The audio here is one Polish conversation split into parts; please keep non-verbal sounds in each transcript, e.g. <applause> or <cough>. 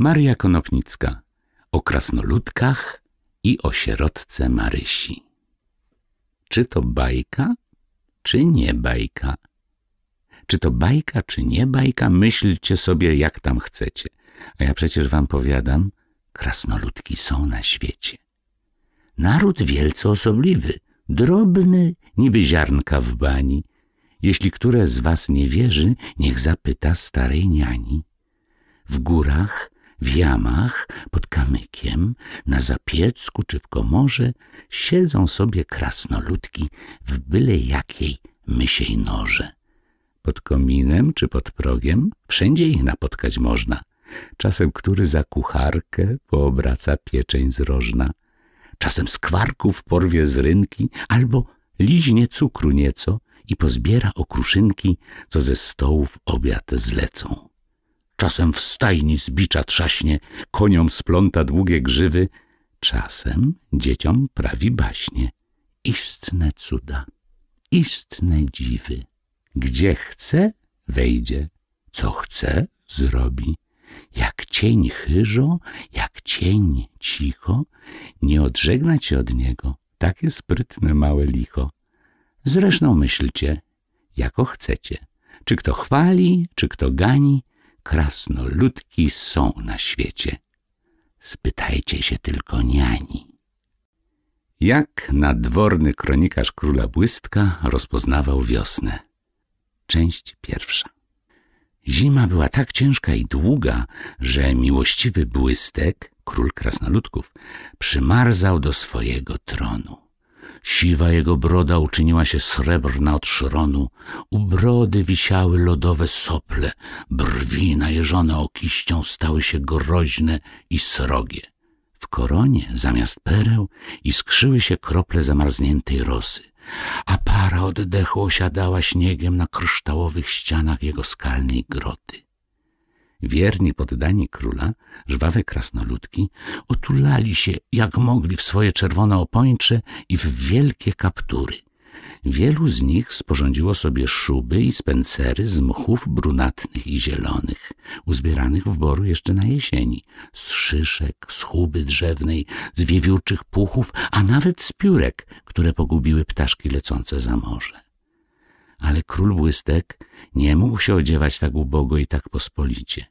Maria Konopnicka o krasnoludkach i o sierotce Marysi. Czy to bajka, czy nie bajka? Czy to bajka, czy nie bajka? Myślcie sobie, jak tam chcecie. A ja przecież wam powiadam, krasnoludki są na świecie. Naród wielce osobliwy, drobny, niby ziarnka w bani. Jeśli które z was nie wierzy, niech zapyta starej niani. W górach w jamach, pod kamykiem, na zapiecku czy w komorze siedzą sobie krasnoludki w byle jakiej mysiej noże. Pod kominem czy pod progiem wszędzie ich napotkać można, czasem który za kucharkę poobraca pieczeń zrożna, czasem skwarków porwie z rynki albo liźnie cukru nieco i pozbiera okruszynki, co ze stołów obiad zlecą czasem w stajni zbicza trzaśnie, koniom spląta długie grzywy, czasem dzieciom prawi baśnie. Istne cuda, istne dziwy. Gdzie chce, wejdzie, co chce, zrobi. Jak cień chyżo, jak cień cicho, nie odżegna cię od niego, takie sprytne małe licho. Zresztą myślcie, jako chcecie, czy kto chwali, czy kto gani, krasnoludki są na świecie. Spytajcie się tylko niani. Jak nadworny kronikarz króla Błystka rozpoznawał wiosnę. Część pierwsza. Zima była tak ciężka i długa, że miłościwy Błystek, król krasnoludków, przymarzał do swojego tronu. Siwa jego broda uczyniła się srebrna od szronu, u brody wisiały lodowe sople, brwi najeżone okiścią stały się groźne i srogie. W koronie zamiast pereł iskrzyły się krople zamarzniętej rosy, a para oddechu osiadała śniegiem na kryształowych ścianach jego skalnej groty. Wierni poddani króla, żwawe krasnoludki, otulali się jak mogli w swoje czerwone opończe i w wielkie kaptury. Wielu z nich sporządziło sobie szuby i spencery z mchów brunatnych i zielonych, uzbieranych w boru jeszcze na jesieni, z szyszek, z chuby drzewnej, z wiewiórczych puchów, a nawet z piórek, które pogubiły ptaszki lecące za morze ale król błystek nie mógł się odziewać tak ubogo i tak pospolicie.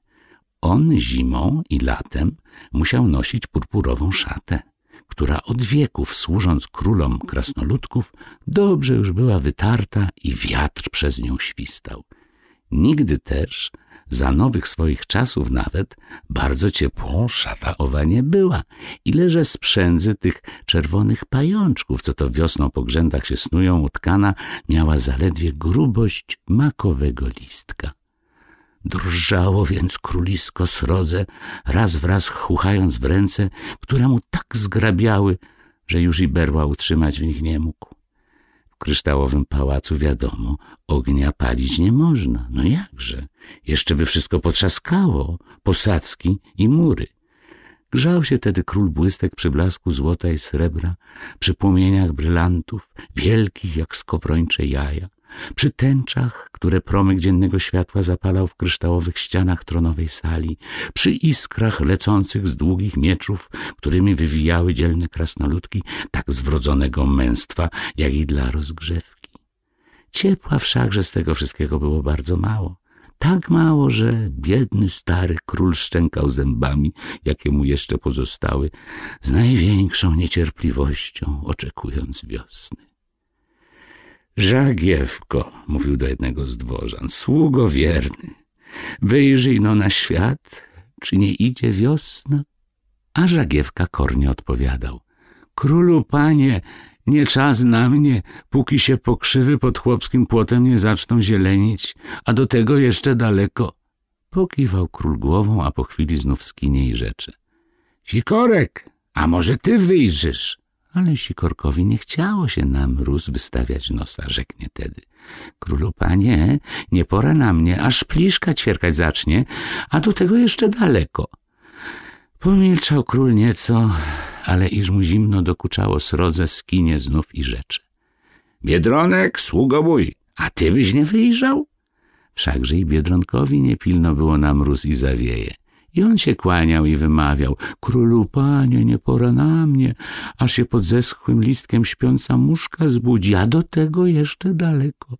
On zimą i latem musiał nosić purpurową szatę, która od wieków, służąc królom krasnoludków, dobrze już była wytarta i wiatr przez nią świstał. Nigdy też, za nowych swoich czasów nawet, bardzo ciepłą szafa owa nie była. Ileże sprzędzy tych czerwonych pajączków, co to wiosną po grzędach się snują, utkana, miała zaledwie grubość makowego listka. Drżało więc królisko srodze, raz wraz chuchając w ręce, które mu tak zgrabiały, że już i berła utrzymać w nich nie mógł kryształowym pałacu wiadomo, ognia palić nie można. No jakże? Jeszcze by wszystko potrzaskało, posadzki i mury. Grzał się tedy król błystek przy blasku złota i srebra, przy płomieniach brylantów, wielkich jak skowrończe jaja, przy tęczach, które promyk dziennego światła zapalał w kryształowych ścianach tronowej sali, przy iskrach lecących z długich mieczów, którymi wywijały dzielne krasnoludki tak zwrodzonego męstwa, jak i dla rozgrzewki. Ciepła wszakże z tego wszystkiego było bardzo mało. Tak mało, że biedny stary król szczękał zębami, jakie mu jeszcze pozostały, z największą niecierpliwością oczekując wiosny. Żagiewko, mówił do jednego z dworzan, sługo wierny, wyjrzyj no na świat, czy nie idzie wiosna? A Żagiewka kornie odpowiadał, królu panie, nie czas na mnie, póki się pokrzywy pod chłopskim płotem nie zaczną zielenić, a do tego jeszcze daleko. Pokiwał król głową, a po chwili znów skinie i rzeczy. Sikorek, a może ty wyjrzysz? Ale Sikorkowi nie chciało się na mróz wystawiać nosa, rzeknie tedy. Królu panie, nie pora na mnie, aż pliszka ćwierkać zacznie, a do tego jeszcze daleko. Pomilczał król nieco, ale iż mu zimno dokuczało srodze, skinie znów i rzeczy. Biedronek, sługo mój, a ty byś nie wyjrzał? Wszakże i Biedronkowi nie pilno było na mróz i zawieje. I on się kłaniał i wymawiał, królu panie, nie pora na mnie, aż się pod zeschłym listkiem śpiąca muszka zbudzi, a do tego jeszcze daleko.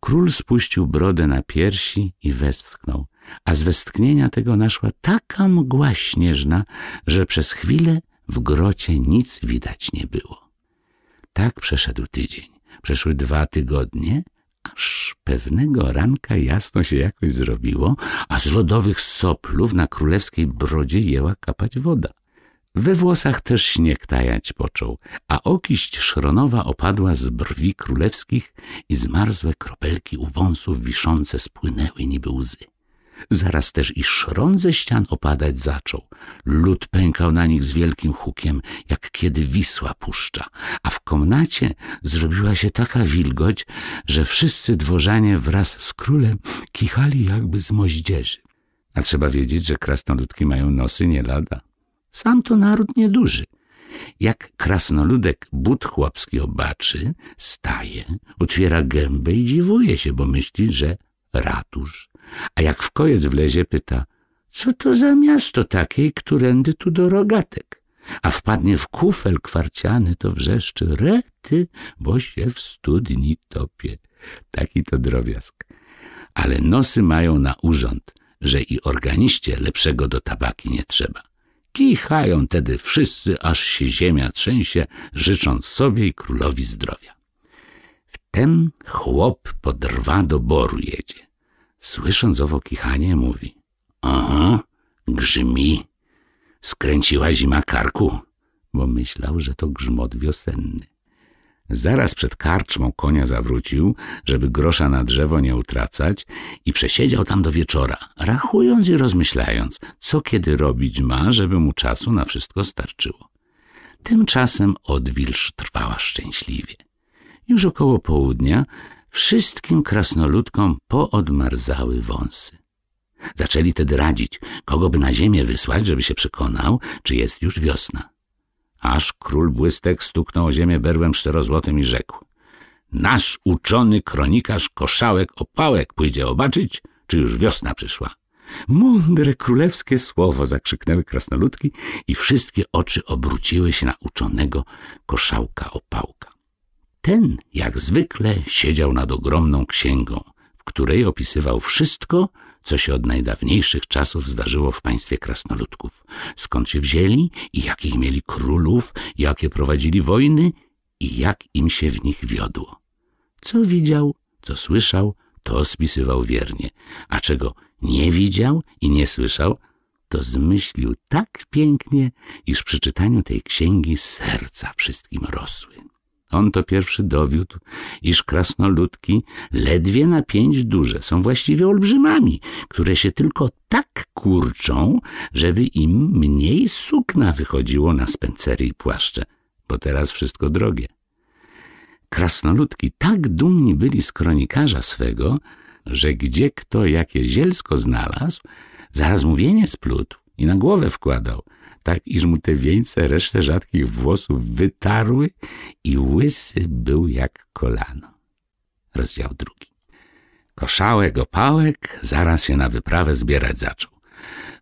Król spuścił brodę na piersi i westchnął, a z westchnienia tego naszła taka mgła śnieżna, że przez chwilę w grocie nic widać nie było. Tak przeszedł tydzień, przeszły dwa tygodnie Aż pewnego ranka jasno się jakoś zrobiło, a z lodowych soplów na królewskiej brodzie jęła kapać woda. We włosach też śnieg tajać począł, a okiść szronowa opadła z brwi królewskich i zmarzłe kropelki u wąsów wiszące spłynęły niby łzy. Zaraz też i szron ze ścian opadać zaczął. Lód pękał na nich z wielkim hukiem, jak kiedy Wisła puszcza, a w komnacie zrobiła się taka wilgoć, że wszyscy dworzanie wraz z królem kichali jakby z moździerzy. A trzeba wiedzieć, że krasnoludki mają nosy nie lada. Sam to naród nieduży. Jak krasnoludek but chłopski obaczy, staje, otwiera gębę i dziwuje się, bo myśli, że ratusz a jak w koiec wlezie, pyta – co to za miasto takiej, którędy tu do rogatek? A wpadnie w kufel kwarciany, to wrzeszczy – rety, bo się w studni topie. Taki to drobiazg. Ale nosy mają na urząd, że i organiście lepszego do tabaki nie trzeba. Kichają tedy wszyscy, aż się ziemia trzęsie, życząc sobie i królowi zdrowia. Wtem chłop po drwa do boru jedzie. Słysząc owo kichanie, mówi – Aha, grzmi. Skręciła zima karku, bo myślał, że to grzmot wiosenny. Zaraz przed karczmą konia zawrócił, żeby grosza na drzewo nie utracać i przesiedział tam do wieczora, rachując i rozmyślając, co kiedy robić ma, żeby mu czasu na wszystko starczyło. Tymczasem odwilż trwała szczęśliwie. Już około południa wszystkim krasnoludkom poodmarzały wąsy. Zaczęli tedy radzić, kogo by na ziemię wysłać, żeby się przekonał, czy jest już wiosna. Aż król błystek stuknął o ziemię berłem czterozłotym i rzekł Nasz uczony kronikarz koszałek opałek pójdzie obaczyć, czy już wiosna przyszła. Mądre królewskie słowo! zakrzyknęły krasnoludki i wszystkie oczy obróciły się na uczonego koszałka opałka. Ten, jak zwykle, siedział nad ogromną księgą, w której opisywał wszystko, co się od najdawniejszych czasów zdarzyło w państwie krasnoludków. Skąd się wzięli i jakich mieli królów, jakie prowadzili wojny i jak im się w nich wiodło. Co widział, co słyszał, to spisywał wiernie, a czego nie widział i nie słyszał, to zmyślił tak pięknie, iż przy czytaniu tej księgi serca wszystkim rosły. On to pierwszy dowiódł, iż krasnoludki ledwie na pięć duże są właściwie olbrzymami, które się tylko tak kurczą, żeby im mniej sukna wychodziło na spencery i płaszcze, bo teraz wszystko drogie. Krasnoludki tak dumni byli z kronikarza swego, że gdzie kto jakie zielsko znalazł, zaraz mówienie splótł i na głowę wkładał – tak, iż mu te wieńce resztę rzadkich włosów wytarły i łysy był jak kolano. Rozdział drugi. Koszałek opałek zaraz się na wyprawę zbierać zaczął.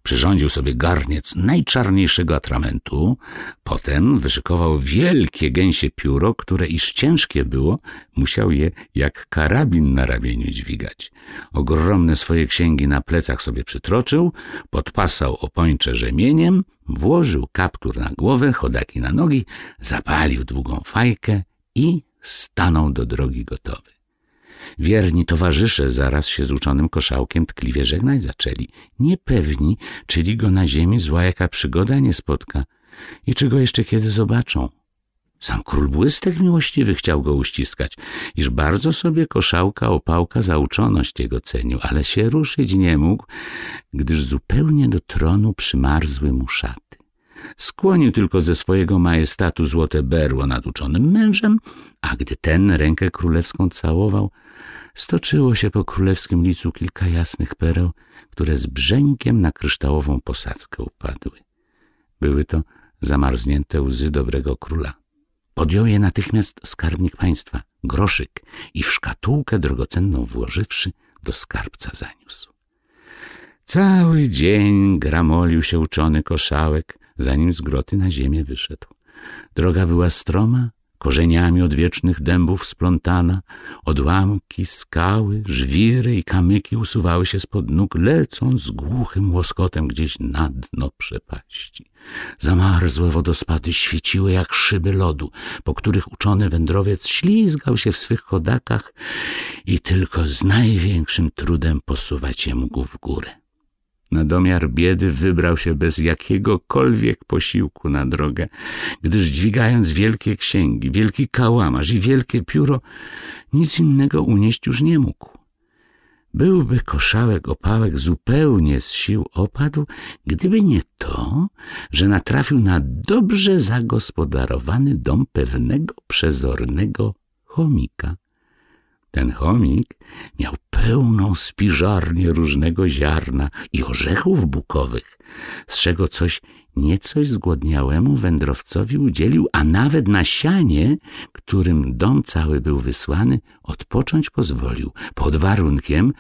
Przyrządził sobie garniec najczarniejszego atramentu, potem wyszykował wielkie gęsie pióro, które iż ciężkie było, musiał je jak karabin na ramieniu dźwigać. Ogromne swoje księgi na plecach sobie przytroczył, podpasał opończe rzemieniem, włożył kaptur na głowę, chodaki na nogi, zapalił długą fajkę i stanął do drogi gotowy. Wierni towarzysze zaraz się z uczonym koszałkiem tkliwie żegnać zaczęli, niepewni, czyli go na ziemi zła jaka przygoda nie spotka i czy go jeszcze kiedy zobaczą. Sam król błystek miłościwy chciał go uściskać, iż bardzo sobie koszałka opałka za uczoność jego cenił, ale się ruszyć nie mógł, gdyż zupełnie do tronu przymarzły mu szaty. Skłonił tylko ze swojego majestatu złote berło nad uczonym mężem, a gdy ten rękę królewską całował – stoczyło się po królewskim licu kilka jasnych pereł, które z brzękiem na kryształową posadzkę upadły. Były to zamarznięte łzy dobrego króla. Podjął je natychmiast skarbnik państwa, groszyk, i w szkatułkę drogocenną włożywszy, do skarbca zaniósł. Cały dzień gramolił się uczony koszałek, zanim z groty na ziemię wyszedł. Droga była stroma, korzeniami odwiecznych dębów splątana, odłamki, skały, żwiry i kamyki usuwały się spod nóg, lecąc z głuchym łoskotem gdzieś na dno przepaści. Zamarzłe wodospady świeciły jak szyby lodu, po których uczony wędrowiec ślizgał się w swych chodakach i tylko z największym trudem posuwać się mógł w górę. Na domiar biedy wybrał się bez jakiegokolwiek posiłku na drogę, gdyż dźwigając wielkie księgi, wielki kałamarz i wielkie pióro, nic innego unieść już nie mógł. Byłby koszałek opałek zupełnie z sił opadł, gdyby nie to, że natrafił na dobrze zagospodarowany dom pewnego przezornego chomika. Ten chomik miał pełną spiżarnię różnego ziarna i orzechów bukowych, z czego coś nieco zgłodniałemu wędrowcowi udzielił, a nawet nasianie, którym dom cały był wysłany, odpocząć pozwolił, pod warunkiem,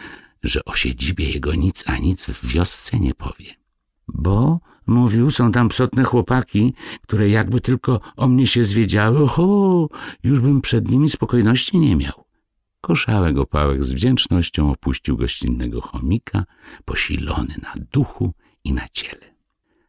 że o siedzibie jego nic a nic w wiosce nie powie. Bo, mówił, są tam psotne chłopaki, które jakby tylko o mnie się zwiedziały, oho, już bym przed nimi spokojności nie miał. Koszałego opałek z wdzięcznością opuścił gościnnego chomika, posilony na duchu i na ciele.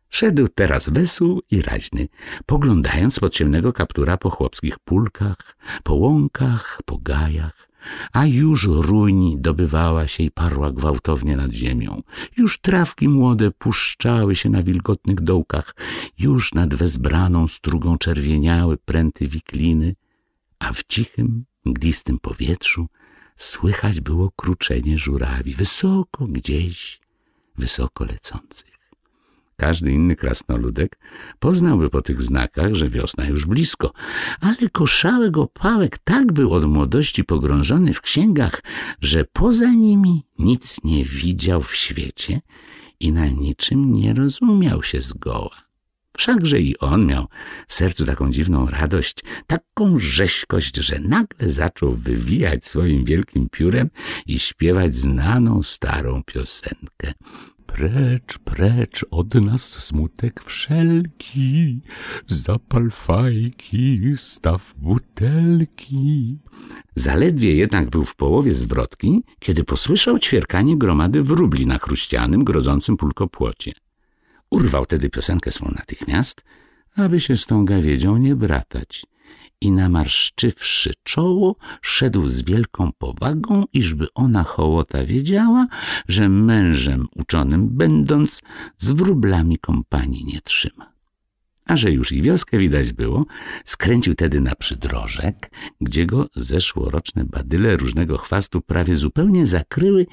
Szedł teraz wesół i raźny, poglądając pod ciemnego kaptura po chłopskich pulkach, po łąkach, po gajach, a już ruń dobywała się i parła gwałtownie nad ziemią. Już trawki młode puszczały się na wilgotnych dołkach, już nad wezbraną strugą czerwieniały pręty wikliny, a w cichym, mglistym powietrzu słychać było kruczenie żurawi, wysoko gdzieś, wysoko lecących. Każdy inny krasnoludek poznałby po tych znakach, że wiosna już blisko, ale koszałek opałek tak był od młodości pogrążony w księgach, że poza nimi nic nie widział w świecie i na niczym nie rozumiał się zgoła. Wszakże i on miał w sercu taką dziwną radość, taką rzeźkość, że nagle zaczął wywijać swoim wielkim piórem i śpiewać znaną starą piosenkę. Precz, precz od nas smutek wszelki, zapal fajki, staw butelki. Zaledwie jednak był w połowie zwrotki, kiedy posłyszał ćwierkanie gromady wróbli na chruścianym, grozącym pulkopłocie. Urwał tedy piosenkę swą natychmiast, aby się z tą gawiedzią nie bratać i namarszczywszy czoło, szedł z wielką powagą, iżby ona hołota wiedziała, że mężem uczonym będąc z wróblami kompanii nie trzyma. A że już i wioskę widać było, skręcił tedy na przydrożek, gdzie go zeszłoroczne badyle różnego chwastu prawie zupełnie zakryły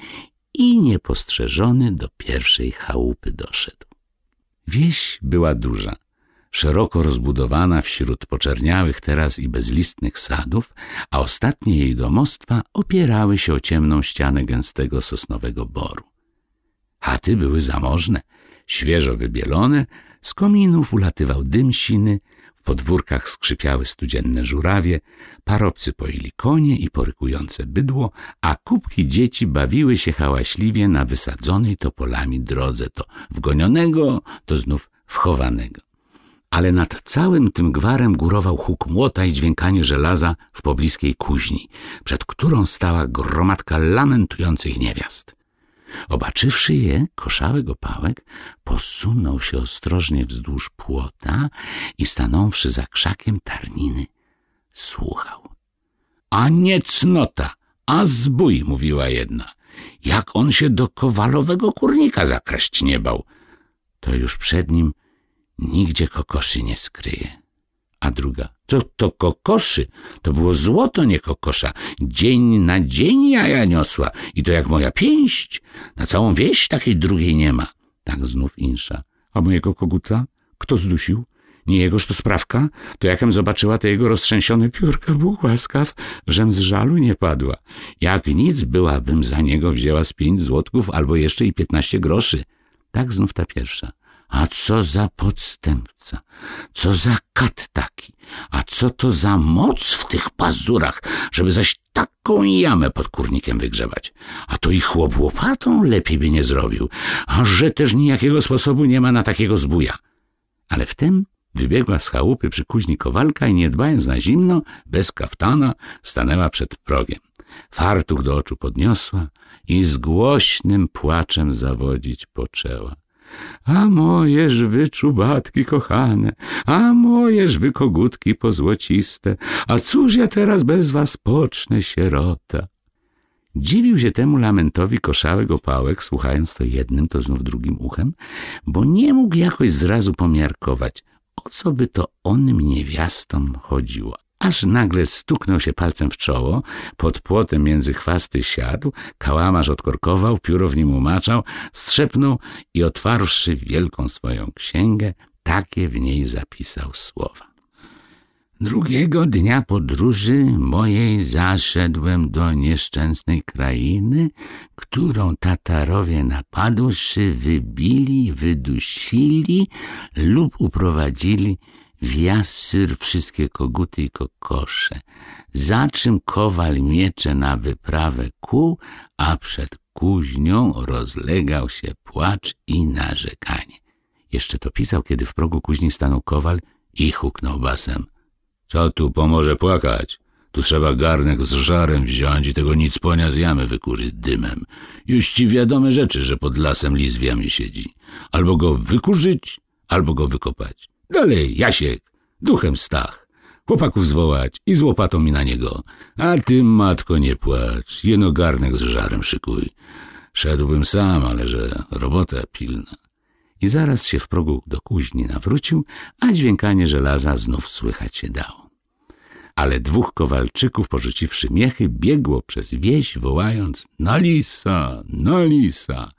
i niepostrzeżony do pierwszej chałupy doszedł. Wieś była duża, szeroko rozbudowana wśród poczerniałych teraz i bezlistnych sadów, a ostatnie jej domostwa opierały się o ciemną ścianę gęstego sosnowego boru. Chaty były zamożne, świeżo wybielone, z kominów ulatywał dym siny, podwórkach skrzypiały studzienne żurawie, parobcy poili konie i porykujące bydło, a kubki dzieci bawiły się hałaśliwie na wysadzonej topolami drodze, to wgonionego, to znów wchowanego. Ale nad całym tym gwarem górował huk młota i dźwiękanie żelaza w pobliskiej kuźni, przed którą stała gromadka lamentujących niewiast. Obaczywszy je, koszałek opałek posunął się ostrożnie wzdłuż płota i stanąwszy za krzakiem tarniny, słuchał. A nie cnota, a zbój, mówiła jedna. Jak on się do kowalowego kurnika zakraść nie bał, to już przed nim nigdzie kokoszy nie skryje a druga – co to kokoszy? To było złoto, nie kokosza. Dzień na dzień jaja niosła i to jak moja pięść. Na całą wieś takiej drugiej nie ma. Tak znów insza. A mojego koguta? Kto zdusił? Nie jegoż to sprawka? To jakem zobaczyła te jego roztrzęsione piórka, Bóg łaskaw, żem z żalu nie padła. Jak nic byłabym za niego wzięła z pięć złotków albo jeszcze i piętnaście groszy. Tak znów ta pierwsza. A co za podstępca, co za kat taki, a co to za moc w tych pazurach, żeby zaś taką jamę pod kurnikiem wygrzewać? A to i chłop łopatą lepiej by nie zrobił, a że też nijakiego sposobu nie ma na takiego zbuja. Ale wtem wybiegła z chałupy przy kuźni kowalka i nie dbając na zimno, bez kaftana, stanęła przed progiem. Fartur do oczu podniosła i z głośnym płaczem zawodzić poczęła. A mojeż wy czubatki kochane, a mojeż wy kogutki pozłociste, a cóż ja teraz bez was pocznę, sierota? Dziwił się temu lamentowi koszałek opałek, słuchając to jednym, to znów drugim uchem, bo nie mógł jakoś zrazu pomiarkować, o co by to on niewiastom chodziło aż nagle stuknął się palcem w czoło, pod płotem między chwasty siadł, kałamarz odkorkował, pióro w nim umaczał, strzepnął i otwarłszy wielką swoją księgę, takie w niej zapisał słowa. Drugiego dnia podróży mojej zaszedłem do nieszczęsnej krainy, którą Tatarowie napadłszy wybili, wydusili lub uprowadzili Wia syr wszystkie koguty i kokosze, za czym kowal miecze na wyprawę ku, a przed kuźnią rozlegał się płacz i narzekanie. Jeszcze to pisał, kiedy w progu kuźni stanął kowal i huknął basem. Co tu pomoże płakać? Tu trzeba garnek z żarem wziąć i tego nic ponia z jamy wykurzyć dymem. Już ci wiadome rzeczy, że pod lasem lizwiami siedzi. Albo go wykurzyć, albo go wykopać. Dalej, Jasiek, duchem Stach. Chłopaków zwołać i z łopatą mi na niego. A ty, matko, nie płacz, jeno garnek z żarem szykuj. Szedłbym sam, ale że robota pilna. I zaraz się w progu do kuźni nawrócił, a dźwiękanie żelaza znów słychać się dało. Ale dwóch kowalczyków, porzuciwszy miechy, biegło przez wieś, wołając — na lisa, na lisa!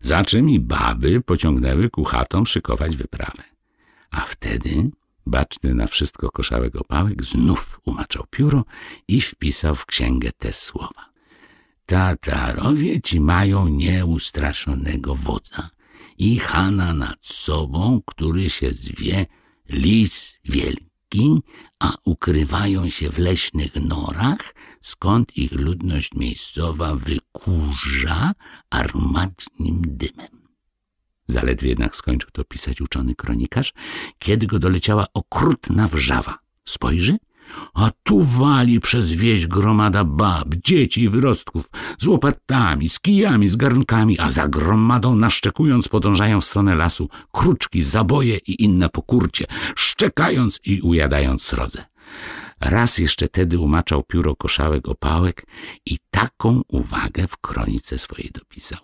Za czym i baby pociągnęły ku chatom szykować wyprawę. A wtedy, baczny na wszystko koszałek opałek, znów umaczał pióro i wpisał w księgę te słowa. Tatarowie ci mają nieustraszonego wodza i Hana nad sobą, który się zwie Lis Wielki, a ukrywają się w leśnych norach, skąd ich ludność miejscowa wykurza armatnim dymem. Zaledwie jednak skończył to pisać uczony kronikarz, kiedy go doleciała okrutna wrzawa. Spojrzy, a tu wali przez wieś gromada bab, dzieci i wyrostków, z łopatami, z kijami, z garnkami, a za gromadą naszczekując podążają w stronę lasu kruczki, zaboje i inne pokurcie, szczekając i ujadając srodze. Raz jeszcze tedy umaczał pióro koszałek opałek i taką uwagę w kronice swojej dopisał.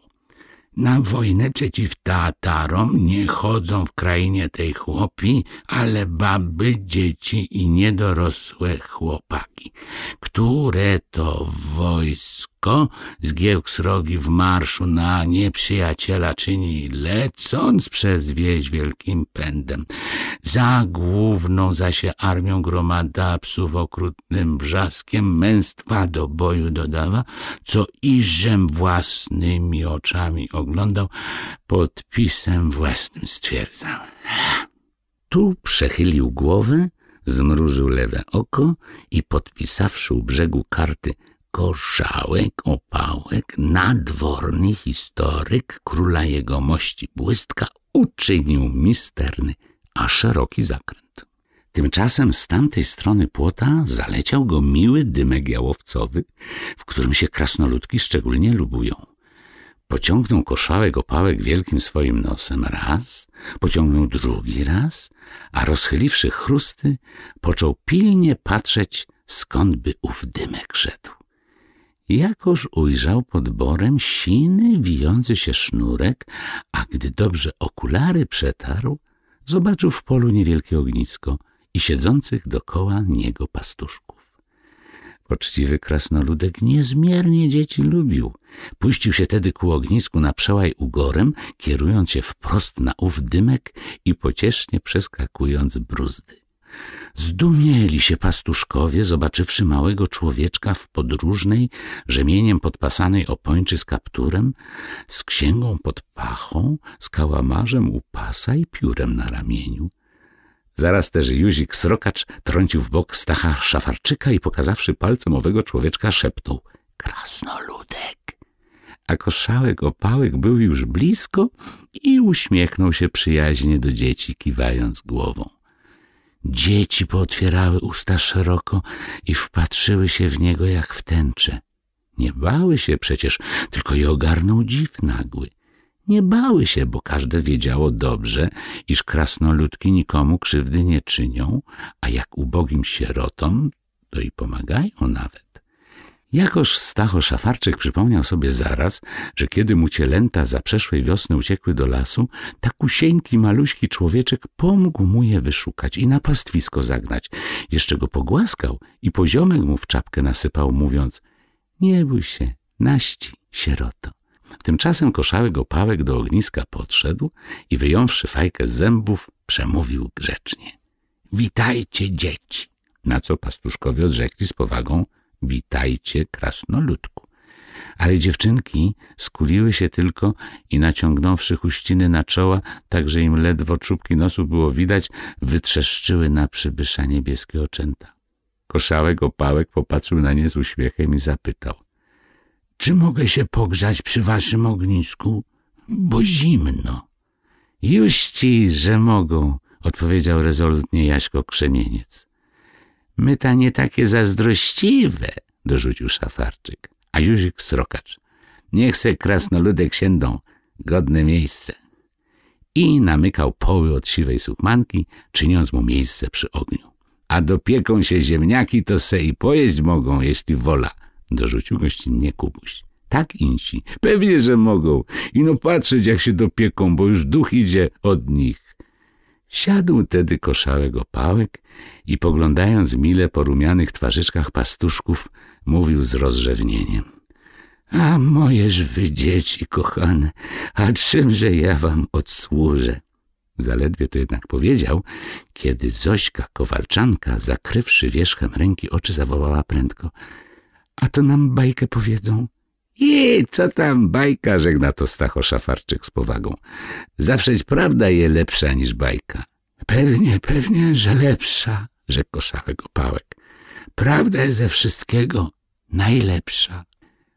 Na wojnę przeciw Tatarom nie chodzą w krainie tej chłopi, ale baby, dzieci i niedorosłe chłopaki, które to wojsko z srogi w marszu na nieprzyjaciela czyni, lecąc przez wieś wielkim pędem. Za główną zasie armią gromada psów okrutnym brzaskiem męstwa do boju dodawa, co iżem własnymi oczami oglądał, podpisem własnym stwierdzam. Tu przechylił głowę, zmrużył lewe oko i podpisawszy u brzegu karty koszałek, opałek, nadworny historyk króla jego mości błystka uczynił misterny, a szeroki zakręt. Tymczasem z tamtej strony płota zaleciał go miły dymek jałowcowy, w którym się krasnoludki szczególnie lubują. Pociągnął koszałek opałek wielkim swoim nosem raz, pociągnął drugi raz, a rozchyliwszy chrusty, począł pilnie patrzeć, skąd by ów dymek szedł. Jakoż ujrzał pod borem siny, wijący się sznurek, a gdy dobrze okulary przetarł, zobaczył w polu niewielkie ognisko i siedzących dokoła niego pastuszków. Poczciwy krasnoludek niezmiernie dzieci lubił. Puścił się tedy ku ognisku na przełaj ugorem, kierując się wprost na ów dymek i pociesznie przeskakując bruzdy. Zdumieli się pastuszkowie, zobaczywszy małego człowieczka w podróżnej, rzemieniem podpasanej opończy z kapturem, z księgą pod pachą, z kałamarzem u pasa i piórem na ramieniu. Zaraz też Juzik Srokacz trącił w bok Stacha Szafarczyka i pokazawszy palcem owego człowieczka szeptał — Krasnoludek! A koszałek opałek był już blisko i uśmiechnął się przyjaźnie do dzieci, kiwając głową. Dzieci pootwierały usta szeroko i wpatrzyły się w niego jak w tęczę. Nie bały się przecież, tylko je ogarnął dziw nagły – nie bały się, bo każde wiedziało dobrze, iż krasnoludki nikomu krzywdy nie czynią, a jak ubogim sierotom, to i pomagają nawet. Jakoż Stacho Szafarczyk przypomniał sobie zaraz, że kiedy mu cielęta za przeszłej wiosny uciekły do lasu, tak usieńki maluśki człowieczek pomógł mu je wyszukać i na pastwisko zagnać. Jeszcze go pogłaskał i poziomek mu w czapkę nasypał, mówiąc – nie bój się, naści, sieroto. Tymczasem koszałek opałek do ogniska podszedł i wyjąwszy fajkę z zębów, przemówił grzecznie. Witajcie, dzieci! Na co pastuszkowie odrzekli z powagą, witajcie, krasnoludku. Ale dziewczynki skuliły się tylko i naciągnąwszy huściny na czoła, tak że im ledwo czubki nosu było widać, wytrzeszczyły na przybysza niebieskie oczęta. Koszałek opałek popatrzył na nie z uśmiechem i zapytał. Czy mogę się pogrzać przy waszym ognisku? Bo zimno. Już ci, że mogą, odpowiedział rezolutnie Jaśko Krzemieniec. My ta nie takie zazdrościwe, dorzucił szafarczyk, a Juzik srokacz. Niech se krasnoludek siędą, godne miejsce. I namykał poły od siwej sukmanki, czyniąc mu miejsce przy ogniu. A dopieką się ziemniaki, to se i pojeść mogą, jeśli wola – Dorzucił gościnnie Kubuś. Tak insi. Pewnie, że mogą. Ino patrzeć, jak się dopieką, bo już duch idzie od nich. Siadł tedy koszałego pałek i poglądając mile po rumianych twarzyczkach pastuszków, mówił z rozrzewnieniem. A mojeż wy dzieci kochane, a czymże ja wam odsłużę? Zaledwie to jednak powiedział, kiedy Zośka Kowalczanka, zakrywszy wierzchem ręki oczy, zawołała prędko – a to nam bajkę powiedzą. I co tam bajka, żegna to Stacho Szafarczyk z powagą. Zawszeć prawda je lepsza niż bajka. Pewnie, pewnie, że lepsza, rzekł szalego pałek. Prawda jest ze wszystkiego najlepsza.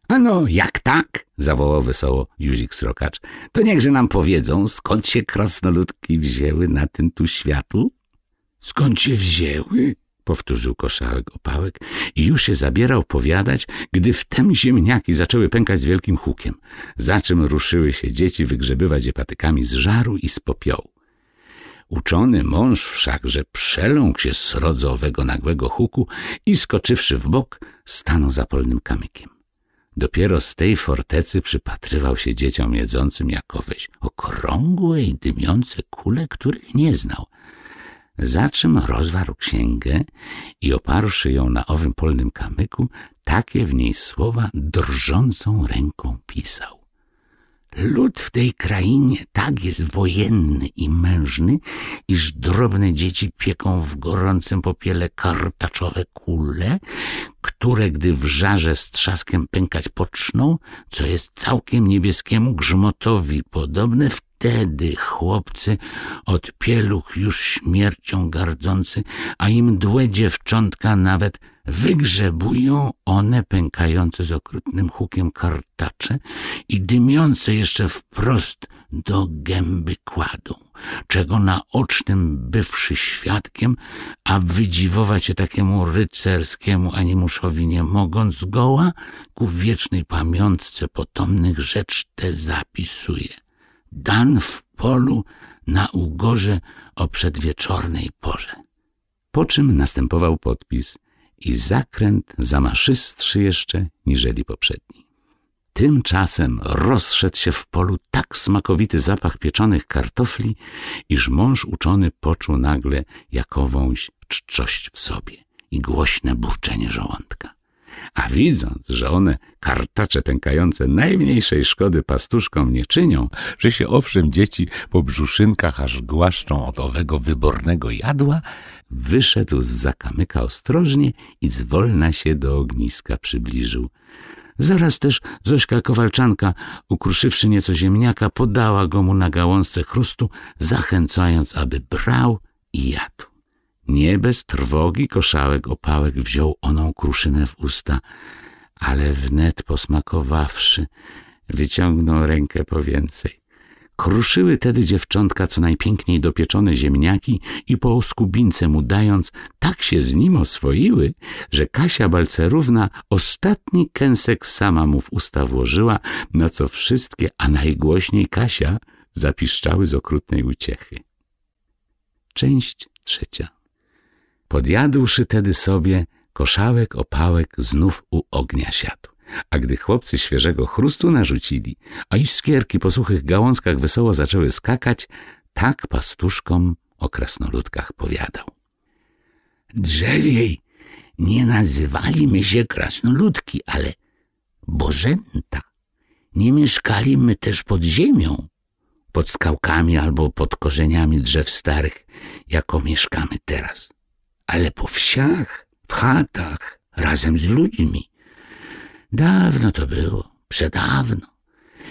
Ano, jak tak? zawołał wesoło Juzik Srokacz. To niechże nam powiedzą, skąd się krasnoludki wzięły na tym tu światu? Skąd się wzięły? powtórzył koszałek opałek i już się zabierał powiadać, gdy wtem ziemniaki zaczęły pękać z wielkim hukiem, za czym ruszyły się dzieci wygrzebywać je patykami z żaru i z popiołu. Uczony mąż wszakże przeląkł się z rodzowego nagłego huku i skoczywszy w bok, stanął za polnym kamykiem. Dopiero z tej fortecy przypatrywał się dzieciom jedzącym jakoweś okrągłe i dymiące kule, których nie znał – za czym rozwarł księgę i oparłszy ją na owym polnym kamyku, takie w niej słowa drżącą ręką pisał. Lud w tej krainie tak jest wojenny i mężny, iż drobne dzieci pieką w gorącym popiele kartaczowe kule, które gdy w żarze z trzaskiem pękać poczną, co jest całkiem niebieskiemu grzmotowi podobne, w wtedy chłopcy od pieluch już śmiercią gardzący, a im dłe dziewczątka nawet wygrzebują one pękające z okrutnym hukiem kartacze i dymiące jeszcze wprost do gęby kładą, czego naocznym bywszy świadkiem, a wydziwować się takiemu rycerskiemu animuszowi nie mogąc zgoła, ku wiecznej pamiątce potomnych rzecz te zapisuje – dan w polu na ugorze o przedwieczornej porze. Po czym następował podpis i zakręt zamaszystszy jeszcze niżeli poprzedni. Tymczasem rozszedł się w polu tak smakowity zapach pieczonych kartofli, iż mąż uczony poczuł nagle jakowąś czczość w sobie i głośne burczenie żołądka a widząc, że one, kartacze pękające, najmniejszej szkody pastuszkom nie czynią, że się owszem dzieci po brzuszynkach aż głaszczą od owego wybornego jadła, wyszedł z zakamyka ostrożnie i zwolna się do ogniska przybliżył. Zaraz też Zośka Kowalczanka, ukruszywszy nieco ziemniaka, podała go mu na gałązce chrustu, zachęcając, aby brał i jadł. Nie bez trwogi koszałek opałek wziął oną kruszynę w usta, ale wnet posmakowawszy, wyciągnął rękę po więcej. Kruszyły tedy dziewczątka co najpiękniej dopieczone ziemniaki i po oskubince mu dając, tak się z nim oswoiły, że Kasia Balcerówna ostatni kęsek sama mu w usta włożyła, na co wszystkie, a najgłośniej Kasia, zapiszczały z okrutnej uciechy. Część trzecia Podjadłszy tedy sobie, koszałek opałek znów u ognia siadł. A gdy chłopcy świeżego chrustu narzucili, a iskierki po suchych gałązkach wesoło zaczęły skakać, tak pastuszkom o krasnoludkach powiadał. Drzewiej nie nazywaliśmy się krasnoludki, ale bożęta. Nie mieszkaliśmy też pod ziemią, pod skałkami albo pod korzeniami drzew starych, jako mieszkamy teraz ale po wsiach, w chatach, razem z ludźmi. Dawno to było, przedawno.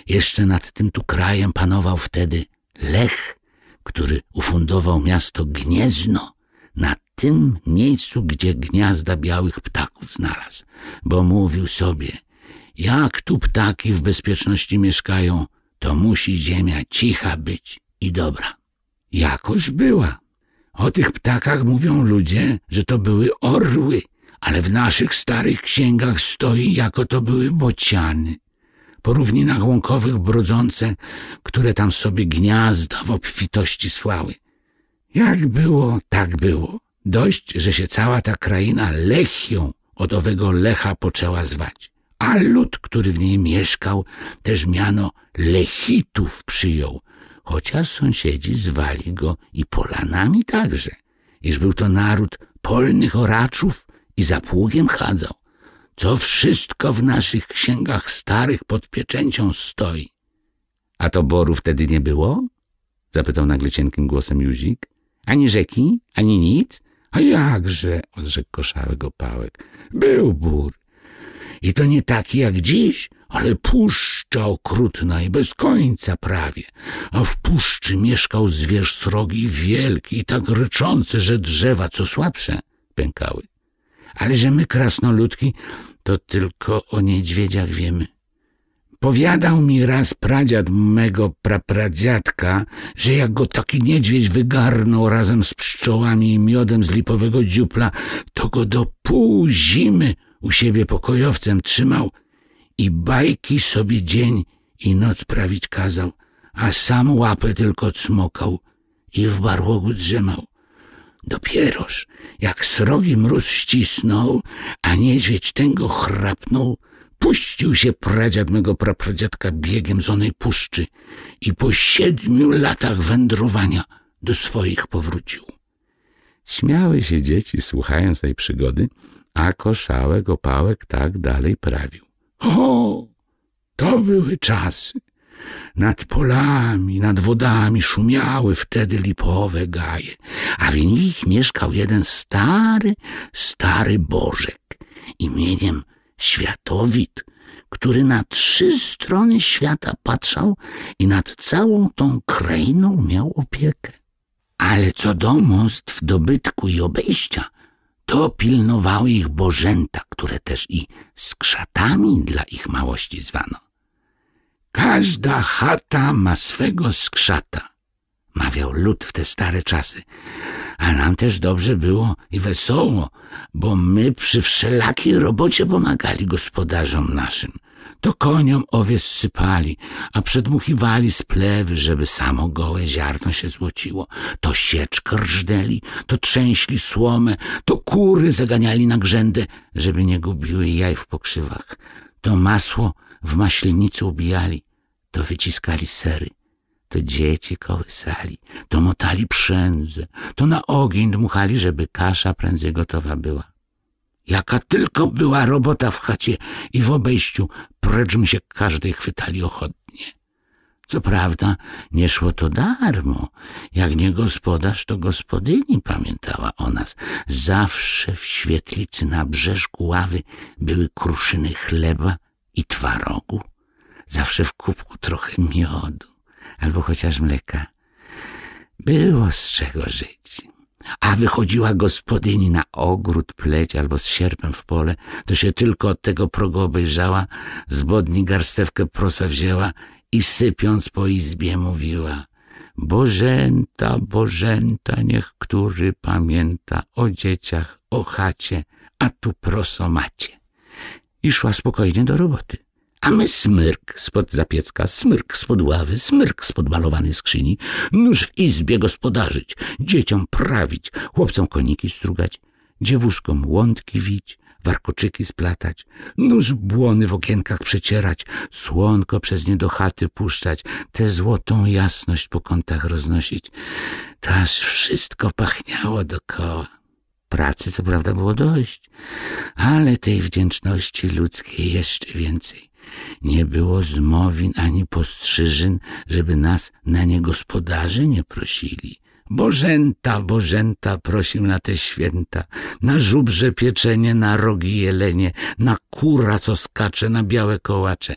Jeszcze nad tym tu krajem panował wtedy Lech, który ufundował miasto Gniezno na tym miejscu, gdzie gniazda białych ptaków znalazł, bo mówił sobie, jak tu ptaki w bezpieczności mieszkają, to musi ziemia cicha być i dobra. Jakoż była. O tych ptakach mówią ludzie, że to były orły, ale w naszych starych księgach stoi, jako to były bociany. Po równinach łąkowych brodzące, które tam sobie gniazda w obfitości słały. Jak było, tak było. Dość, że się cała ta kraina Lechią od owego Lecha poczęła zwać. A lud, który w niej mieszkał, też miano Lechitów przyjął, chociaż sąsiedzi zwali go i polanami także, iż był to naród polnych oraczów i za pługiem chadzał, co wszystko w naszych księgach starych pod pieczęcią stoi. A to boru wtedy nie było? zapytał nagle cienkim głosem Juzik. Ani rzeki, ani nic? A jakże, odrzekł koszałek Pałek. Był bór, i to nie taki jak dziś, ale puszcza okrutna i bez końca prawie. A w puszczy mieszkał zwierz srogi wielki i tak ryczący, że drzewa, co słabsze, pękały. Ale że my, krasnoludki, to tylko o niedźwiedziach wiemy. Powiadał mi raz pradziad mego prapradziadka, że jak go taki niedźwiedź wygarnął razem z pszczołami i miodem z lipowego dziupla, to go do pół zimy u siebie pokojowcem trzymał i bajki sobie dzień i noc prawić kazał, a sam łapę tylko cmokał i w barłogu drzemał. Dopieroż, jak srogi mróz ścisnął, a niedźwiedź tęgo chrapnął, puścił się pradziad mego prapradziadka biegiem z onej puszczy i po siedmiu latach wędrowania do swoich powrócił. Śmiały się dzieci, słuchając tej przygody, a koszałek opałek tak dalej prawił. Ho, to były czasy. Nad polami, nad wodami szumiały wtedy lipowe gaje, a w nich mieszkał jeden stary, stary Bożek imieniem Światowit, który na trzy strony świata patrzał i nad całą tą krainą miał opiekę. Ale co do mostw, dobytku i obejścia, to pilnowały ich bożęta, które też i skrzatami dla ich małości zwano. Każda chata ma swego skrzata, mawiał lud w te stare czasy. A nam też dobrze było i wesoło, bo my przy wszelakiej robocie pomagali gospodarzom naszym to koniom owie sypali, a przedmuchiwali z plewy, żeby samo gołe ziarno się złociło. To sieczk rżdęli, to trzęśli słomę, to kury zaganiali na grzędę, żeby nie gubiły jaj w pokrzywach. To masło w maślenicy ubijali, to wyciskali sery to dzieci kołysali, to motali przędzę, to na ogień dmuchali, żeby kasza prędzej gotowa była. Jaka tylko była robota w chacie i w obejściu, precz się każdej chwytali ochotnie. Co prawda nie szło to darmo. Jak nie gospodarz, to gospodyni pamiętała o nas. Zawsze w świetlicy na brzeżku ławy były kruszyny chleba i twarogu. Zawsze w kubku trochę miodu albo chociaż mleka. Było z czego żyć a wychodziła gospodyni na ogród pleć albo z sierpem w pole, to się tylko od tego progu obejrzała, z bodni garstewkę prosa wzięła i sypiąc po izbie mówiła – Bożęta, Bożęta, niech który pamięta o dzieciach, o chacie, a tu proso macie. I szła spokojnie do roboty. A my smyrk spod zapiecka, smyrk spod ławy, smyrk spod malowanej skrzyni, nóż w izbie gospodarzyć, dzieciom prawić, chłopcom koniki strugać, dziewuszkom łądki wić, warkoczyki splatać, nóż błony w okienkach przecierać, słonko przez nie do chaty puszczać, tę złotą jasność po kątach roznosić. Taż wszystko pachniało dokoła. Pracy co prawda było dość, ale tej wdzięczności ludzkiej jeszcze więcej. Nie było zmowin ani postrzyżyn, żeby nas na nie gospodarze nie prosili. Bożęta, Bożęta, prosim na te święta, na żubrze pieczenie, na rogi jelenie, na kura, co skacze, na białe kołacze.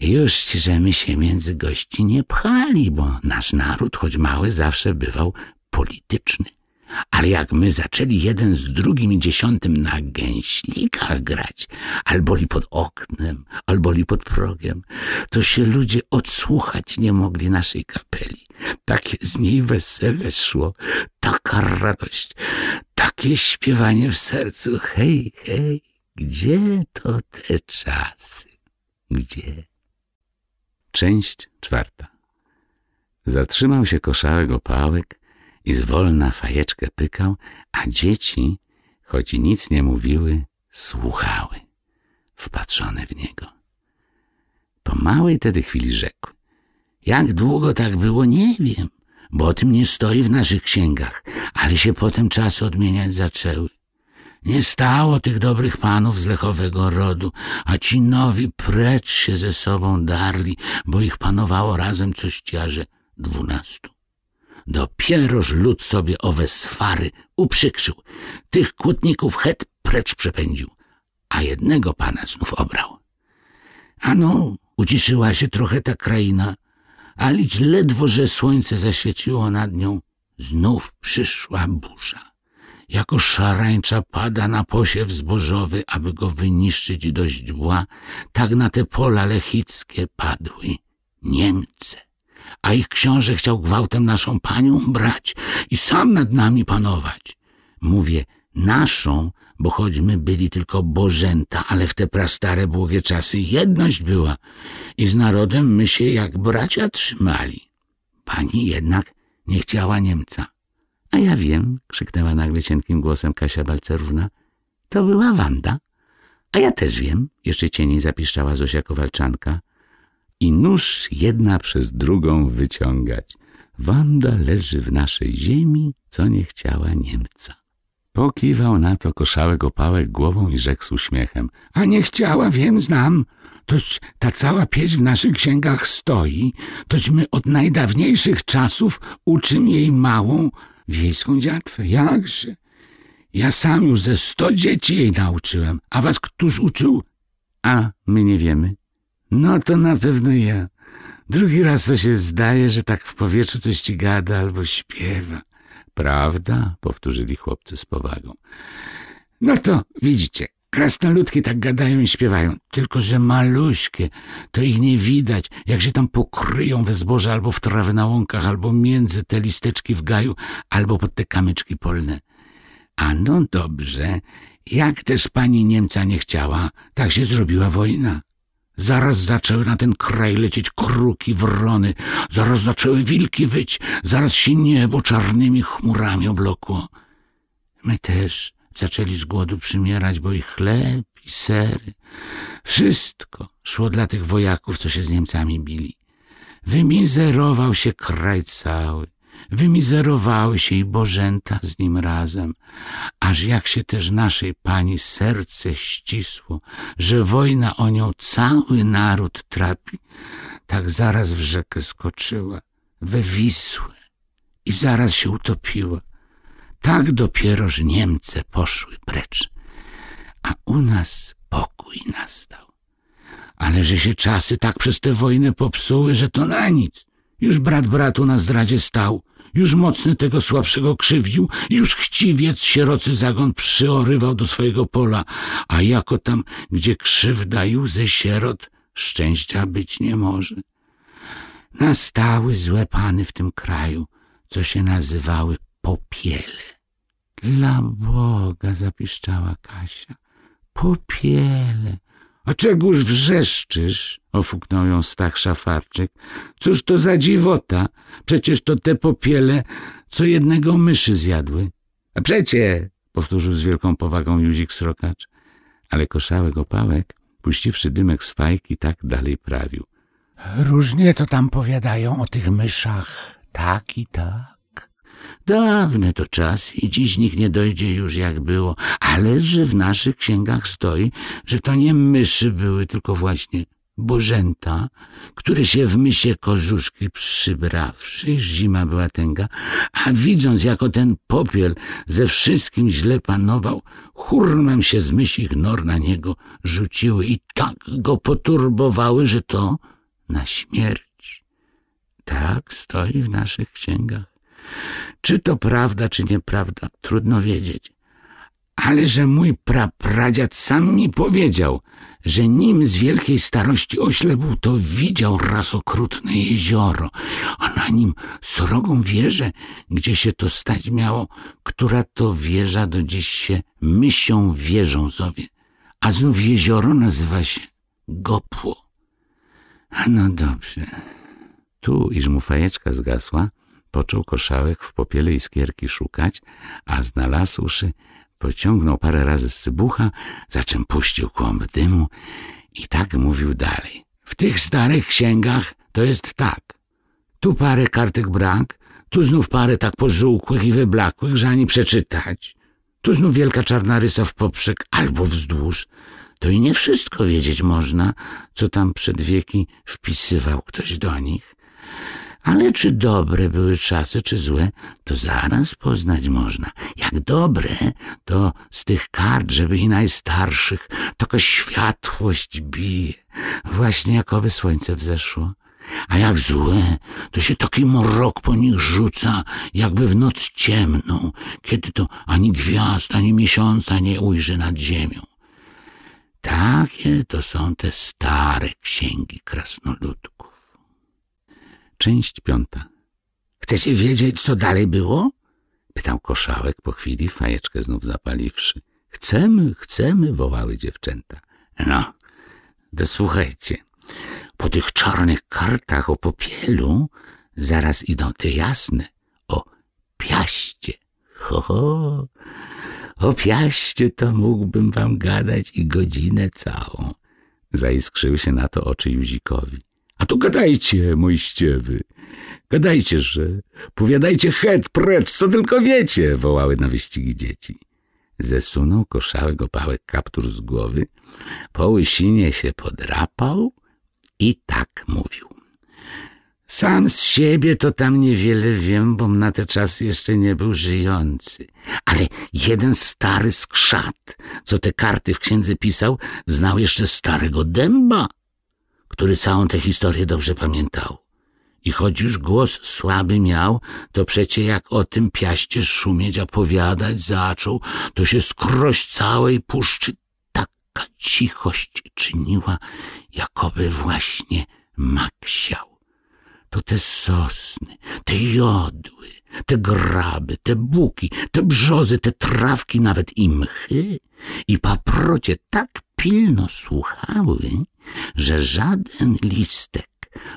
Już że my się między gości nie pchali, bo nasz naród, choć mały, zawsze bywał polityczny. Ale jak my zaczęli jeden z drugim i dziesiątym na gęślikach grać, alboli pod oknem, alboli pod progiem, to się ludzie odsłuchać nie mogli naszej kapeli. Takie z niej wesele szło, taka radość, takie śpiewanie w sercu. Hej, hej, gdzie to te czasy? Gdzie? Część czwarta. Zatrzymał się koszarek opałek, i zwolna fajeczkę pykał, a dzieci, choć nic nie mówiły, słuchały, wpatrzone w niego. Po małej tedy chwili rzekł. Jak długo tak było, nie wiem, bo o tym nie stoi w naszych księgach, ale się potem czasy odmieniać zaczęły. Nie stało tych dobrych panów z lechowego rodu, a ci nowi precz się ze sobą darli, bo ich panowało razem coś ciarze dwunastu. Dopieroż lud sobie owe swary uprzykrzył. Tych kłótników het precz przepędził, a jednego pana znów obrał. Ano, uciszyła się trochę ta kraina, lić ledwo, że słońce zaświeciło nad nią, znów przyszła burza. Jako szarańcza pada na posiew zbożowy, aby go wyniszczyć do źdźbła, tak na te pola lechickie padły Niemce a ich książę chciał gwałtem naszą panią brać i sam nad nami panować. Mówię, naszą, bo choć my byli tylko bożęta, ale w te prastare błogie czasy jedność była i z narodem my się jak bracia trzymali. Pani jednak nie chciała Niemca. A ja wiem, krzyknęła nagle cienkim głosem Kasia Balcerówna, to była Wanda. A ja też wiem, jeszcze cieni zapiszczała Zosia Kowalczanka i nóż jedna przez drugą wyciągać. Wanda leży w naszej ziemi, co nie chciała Niemca. Pokiwał na to koszałek opałek głową i rzekł z uśmiechem. A nie chciała, wiem, znam. Toć ta cała pieśń w naszych księgach stoi, toć my od najdawniejszych czasów uczym jej małą wiejską dziatwę. Jakże? Ja sam już ze sto dzieci jej nauczyłem, a was któż uczył? A my nie wiemy. No to na pewno ja. Drugi raz to się zdaje, że tak w powietrzu coś ci gada albo śpiewa. Prawda? Powtórzyli chłopcy z powagą. No to widzicie, krasnoludki tak gadają i śpiewają, tylko że maluśkie, to ich nie widać, jak się tam pokryją we zboże albo w trawy na łąkach, albo między te listeczki w gaju, albo pod te kamyczki polne. A no dobrze, jak też pani Niemca nie chciała, tak się zrobiła wojna. Zaraz zaczęły na ten kraj lecieć kruki, wrony, zaraz zaczęły wilki wyć, zaraz się niebo czarnymi chmurami oblokło. My też zaczęli z głodu przymierać, bo i chleb, i sery, wszystko szło dla tych wojaków, co się z Niemcami bili. Wymizerował się kraj cały wymizerowały się i bożęta z nim razem, aż jak się też naszej pani serce ścisło, że wojna o nią cały naród trapi, tak zaraz w rzekę skoczyła, we Wisłę i zaraz się utopiła. Tak dopieroż Niemce poszły precz, a u nas pokój nastał. Ale że się czasy tak przez tę wojnę popsuły, że to na nic. Już brat bratu na zdradzie stał. Już mocny tego słabszego krzywdził, już chciwiec sierocy zagon przyorywał do swojego pola, a jako tam, gdzie krzywda i łzy sierot, szczęścia być nie może. Nastały złe pany w tym kraju, co się nazywały popiele. Dla Boga, zapiszczała Kasia, popiele, a czegóż wrzeszczysz? ofuknął ją Stach Szafarczyk. Cóż to za dziwota? Przecież to te popiele, co jednego myszy zjadły. A przecie, powtórzył z wielką powagą Juzik Srokacz. Ale koszałek opałek, puściwszy dymek z fajki, tak dalej prawił. Różnie to tam powiadają o tych myszach, tak i tak. Dawny to czas i dziś nikt nie dojdzie już jak było, ale że w naszych księgach stoi, że to nie myszy były, tylko właśnie Bożęta, który się w mysie korzuszki przybrawszy, zima była tęga, a widząc, jako ten popiel ze wszystkim źle panował, hurmem się z mysich nor na niego rzuciły i tak go poturbowały, że to na śmierć. Tak stoi w naszych księgach. Czy to prawda, czy nieprawda, trudno wiedzieć. Ale że mój prapradziad sam mi powiedział, że nim z wielkiej starości oślepł, to widział raz okrutne jezioro, a na nim srogą wieżę, gdzie się to stać miało, która to wieża do dziś się mysią wieżą zowie, a znów jezioro nazywa się Gopło. A no dobrze. Tu, iż mu fajeczka zgasła, począł koszałek w popiele iskierki szukać, a znalazłszy, Pociągnął parę razy z cybucha, za czym puścił kłąb dymu i tak mówił dalej. W tych starych księgach to jest tak. Tu parę kartek brak, tu znów parę tak pożółkłych i wyblakłych, że ani przeczytać. Tu znów wielka czarna rysa w poprzek albo wzdłuż. To i nie wszystko wiedzieć można, co tam przed wieki wpisywał ktoś do nich. Ale czy dobre były czasy, czy złe, to zaraz poznać można. Jak dobre, to z tych kart, żeby i najstarszych, taka światłość bije, właśnie jakoby słońce wzeszło. A jak złe, to się taki mrok po nich rzuca, jakby w noc ciemną, kiedy to ani gwiazd, ani miesiąca nie ujrzy nad ziemią. Takie to są te stare księgi krasnoludku. Część piąta. Chcecie wiedzieć, co dalej było? Pytał koszałek po chwili, fajeczkę znów zapaliwszy. Chcemy, chcemy, wołały dziewczęta. No, dosłuchajcie. Po tych czarnych kartach o popielu zaraz idą te jasne o piaście. Ho, ho. O piaście to mógłbym wam gadać i godzinę całą. Zaiskrzyły się na to oczy Juzikowi. A to gadajcie, moi ściewy. Gadajcie, że powiadajcie het, precz, co tylko wiecie, wołały na wyścigi dzieci. Zesunął koszałek opałek kaptur z głowy, po łysinie się podrapał i tak mówił. Sam z siebie to tam niewiele wiem, bom na te czasy jeszcze nie był żyjący. Ale jeden stary skrzat, co te karty w księdze pisał, znał jeszcze starego dęba który całą tę historię dobrze pamiętał. I choć już głos słaby miał, to przecie jak o tym piaście szumieć opowiadać zaczął, to się skroś całej puszczy taka cichość czyniła, jakoby właśnie maksiał. To te sosny, te jodły, te graby, te buki, te brzozy, te trawki, nawet i mchy i paprocie tak pilno słuchały, że żaden listek,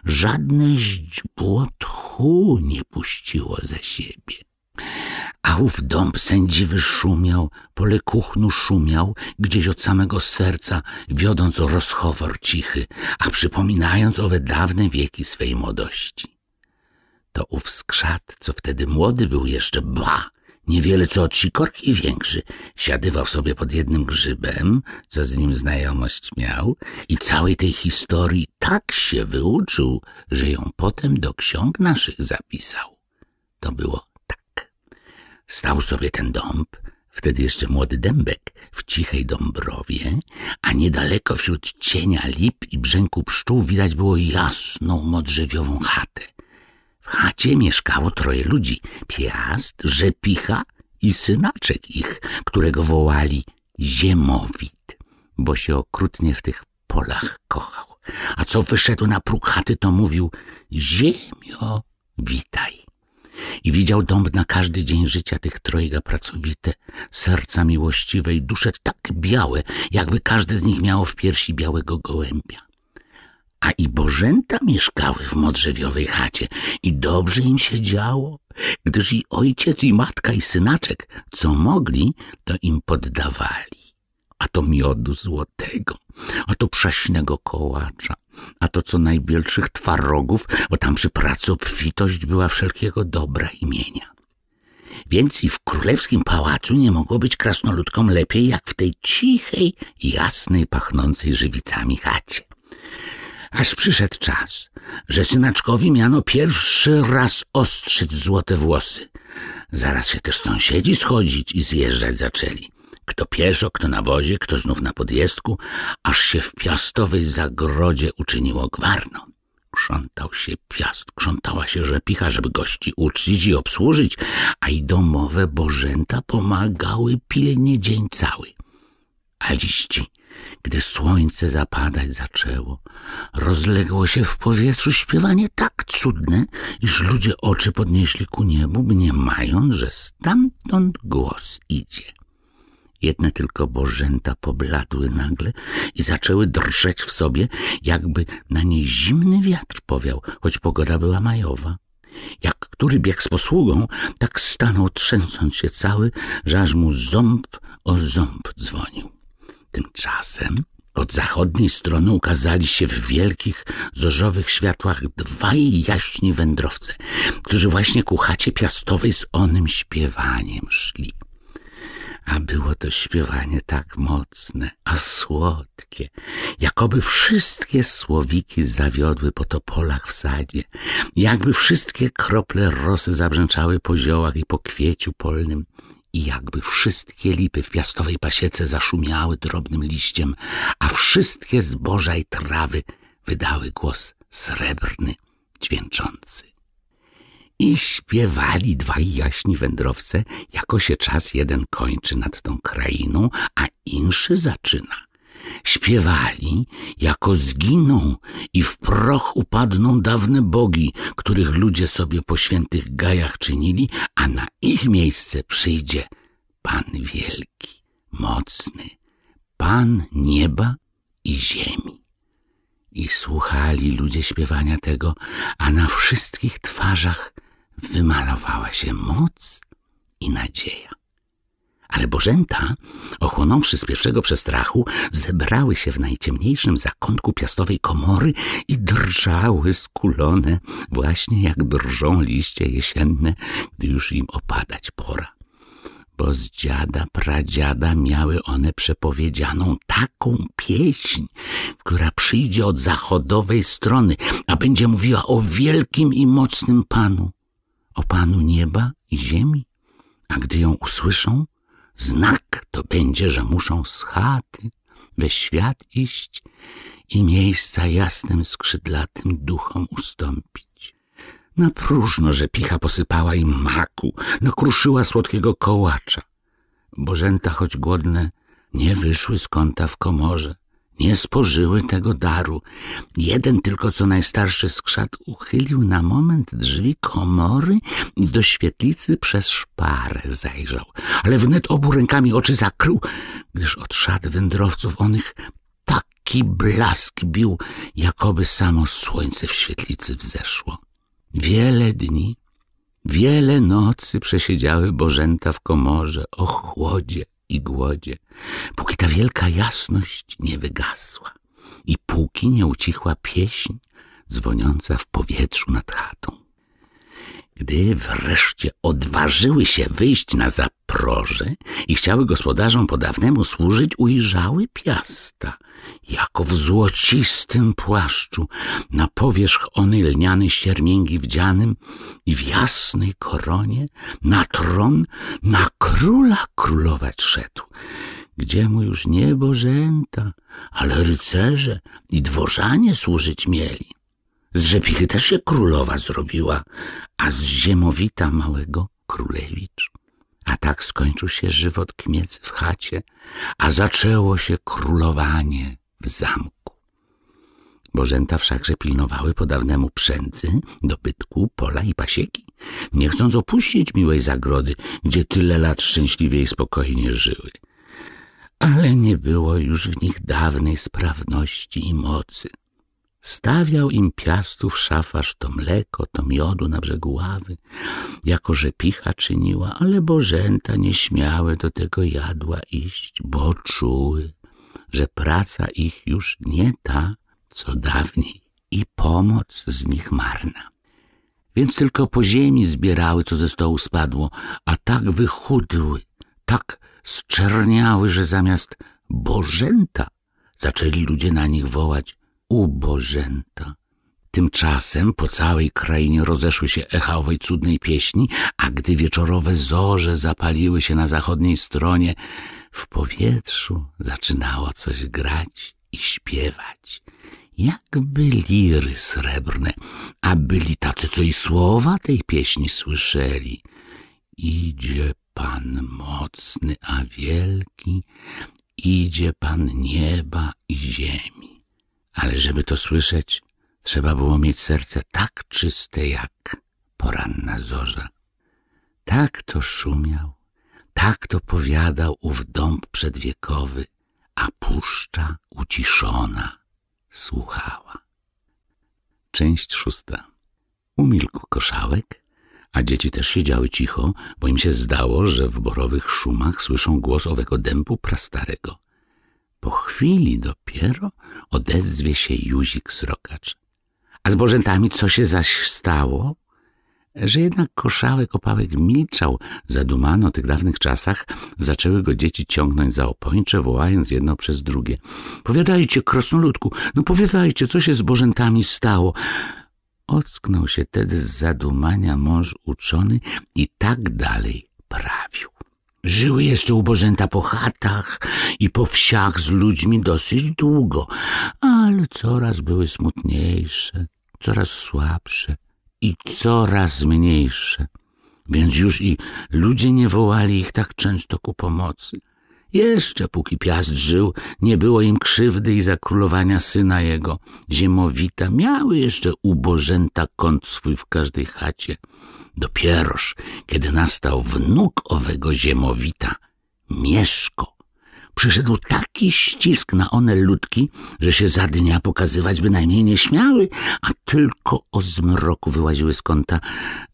żadne źdźbło tchu nie puściło ze siebie. A ów dąb sędziwy szumiał, pole kuchnu szumiał, gdzieś od samego serca, wiodąc o rozchowor cichy, a przypominając owe dawne wieki swej młodości. To ów skrzat, co wtedy młody był jeszcze, ba, niewiele co od sikorki większy. Siadywał sobie pod jednym grzybem, co z nim znajomość miał, i całej tej historii tak się wyuczył, że ją potem do ksiąg naszych zapisał. To było tak. Stał sobie ten dąb, wtedy jeszcze młody dębek, w cichej dąbrowie, a niedaleko wśród cienia lip i brzęku pszczół widać było jasną, modrzewiową chatę. W chacie mieszkało troje ludzi: Piast, Rzepicha i synaczek ich, którego wołali Ziemowit, bo się okrutnie w tych polach kochał. A co wyszedł na próg chaty, to mówił: Ziemio, witaj. I widział dom na każdy dzień życia tych trojga pracowite, serca miłościwe i dusze tak białe, jakby każde z nich miało w piersi białego gołębia. A i Bożęta mieszkały w modrzewiowej chacie i dobrze im się działo, gdyż i ojciec, i matka, i synaczek, co mogli, to im poddawali. A to miodu złotego, a to prześnego kołacza, a to co najbielszych twarogów, bo tam przy pracy obfitość była wszelkiego dobra imienia. Więc i w królewskim pałacu nie mogło być krasnoludkom lepiej jak w tej cichej, jasnej, pachnącej żywicami chacie aż przyszedł czas, że synaczkowi miano pierwszy raz ostrzyć złote włosy. Zaraz się też sąsiedzi schodzić i zjeżdżać zaczęli. Kto pieszo, kto na wozie, kto znów na podjezdku, aż się w piastowej zagrodzie uczyniło gwarno. Krzątał się piast, krzątała się rzepicha, żeby gości uczcić i obsłużyć, a i domowe bożęta pomagały pilnie dzień cały. A liści gdy słońce zapadać zaczęło, rozległo się w powietrzu śpiewanie tak cudne, iż ludzie oczy podnieśli ku niebu, mniemając, że stamtąd głos idzie. Jedne tylko bożęta pobladły nagle i zaczęły drżeć w sobie, jakby na nie zimny wiatr powiał, choć pogoda była majowa. Jak który biegł z posługą, tak stanął trzęsąc się cały, że aż mu ząb o ząb dzwonił. Tymczasem od zachodniej strony ukazali się w wielkich, zorzowych światłach dwaj jaśni wędrowcy, którzy właśnie ku chacie piastowej z onym śpiewaniem szli. A było to śpiewanie tak mocne, a słodkie, jakoby wszystkie słowiki zawiodły po topolach w sadzie, jakby wszystkie krople rosy zabrzęczały po ziołach i po kwieciu polnym – i jakby wszystkie lipy w piastowej pasiece zaszumiały drobnym liściem, a wszystkie zboża i trawy wydały głos srebrny, dźwięczący. I śpiewali dwaj jaśni wędrowce, jako się czas jeden kończy nad tą krainą, a inszy zaczyna. Śpiewali, jako zginą i w proch upadną dawne bogi, których ludzie sobie po świętych gajach czynili, a na ich miejsce przyjdzie Pan Wielki, Mocny, Pan Nieba i Ziemi. I słuchali ludzie śpiewania tego, a na wszystkich twarzach wymalowała się moc i nadzieja. Ale Bożęta, ochłonąwszy z pierwszego przestrachu, zebrały się w najciemniejszym zakątku piastowej komory i drżały skulone, właśnie jak drżą liście jesienne, gdy już im opadać pora. Bo z dziada pradziada miały one przepowiedzianą taką pieśń, która przyjdzie od zachodowej strony, a będzie mówiła o wielkim i mocnym Panu, o Panu nieba i ziemi. A gdy ją usłyszą, Znak to będzie, że muszą z chaty we świat iść i miejsca jasnym skrzydlatym duchom ustąpić. Na próżno, że picha posypała im maku, nakruszyła słodkiego kołacza. Bożęta, choć głodne, nie wyszły z kąta w komorze nie spożyły tego daru. Jeden tylko co najstarszy skrzat uchylił na moment drzwi komory i do świetlicy przez szparę zajrzał, ale wnet obu rękami oczy zakrył, gdyż od szat wędrowców onych taki blask bił, jakoby samo słońce w świetlicy wzeszło. Wiele dni, wiele nocy przesiedziały bożęta w komorze o chłodzie i głodzie póki ta wielka jasność nie wygasła i póki nie ucichła pieśń dzwoniąca w powietrzu nad chatą. Gdy wreszcie odważyły się wyjść na zaproże i chciały gospodarzom po dawnemu służyć, ujrzały piasta, jako w złocistym płaszczu, na powierzch onej lniany siermięgi wdzianym i w jasnej koronie na tron na króla królować szedł. Gdzie mu już niebożęta, ale rycerze i dworzanie służyć mieli. Z rzepichy też się królowa zrobiła, a z ziemowita małego królewicz. A tak skończył się żywot kmiec w chacie, a zaczęło się królowanie w zamku. Bożęta wszakże pilnowały po dawnemu przędzy, dobytku, pola i pasieki, nie chcąc opuścić miłej zagrody, gdzie tyle lat szczęśliwie i spokojnie żyły ale nie było już w nich dawnej sprawności i mocy. Stawiał im piastów szafarz to mleko, to miodu na brzegu ławy, jako że picha czyniła, ale bożęta nie śmiały do tego jadła iść, bo czuły, że praca ich już nie ta, co dawniej i pomoc z nich marna. Więc tylko po ziemi zbierały, co ze stołu spadło, a tak wychudły, tak zczerniały, że zamiast Bożęta zaczęli ludzie na nich wołać ubożęta. Tymczasem po całej krainie rozeszły się echa owej cudnej pieśni, a gdy wieczorowe zorze zapaliły się na zachodniej stronie, w powietrzu zaczynało coś grać i śpiewać. Jakby liry srebrne, a byli tacy, co i słowa tej pieśni słyszeli. Idzie Pan mocny a wielki, idzie Pan nieba i ziemi. Ale żeby to słyszeć, trzeba było mieć serce tak czyste jak poranna zorza. Tak to szumiał, tak to powiadał ów dąb przedwiekowy, a puszcza uciszona słuchała. Część szósta. Umilkł koszałek, a dzieci też siedziały cicho, bo im się zdało, że w borowych szumach słyszą głos owego dębu prastarego. Po chwili dopiero odezwie się Juzik Srokacz. A z Bożętami co się zaś stało? Że jednak koszałek opałek milczał, zadumano o tych dawnych czasach, zaczęły go dzieci ciągnąć za opończe, wołając jedno przez drugie. Powiadajcie, krosnoludku, no powiadajcie, co się z Bożętami stało? Ocknął się tedy z zadumania mąż uczony i tak dalej prawił. Żyły jeszcze ubożęta po chatach i po wsiach z ludźmi dosyć długo, ale coraz były smutniejsze, coraz słabsze i coraz mniejsze, więc już i ludzie nie wołali ich tak często ku pomocy. Jeszcze póki Piast żył, nie było im krzywdy i zakrólowania syna jego. Ziemowita miały jeszcze ubożęta kąt swój w każdej chacie. Dopieroż, kiedy nastał wnuk owego ziemowita, Mieszko, przyszedł taki ścisk na one ludki, że się za dnia pokazywać bynajmniej nie śmiały, a tylko o zmroku wyłaziły z kąta,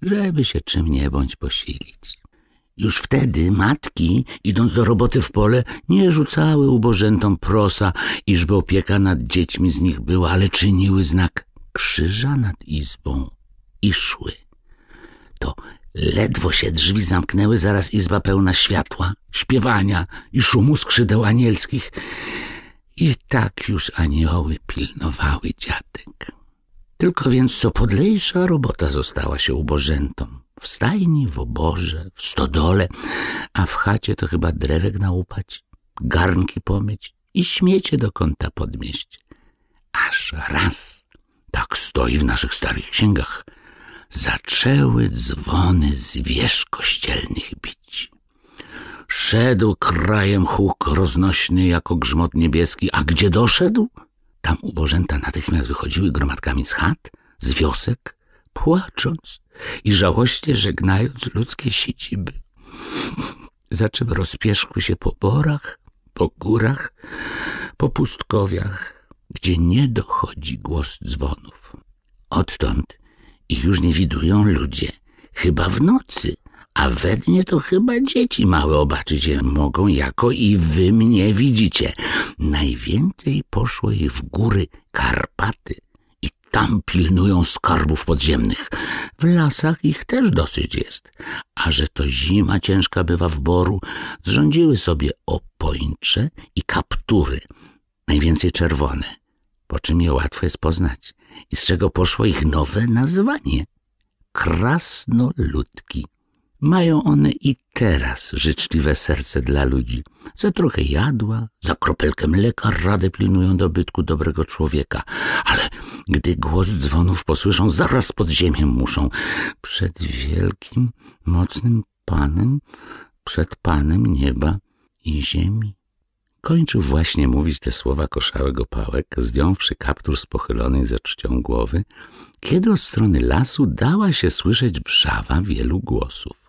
żeby się czym nie bądź posilić. Już wtedy matki, idąc do roboty w pole, nie rzucały ubożętom prosa, iżby opieka nad dziećmi z nich była, ale czyniły znak krzyża nad izbą i szły. To ledwo się drzwi zamknęły, zaraz izba pełna światła, śpiewania i szumu skrzydeł anielskich. I tak już anioły pilnowały dziadek. Tylko więc co podlejsza robota została się ubożętom. W stajni, w oborze, w stodole, a w chacie to chyba drewek nałupać, garnki pomyć i śmiecie do kąta podmieść. Aż raz, tak stoi w naszych starych księgach, zaczęły dzwony z wież kościelnych bić. Szedł krajem huk roznośny jako grzmot niebieski, a gdzie doszedł? Tam ubożęta natychmiast wychodziły gromadkami z chat, z wiosek, płacząc i żałośnie żegnając ludzkie siedziby. <laughs> Za czym rozpierzchły się po borach, po górach, po pustkowiach, gdzie nie dochodzi głos dzwonów. Odtąd ich już nie widują ludzie, chyba w nocy, a we dnie to chyba dzieci małe obaczyć je mogą, jako i wy mnie widzicie. Najwięcej poszło ich w góry Karpaty, tam pilnują skarbów podziemnych. W lasach ich też dosyć jest. A że to zima ciężka bywa w boru, zrządziły sobie opończe i kaptury, najwięcej czerwone, po czym je łatwo jest poznać i z czego poszło ich nowe nazwanie – krasnoludki. Mają one i teraz życzliwe serce dla ludzi. Za trochę jadła, za kropelkę mleka radę pilnują dobytku dobrego człowieka. Ale gdy głos dzwonów posłyszą, zaraz pod ziemię muszą. Przed wielkim, mocnym Panem, przed Panem nieba i ziemi. Kończył właśnie mówić te słowa koszałego pałek, zdjąwszy kaptur z pochylonej ze czcią głowy, kiedy od strony lasu dała się słyszeć wrzawa wielu głosów.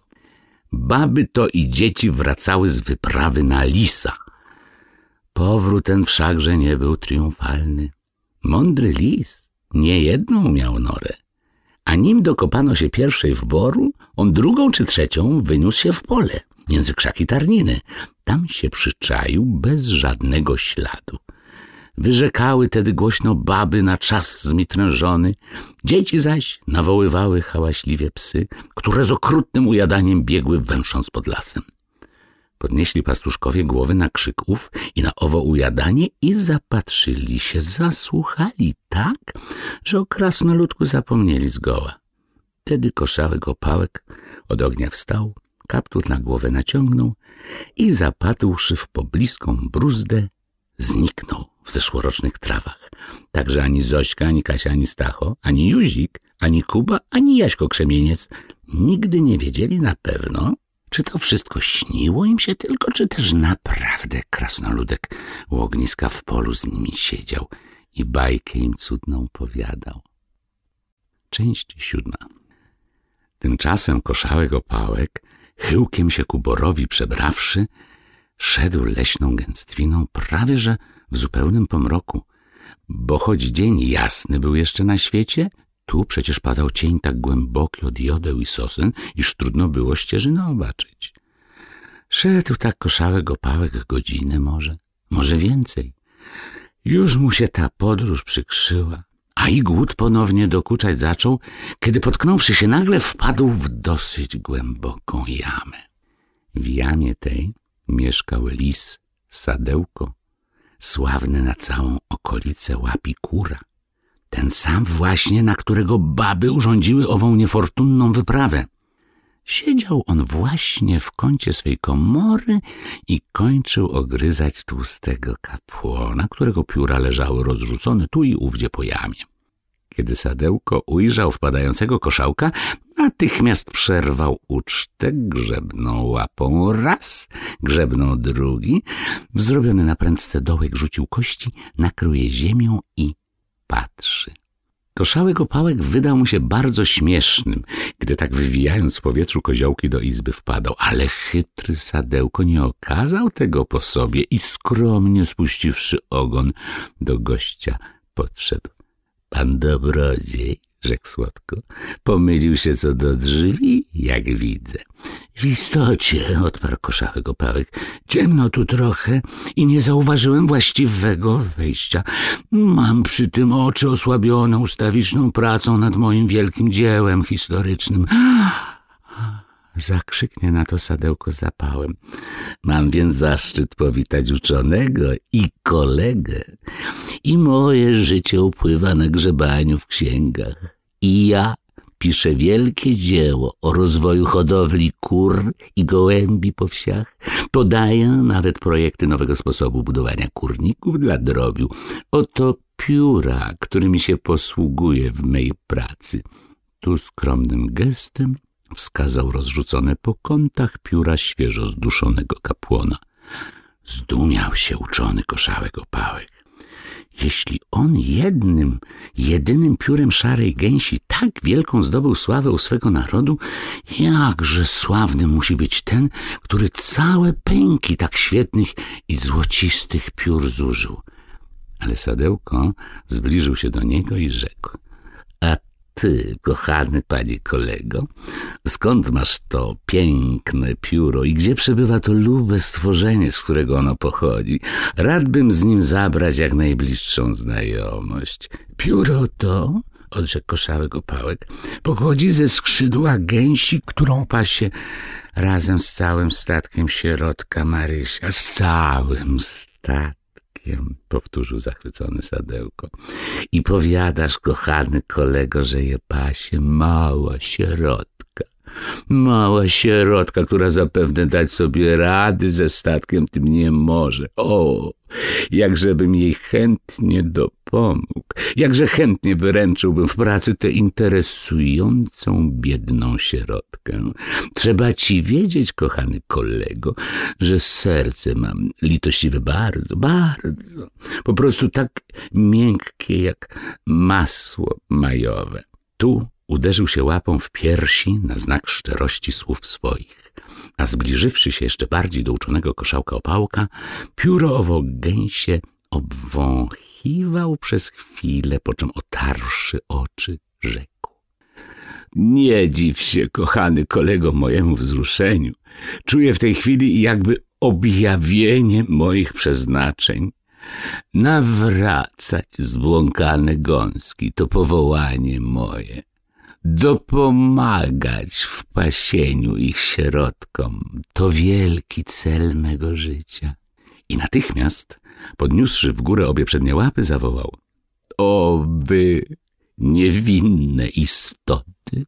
Baby to i dzieci wracały z wyprawy na lisa. Powrót ten wszakże nie był triumfalny. Mądry lis nie jedną miał norę. A nim dokopano się pierwszej w boru, on drugą czy trzecią wyniósł się w pole, między krzaki tarniny. Tam się przyczaił bez żadnego śladu. Wyrzekały tedy głośno baby na czas zmitrężony, dzieci zaś nawoływały hałaśliwie psy, które z okrutnym ujadaniem biegły węsząc pod lasem. Podnieśli pastuszkowie głowy na krzyk ów i na owo ujadanie i zapatrzyli się, zasłuchali tak, że o krasnoludku zapomnieli zgoła. Wtedy koszałek opałek od ognia wstał, kaptur na głowę naciągnął i zapadłszy w pobliską bruzdę, zniknął w zeszłorocznych trawach. Także ani Zośka, ani Kasia, ani Stacho, ani Juzik, ani Kuba, ani Jaśko Krzemieniec nigdy nie wiedzieli na pewno, czy to wszystko śniło im się tylko, czy też naprawdę krasnoludek u ogniska w polu z nimi siedział i bajkę im cudną powiadał. Część siódma. Tymczasem koszałek opałek, chyłkiem się ku borowi przebrawszy, szedł leśną gęstwiną prawie że w zupełnym pomroku, bo choć dzień jasny był jeszcze na świecie, tu przecież padał cień tak głęboki od jodeł i sosen, iż trudno było ścieżynę obaczyć. Szedł tak koszałek opałek godzinę może, może więcej. Już mu się ta podróż przykrzyła, a i głód ponownie dokuczać zaczął, kiedy potknąwszy się nagle wpadł w dosyć głęboką jamę. W jamie tej mieszkał lis, sadełko sławny na całą okolicę łapikura. Ten sam właśnie, na którego baby urządziły ową niefortunną wyprawę. Siedział on właśnie w kącie swej komory i kończył ogryzać tłustego kapłona, którego pióra leżały rozrzucone tu i ówdzie po jamie. Kiedy sadełko ujrzał wpadającego koszałka, Natychmiast przerwał ucztę, grzebnął łapą raz, grzebnął drugi. Wzrobiony na prędce dołek rzucił kości, nakrył je ziemią i patrzy. Koszałek opałek wydał mu się bardzo śmiesznym, gdy tak wywijając w powietrzu koziołki do izby wpadał, ale chytry sadełko nie okazał tego po sobie i skromnie spuściwszy ogon do gościa podszedł. Pan dobrodziej, rzekł słodko. Pomylił się co do drzwi, jak widzę. W istocie, odparł koszałego pałek, ciemno tu trochę i nie zauważyłem właściwego wejścia. Mam przy tym oczy osłabione ustawiczną pracą nad moim wielkim dziełem historycznym. Zakrzyknie na to sadełko zapałem. Mam więc zaszczyt powitać uczonego i kolegę. I moje życie upływa na grzebaniu w księgach ja pisze wielkie dzieło o rozwoju hodowli kur i gołębi po wsiach. Podaje nawet projekty nowego sposobu budowania kurników dla drobiu. Oto pióra, którymi się posługuję w mej pracy. Tu skromnym gestem wskazał rozrzucone po kątach pióra świeżo zduszonego kapłona. Zdumiał się uczony koszałek opałek. Jeśli on jednym, jedynym piórem szarej gęsi tak wielką zdobył sławę u swego narodu, jakże sławnym musi być ten, który całe pęki tak świetnych i złocistych piór zużył. Ale Sadełko zbliżył się do niego i rzekł. A ty, kochany panie kolego, skąd masz to piękne pióro i gdzie przebywa to lube stworzenie, z którego ono pochodzi? Radbym z nim zabrać jak najbliższą znajomość. Pióro to, odrzekł szałek opałek, pochodzi ze skrzydła gęsi, którą pasie razem z całym statkiem sierotka Marysia. Z całym statkiem powtórzył zachwycony sadełko. I powiadasz, kochany kolego, że je pasie mała sierota. Mała sierotka, która zapewne dać sobie rady ze statkiem tym nie może. O, jakżebym jej chętnie dopomógł, jakże chętnie wyręczyłbym w pracy tę interesującą, biedną sierotkę. Trzeba ci wiedzieć, kochany kolego, że serce mam litościwe bardzo, bardzo, po prostu tak miękkie jak masło majowe. Tu Uderzył się łapą w piersi na znak szczerości słów swoich, a zbliżywszy się jeszcze bardziej do uczonego koszałka opałka, pióro owo gęsie obwąchiwał przez chwilę, po czym otarszy oczy rzekł. Nie dziw się, kochany kolego, mojemu wzruszeniu. Czuję w tej chwili jakby objawienie moich przeznaczeń. Nawracać zbłąkane gąski to powołanie moje. Dopomagać w pasieniu ich środkom to wielki cel mego życia. I natychmiast, podniósłszy w górę obie przednie łapy, zawołał. O wy, niewinne istoty!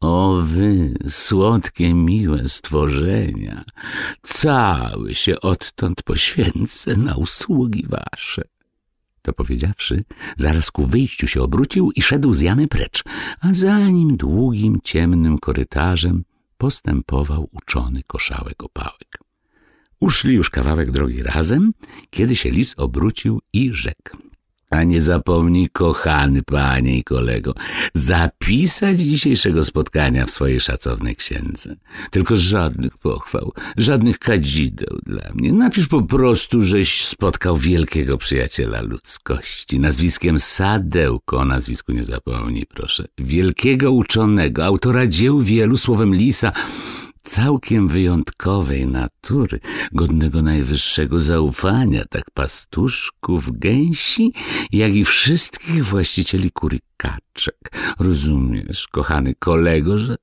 O wy, słodkie, miłe stworzenia! Cały się odtąd poświęcę na usługi wasze. To powiedziawszy, zaraz ku wyjściu się obrócił i szedł z jamy precz, a za nim długim, ciemnym korytarzem postępował uczony koszałek opałek. Uszli już kawałek drogi razem, kiedy się lis obrócił i rzekł. A nie zapomnij, kochany panie i kolego, zapisać dzisiejszego spotkania w swojej szacownej księdze. Tylko żadnych pochwał, żadnych kadzideł dla mnie. Napisz po prostu, żeś spotkał wielkiego przyjaciela ludzkości. Nazwiskiem Sadełko, o nazwisku nie zapomnij, proszę. Wielkiego uczonego, autora dzieł wielu, słowem lisa, całkiem wyjątkowej natury, godnego najwyższego zaufania, tak pastuszków, gęsi, jak i wszystkich właścicieli kurikaczek. Rozumiesz, kochany kolego, że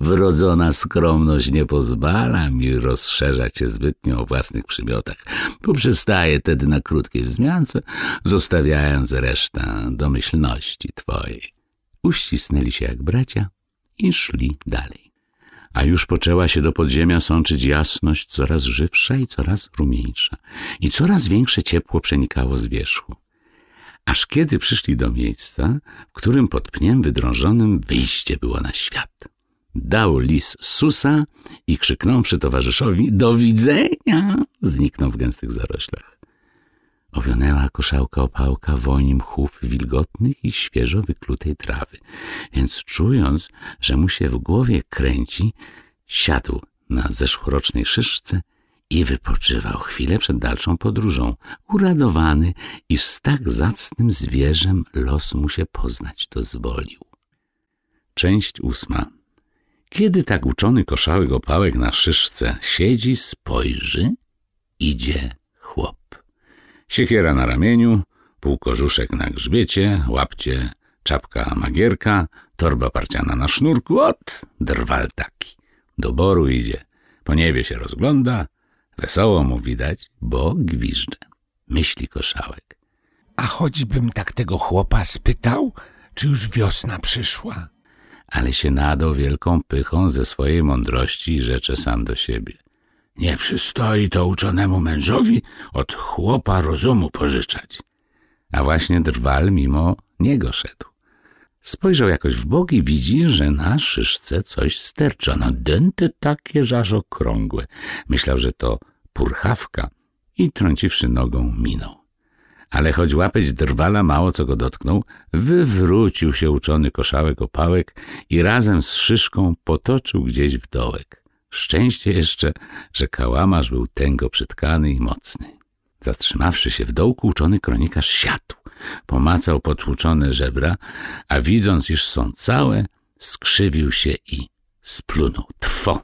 Wrodzona skromność nie pozwala mi rozszerzać się zbytnio o własnych przymiotach. Poprzestaję tedy na krótkiej wzmiance, zostawiając resztę domyślności twojej. Uścisnęli się jak bracia i szli dalej a już poczęła się do podziemia sączyć jasność coraz żywsza i coraz rumieńsza i coraz większe ciepło przenikało z wierzchu. Aż kiedy przyszli do miejsca, w którym pod pniem wydrążonym wyjście było na świat. Dał lis susa i krzyknąwszy towarzyszowi do widzenia, zniknął w gęstych zaroślach. Owionęła koszałka opałka woń mchów wilgotnych i świeżo wyklutej trawy, więc czując, że mu się w głowie kręci, siadł na zeszłorocznej szyszce i wypoczywał chwilę przed dalszą podróżą, uradowany, iż z tak zacnym zwierzem los mu się poznać dozwolił. Część ósma Kiedy tak uczony koszałek opałek na szyszce siedzi, spojrzy, idzie Siekiera na ramieniu, półkożuszek na grzbiecie, łapcie, czapka magierka, torba parciana na sznurku, ot, drwal taki. Do boru idzie, po niebie się rozgląda, wesoło mu widać, bo gwiżdże. Myśli koszałek. A choćbym tak tego chłopa spytał, czy już wiosna przyszła? Ale się nadał wielką pychą ze swojej mądrości i rzecze sam do siebie. Nie przystoi to uczonemu mężowi od chłopa rozumu pożyczać. A właśnie drwal mimo niego szedł. Spojrzał jakoś w bok i widzi, że na szyszce coś stercza, na dęty takie żarz okrągłe. Myślał, że to purchawka i trąciwszy nogą minął. Ale choć łapeć drwala mało co go dotknął, wywrócił się uczony koszałek opałek i razem z szyszką potoczył gdzieś w dołek. Szczęście jeszcze, że kałamarz był tęgo przytkany i mocny. Zatrzymawszy się w dołku, uczony kronikarz siadł. Pomacał potłuczone żebra, a widząc, iż są całe, skrzywił się i splunął. Two!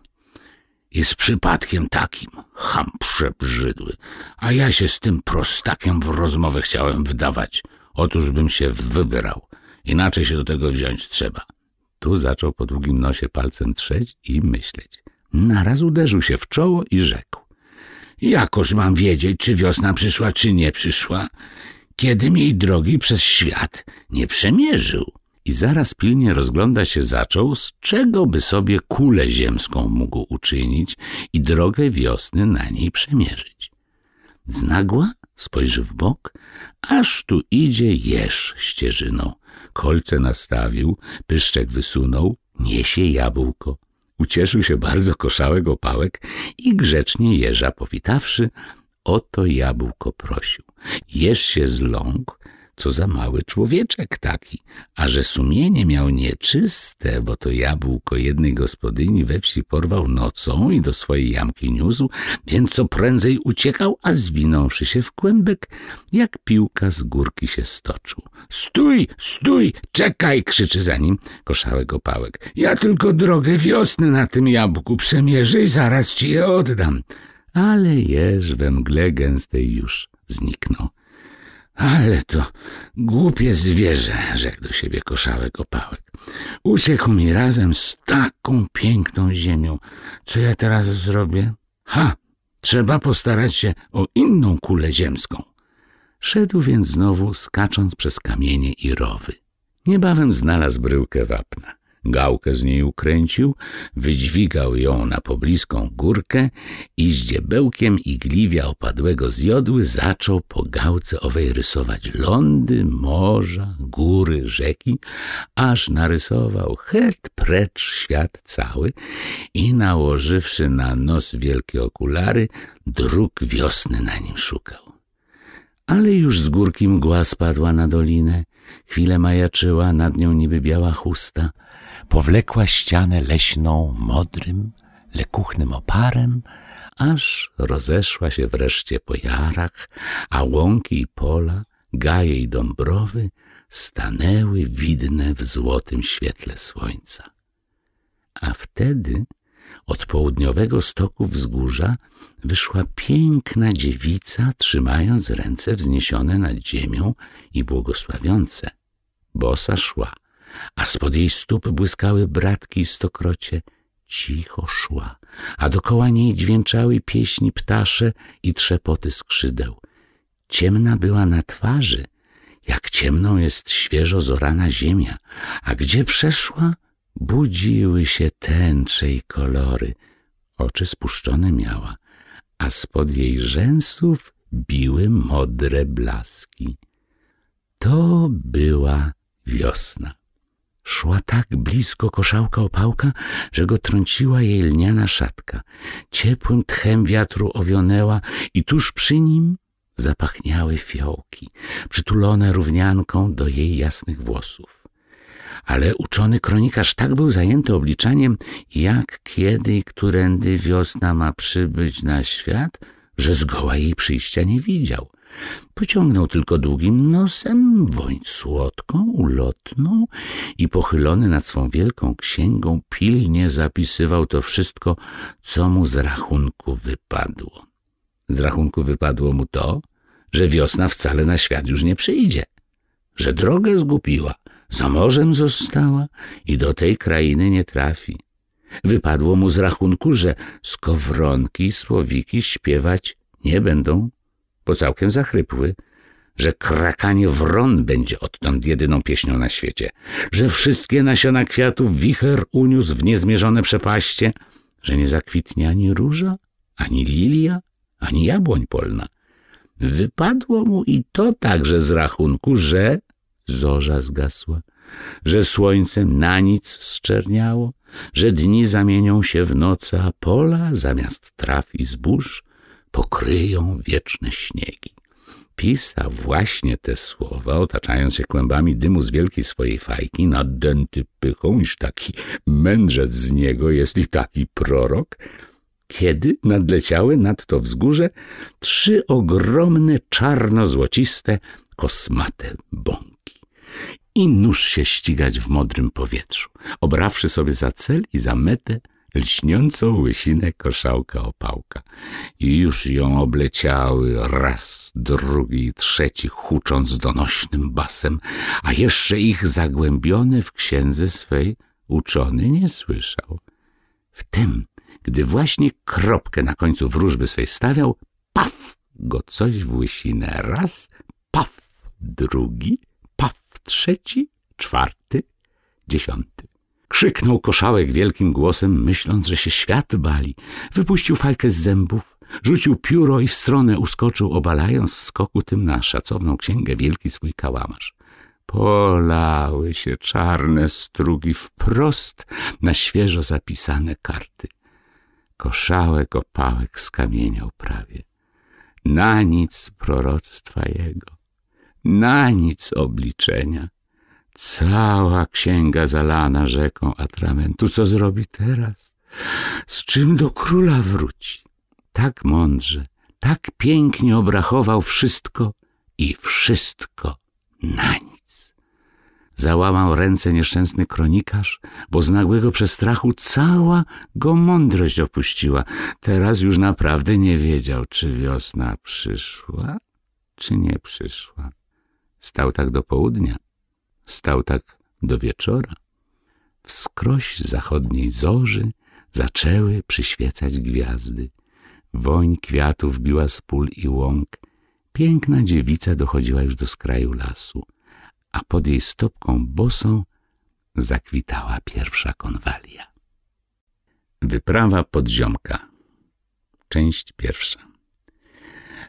I z przypadkiem takim, ham przebrzydły, a ja się z tym prostakiem w rozmowę chciałem wdawać. Otóż bym się wybrał. Inaczej się do tego wziąć trzeba. Tu zaczął po długim nosie palcem trzeć i myśleć. Naraz uderzył się w czoło i rzekł. Jakoż mam wiedzieć, czy wiosna przyszła, czy nie przyszła, kiedym jej drogi przez świat nie przemierzył. I zaraz pilnie rozgląda się zaczął, z czego by sobie kulę ziemską mógł uczynić i drogę wiosny na niej przemierzyć. Znagła spojrzy w bok, aż tu idzie jeż ścieżyną. Kolce nastawił, pyszczek wysunął, niesie jabłko. Ucieszył się bardzo koszałek opałek i grzecznie jeża powitawszy, o to jabłko prosił. Jeż się z co za mały człowieczek taki, a że sumienie miał nieczyste, bo to jabłko jednej gospodyni we wsi porwał nocą i do swojej jamki niósł, więc co prędzej uciekał, a zwinąwszy się w kłębek, jak piłka z górki się stoczył. Stój, stój, czekaj, krzyczy za nim koszałek opałek. Ja tylko drogę wiosny na tym jabłku przemierzę i zaraz ci je oddam. Ale jeż we mgle gęstej już zniknął. Ale to głupie zwierzę, rzekł do siebie koszałek opałek. Uciekł mi razem z taką piękną ziemią. Co ja teraz zrobię? Ha! Trzeba postarać się o inną kulę ziemską. Szedł więc znowu, skacząc przez kamienie i rowy. Niebawem znalazł bryłkę wapna. Gałkę z niej ukręcił, wydźwigał ją na pobliską górkę i zdziebełkiem igliwia opadłego zjodły zaczął po gałce owej rysować lądy, morza, góry, rzeki, aż narysował het precz świat cały i nałożywszy na nos wielkie okulary, dróg wiosny na nim szukał. Ale już z górki mgła spadła na dolinę, chwilę majaczyła nad nią niby biała chusta – powlekła ścianę leśną modrym, lekuchnym oparem, aż rozeszła się wreszcie po jarach, a łąki i pola, gaje i dąbrowy stanęły widne w złotym świetle słońca. A wtedy od południowego stoku wzgórza wyszła piękna dziewica, trzymając ręce wzniesione nad ziemią i błogosławiące. Bosa szła – a spod jej stóp błyskały bratki stokrocie. Cicho szła, a dokoła niej dźwięczały pieśni ptasze i trzepoty skrzydeł. Ciemna była na twarzy, jak ciemną jest świeżo zorana ziemia, a gdzie przeszła, budziły się tęcze i kolory. Oczy spuszczone miała, a spod jej rzęsów biły modre blaski. To była wiosna. Szła tak blisko koszałka opałka, że go trąciła jej lniana szatka. Ciepłym tchem wiatru owionęła i tuż przy nim zapachniały fiołki, przytulone równianką do jej jasnych włosów. Ale uczony kronikarz tak był zajęty obliczaniem, jak kiedy i którędy wiosna ma przybyć na świat, że zgoła jej przyjścia nie widział – Pociągnął tylko długim nosem, woń słodką, ulotną i pochylony nad swą wielką księgą pilnie zapisywał to wszystko, co mu z rachunku wypadło. Z rachunku wypadło mu to, że wiosna wcale na świat już nie przyjdzie, że drogę zgubiła, za morzem została i do tej krainy nie trafi. Wypadło mu z rachunku, że skowronki, słowiki śpiewać nie będą bo całkiem zachrypły, że krakanie wron będzie odtąd jedyną pieśnią na świecie, że wszystkie nasiona kwiatów wicher uniósł w niezmierzone przepaście, że nie zakwitnie ani róża, ani lilia, ani jabłoń polna. Wypadło mu i to także z rachunku, że zorza zgasła, że słońce na nic zczerniało, że dni zamienią się w noce, a pola zamiast traw i zbóż pokryją wieczne śniegi. Pisał właśnie te słowa, otaczając się kłębami dymu z wielkiej swojej fajki, nadęty pychą, iż taki mędrzec z niego jest i taki prorok, kiedy nadleciały nad to wzgórze trzy ogromne czarno-złociste, kosmate bąki. I nóż się ścigać w modrym powietrzu, obrawszy sobie za cel i za metę lśniącą łysinę koszałka opałka. I już ją obleciały raz, drugi, trzeci, hucząc donośnym basem, a jeszcze ich zagłębiony w księdze swej uczony nie słyszał. w tym gdy właśnie kropkę na końcu wróżby swej stawiał, paf go coś w łysinę raz, paf drugi, paf trzeci, czwarty, dziesiąty. Krzyknął koszałek wielkim głosem, myśląc, że się świat bali. Wypuścił fajkę z zębów, rzucił pióro i w stronę uskoczył, obalając w skoku tym na szacowną księgę wielki swój kałamarz. Polały się czarne strugi wprost na świeżo zapisane karty. Koszałek opałek skamieniał prawie. Na nic proroctwa jego, na nic obliczenia. Cała księga zalana rzeką atramentu. Co zrobi teraz? Z czym do króla wróci? Tak mądrze, tak pięknie obrachował wszystko i wszystko na nic. Załamał ręce nieszczęsny kronikarz, bo z nagłego przestrachu cała go mądrość opuściła. Teraz już naprawdę nie wiedział, czy wiosna przyszła, czy nie przyszła. Stał tak do południa Stał tak do wieczora. Wskroś zachodniej zorzy zaczęły przyświecać gwiazdy. Woń kwiatów biła z pól i łąk. Piękna dziewica dochodziła już do skraju lasu, a pod jej stopką bosą zakwitała pierwsza konwalia. Wyprawa podziomka Część pierwsza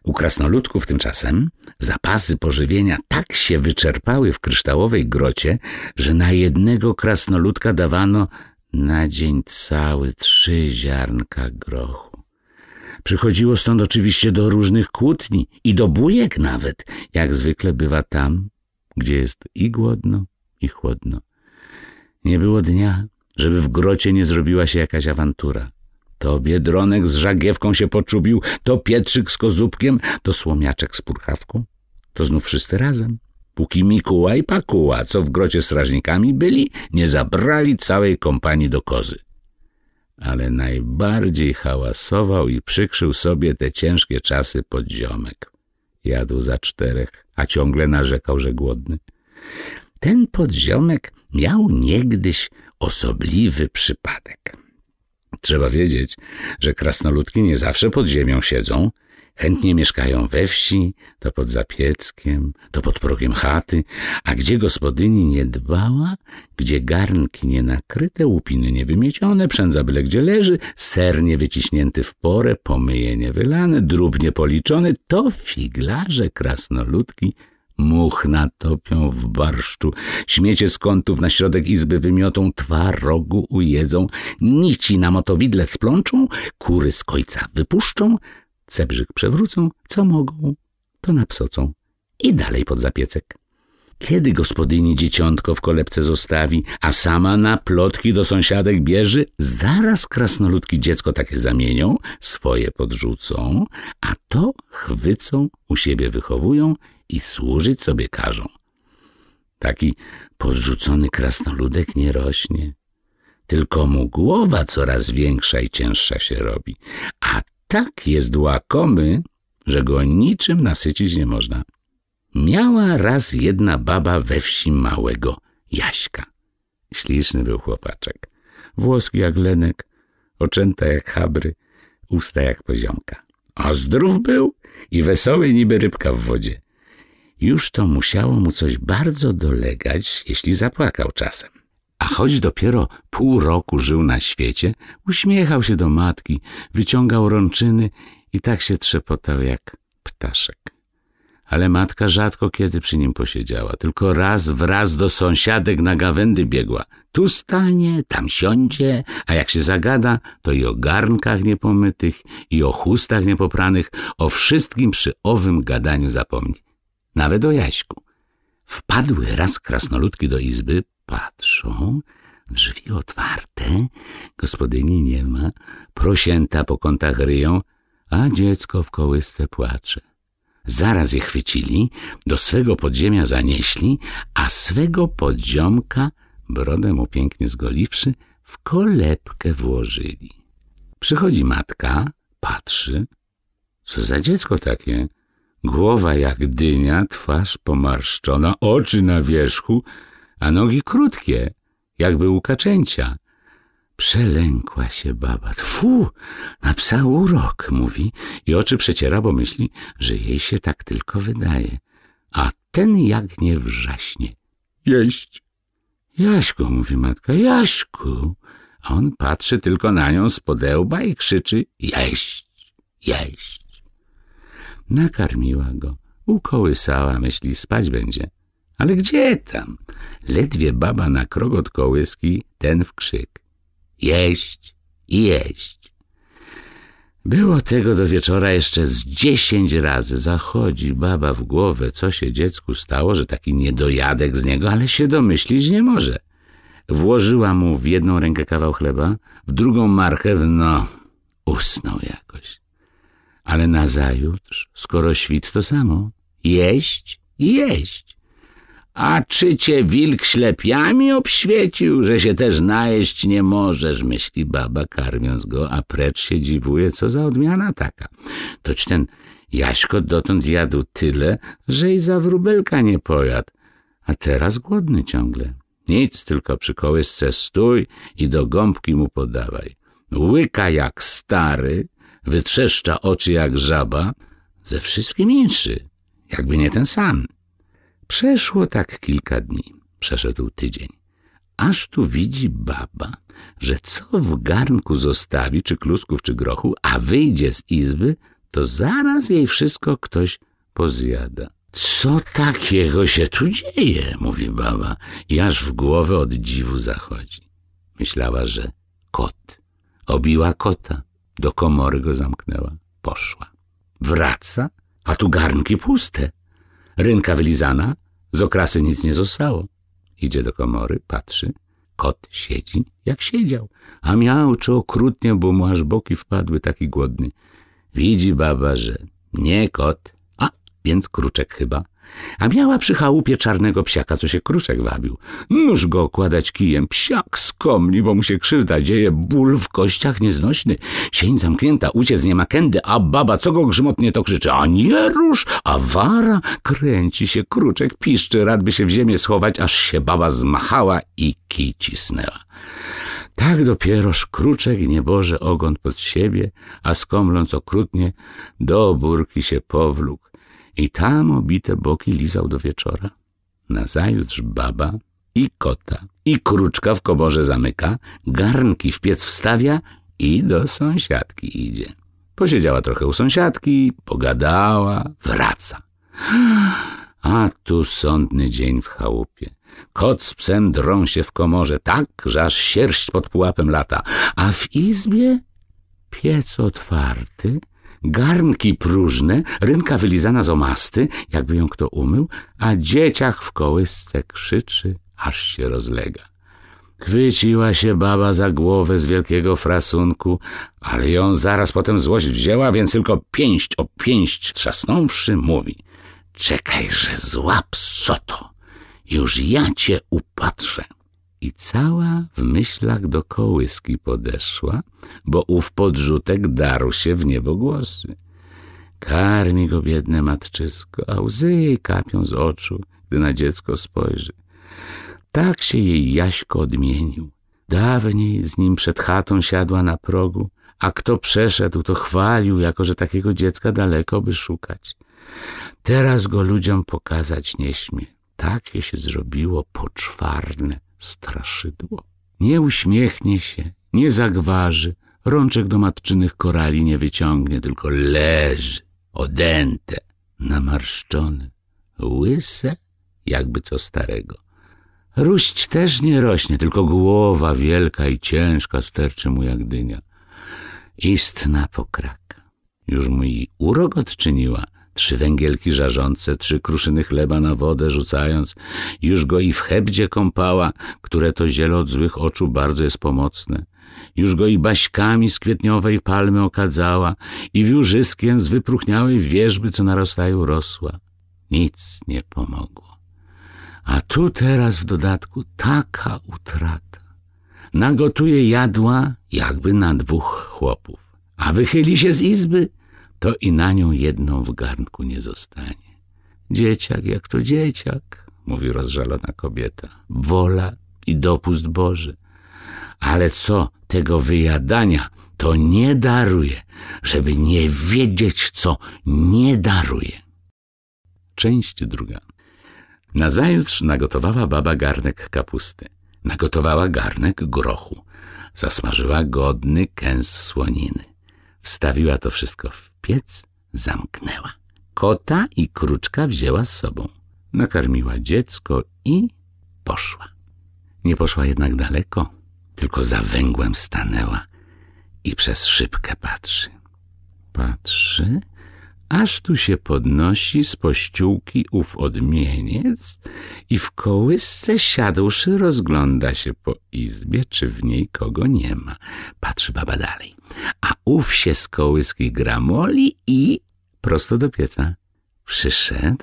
u krasnoludków tymczasem zapasy pożywienia tak się wyczerpały w kryształowej grocie, że na jednego krasnoludka dawano na dzień cały trzy ziarnka grochu. Przychodziło stąd oczywiście do różnych kłótni i do bujek nawet, jak zwykle bywa tam, gdzie jest i głodno, i chłodno. Nie było dnia, żeby w grocie nie zrobiła się jakaś awantura – to Biedronek z żagiewką się poczubił, to Pietrzyk z kozubkiem, to Słomiaczek z purchawką. To znów wszyscy razem. Póki Mikuła i Pakuła, co w grocie strażnikami byli, nie zabrali całej kompanii do kozy. Ale najbardziej hałasował i przykrzył sobie te ciężkie czasy podziomek. Jadł za czterech, a ciągle narzekał, że głodny. Ten podziomek miał niegdyś osobliwy przypadek. Trzeba wiedzieć, że krasnoludki nie zawsze pod ziemią siedzą, chętnie mieszkają we wsi, to pod zapieckiem, to pod progiem chaty, a gdzie gospodyni nie dbała, gdzie garnki nie nakryte, łupiny nie wymiecione, przędza byle gdzie leży, ser nie wyciśnięty w porę, pomyje nie wylane, drób nie policzony, to figlarze krasnoludki Much natopią w barszczu, śmiecie z kątów na środek izby wymiotą, twa rogu ujedzą, nici na motowidle splączą, kury z kojca wypuszczą, cebrzyk przewrócą, co mogą, to napsocą i dalej pod zapiecek. Kiedy gospodyni dzieciątko w kolebce zostawi, a sama na plotki do sąsiadek bierze, zaraz krasnoludki dziecko takie zamienią, swoje podrzucą, a to chwycą, u siebie wychowują i służyć sobie każą. Taki podrzucony krasnoludek nie rośnie, tylko mu głowa coraz większa i cięższa się robi, a tak jest łakomy, że go niczym nasycić nie można. Miała raz jedna baba we wsi małego Jaśka. Śliczny był chłopaczek. Włoski jak lenek, oczęta jak habry, usta jak poziomka. A zdrów był i wesoły niby rybka w wodzie. Już to musiało mu coś bardzo dolegać, jeśli zapłakał czasem. A choć dopiero pół roku żył na świecie, uśmiechał się do matki, wyciągał rączyny i tak się trzepotał jak ptaszek. Ale matka rzadko kiedy przy nim posiedziała, tylko raz wraz do sąsiadek na gawędy biegła. Tu stanie, tam siądzie, a jak się zagada, to i o garnkach niepomytych, i o chustach niepopranych, o wszystkim przy owym gadaniu zapomni nawet o Jaśku. Wpadły raz krasnoludki do izby, patrzą, drzwi otwarte, gospodyni nie ma, prosięta po kątach ryją, a dziecko w kołysce płacze. Zaraz je chwycili, do swego podziemia zanieśli, a swego podziomka, brodę mu pięknie zgoliwszy, w kolebkę włożyli. Przychodzi matka, patrzy, co za dziecko takie, Głowa jak dynia, twarz pomarszczona, oczy na wierzchu, a nogi krótkie, jakby u kaczęcia. Przelękła się baba. Tfu, na psa urok, mówi i oczy przeciera, bo myśli, że jej się tak tylko wydaje. A ten jak nie wrzaśnie. Jeść. Jaśku, mówi matka, Jaśku. A on patrzy tylko na nią z podełba i krzyczy, jeść, jeść. Nakarmiła go, ukołysała, myśli spać będzie. Ale gdzie tam? Ledwie baba na krogot kołyski, ten w krzyk. Jeść i jeść. Było tego do wieczora jeszcze z dziesięć razy. Zachodzi baba w głowę, co się dziecku stało, że taki niedojadek z niego, ale się domyślić nie może. Włożyła mu w jedną rękę kawał chleba, w drugą marchew, no, usnął jakoś ale nazajutrz, skoro świt, to samo. Jeść i jeść. A czy cię wilk ślepiami obświecił, że się też najeść nie możesz, myśli baba, karmiąc go, a precz się dziwuje, co za odmiana taka. Toć ten Jaśko dotąd jadł tyle, że i za wróbelka nie pojadł, a teraz głodny ciągle. Nic, tylko przy kołysce stój i do gąbki mu podawaj. Łyka jak stary, wytrzeszcza oczy jak żaba, ze wszystkim inszy, jakby nie ten sam. Przeszło tak kilka dni, przeszedł tydzień. Aż tu widzi baba, że co w garnku zostawi, czy klusków, czy grochu, a wyjdzie z izby, to zaraz jej wszystko ktoś pozjada. Co takiego się tu dzieje? mówi baba i aż w głowę od dziwu zachodzi. Myślała, że kot. Obiła kota. Do komory go zamknęła. Poszła. Wraca, a tu garnki puste. Rynka wylizana, z okrasy nic nie zostało. Idzie do komory, patrzy. Kot siedzi, jak siedział, a miał czy okrutnie, bo mu aż boki wpadły taki głodny. Widzi baba, że nie kot, a więc kruczek chyba a miała przy chałupie czarnego psiaka, co się kruszek wabił. Nóż go okładać kijem, psiak skomli, bo mu się krzywda dzieje, ból w kościach nieznośny. Sień zamknięta, uciec nie ma kędy, a baba co go grzmotnie to krzyczy, a nie rusz, awara, kręci się, kruczek piszczy, radby się w ziemię schować, aż się baba zmachała i kij cisnęła. Tak dopieroż kruczek nieboże ogon pod siebie, a skomląc okrutnie, do burki się powlókł. I tam obite boki lizał do wieczora. Nazajutrz baba i kota, i kruczka w koborze zamyka, garnki w piec wstawia i do sąsiadki idzie. Posiedziała trochę u sąsiadki, pogadała, wraca. A tu sądny dzień w chałupie. Kot z psem drą się w komorze tak, że aż sierść pod pułapem lata, a w izbie piec otwarty, garnki próżne, rynka wylizana z omasty, jakby ją kto umył, a dzieciach w kołysce krzyczy, aż się rozlega. Chwyciła się baba za głowę z wielkiego frasunku, ale ją zaraz potem złość wzięła, więc tylko pięść o pięść trzasnąwszy mówi — Czekajże, złap soto, już ja cię upatrzę i cała w myślach do kołyski podeszła, bo ów podrzutek darł się w niebo głosy. Karmi go biedne matczysko, a łzy jej kapią z oczu, gdy na dziecko spojrzy. Tak się jej Jaśko odmienił. Dawniej z nim przed chatą siadła na progu, a kto przeszedł, to chwalił, jako że takiego dziecka daleko by szukać. Teraz go ludziom pokazać nie śmie. Takie się zrobiło poczwarne straszydło. Nie uśmiechnie się, nie zagważy, rączek do matczynych korali nie wyciągnie, tylko leży, odęte, namarszczony, łyse, jakby co starego. Ruść też nie rośnie, tylko głowa wielka i ciężka sterczy mu jak dynia. Istna pokraka. Już mu i urok odczyniła – trzy węgielki żarzące, trzy kruszyny chleba na wodę rzucając. Już go i w hebdzie kąpała, które to ziele od złych oczu bardzo jest pomocne. Już go i baśkami z kwietniowej palmy okadzała i wiórzyskiem z wypruchniałej wierzby, co na rozstaju rosła. Nic nie pomogło. A tu teraz w dodatku taka utrata. Nagotuje jadła jakby na dwóch chłopów, a wychyli się z izby – to i na nią jedną w garnku nie zostanie. Dzieciak jak to dzieciak, mówi rozżalona kobieta, wola i dopust Boży. Ale co tego wyjadania, to nie daruje, żeby nie wiedzieć, co nie daruje. Część druga. Nazajutrz nagotowała baba garnek kapusty. Nagotowała garnek grochu. Zasmażyła godny kęs słoniny. Wstawiła to wszystko w piec zamknęła. Kota i kruczka wzięła z sobą. Nakarmiła dziecko i poszła. Nie poszła jednak daleko, tylko za węgłem stanęła i przez szybkę patrzy. Patrzy aż tu się podnosi z pościółki ów odmieniec i w kołysce siadłszy rozgląda się po izbie, czy w niej kogo nie ma. Patrzy baba dalej, a ów się z kołyski gramoli i prosto do pieca. Przyszedł,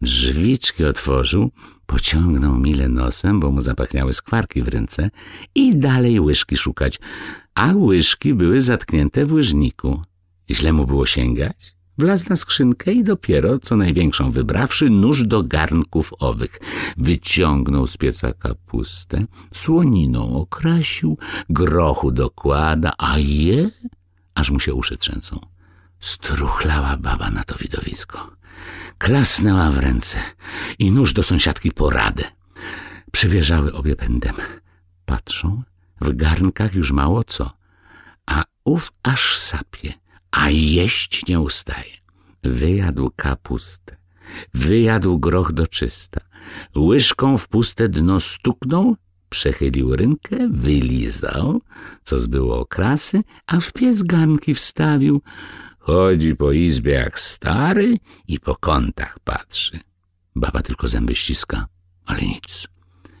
drzwiczki otworzył, pociągnął mile nosem, bo mu zapachniały skwarki w ręce i dalej łyżki szukać, a łyżki były zatknięte w łyżniku. Źle mu było sięgać? Wlazł na skrzynkę i dopiero, co największą wybrawszy, nóż do garnków owych. Wyciągnął z pieca kapustę, słoniną okrasił, grochu dokłada, a je, aż mu się uszy trzęsą. Struchlała baba na to widowisko. Klasnęła w ręce i nóż do sąsiadki poradę. Przywierzały obie pędem. Patrzą, w garnkach już mało co, a ów aż sapie – a jeść nie ustaje. Wyjadł kapustę, wyjadł groch do czysta, łyżką w puste dno stuknął, przechylił rynkę, wylizał, co zbyło okrasy, a w piec garnki wstawił. Chodzi po izbie jak stary i po kątach patrzy. Baba tylko zęby ściska, ale nic.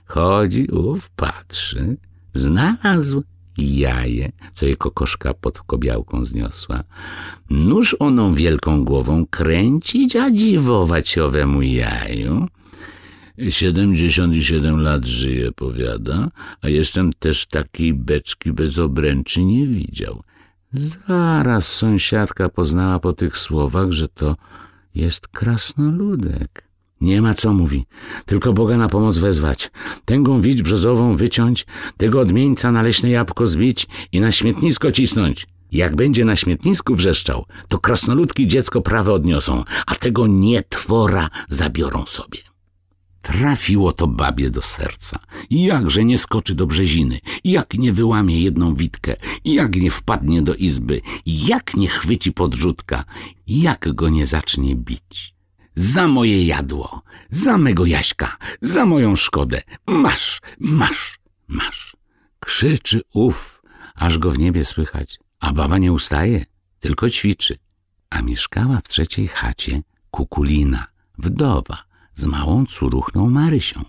Chodzi, ów, patrzy, znalazł jaje, co jego koszka pod kobiałką zniosła. Nóż oną wielką głową kręcić, a dziwować owemu jaju. Siedemdziesiąt i siedem lat żyje, powiada, a jestem też takiej beczki bez obręczy nie widział. Zaraz sąsiadka poznała po tych słowach, że to jest krasnoludek. Nie ma co, mówi. Tylko Boga na pomoc wezwać. Tęgą widź brzozową wyciąć, tego odmieńca na leśne jabłko zbić i na śmietnisko cisnąć. Jak będzie na śmietnisku wrzeszczał, to krasnoludki dziecko prawe odniosą, a tego nietwora zabiorą sobie. Trafiło to babie do serca. I jakże nie skoczy do brzeziny, jak nie wyłamie jedną witkę, jak nie wpadnie do izby, jak nie chwyci podrzutka, jak go nie zacznie bić. Za moje jadło, za mego Jaśka, za moją szkodę. Masz, masz, masz. Krzyczy ów, aż go w niebie słychać. A baba nie ustaje, tylko ćwiczy. A mieszkała w trzeciej chacie kukulina, wdowa, z małą córuchną Marysią.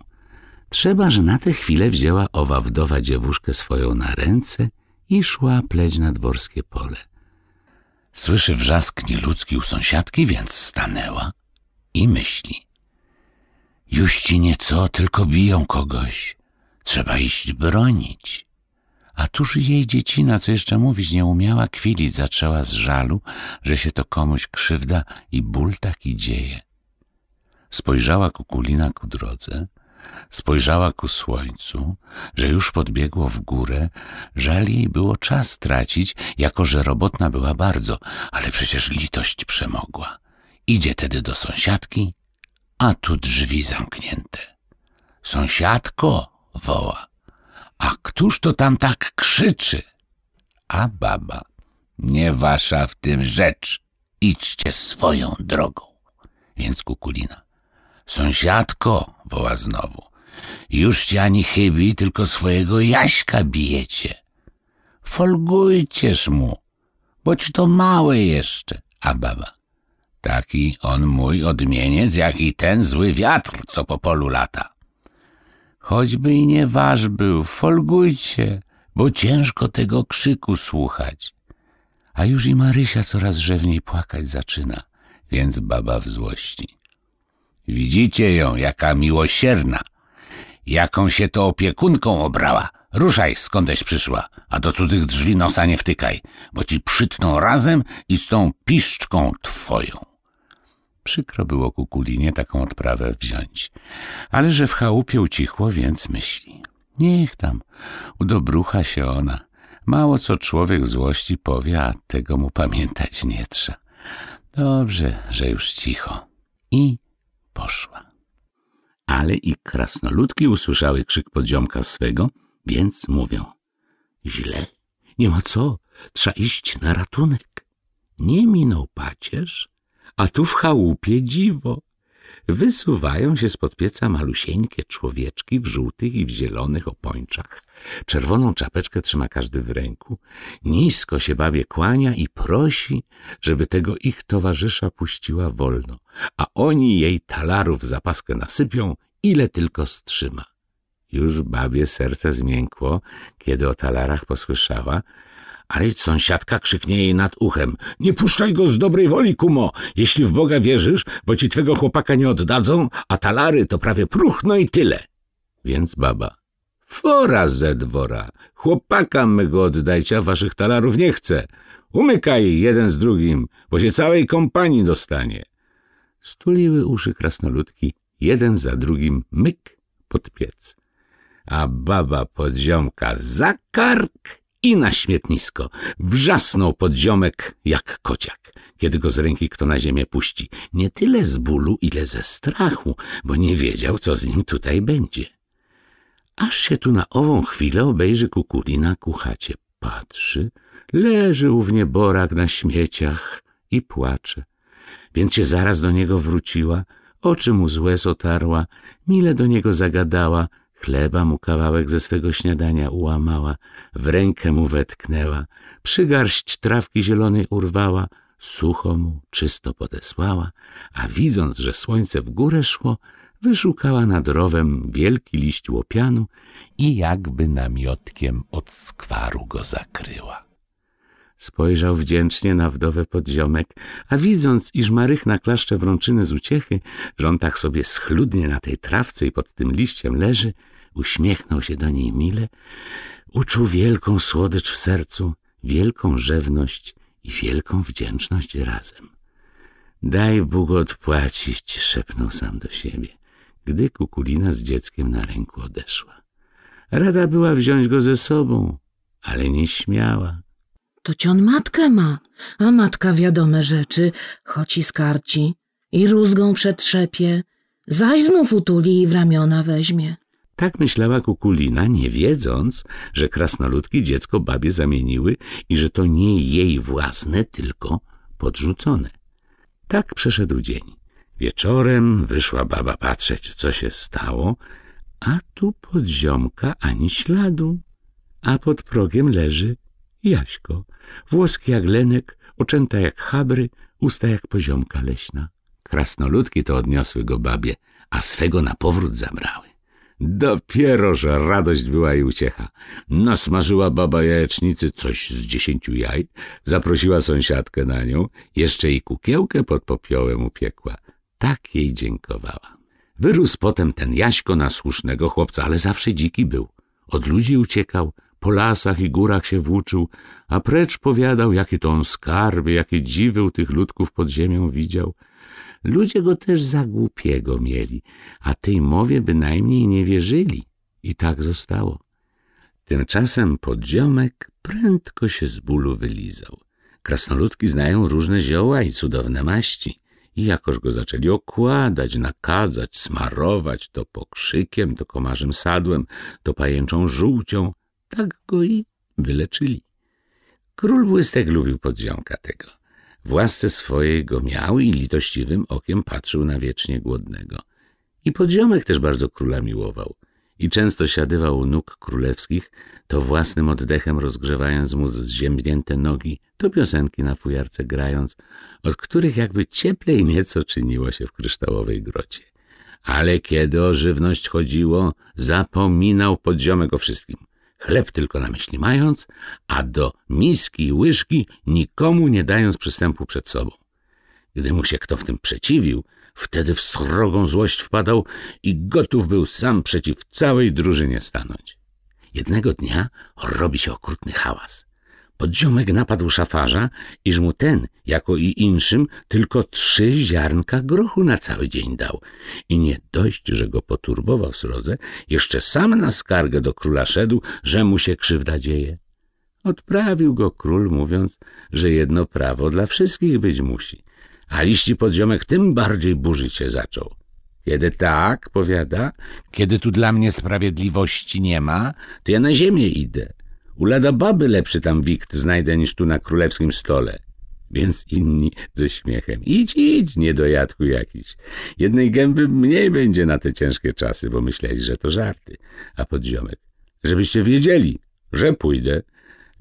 Trzeba, że na tę chwilę wzięła owa wdowa dziewuszkę swoją na ręce i szła pleć na dworskie pole. Słyszy wrzask nieludzki u sąsiadki, więc stanęła i myśli. Już ci nieco, tylko biją kogoś. Trzeba iść bronić. A tuż jej dziecina, co jeszcze mówić nie umiała, kwilić zaczęła z żalu, że się to komuś krzywda i ból taki dzieje. Spojrzała ku kulina ku drodze, spojrzała ku słońcu, że już podbiegło w górę, żal jej było czas tracić, jako że robotna była bardzo, ale przecież litość przemogła. Idzie tedy do sąsiadki, a tu drzwi zamknięte. Sąsiadko, woła. A któż to tam tak krzyczy? A baba, nie wasza w tym rzecz. Idźcie swoją drogą. Więc kukulina. Sąsiadko, woła znowu. Już ci ani chybi, tylko swojego Jaśka bijecie. Folgujcież mu, boć to małe jeszcze. A baba, Taki on mój odmieniec, jak i ten zły wiatr, co po polu lata. Choćby i nie waż był, folgujcie, bo ciężko tego krzyku słuchać. A już i Marysia coraz rzewniej płakać zaczyna, więc baba w złości. Widzicie ją, jaka miłosierna, jaką się to opiekunką obrała. Ruszaj, skądeś przyszła, a do cudzych drzwi nosa nie wtykaj, bo ci przytną razem i z tą piszczką twoją. Przykro było Kukulinie taką odprawę wziąć. Ale że w chałupie ucichło, więc myśli. Niech tam, udobrucha się ona. Mało co człowiek złości powie, a tego mu pamiętać nie trzeba. Dobrze, że już cicho. I poszła. Ale i krasnoludki usłyszały krzyk podziomka swego, więc mówią. Źle, nie ma co, trzeba iść na ratunek. Nie minął pacierz, a tu w chałupie dziwo. Wysuwają się spod pieca malusieńkie człowieczki w żółtych i w zielonych opończach. Czerwoną czapeczkę trzyma każdy w ręku. Nisko się babie kłania i prosi, żeby tego ich towarzysza puściła wolno, a oni jej talarów za paskę nasypią, ile tylko strzyma. Już babie serce zmiękło, kiedy o talarach posłyszała, ale sąsiadka krzyknie jej nad uchem. Nie puszczaj go z dobrej woli, kumo! Jeśli w Boga wierzysz, bo ci twego chłopaka nie oddadzą, a talary to prawie próchno i tyle. Więc baba. Fora ze dwora! Chłopaka mego oddajcie, a waszych talarów nie chcę. Umykaj jeden z drugim, bo się całej kompanii dostanie. Stuliły uszy krasnoludki, jeden za drugim myk pod piec. A baba podziomka za kark i na śmietnisko. Wrzasnął podziomek jak kociak, kiedy go z ręki kto na ziemię puści. Nie tyle z bólu, ile ze strachu, bo nie wiedział, co z nim tutaj będzie. Aż się tu na ową chwilę obejrzy kukulina ku chacie. Patrzy, leży ów nieborak na śmieciach i płacze. Więc się zaraz do niego wróciła, oczy mu złe zotarła, mile do niego zagadała, Chleba mu kawałek ze swego śniadania ułamała, w rękę mu wetknęła, przygarść trawki zielonej urwała, sucho mu czysto podesłała, a widząc, że słońce w górę szło, wyszukała nad rowem wielki liść łopianu i jakby namiotkiem od skwaru go zakryła. Spojrzał wdzięcznie na wdowę podziomek, a widząc, iż Marychna klaszcze wrączyny z uciechy, żon tak sobie schludnie na tej trawce i pod tym liściem leży, uśmiechnął się do niej mile, uczuł wielką słodycz w sercu, wielką rzewność i wielką wdzięczność razem. Daj Bóg odpłacić, szepnął sam do siebie, gdy kukulina z dzieckiem na ręku odeszła. Rada była wziąć go ze sobą, ale nie śmiała. To ci on matkę ma, a matka wiadome rzeczy, choć i skarci, i rózgą przetrzepie, zaś znów utuli i w ramiona weźmie. Tak myślała Kukulina, nie wiedząc, że krasnoludki dziecko babie zamieniły i że to nie jej własne, tylko podrzucone. Tak przeszedł dzień. Wieczorem wyszła baba patrzeć, co się stało, a tu podziomka ani śladu, a pod progiem leży Jaśko, włoski jak lenek, oczęta jak chabry, usta jak poziomka leśna. Krasnoludki to odniosły go babie, a swego na powrót zabrały. Dopiero, że radość była i uciecha. Nasmażyła baba jajecznicy coś z dziesięciu jaj, zaprosiła sąsiadkę na nią, jeszcze i kukiełkę pod popiołem upiekła. Tak jej dziękowała. Wyrósł potem ten Jaśko na słusznego chłopca, ale zawsze dziki był. Od ludzi uciekał, po lasach i górach się włóczył, a precz powiadał, jakie to on skarby, jakie dziwy u tych ludków pod ziemią widział. Ludzie go też za głupiego mieli, a tej mowie bynajmniej nie wierzyli. I tak zostało. Tymczasem podziomek prędko się z bólu wylizał. Krasnoludki znają różne zioła i cudowne maści. I jakoż go zaczęli okładać, nakadzać, smarować, to pokrzykiem, to komarzym sadłem, to pajęczą żółcią, tak go i wyleczyli. Król Błystek lubił podziąka tego. Własce swojej go miał i litościwym okiem patrzył na wiecznie głodnego. I podziomek też bardzo króla miłował. I często siadywał u nóg królewskich, to własnym oddechem rozgrzewając mu zziębnięte nogi, to piosenki na fujarce grając, od których jakby cieplej nieco czyniło się w kryształowej grocie. Ale kiedy o żywność chodziło, zapominał podziomek o wszystkim chleb tylko na myśli mając, a do miski i łyżki nikomu nie dając przystępu przed sobą. Gdy mu się kto w tym przeciwił, wtedy w srogą złość wpadał i gotów był sam przeciw całej drużynie stanąć. Jednego dnia robi się okrutny hałas. Podziomek napadł szafarza, iż mu ten, jako i inszym, tylko trzy ziarnka grochu na cały dzień dał. I nie dość, że go poturbował srodze, jeszcze sam na skargę do króla szedł, że mu się krzywda dzieje. Odprawił go król, mówiąc, że jedno prawo dla wszystkich być musi. A liści podziomek tym bardziej burzyć się zaczął. Kiedy tak, powiada, kiedy tu dla mnie sprawiedliwości nie ma, to ja na ziemię idę u lada baby lepszy tam wikt znajdę niż tu na królewskim stole. Więc inni ze śmiechem. Idź, idź, niedojadku jakiś. Jednej gęby mniej będzie na te ciężkie czasy, bo myśleli, że to żarty. A podziomek. Żebyście wiedzieli, że pójdę.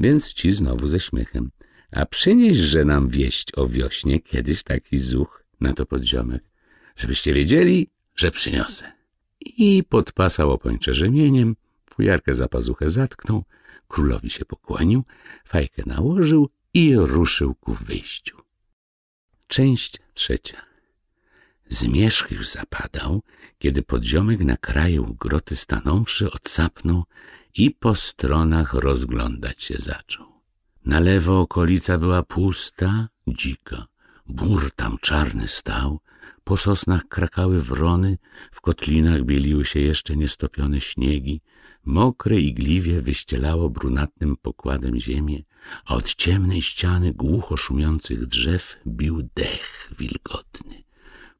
Więc ci znowu ze śmiechem. A przynieśże nam wieść o wiośnie kiedyś taki zuch na to podziomek. Żebyście wiedzieli, że przyniosę. I podpasał opończe rzemieniem, fujarkę za pazuchę zatknął, Królowi się pokłonił, fajkę nałożył i ruszył ku wyjściu. Część trzecia. Zmierzch już zapadał, kiedy podziomek na kraju groty stanąwszy odsapnął i po stronach rozglądać się zaczął. Na lewo okolica była pusta, dzika. Bór tam czarny stał, po sosnach krakały wrony, w kotlinach bieliły się jeszcze niestopione śniegi, Mokre igliwie wyścielało brunatnym pokładem ziemię, a od ciemnej ściany głucho szumiących drzew bił dech wilgotny,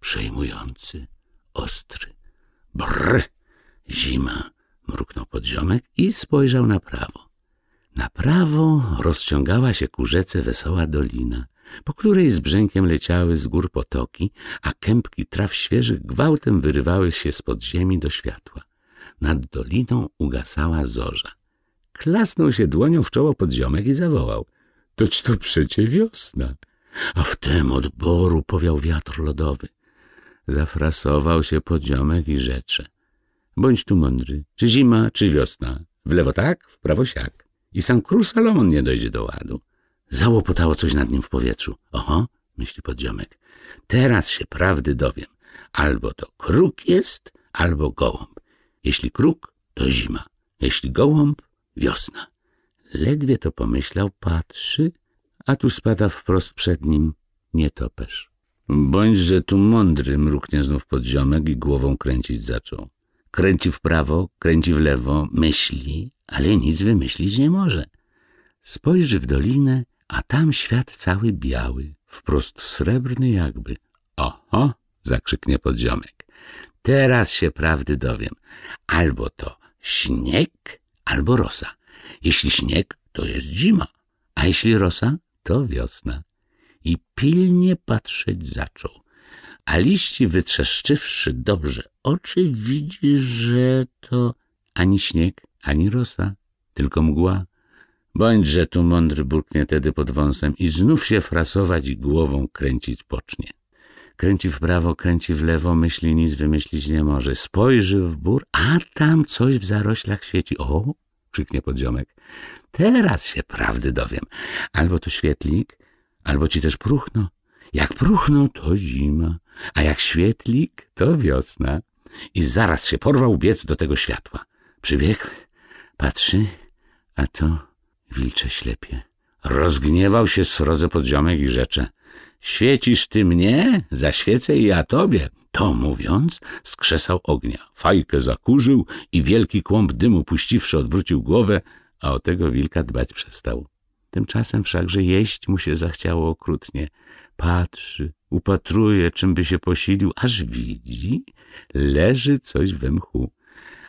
przejmujący, ostry. Brr! Zima! mruknął podziomek i spojrzał na prawo. Na prawo rozciągała się ku rzece wesoła dolina, po której z brzękiem leciały z gór potoki, a kępki traw świeżych gwałtem wyrywały się z pod ziemi do światła. Nad doliną ugasała zorza. Klasnął się dłonią w czoło Podziomek i zawołał. Toć to przecie wiosna. A wtem od boru powiał wiatr lodowy. Zafrasował się podziomek i rzecze. Bądź tu mądry, czy zima, czy wiosna. W lewo tak, w prawo siak. I sam król Salomon nie dojdzie do ładu. Załopotało coś nad nim w powietrzu. Oho, myśli podziomek. Teraz się prawdy dowiem. Albo to kruk jest, albo gołąb. Jeśli kruk, to zima, jeśli gołąb, wiosna. Ledwie to pomyślał, patrzy, a tu spada wprost przed nim nietoperz. Bądźże tu mądry, mruknie znów podziomek i głową kręcić zaczął. Kręci w prawo, kręci w lewo, myśli, ale nic wymyślić nie może. Spojrzy w dolinę, a tam świat cały biały, wprost srebrny jakby. Oho! zakrzyknie podziomek. Teraz się prawdy dowiem. Albo to śnieg, albo rosa. Jeśli śnieg, to jest zima, a jeśli rosa, to wiosna. I pilnie patrzeć zaczął. A liści wytrzeszczywszy dobrze oczy, widzi, że to ani śnieg, ani rosa, tylko mgła. Bądźże tu mądry burknie tedy pod wąsem i znów się frasować i głową kręcić pocznie. Kręci w prawo, kręci w lewo, myśli nic wymyślić nie może. Spojrzy w bór, a tam coś w zaroślach świeci. O! krzyknie podziomek. Teraz się prawdy dowiem. Albo to świetlik, albo ci też próchno. Jak próchno, to zima, a jak świetlik, to wiosna. I zaraz się porwał biec do tego światła. Przybiegł, patrzy, a to wilcze ślepie. Rozgniewał się srodze podziomek i rzecze. Świecisz ty mnie, zaświecę i ja tobie. To mówiąc, skrzesał ognia. Fajkę zakurzył i wielki kłąb dymu puściwszy odwrócił głowę, a o tego wilka dbać przestał. Tymczasem wszakże jeść mu się zachciało okrutnie. Patrzy, upatruje, czym by się posilił, aż widzi, leży coś we mchu.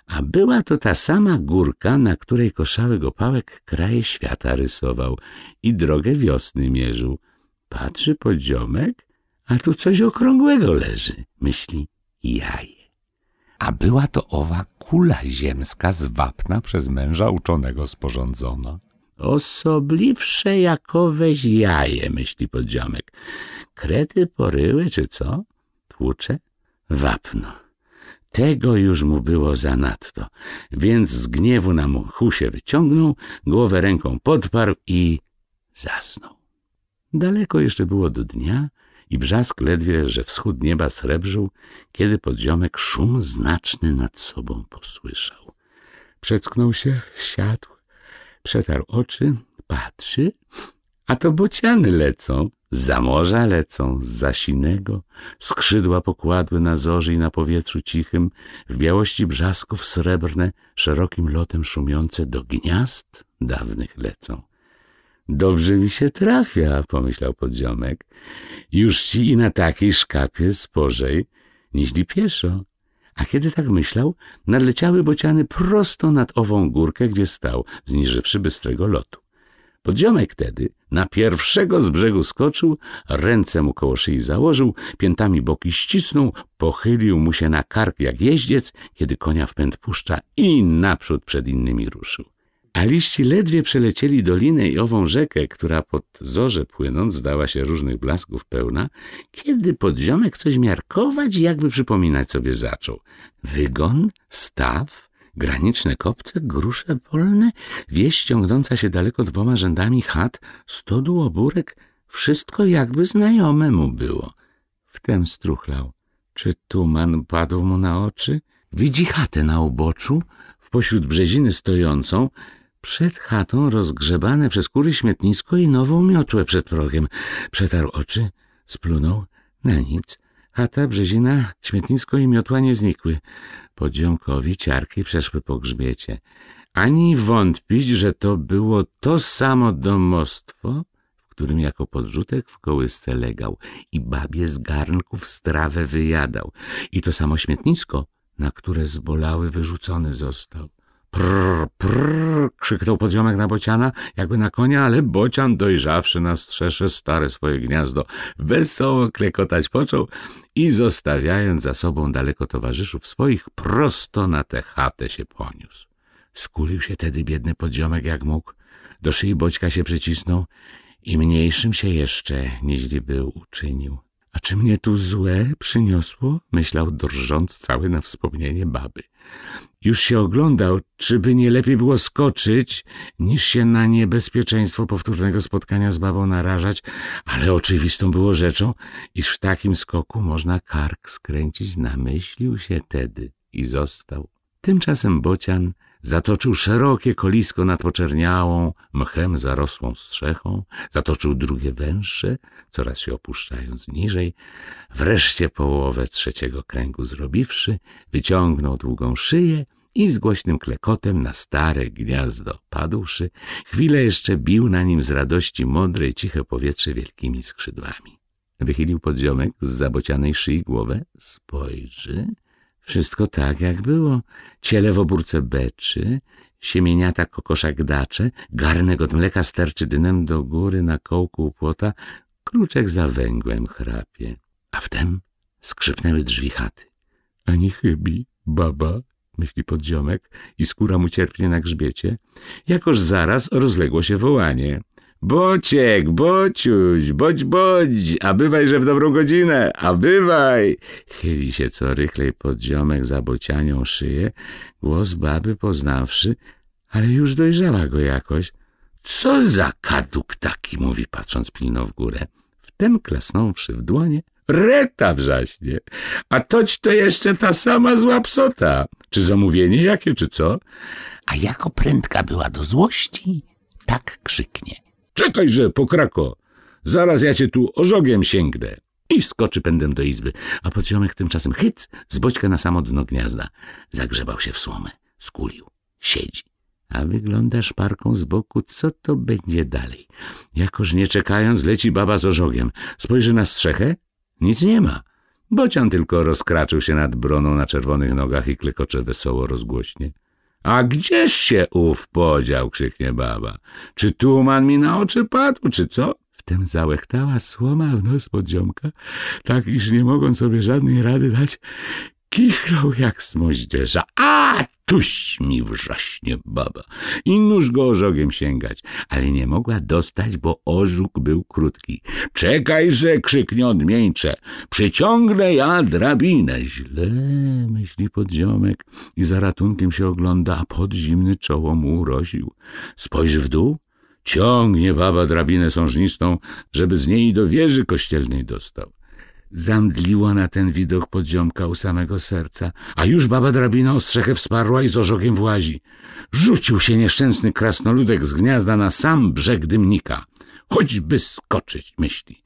A była to ta sama górka, na której go pałek kraje świata rysował i drogę wiosny mierzył. Patrzy podziomek, a tu coś okrągłego leży. Myśli, jaje. A była to owa kula ziemska z wapna przez męża uczonego sporządzona. Osobliwsze jakoweś jaje, myśli podziomek. Krety poryły, czy co? Tłucze? Wapno. Tego już mu było zanadto, więc z gniewu na muchu się wyciągnął, głowę ręką podparł i zasnął. Daleko jeszcze było do dnia i brzask ledwie, że wschód nieba srebrzył, kiedy podziomek szum znaczny nad sobą posłyszał. Przetknął się, siadł, przetarł oczy, patrzy, a to bociany lecą, za morza lecą, z zasinego, skrzydła pokładły na zorzy i na powietrzu cichym, w białości brzasków srebrne, szerokim lotem szumiące do gniazd dawnych lecą. Dobrze mi się trafia, pomyślał podziomek. Już ci i na takiej szkapie spożej, niźli pieszo. A kiedy tak myślał, nadleciały bociany prosto nad ową górkę, gdzie stał, zniżywszy bystrego lotu. Podziomek tedy na pierwszego z brzegu skoczył, ręce mu koło szyi założył, piętami boki ścisnął, pochylił mu się na kark jak jeździec, kiedy konia w pęd puszcza i naprzód przed innymi ruszył a liści ledwie przelecieli dolinę i ową rzekę, która pod zorze płynąc zdała się różnych blasków pełna, kiedy podziomek coś miarkować i jakby przypominać sobie zaczął. Wygon, staw, graniczne kopce, grusze polne, wieś ciągnąca się daleko dwoma rzędami chat, stodół obórek, wszystko jakby znajome mu było. Wtem struchlał. Czy tuman padł mu na oczy? Widzi chatę na uboczu, w pośród brzeziny stojącą, przed chatą rozgrzebane przez kury śmietnisko i nową miotłę przed progiem. Przetarł oczy, splunął, na nic. Chata, brzezina, śmietnisko i miotła nie znikły. Podziomkowi ciarki przeszły po grzbiecie. Ani wątpić, że to było to samo domostwo, w którym jako podrzutek w kołysce legał i babie z garnków strawę wyjadał. I to samo śmietnisko, na które zbolały wyrzucony został. Prr, prr, krzyknął podziomek na bociana, jakby na konia, ale bocian dojrzawszy na strzesze stare swoje gniazdo, wesoło klekotać począł i zostawiając za sobą daleko towarzyszów swoich, prosto na tę chatę się poniósł. Skulił się tedy biedny podziomek jak mógł, do szyi boćka się przycisnął i mniejszym się jeszcze niźli był uczynił. A czy mnie tu złe przyniosło? Myślał drżąc cały na wspomnienie baby. Już się oglądał, czyby nie lepiej było skoczyć, niż się na niebezpieczeństwo powtórnego spotkania z babą narażać, ale oczywistą było rzeczą, iż w takim skoku można kark skręcić. Namyślił się tedy i został. Tymczasem Bocian Zatoczył szerokie kolisko nad poczerniałą, mchem zarosłą strzechą, zatoczył drugie węższe, coraz się opuszczając niżej, wreszcie połowę trzeciego kręgu zrobiwszy, wyciągnął długą szyję i z głośnym klekotem na stare gniazdo padłszy, chwilę jeszcze bił na nim z radości modre i ciche powietrze wielkimi skrzydłami. Wychylił podziomek z zabocianej szyi głowę, spojrzy wszystko tak, jak było. Ciele w obórce beczy, siemieniata kokosza gdacze, garnek od mleka sterczy dnem do góry na kołku u płota, kruczek za węgłem chrapie. A wtem skrzypnęły drzwi chaty. Ani chybi, baba, myśli podziomek i skóra mu cierpnie na grzbiecie, jakoż zaraz rozległo się wołanie. Bociek, bociuś, boć, boć, a bywaj, że w dobrą godzinę, a bywaj. Chyli się co rychlej pod ziomek za bocianią szyję, głos baby poznawszy, ale już dojrzała go jakoś. Co za kaduk taki, mówi, patrząc pilno w górę. Wtem klasnąwszy w dłonie, reta wrzaśnie. A toć to jeszcze ta sama zła psota. Czy zamówienie jakie, czy co? A jako prędka była do złości, tak krzyknie. Czekajże, Krako. Zaraz ja cię tu ożogiem sięgnę. I skoczy pędem do izby, a podziomek tymczasem hyc z boćka na samo dno gniazda. Zagrzebał się w słomę, skulił, siedzi. A wygląda szparką z boku, co to będzie dalej. Jakoż nie czekając, leci baba z ożogiem. Spojrzy na strzechę? Nic nie ma. Bocian tylko rozkraczył się nad broną na czerwonych nogach i klekocze wesoło rozgłośnie. A gdzież się ów podział? krzyknie baba. Czy tuman mi na oczy padł, czy co? Wtem załechtała słoma w nos podziomka, tak iż nie mogąc sobie żadnej rady dać, kichnął jak z moździerza. A, tuś mi wrzaśnie baba. I nóż go orzogiem sięgać, ale nie mogła dostać, bo orzuk był krótki. Czekajże, krzyknie odmieńcze, przyciągnę ja drabinę. Źle, myśli podziomek i za ratunkiem się ogląda, a pod zimny czoło mu uroził. Spojrzy w dół, ciągnie baba drabinę sążnistą, żeby z niej do wieży kościelnej dostał. Zamdliła na ten widok podziomka u samego serca, a już baba drabina ostrzechę wsparła i z orzogiem włazi. Rzucił się nieszczęsny krasnoludek z gniazda na sam brzeg dymnika. Choćby skoczyć, myśli.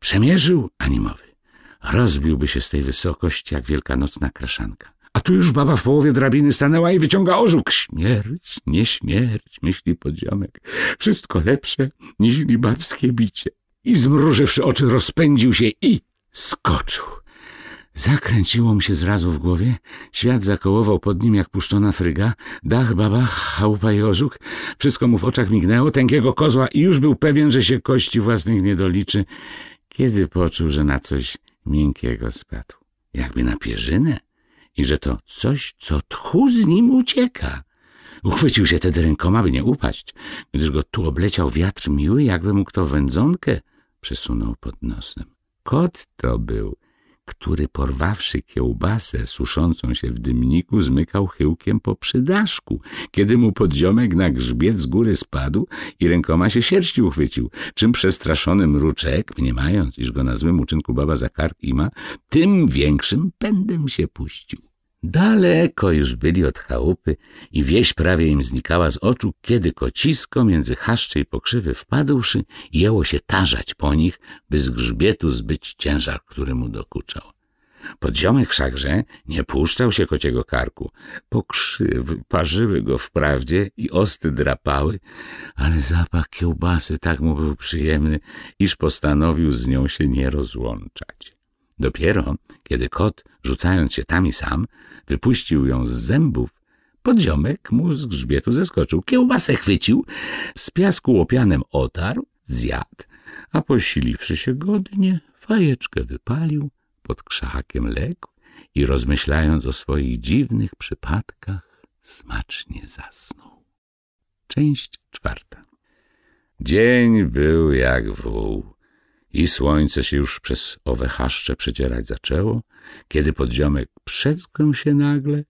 Przemierzył, animowy. Rozbiłby się z tej wysokości jak wielkanocna kraszanka. A tu już baba w połowie drabiny stanęła i wyciąga orzuk. Śmierć, nie śmierć, myśli podziomek. Wszystko lepsze niż babskie bicie. I zmrużywszy oczy rozpędził się i Skoczył. Zakręciło mu się zrazu w głowie, świat zakołował pod nim jak puszczona fryga, dach, baba, chałupa i orzuk, wszystko mu w oczach mignęło, tęgiego kozła i już był pewien, że się kości własnych nie doliczy, kiedy poczuł, że na coś miękkiego spadł, jakby na pierzynę i że to coś, co tchu z nim ucieka. Uchwycił się tedy rękoma, by nie upaść, gdyż go tu obleciał wiatr miły, jakby mu kto wędzonkę przesunął pod nosem. Kot to był, który porwawszy kiełbasę suszącą się w dymniku, zmykał chyłkiem po przydaszku, kiedy mu podziomek na grzbiet z góry spadł i rękoma się sierści uchwycił, czym przestraszony mruczek, mniemając, iż go na złym uczynku baba za kark ima, tym większym pędem się puścił. Daleko już byli od chałupy i wieś prawie im znikała z oczu, kiedy kocisko między chaszcze i pokrzywy wpadłszy, jęło się tarzać po nich, by z grzbietu zbyć ciężar, który mu dokuczał. Podziomek wszakże nie puszczał się kociego karku. Pokrzywy parzyły go wprawdzie i osty drapały, ale zapach kiełbasy tak mu był przyjemny, iż postanowił z nią się nie rozłączać. Dopiero, kiedy kot Rzucając się tam i sam, wypuścił ją z zębów. Podziomek mu z grzbietu zeskoczył, kiełbasę chwycił, z piasku łopianem otarł, zjadł, a posiliwszy się godnie, fajeczkę wypalił, pod krzakiem legł i rozmyślając o swoich dziwnych przypadkach, smacznie zasnął. Część czwarta. Dzień był jak wół i słońce się już przez owe chaszcze przedzierać zaczęło, kiedy podziomek przedknął się nagle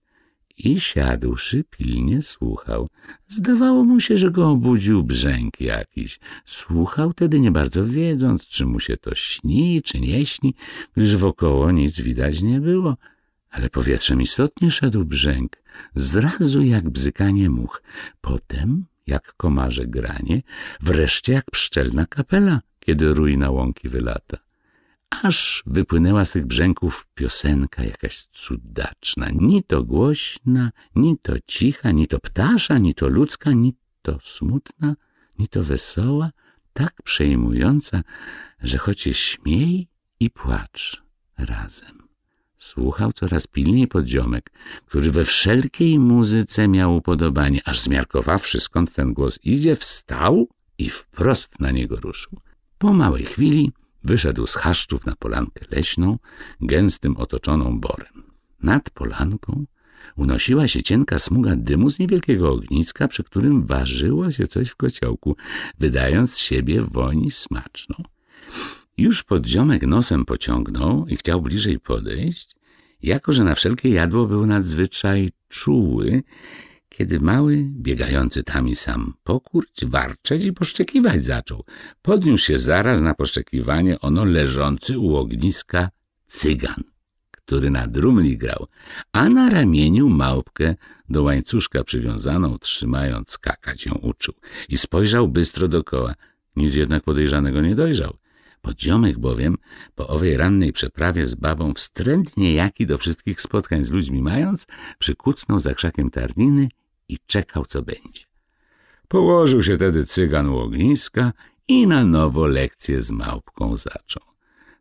i siadłszy pilnie słuchał. Zdawało mu się, że go obudził brzęk jakiś. Słuchał tedy nie bardzo wiedząc, czy mu się to śni, czy nie śni, gdyż wokoło nic widać nie było. Ale powietrzem istotnie szedł brzęk, zrazu jak bzykanie much, potem jak komarze granie, wreszcie jak pszczelna kapela, kiedy rój na łąki wylata aż wypłynęła z tych brzęków piosenka jakaś cudaczna, ni to głośna, ni to cicha, ni to ptasza, ni to ludzka, ni to smutna, ni to wesoła, tak przejmująca, że choć się śmiej i płacz razem. Słuchał coraz pilniej podziomek, który we wszelkiej muzyce miał upodobanie, aż zmiarkowawszy skąd ten głos idzie, wstał i wprost na niego ruszył. Po małej chwili Wyszedł z chaszczów na polankę leśną, gęstym otoczoną borem. Nad polanką unosiła się cienka smuga dymu z niewielkiego ogniska, przy którym ważyło się coś w kociołku, wydając z siebie woń smaczną. Już podziomek nosem pociągnął i chciał bliżej podejść, jako że na wszelkie jadło był nadzwyczaj czuły, kiedy mały, biegający tam i sam pokurć, warczeć i poszczekiwać zaczął. Podniósł się zaraz na poszczekiwanie ono leżący u ogniska cygan, który na drumli grał, a na ramieniu małpkę do łańcuszka przywiązaną, trzymając skakać ją uczuł I spojrzał bystro dokoła. Nic jednak podejrzanego nie dojrzał. Podziomek bowiem po owej rannej przeprawie z babą wstrętnie jaki do wszystkich spotkań z ludźmi mając, przykucnął za krzakiem tarniny i czekał, co będzie. Położył się tedy cygan u ogniska i na nowo lekcję z małpką zaczął.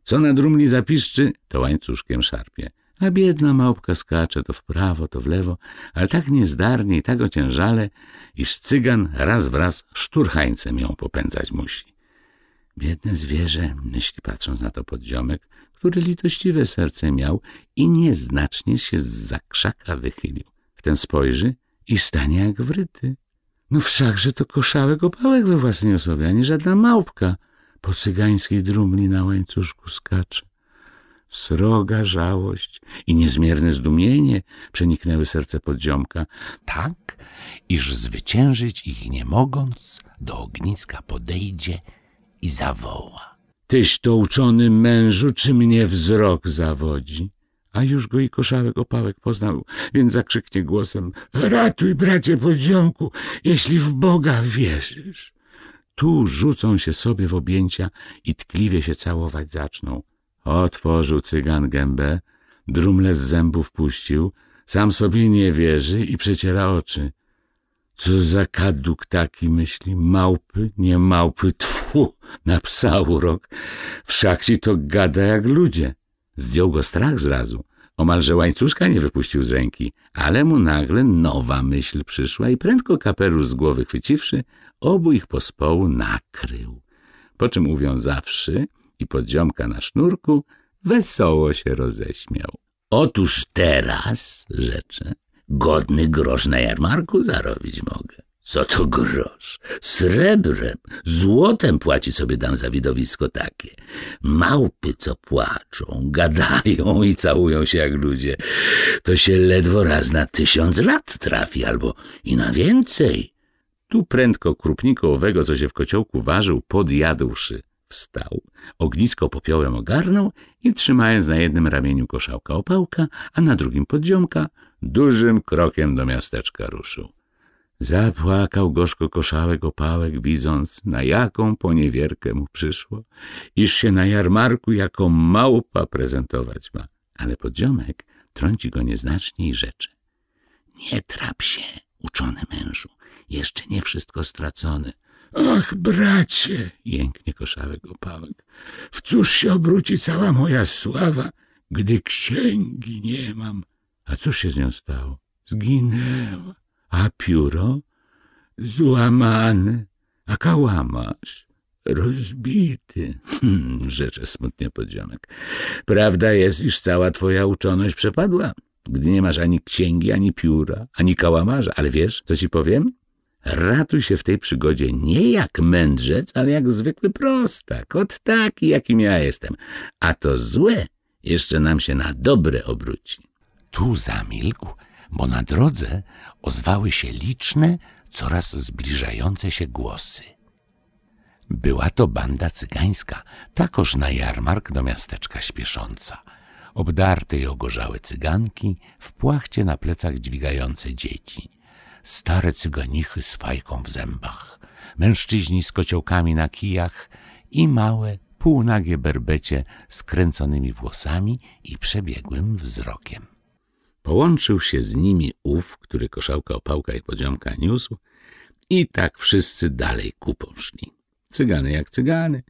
Co na drumli zapiszczy, to łańcuszkiem szarpie. A biedna małpka skacze to w prawo, to w lewo, ale tak niezdarnie i tak ociężale, iż cygan raz wraz szturchańcem ją popędzać musi. Biedne zwierzę, myśli patrząc na to podziomek, który litościwe serce miał i nieznacznie się z krzaka wychylił. Wtem spojrzy i stanie jak wryty. No wszakże to koszałek opałek we własnej osobie, a nie żadna małpka po cygańskiej drumli na łańcuszku skacze. Sroga żałość i niezmierne zdumienie przeniknęły serce podziomka, tak, iż zwyciężyć ich nie mogąc, do ogniska podejdzie i zawoła. Tyś to uczony mężu, czy mnie wzrok zawodzi? a już go i koszałek opałek poznał, więc zakrzyknie głosem — Ratuj, bracie podziomku, jeśli w Boga wierzysz! Tu rzucą się sobie w objęcia i tkliwie się całować zaczną. Otworzył cygan gębę, drumle z zębów puścił, sam sobie nie wierzy i przeciera oczy. Co za kaduk taki, myśli, małpy, nie małpy, tfu, na psa urok. Wszak ci to gada jak ludzie. Zdjął go strach zrazu. Omalże łańcuszka nie wypuścił z ręki, ale mu nagle nowa myśl przyszła i prędko kapelusz z głowy chwyciwszy, obu ich pospołu nakrył. Po czym uwiązawszy i podziomka na sznurku, wesoło się roześmiał. Otóż teraz, rzecze, godny grosz na jarmarku zarobić mogę. Co to grosz? Srebrem, złotem płaci sobie dam za widowisko takie. Małpy, co płaczą, gadają i całują się jak ludzie. To się ledwo raz na tysiąc lat trafi, albo i na więcej. Tu prędko krupnika owego, co się w kociołku ważył, podjadłszy, wstał. Ognisko popiołem ogarnął i trzymając na jednym ramieniu koszałka opałka, a na drugim podziomka, dużym krokiem do miasteczka ruszył. Zapłakał gorzko koszałek opałek, widząc, na jaką poniewierkę mu przyszło, iż się na jarmarku jako małpa prezentować ma. Ale podziomek trąci go nieznacznie i rzeczy. Nie trap się, uczony mężu, jeszcze nie wszystko stracone. Ach, bracie, jęknie koszałek opałek, w cóż się obróci cała moja sława, gdy księgi nie mam. A cóż się z nią stało? Zginęła a pióro złamane, a kałamarz rozbity. Hmm, rzecze smutnie podziomek. Prawda jest, iż cała twoja uczoność przepadła, gdy nie masz ani księgi, ani pióra, ani kałamarza. Ale wiesz, co ci powiem? Ratuj się w tej przygodzie nie jak mędrzec, ale jak zwykły prostak, od taki, jakim ja jestem. A to złe jeszcze nam się na dobre obróci. Tu zamilkł bo na drodze ozwały się liczne, coraz zbliżające się głosy. Była to banda cygańska, takoż na jarmark do miasteczka śpiesząca. Obdarte i ogorzałe cyganki, w płachcie na plecach dźwigające dzieci. Stare cyganichy z fajką w zębach, mężczyźni z kociołkami na kijach i małe, półnagie berbecie kręconymi włosami i przebiegłym wzrokiem. Połączył się z nimi ów, który koszałka opałka i poziomka niósł i tak wszyscy dalej kupą szli. Cygany jak cygany.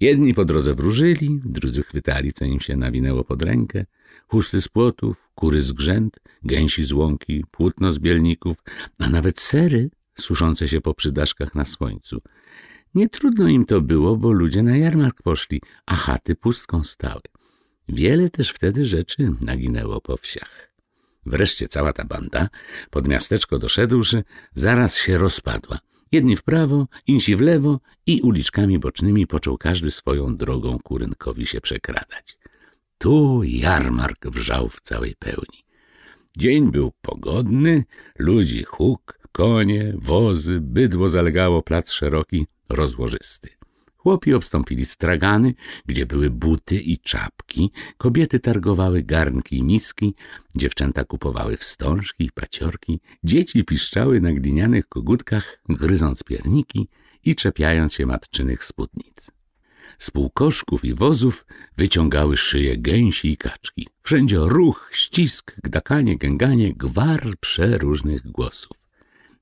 Jedni po drodze wróżyli, drudzy chwytali, co im się nawinęło pod rękę, chusty z płotów, kury z grzęt, gęsi z łąki, płótno z bielników, a nawet sery suszące się po przydaszkach na słońcu. Nie trudno im to było, bo ludzie na jarmark poszli, a chaty pustką stały. Wiele też wtedy rzeczy naginęło po wsiach. Wreszcie cała ta banda, pod miasteczko doszedłszy, zaraz się rozpadła. Jedni w prawo, inni w lewo i uliczkami bocznymi począł każdy swoją drogą ku rynkowi się przekradać. Tu jarmark wrzał w całej pełni. Dzień był pogodny, ludzi huk, konie, wozy, bydło zalegało plac szeroki, rozłożysty. Chłopi obstąpili stragany, gdzie były buty i czapki, kobiety targowały garnki i miski, dziewczęta kupowały wstążki i paciorki, dzieci piszczały na glinianych kogutkach, gryząc pierniki i czepiając się matczynych spódnic. Z półkoszków i wozów wyciągały szyje gęsi i kaczki. Wszędzie ruch, ścisk, gdakanie, gęganie, gwar przeróżnych głosów.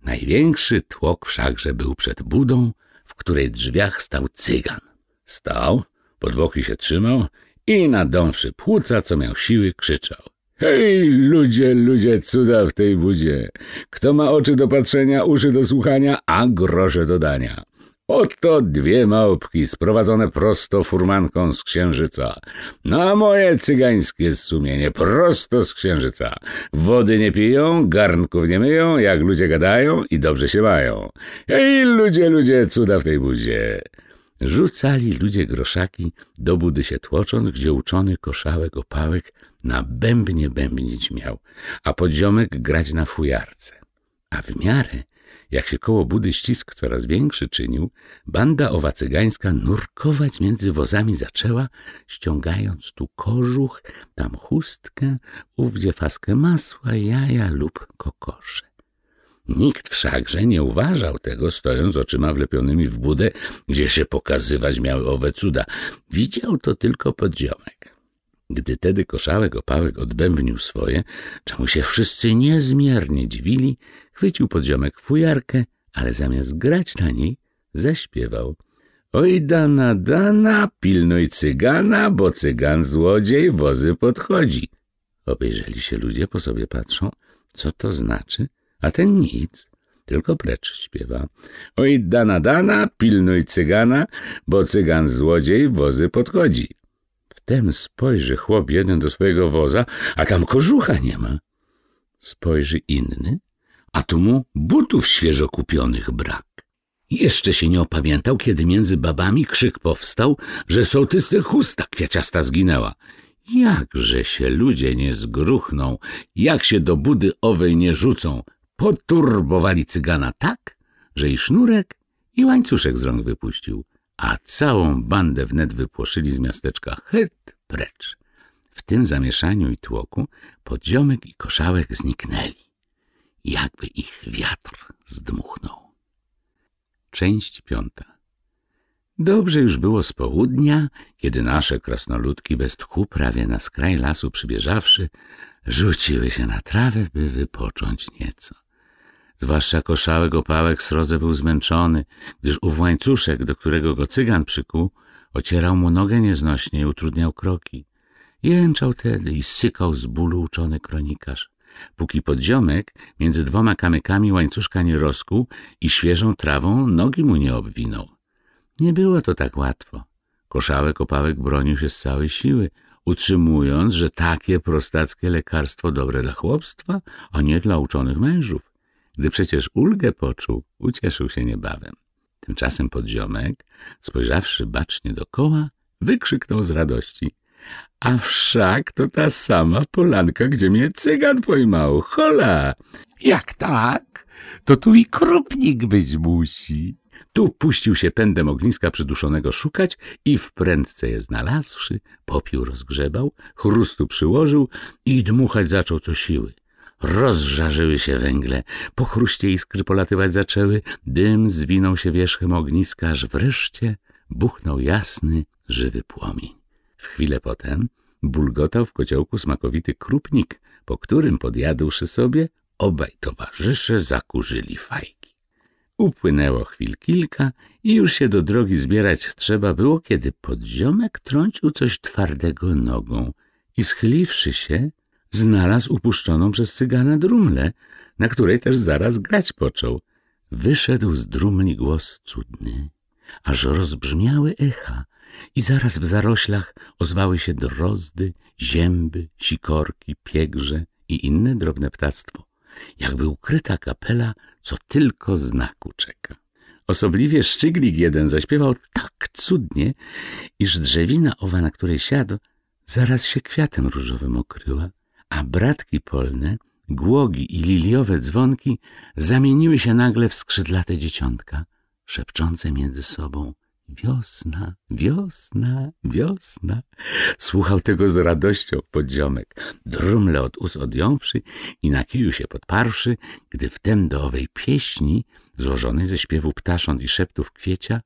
Największy tłok wszakże był przed budą, w której drzwiach stał cygan. Stał, pod boki się trzymał i nadąwszy płuca, co miał siły, krzyczał. Hej, ludzie, ludzie, cuda w tej budzie! Kto ma oczy do patrzenia, uszy do słuchania, a grosze do dania? Oto dwie małpki sprowadzone prosto furmanką z księżyca. Na moje cygańskie sumienie prosto z księżyca. Wody nie piją, garnków nie myją, jak ludzie gadają i dobrze się mają. Ej, ludzie, ludzie, cuda w tej budzie. Rzucali ludzie groszaki, do budy się tłocząc, gdzie uczony koszałek opałek na bębnie bębnić miał, a podziomek grać na fujarce. A w miarę jak się koło budy ścisk coraz większy czynił, banda owa cygańska nurkować między wozami zaczęła, ściągając tu kożuch, tam chustkę, ówdzie faskę masła, jaja lub kokosze. Nikt wszakże nie uważał tego, stojąc oczyma wlepionymi w budę, gdzie się pokazywać miały owe cuda. Widział to tylko podziomek. Gdy tedy koszalek opałek odbębnił swoje, czemu się wszyscy niezmiernie dziwili, chwycił podziomek fujarkę, ale zamiast grać na niej, zaśpiewał. Oj dana, dana, pilnuj cygana, bo cygan złodziej wozy podchodzi. Obejrzeli się ludzie, po sobie patrzą, co to znaczy, a ten nic, tylko precz śpiewa. Oj dana, dana, pilnuj cygana, bo cygan złodziej wozy podchodzi. Wtem spojrzy chłop jeden do swojego woza, a tam kożucha nie ma. Spojrzy inny, a tu mu butów świeżo kupionych brak. Jeszcze się nie opamiętał, kiedy między babami krzyk powstał, że sołtysy chusta kwiaciasta zginęła. Jakże się ludzie nie zgruchną, jak się do budy owej nie rzucą. Poturbowali cygana tak, że i sznurek, i łańcuszek z rąk wypuścił a całą bandę wnet wypłoszyli z miasteczka hyt precz. W tym zamieszaniu i tłoku podziomek i koszałek zniknęli, jakby ich wiatr zdmuchnął. Część piąta Dobrze już było z południa, kiedy nasze krasnoludki bez tchu prawie na skraj lasu przybieżawszy, rzuciły się na trawę, by wypocząć nieco. Zwłaszcza koszałek opałek srodze był zmęczony, gdyż ów łańcuszek, do którego go cygan przykuł, ocierał mu nogę nieznośnie i utrudniał kroki. Jęczał tedy i sykał z bólu uczony kronikarz, póki podziomek między dwoma kamykami łańcuszka nie rozkuł i świeżą trawą nogi mu nie obwinął. Nie było to tak łatwo. Koszałek opałek bronił się z całej siły, utrzymując, że takie prostackie lekarstwo dobre dla chłopstwa, a nie dla uczonych mężów. Gdy przecież ulgę poczuł, ucieszył się niebawem. Tymczasem podziomek, spojrzawszy bacznie dokoła, wykrzyknął z radości. A wszak to ta sama polanka, gdzie mnie cygan pojmał. Hola! Jak tak? To tu i krupnik być musi. Tu puścił się pędem ogniska przyduszonego szukać i w prędce je znalazłszy, popiół rozgrzebał, chrustu przyłożył i dmuchać zaczął co siły. Rozżarzyły się węgle, pochruście iskry polatywać zaczęły, dym zwinął się wierzchem ogniska, aż wreszcie buchnął jasny, żywy płomień. W chwilę potem bulgotał w kociołku smakowity krupnik, po którym podjadłszy sobie, obaj towarzysze zakurzyli fajki. Upłynęło chwil kilka i już się do drogi zbierać trzeba było, kiedy podziomek trącił coś twardego nogą i schyliwszy się, znalazł upuszczoną przez cygana drumlę, na której też zaraz grać począł. Wyszedł z drumli głos cudny, aż rozbrzmiały echa i zaraz w zaroślach ozwały się drozdy, zięby, sikorki, piegrze i inne drobne ptactwo, jakby ukryta kapela, co tylko znaku czeka. Osobliwie szczyglik jeden zaśpiewał tak cudnie, iż drzewina owa, na której siadł, zaraz się kwiatem różowym okryła a bratki polne, głogi i liliowe dzwonki zamieniły się nagle w skrzydlate dzieciątka, szepczące między sobą Wiosna, wiosna, wiosna. Słuchał tego z radością podziomek, drumle od ust odjąwszy i na kiju się podparwszy, gdy wtem do owej pieśni, złożonej ze śpiewu ptasząt i szeptów kwiecia,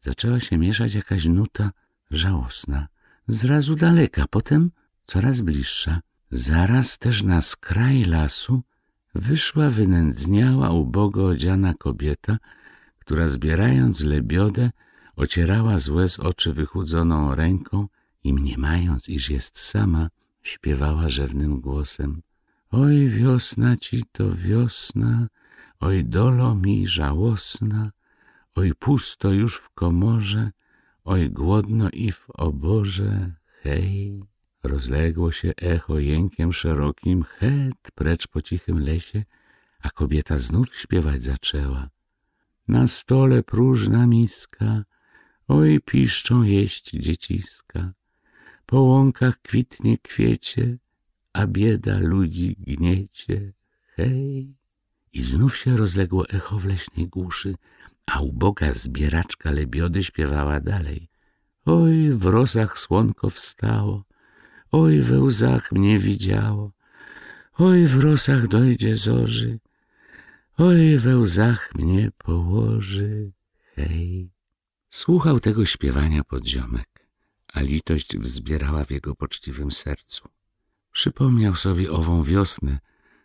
zaczęła się mieszać jakaś nuta żałosna, zrazu daleka, potem coraz bliższa, Zaraz też na skraj lasu wyszła wynędzniała, ubogo odziana kobieta, która zbierając lebiodę, ocierała złe z oczy wychudzoną ręką i mniemając, iż jest sama, śpiewała rzewnym głosem. Oj, wiosna ci to wiosna, oj, dolo mi żałosna, oj, pusto już w komorze, oj, głodno i w oborze, hej. Rozległo się echo jękiem szerokim, het, precz po cichym lesie, a kobieta znów śpiewać zaczęła. Na stole próżna miska, oj piszczą jeść dzieciska. Po łąkach kwitnie kwiecie, a bieda ludzi gniecie. Hej! I znów się rozległo echo w leśnej głuszy, a uboga zbieraczka lebiody śpiewała dalej. Oj, w rosach słonko wstało, Oj, we łzach mnie widziało, oj, w rosach dojdzie zorzy, oj, we łzach mnie położy, hej. Słuchał tego śpiewania podziomek, a litość wzbierała w jego poczciwym sercu. Przypomniał sobie ową wiosnę,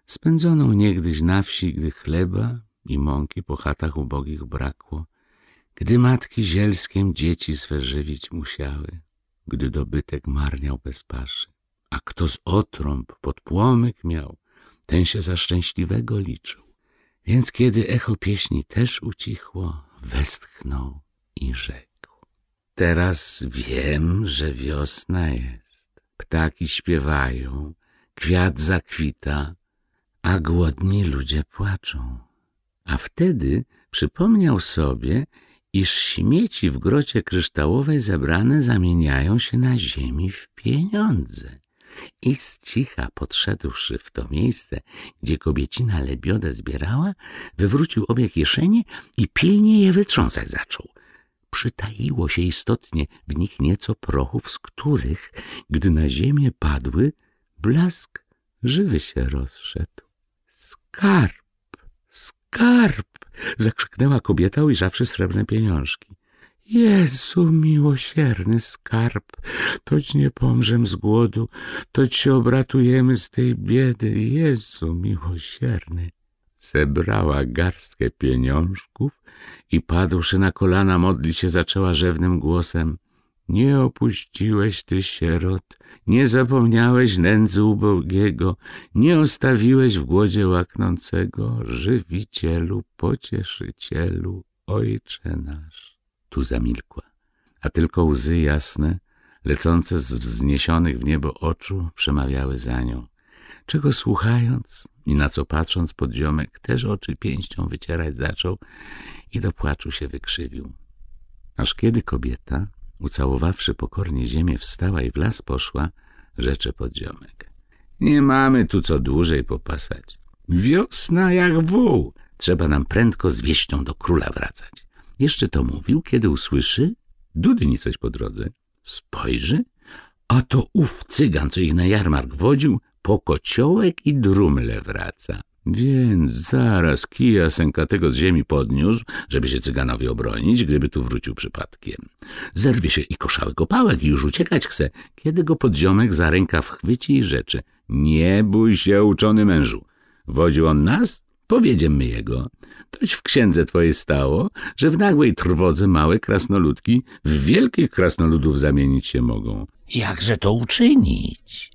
spędzoną niegdyś na wsi, gdy chleba i mąki po chatach ubogich brakło, gdy matki zielskiem dzieci swe żywić musiały gdy dobytek marniał bez paszy. A kto z otrąb pod płomyk miał, ten się za szczęśliwego liczył. Więc kiedy echo pieśni też ucichło, westchnął i rzekł. Teraz wiem, że wiosna jest. Ptaki śpiewają, kwiat zakwita, a głodni ludzie płaczą. A wtedy przypomniał sobie, iż śmieci w grocie kryształowej zebrane zamieniają się na ziemi w pieniądze. I z cicha podszedłszy w to miejsce, gdzie kobiecina lebiodę zbierała, wywrócił obie kieszenie i pilnie je wytrząsać zaczął. Przytaiło się istotnie w nich nieco prochów, z których, gdy na ziemię padły, blask żywy się rozszedł. Skarb, skarb! zakrzyknęła kobieta, ujrzawszy srebrne pieniążki. Jezu miłosierny skarb, toć nie pomrzem z głodu, toć się obratujemy z tej biedy, Jezu miłosierny. Zebrała garstkę pieniążków i padłszy na kolana modli się zaczęła rzewnym głosem. Nie opuściłeś ty sierot, nie zapomniałeś nędzy ubogiego, nie ostawiłeś w głodzie łaknącego, żywicielu, pocieszycielu, ojcze nasz. Tu zamilkła, a tylko łzy jasne, lecące z wzniesionych w niebo oczu, przemawiały za nią. Czego słuchając i na co patrząc podziomek też oczy pięścią wycierać zaczął i do płaczu się wykrzywił. Aż kiedy kobieta Ucałowawszy pokornie ziemię, wstała i w las poszła, rzecze podziomek. Nie mamy tu co dłużej popasać. Wiosna jak wół. Trzeba nam prędko z wieścią do króla wracać. Jeszcze to mówił, kiedy usłyszy, dudni coś po drodze. Spojrzy, a to ów cygan, co ich na jarmark wodził, po kociołek i drumle wraca. Więc zaraz kija sękatego z ziemi podniósł, żeby się cyganowi obronić, gdyby tu wrócił przypadkiem. Zerwie się i koszałek opałek i już uciekać chce, kiedy go podziomek za rękaw chwyci i rzeczy. Nie bój się, uczony mężu. Wodził on nas, powiedziemy jego. Toć w księdze twojej stało, że w nagłej trwodze małe krasnoludki w wielkich krasnoludów zamienić się mogą. Jakże to uczynić?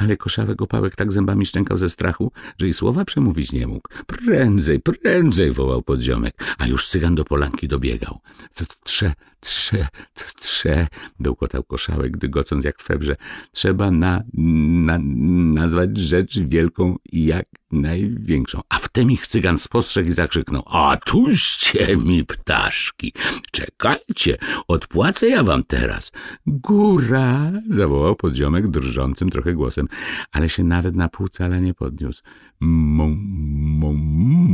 ale koszawek opałek tak zębami szczękał ze strachu, że i słowa przemówić nie mógł. Prędzej, prędzej! wołał podziomek, a już cygan do polanki dobiegał. Trze, Trze, trze, bełkotał koszałek, dygocąc jak w febrze. Trzeba na, na, nazwać rzecz wielką i jak największą. A wtem ich cygan spostrzegł i zakrzyknął. A tuście mi ptaszki! Czekajcie, odpłacę ja wam teraz. Góra! zawołał podziomek drżącym trochę głosem, ale się nawet na pół nie podniósł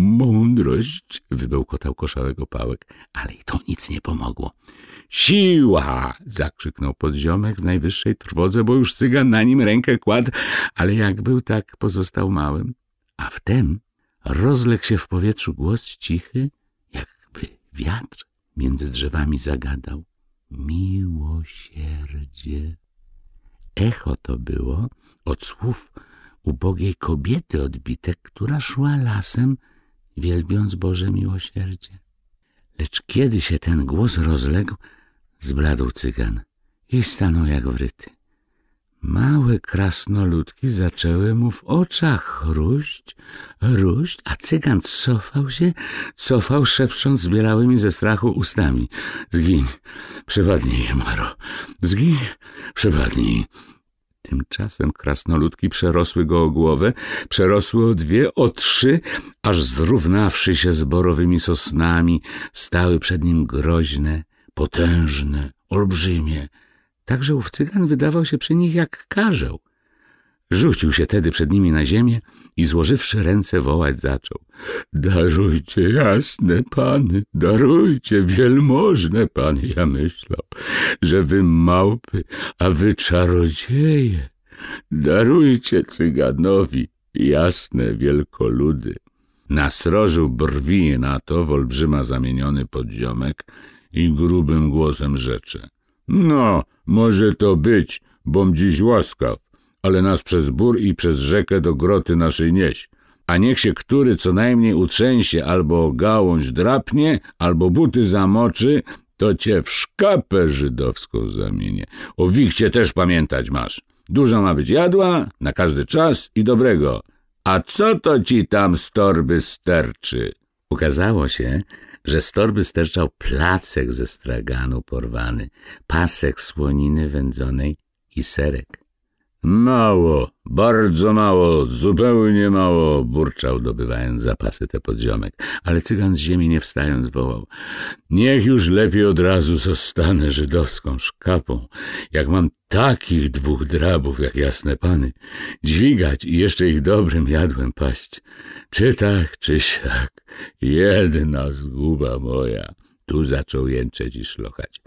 mądrość, wybełkotał koszałego pałek, ale i to nic nie pomogło. Siła! zakrzyknął podziomek w najwyższej trwodze, bo już cygan na nim rękę kładł, ale jak był, tak pozostał małym. A wtem rozległ się w powietrzu głos cichy, jakby wiatr między drzewami zagadał. Miłosierdzie. Echo to było od słów ubogiej kobiety odbitek, która szła lasem, wielbiąc Boże miłosierdzie. Lecz kiedy się ten głos rozległ, zbladł cygan i stanął jak wryty. Małe krasnoludki zaczęły mu w oczach ruść, ruść, a cygan cofał się, cofał, szepcząc z bielałymi ze strachu ustami. Zgiń, przepadnij, Maro, zgiń, przepadnij. Tymczasem krasnoludki przerosły go o głowę, przerosły o dwie, o trzy, aż zrównawszy się z borowymi sosnami, stały przed nim groźne, potężne, olbrzymie. Także ów cygan wydawał się przy nich jak karzeł. Rzucił się tedy przed nimi na ziemię i złożywszy ręce wołać zaczął. Darujcie, jasne pany, darujcie, wielmożne pany, ja myślał, że wy małpy, a wy czarodzieje. Darujcie cyganowi, jasne wielkoludy. Nasrożył brwi na to w olbrzyma zamieniony podziomek i grubym głosem rzecze. No, może to być, bom dziś łaskaw ale nas przez bór i przez rzekę do groty naszej nieś. A niech się który co najmniej utrzęsie, albo gałąź drapnie, albo buty zamoczy, to cię w szkapę żydowską zamienię. O wichcie też pamiętać masz. Dużo ma być jadła, na każdy czas i dobrego. A co to ci tam z torby sterczy? Ukazało się, że z torby sterczał placek ze straganu porwany, pasek słoniny wędzonej i serek. Mało, bardzo mało, zupełnie mało, burczał, dobywając zapasy te podziomek. Ale cygan z ziemi nie wstając wołał. Niech już lepiej od razu zostanę żydowską szkapą, jak mam takich dwóch drabów, jak jasne pany, dźwigać i jeszcze ich dobrym jadłem paść. Czy tak, czy siak, jedna zguba moja. Tu zaczął jęczeć i szlochać.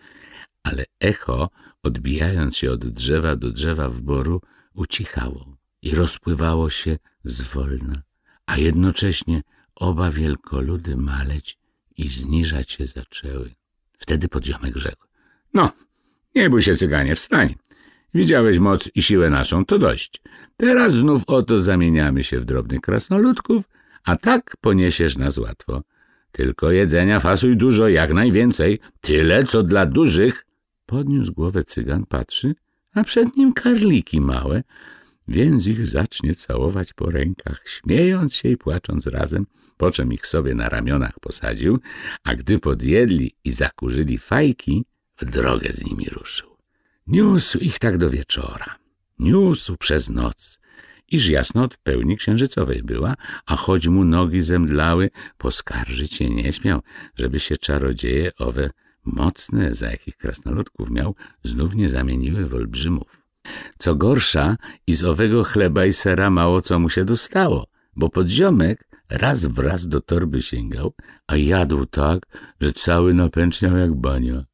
Ale echo odbijając się od drzewa do drzewa w boru, ucichało i rozpływało się zwolna, a jednocześnie oba wielkoludy maleć i zniżać się zaczęły. Wtedy podziomek rzekł. No, nie bój się cyganie, wstań. Widziałeś moc i siłę naszą, to dość. Teraz znów oto zamieniamy się w drobnych krasnoludków, a tak poniesiesz nas łatwo. Tylko jedzenia fasuj dużo, jak najwięcej, tyle co dla dużych, Podniósł głowę cygan, patrzy, a przed nim karliki małe, więc ich zacznie całować po rękach, śmiejąc się i płacząc razem, po czym ich sobie na ramionach posadził, a gdy podjedli i zakurzyli fajki, w drogę z nimi ruszył. Niósł ich tak do wieczora, niósł przez noc, iż jasno od pełni księżycowej była, a choć mu nogi zemdlały, poskarżyć się nie śmiał, żeby się czarodzieje owe mocne, za jakich krasnoludków miał, znów nie zamieniły w olbrzymów. Co gorsza, i z owego chleba i sera mało co mu się dostało, bo podziomek raz wraz do torby sięgał, a jadł tak, że cały napęczniał jak bania.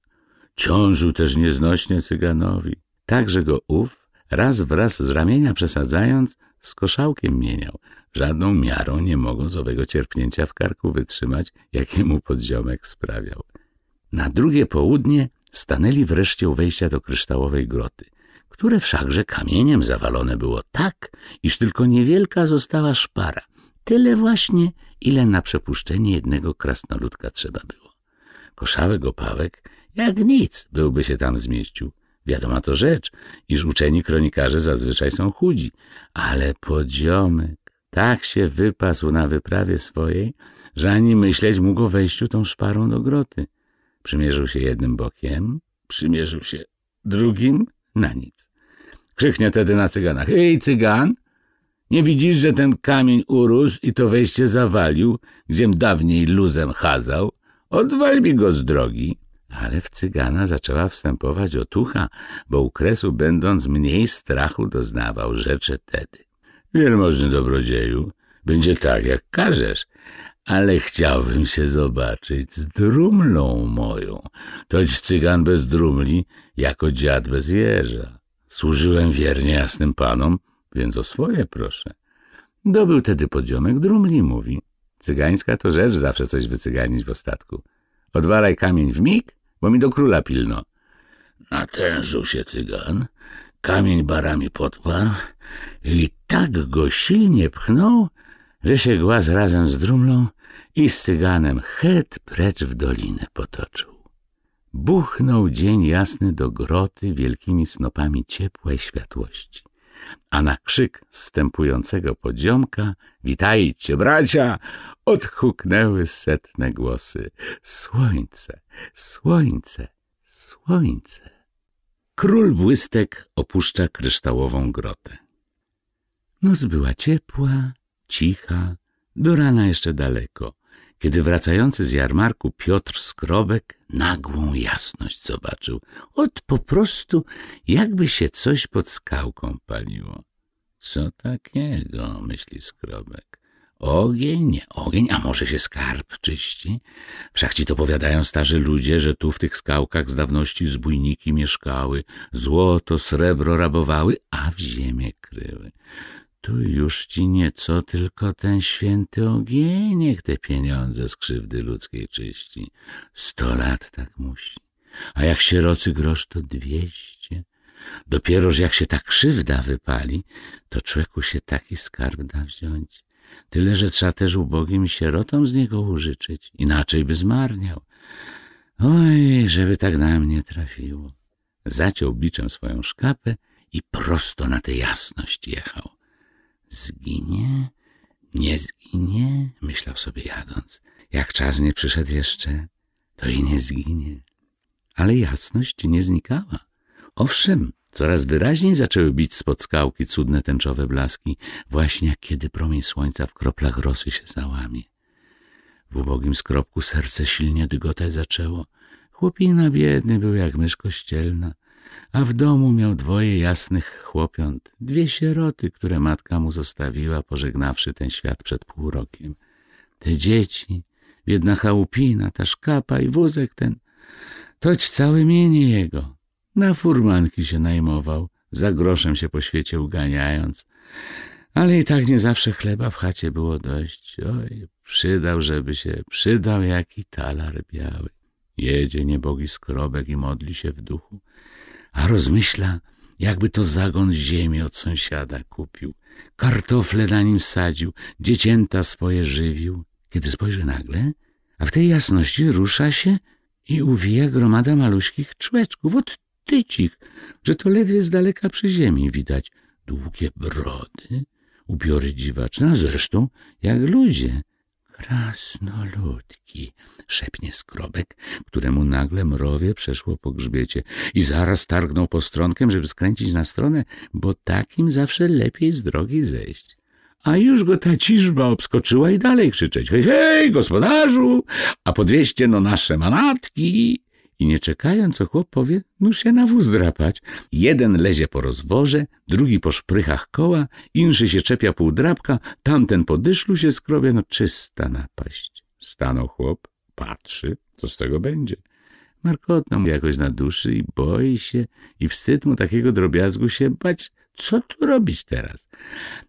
Ciążył też nieznośnie cyganowi, tak że go ów, raz wraz z ramienia przesadzając, z koszałkiem mieniał. Żadną miarą nie mogąc z owego cierpnięcia w karku wytrzymać, jakiemu podziomek sprawiał. Na drugie południe stanęli wreszcie u wejścia do kryształowej groty, które wszakże kamieniem zawalone było tak, iż tylko niewielka została szpara, tyle właśnie, ile na przepuszczenie jednego krasnoludka trzeba było. Koszałek opałek jak nic byłby się tam zmieścił. Wiadoma to rzecz, iż uczeni kronikarze zazwyczaj są chudzi, ale podziomek tak się wypasł na wyprawie swojej, że ani myśleć mógł o wejściu tą szparą do groty. Przymierzył się jednym bokiem, przymierzył się drugim, na nic. Krzyknie tedy na cygana. Hej, cygan! Nie widzisz, że ten kamień urósł i to wejście zawalił, gdziem dawniej luzem chazał? Odwal mi go z drogi. Ale w cygana zaczęła wstępować otucha, bo u kresu będąc mniej strachu doznawał rzeczy tedy. Wielmożny dobrodzieju, będzie tak, jak każesz, ale chciałbym się zobaczyć z drumlą moją. Toć cygan bez drumli, jako dziad bez jeża. Służyłem wiernie jasnym panom, więc o swoje proszę. Dobył tedy podziomek drumli, mówi. Cygańska to rzecz zawsze coś wycyganić w ostatku. Odwalaj kamień w mig, bo mi do króla pilno. Natężył się cygan, kamień barami podparł i tak go silnie pchnął, że głaz razem z drumlą i z cyganem het precz w dolinę potoczył. Buchnął dzień jasny do groty wielkimi snopami ciepłej światłości, a na krzyk stępującego podziomka witajcie bracia odhuknęły setne głosy słońce, słońce, słońce. Król błystek opuszcza kryształową grotę. Noc była ciepła cicha, do rana jeszcze daleko, kiedy wracający z jarmarku Piotr Skrobek nagłą jasność zobaczył. Ot po prostu jakby się coś pod skałką paliło. Co takiego, myśli Skrobek. Ogień, nie ogień, a może się skarb czyści? Wszak ci to powiadają starzy ludzie, że tu w tych skałkach z dawności zbójniki mieszkały, złoto, srebro rabowały, a w ziemię kryły. Tu już ci nieco tylko ten święty ogieniek te pieniądze z krzywdy ludzkiej czyści. Sto lat tak musi, a jak sierocy grosz to dwieście. Dopieroż jak się ta krzywda wypali, to człowieku się taki skarb da wziąć. Tyle, że trzeba też ubogim sierotom z niego użyczyć, inaczej by zmarniał. Oj, żeby tak na mnie trafiło. Zaciął biczem swoją szkapę i prosto na tę jasność jechał. Zginie? Nie zginie? Myślał sobie jadąc. Jak czas nie przyszedł jeszcze, to i nie zginie. Ale jasność nie znikała. Owszem, coraz wyraźniej zaczęły bić spod skałki cudne tęczowe blaski, właśnie jak kiedy promień słońca w kroplach rosy się załamie. W ubogim skropku serce silnie dygotać zaczęło. Chłopina biedny był jak mysz kościelna a w domu miał dwoje jasnych chłopiąt, dwie sieroty, które matka mu zostawiła, pożegnawszy ten świat przed pół rokiem. Te dzieci, biedna chałupina, ta szkapa i wózek ten, toć całe mienie jego. Na furmanki się najmował, za groszem się po świecie uganiając, ale i tak nie zawsze chleba w chacie było dość. Oj, przydał, żeby się, przydał jaki talar biały. Jedzie niebogi skrobek i modli się w duchu a rozmyśla, jakby to zagon ziemi od sąsiada kupił. Kartofle na nim sadził, dziecięta swoje żywił. Kiedy spojrzy nagle, a w tej jasności rusza się i uwija gromada maluśkich człeczków, od tycich, że to ledwie z daleka przy ziemi widać. Długie brody, ubiory dziwaczne, a zresztą jak ludzie – Krasnoludki, szepnie skrobek, któremu nagle mrowie przeszło po grzbiecie i zaraz targnął postronkiem, żeby skręcić na stronę, bo takim zawsze lepiej z drogi zejść. A już go ta ciżba obskoczyła i dalej krzyczeć. Hej, hej, gospodarzu, a podwieźcie no nasze manatki i nie czekając, co chłop powie, nóż no się na wóz drapać. Jeden lezie po rozworze, drugi po szprychach koła, inszy się czepia pół drapka, tamten po dyszlu się skrobia, no czysta napaść. Stanął chłop, patrzy, co z tego będzie. Markotna mu jakoś na duszy i boi się i wstyd mu takiego drobiazgu się bać. Co tu robić teraz?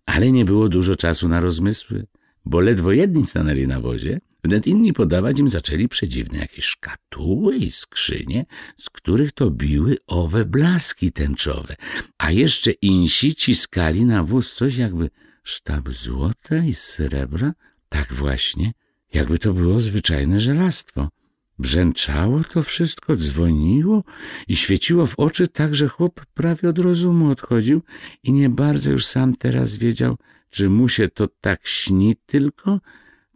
Ale nie było dużo czasu na rozmysły, bo ledwo jedni stanęli na wozie, Wnet inni podawać im zaczęli przedziwne jakieś szkatuły i skrzynie, z których to biły owe blaski tęczowe, a jeszcze insi ciskali na wóz coś jakby sztab złota i srebra, tak właśnie, jakby to było zwyczajne żelastwo. Brzęczało to wszystko, dzwoniło i świeciło w oczy tak, że chłop prawie od rozumu odchodził i nie bardzo już sam teraz wiedział, czy mu się to tak śni tylko,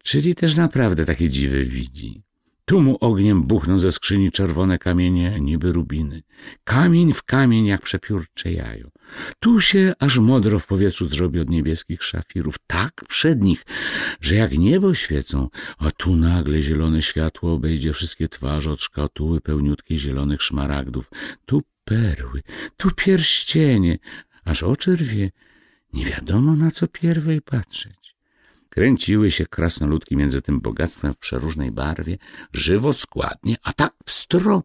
Czyli też naprawdę takie dziwy widzi. Tu mu ogniem buchną ze skrzyni czerwone kamienie, niby rubiny. Kamień w kamień, jak przepiórcze jajo. Tu się aż modro w powietrzu zrobi od niebieskich szafirów, tak przed nich, że jak niebo świecą, a tu nagle zielone światło obejdzie wszystkie twarze od szkatuły pełniutkiej zielonych szmaragdów. Tu perły, tu pierścienie, aż oczy rwie. Nie wiadomo na co pierwej patrzeć. Kręciły się krasnoludki między tym bogactwem w przeróżnej barwie, żywo, składnie, a tak pstro,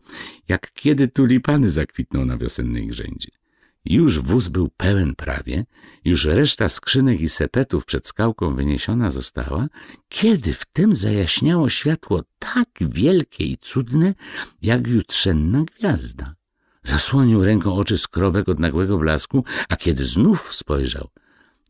jak kiedy tulipany zakwitną na wiosennej grzędzie. Już wóz był pełen prawie, już reszta skrzynek i sepetów przed skałką wyniesiona została, kiedy w tym zajaśniało światło tak wielkie i cudne, jak jutrzenna gwiazda. Zasłonił ręką oczy skrobek od nagłego blasku, a kiedy znów spojrzał –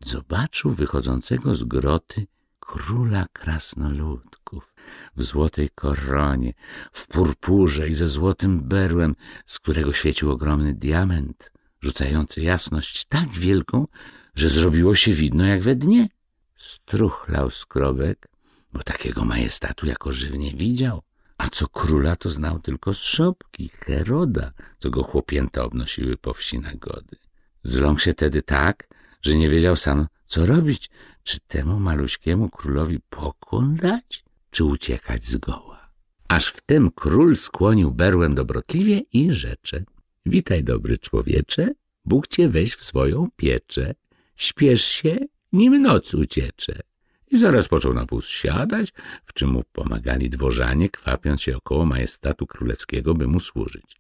zobaczył wychodzącego z groty króla krasnoludków w złotej koronie, w purpurze i ze złotym berłem, z którego świecił ogromny diament, rzucający jasność tak wielką, że zrobiło się widno jak we dnie. Struchlał skrobek, bo takiego majestatu jako żywnie nie widział. A co króla, to znał tylko z szopki, Heroda, co go chłopięta obnosiły po wsi nagody. Zląkł się tedy tak, że nie wiedział sam, co robić, czy temu maluśkiemu królowi pokłon dać, czy uciekać zgoła. Aż wtem król skłonił berłem dobrotliwie i rzecze. Witaj, dobry człowiecze, Bóg cię weź w swoją pieczę. Śpiesz się, nim noc uciecze. I zaraz począł na wóz siadać, w czym mu pomagali dworzanie, kwapiąc się około majestatu królewskiego, by mu służyć.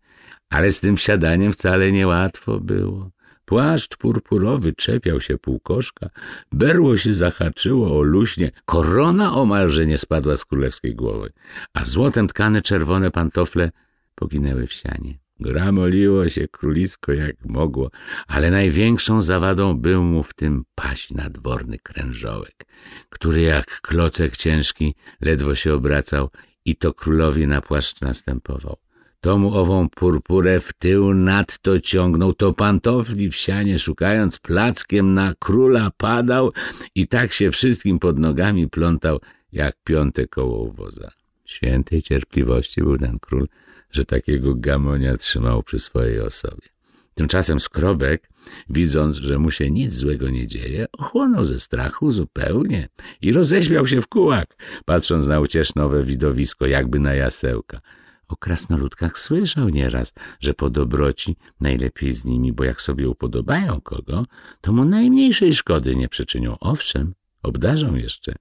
Ale z tym wsiadaniem wcale niełatwo było. Płaszcz purpurowy czepiał się półkoszka, berło się zahaczyło o luśnie, korona omalże nie spadła z królewskiej głowy, a złotem tkane czerwone pantofle poginęły w sianie. Gramoliło się królisko jak mogło, ale największą zawadą był mu w tym paść nadworny krężołek, który jak klocek ciężki ledwo się obracał i to królowi na płaszcz następował to mu ową purpurę w tył nadto ciągnął, to pantofli w sianie szukając, plackiem na króla padał i tak się wszystkim pod nogami plątał, jak piąte koło uwoza. Świętej cierpliwości był ten król, że takiego gamonia trzymał przy swojej osobie. Tymczasem skrobek, widząc, że mu się nic złego nie dzieje, ochłonął ze strachu zupełnie i roześmiał się w kółak, patrząc na uciesznowe widowisko, jakby na jasełka. O krasnoludkach słyszał nieraz, że po dobroci najlepiej z nimi, bo jak sobie upodobają kogo, to mu najmniejszej szkody nie przyczynią. Owszem, obdarzą jeszcze.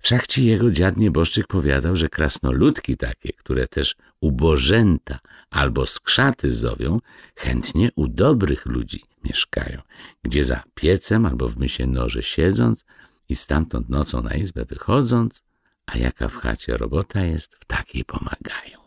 Wszak ci jego dziad nieboszczyk powiadał, że krasnoludki takie, które też ubożęta albo skrzaty zowią, chętnie u dobrych ludzi mieszkają, gdzie za piecem albo w mysie noży siedząc i stamtąd nocą na izbę wychodząc, a jaka w chacie robota jest, w takiej pomagają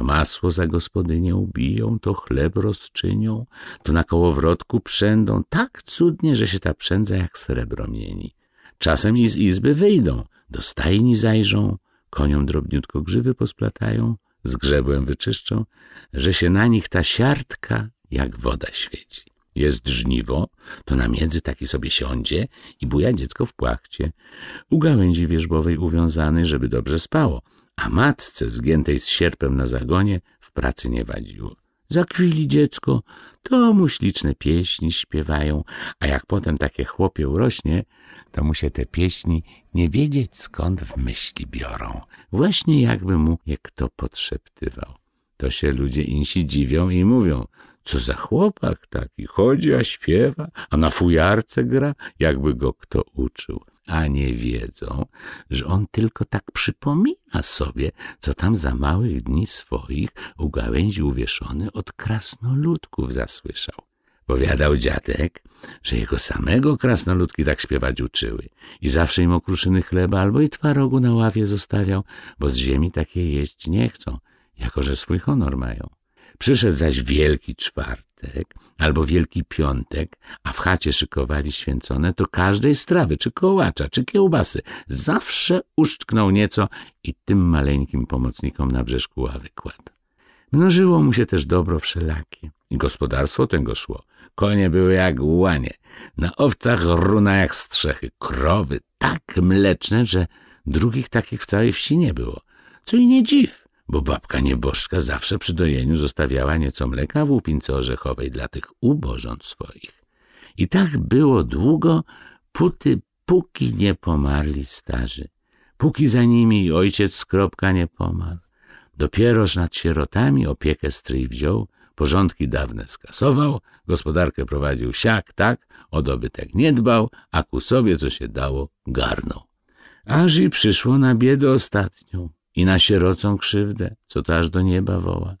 to masło za gospodynię ubiją, to chleb rozczynią, to na kołowrotku przędą tak cudnie, że się ta przędza jak srebro mieni. Czasem i z izby wyjdą, do stajni zajrzą, koniom drobniutko grzywy posplatają, z grzebłem wyczyszczą, że się na nich ta siartka jak woda świeci. Jest żniwo, to na między taki sobie siądzie i buja dziecko w płachcie, u gałęzi wierzbowej uwiązany, żeby dobrze spało, a matce zgiętej z sierpem na zagonie w pracy nie wadziło. Zakwili dziecko, to mu śliczne pieśni śpiewają, a jak potem takie chłopie urośnie, to mu się te pieśni nie wiedzieć skąd w myśli biorą, właśnie jakby mu je kto podszeptywał. To się ludzie insi dziwią i mówią, co za chłopak taki, chodzi, a śpiewa, a na fujarce gra, jakby go kto uczył a nie wiedzą, że on tylko tak przypomina sobie, co tam za małych dni swoich u gałęzi uwieszony od krasnoludków zasłyszał. Powiadał dziadek, że jego samego krasnoludki tak śpiewać uczyły i zawsze im okruszyny chleba albo i twarogu na ławie zostawiał, bo z ziemi takie jeść nie chcą, jako że swój honor mają. Przyszedł zaś wielki czwart, czwartek albo Wielki Piątek, a w chacie szykowali święcone, to każdej strawy, czy kołacza, czy kiełbasy, zawsze uszczknął nieco i tym maleńkim pomocnikom na brzeżku ławy kładł. Mnożyło mu się też dobro wszelakie i gospodarstwo tego szło. Konie były jak łanie, na owcach runa jak strzechy, krowy tak mleczne, że drugich takich w całej wsi nie było. Co i nie dziw, bo babka nieboszka zawsze przy dojeniu zostawiała nieco mleka w łupince orzechowej dla tych ubożąt swoich. I tak było długo, póty póki nie pomarli starzy, póki za nimi ojciec z kropka nie pomarł. Dopieroż nad sierotami opiekę stryj wziął, porządki dawne skasował, gospodarkę prowadził siak, tak, o dobytek nie dbał, a ku sobie, co się dało, garnął. Aż i przyszło na biedę ostatnią i na sierocą krzywdę, co to aż do nieba woła.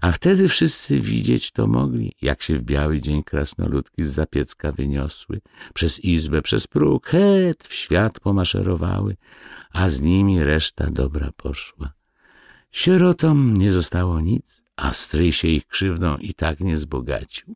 A wtedy wszyscy widzieć to mogli, jak się w biały dzień krasnoludki z zapiecka wyniosły, przez izbę, przez próg, het, w świat pomaszerowały, a z nimi reszta dobra poszła. Sierotom nie zostało nic, a stryj się ich krzywdą i tak nie zbogacił.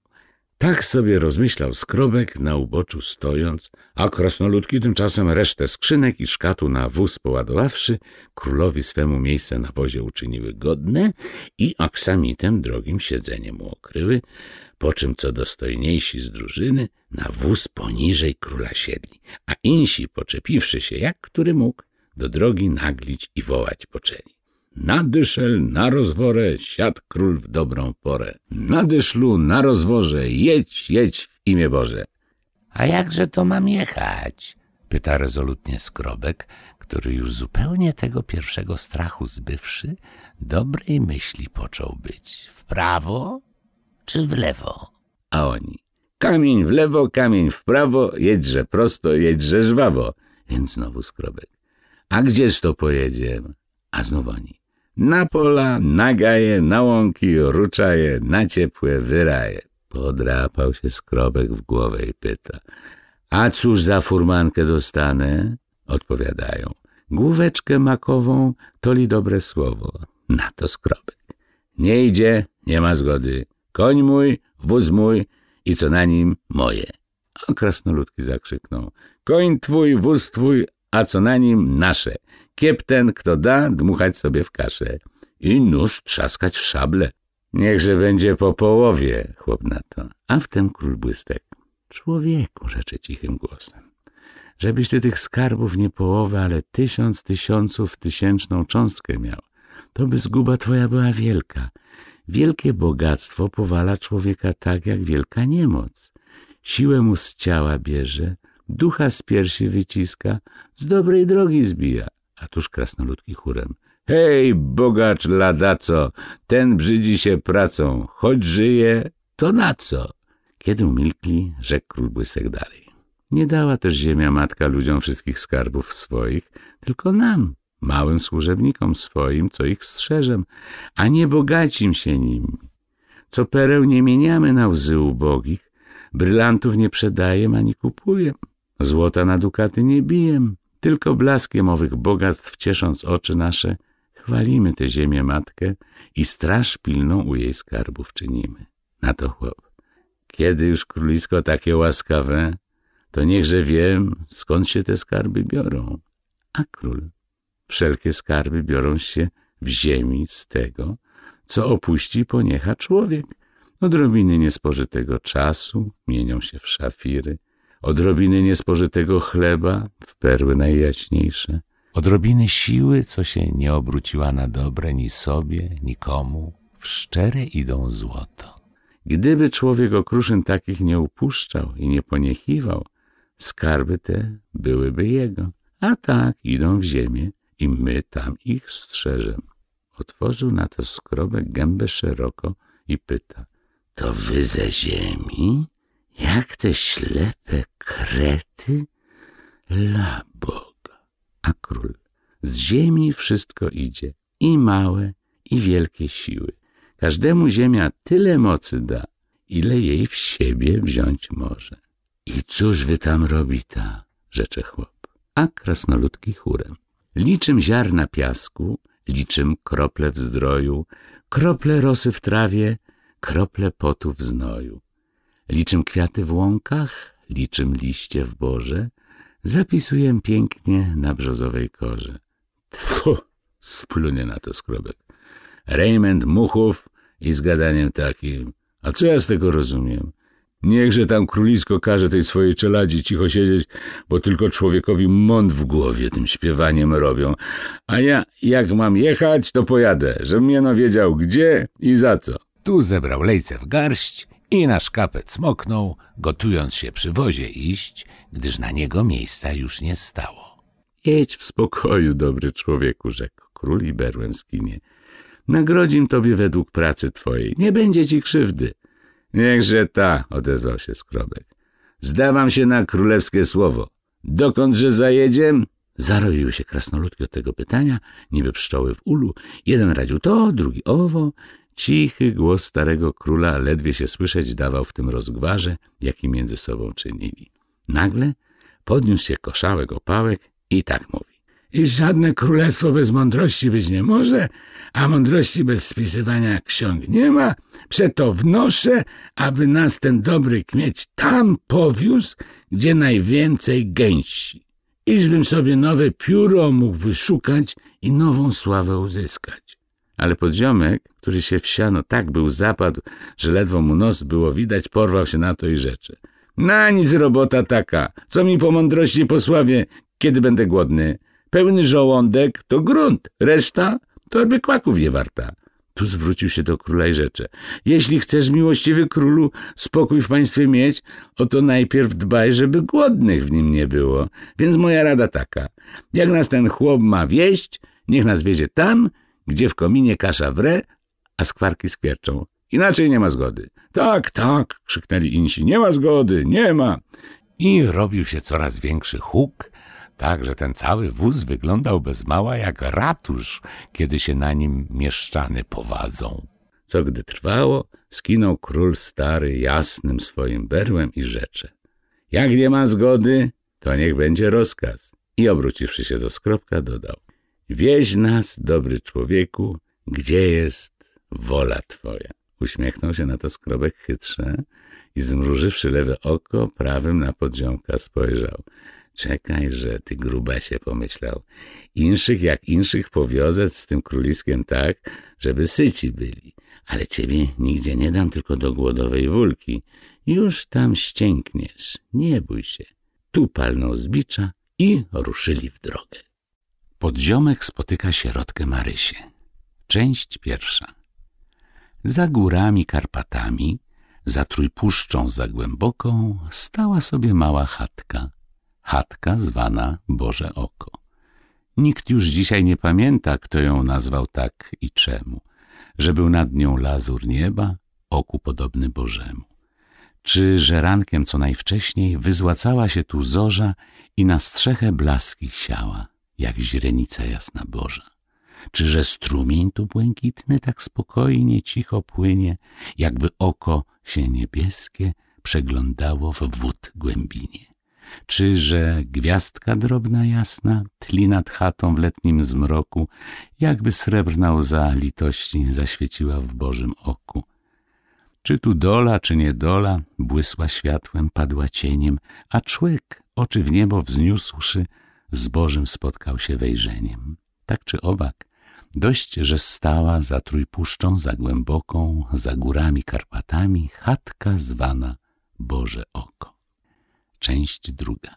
Tak sobie rozmyślał skrobek na uboczu stojąc, a krasnoludki tymczasem resztę skrzynek i szkatu na wóz poładowawszy, królowi swemu miejsce na wozie uczyniły godne i aksamitem drogim siedzeniem okryły, po czym co dostojniejsi z drużyny na wóz poniżej króla siedli, a insi, poczepiwszy się jak który mógł, do drogi naglić i wołać poczęli. Na dyszel, na rozworę, siad król w dobrą porę. Na dyszlu, na rozworze, jedź, jedź w imię Boże. A jakże to mam jechać? Pyta rezolutnie Skrobek, który już zupełnie tego pierwszego strachu zbywszy, dobrej myśli począł być. W prawo czy w lewo? A oni. Kamień w lewo, kamień w prawo, jedźże prosto, jedźże żwawo. Więc znowu Skrobek. A gdzież to pojedziemy? A znowu oni. Na pola, na gaje, na łąki, ruczaje, na ciepłe wyraje. Podrapał się skrobek w głowę i pyta. A cóż za furmankę dostanę? Odpowiadają. Główeczkę makową to li dobre słowo. Na to skrobek. Nie idzie, nie ma zgody. Koń mój, wóz mój i co na nim moje. A krasnoludki zakrzyknął. Koń twój, wóz twój, a co na nim nasze. Kiep ten, kto da, dmuchać sobie w kaszę. I nóż trzaskać w szable. Niechże będzie po połowie, chłop na to. A wtem król błystek. Człowieku, rzeczy cichym głosem. Żebyś ty tych skarbów nie połowę, ale tysiąc tysiąców tysięczną cząstkę miał. To by zguba twoja była wielka. Wielkie bogactwo powala człowieka tak, jak wielka niemoc. Siłę mu z ciała bierze, ducha z piersi wyciska, z dobrej drogi zbija. A tuż krasnoludki chórem. Hej, bogacz ladaco, ten brzydzi się pracą, choć żyje, to na co? Kiedy umilkli, rzekł król błysek dalej. Nie dała też ziemia matka ludziom wszystkich skarbów swoich, tylko nam, małym służebnikom swoim, co ich strzeżem, a nie bogacim się nimi. Co pereł nie mieniamy na łzy ubogich, brylantów nie przedajem ani kupuję, złota na dukaty nie bijem, tylko blaskiem owych bogactw, ciesząc oczy nasze, chwalimy tę ziemię matkę i straż pilną u jej skarbów czynimy. Na to chłop. Kiedy już królisko takie łaskawe, to niechże wiem, skąd się te skarby biorą. A król, wszelkie skarby biorą się w ziemi z tego, co opuści poniecha człowiek. Odrobiny niespożytego czasu mienią się w szafiry, odrobiny niespożytego chleba w perły najjaśniejsze, odrobiny siły, co się nie obróciła na dobre ni sobie, nikomu, w szczere idą złoto. Gdyby człowiek okruszyn takich nie upuszczał i nie poniechiwał, skarby te byłyby jego, a tak idą w ziemię i my tam ich strzeżemy. Otworzył na to skrobę gębę szeroko i pyta, to wy ze ziemi? Jak te ślepe krety? La Boga! A król, z ziemi wszystko idzie, i małe, i wielkie siły. Każdemu ziemia tyle mocy da, ile jej w siebie wziąć może. I cóż wy tam robita? rzecze chłop, a krasnoludki chórem. Liczym ziarna piasku, liczym krople w zdroju, krople rosy w trawie, krople potu w znoju. Liczym kwiaty w łąkach, liczym liście w borze, zapisuję pięknie na brzozowej korze. Tfu, splunie na to skrobek. Raymond Muchów i z gadaniem takim. A co ja z tego rozumiem? Niechże tam królisko każe tej swojej czeladzi cicho siedzieć, bo tylko człowiekowi mąd w głowie tym śpiewaniem robią. A ja, jak mam jechać, to pojadę, żebym jeno wiedział gdzie i za co. Tu zebrał lejce w garść i nasz szkapę smoknął, gotując się przy wozie iść, gdyż na niego miejsca już nie stało. Jedź w spokoju, dobry człowieku, rzekł król i berłem skinie. Nagrodzim tobie według pracy twojej, nie będzie ci krzywdy. Niechże ta, odezwał się skrobek. Zdawam się na królewskie słowo. Dokądże zajedziem? Zaroiły się krasnoludki od tego pytania, niby pszczoły w ulu. Jeden radził to, drugi owo. Cichy głos starego króla ledwie się słyszeć dawał w tym rozgwarze, jaki między sobą czynili. Nagle podniósł się koszałek opałek i tak mówi. I żadne królestwo bez mądrości być nie może, a mądrości bez spisywania ksiąg nie ma. Przeto wnoszę, aby nas ten dobry kmieć tam powiózł, gdzie najwięcej gęsi. Iżbym sobie nowe pióro mógł wyszukać i nową sławę uzyskać. Ale podziomek który się wsiano tak był zapadł, że ledwo mu nos było widać, porwał się na to i rzeczy. Na nic robota taka, co mi po mądrości posławie, kiedy będę głodny. Pełny żołądek to grunt, reszta torby kłaków nie warta. Tu zwrócił się do króla i rzecze. Jeśli chcesz, miłościwy królu, spokój w państwie mieć, oto najpierw dbaj, żeby głodnych w nim nie było. Więc moja rada taka. Jak nas ten chłop ma wieść, niech nas wiezie tam, gdzie w kominie kasza wre, a skwarki skwierczą. Inaczej nie ma zgody. Tak, tak, krzyknęli insi. Nie ma zgody, nie ma. I robił się coraz większy huk, tak, że ten cały wóz wyglądał bez mała jak ratusz, kiedy się na nim mieszczany powadzą. Co gdy trwało, skinął król stary jasnym swoim berłem i rzecze. Jak nie ma zgody, to niech będzie rozkaz. I obróciwszy się do skropka, dodał. Wieź nas, dobry człowieku, gdzie jest Wola twoja. Uśmiechnął się na to skrobek chytrze i zmrużywszy lewe oko, prawym na podziomka spojrzał. Czekaj, że ty gruba się pomyślał. Inszych jak inszych powiozę z tym króliskiem tak, żeby syci byli. Ale ciebie nigdzie nie dam, tylko do głodowej wulki. Już tam ściękniesz, nie bój się. Tu palnął zbicza i ruszyli w drogę. Podziomek spotyka sierotkę Marysię. Część pierwsza. Za górami Karpatami, za Trójpuszczą Zagłęboką, stała sobie mała chatka. Chatka zwana Boże Oko. Nikt już dzisiaj nie pamięta, kto ją nazwał tak i czemu. Że był nad nią lazur nieba, oku podobny Bożemu. Czy, że rankiem co najwcześniej wyzłacała się tu zorza i na strzechę blaski siała, jak źrenica jasna Boża. Czyże strumień tu błękitny tak spokojnie, cicho płynie, jakby oko się niebieskie przeglądało w wód głębinie? Czyże gwiazdka drobna jasna tli nad chatą w letnim zmroku, jakby srebrna łza litości zaświeciła w Bożym oku? Czy tu dola, czy niedola, błysła światłem, padła cieniem, a człek, oczy w niebo wzniósłszy, z Bożym spotkał się wejrzeniem. Tak czy owak, Dość, że stała za Trójpuszczą, za głęboką, za górami Karpatami, chatka zwana Boże Oko. Część druga.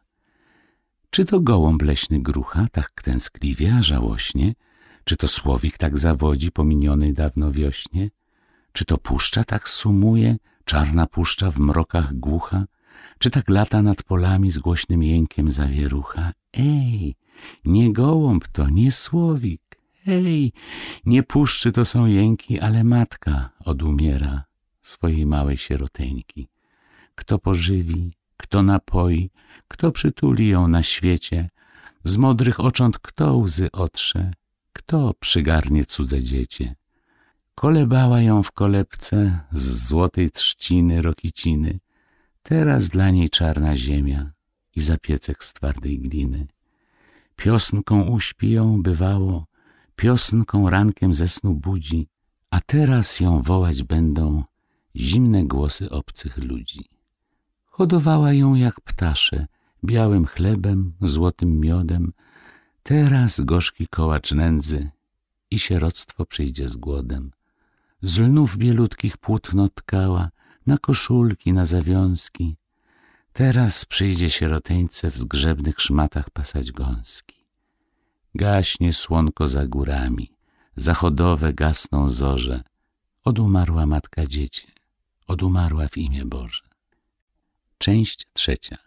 Czy to gołąb leśny grucha tak tęskliwie, a żałośnie? Czy to słowik tak zawodzi po minionej dawno wiośnie? Czy to puszcza tak sumuje, czarna puszcza w mrokach głucha? Czy tak lata nad polami z głośnym jękiem zawierucha? Ej, nie gołąb to, nie słowik, Hej, nie puszczy to są jęki, ale matka odumiera swojej małej sieroteńki. Kto pożywi, kto napoi, kto przytuli ją na świecie, z modrych ocząt kto łzy otrze, kto przygarnie cudze dziecię. Kolebała ją w kolebce z złotej trzciny rokiciny, teraz dla niej czarna ziemia i zapiecek z twardej gliny. Piosnką uśpi ją bywało, Piosnką rankiem ze snu budzi, a teraz ją wołać będą zimne głosy obcych ludzi. Hodowała ją jak ptasze, białym chlebem, złotym miodem, teraz gorzki kołacz nędzy i sieroctwo przyjdzie z głodem. Z lnów bielutkich płótno tkała, na koszulki, na zawiązki. Teraz przyjdzie sieroteńce w zgrzebnych szmatach pasać gąski. Gaśnie słonko za górami, zachodowe gasną zorze. Odumarła matka dziecię, odumarła w imię Boże. Część trzecia.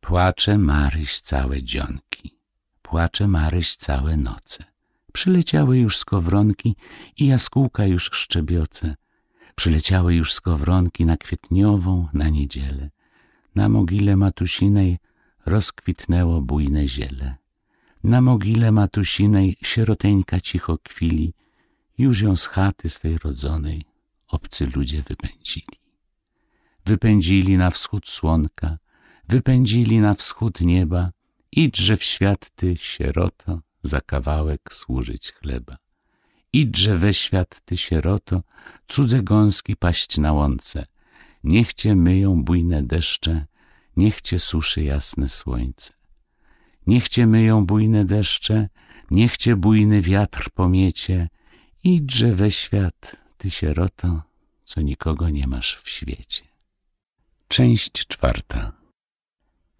Płacze Maryś całe dzionki, płacze Maryś całe noce. Przyleciały już skowronki i jaskółka już szczebioce. Przyleciały już skowronki na kwietniową, na niedzielę. Na mogile matusinej rozkwitnęło bujne ziele. Na mogile matusinej sieroteńka cicho kwili, już ją z chaty swej rodzonej obcy ludzie wypędzili. Wypędzili na wschód słonka, wypędzili na wschód nieba, idże w świat ty, sieroto, za kawałek służyć chleba. Idże we świat ty, sieroto, cudze gąski paść na łące, niech cię myją bujne deszcze, niech cię suszy jasne słońce cię myją bujne deszcze, cię bujny wiatr pomiecie. Idźże we świat, ty sieroto, co nikogo nie masz w świecie. Część czwarta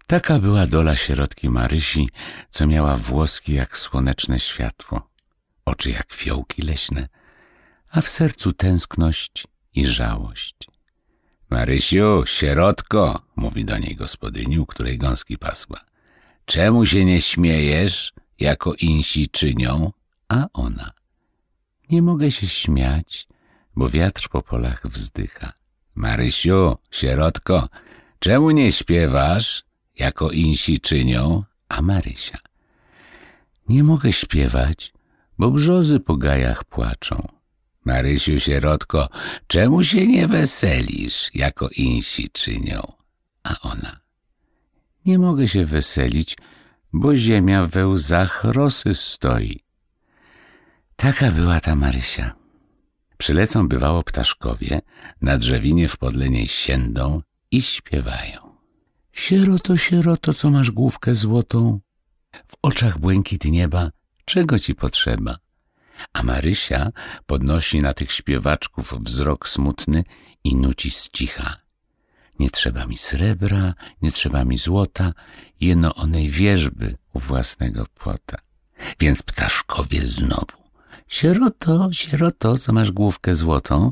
Taka była dola sierotki Marysi, co miała włoski jak słoneczne światło, oczy jak fiołki leśne, a w sercu tęskność i żałość. Marysiu, sierotko, mówi do niej gospodyni, u której gąski pasła. Czemu się nie śmiejesz, jako insi czynią? A ona. Nie mogę się śmiać, bo wiatr po polach wzdycha. Marysiu, sierotko, czemu nie śpiewasz, jako insi czynią? A Marysia. Nie mogę śpiewać, bo brzozy po gajach płaczą. Marysiu, sierotko, czemu się nie weselisz, jako insi czynią? A ona. Nie mogę się weselić, bo ziemia we łzach rosy stoi. Taka była ta Marysia. Przylecą bywało ptaszkowie, na drzewinie w podlenie siędą i śpiewają. Sieroto, sieroto, co masz główkę złotą? W oczach błękit nieba, czego ci potrzeba? A Marysia podnosi na tych śpiewaczków wzrok smutny i nuci z cicha. Nie trzeba mi srebra, nie trzeba mi złota, jeno onej wierzby u własnego płota. Więc ptaszkowie znowu. Sieroto, sieroto, co masz główkę złotą,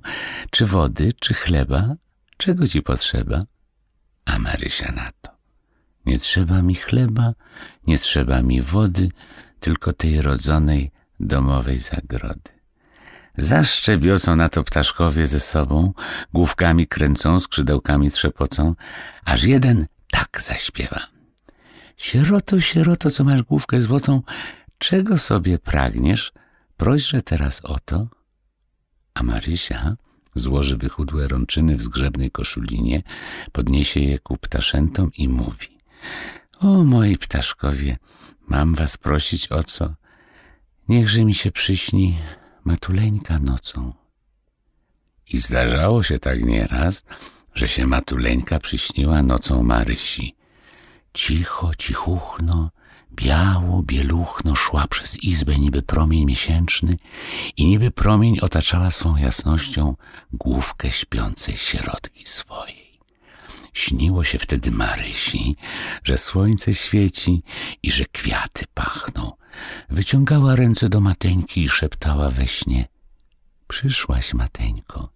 czy wody, czy chleba, czego ci potrzeba? A Marysia na to. Nie trzeba mi chleba, nie trzeba mi wody, tylko tej rodzonej domowej zagrody. Zaszczebiosą na to ptaszkowie ze sobą, główkami kręcą, skrzydełkami trzepocą, aż jeden tak zaśpiewa. Sieroto, sieroto, co masz główkę złotą, czego sobie pragniesz, prośże teraz o to. A Marysia złoży wychudłe rączyny w zgrzebnej koszulinie, podniesie je ku ptaszętom i mówi. O moi ptaszkowie, mam was prosić o co? Niechże mi się przyśni matuleńka nocą. I zdarzało się tak nieraz, że się matuleńka przyśniła nocą Marysi. Cicho, cichuchno, biało, bieluchno szła przez izbę niby promień miesięczny i niby promień otaczała swą jasnością główkę śpiącej środki swojej. Śniło się wtedy Marysi, że słońce świeci i że kwiaty pachną. Wyciągała ręce do Mateńki i szeptała we śnie – Przyszłaś, Mateńko.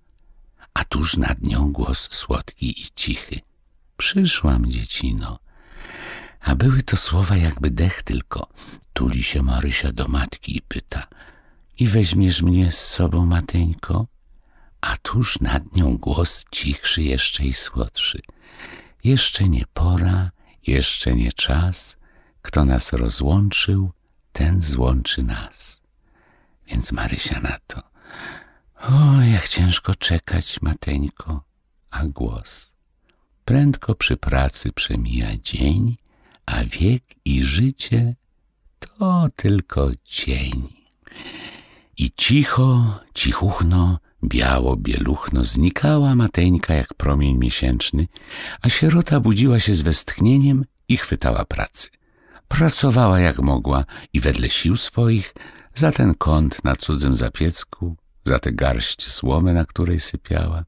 A tuż nad nią głos słodki i cichy – Przyszłam, dziecino. A były to słowa jakby dech tylko. Tuli się Marysia do matki i pyta – I weźmiesz mnie z sobą, Mateńko? – a tuż nad nią głos cichszy jeszcze i słodszy – jeszcze nie pora, jeszcze nie czas, kto nas rozłączył, ten złączy nas. Więc Marysia na to. O, jak ciężko czekać, mateńko, a głos. Prędko przy pracy przemija dzień, a wiek i życie to tylko cień. I cicho, cichuchno Biało-bieluchno znikała mateńka jak promień miesięczny, a sierota budziła się z westchnieniem i chwytała pracy. Pracowała jak mogła i wedle sił swoich za ten kąt na cudzym zapiecku, za tę garść słomy, na której sypiała,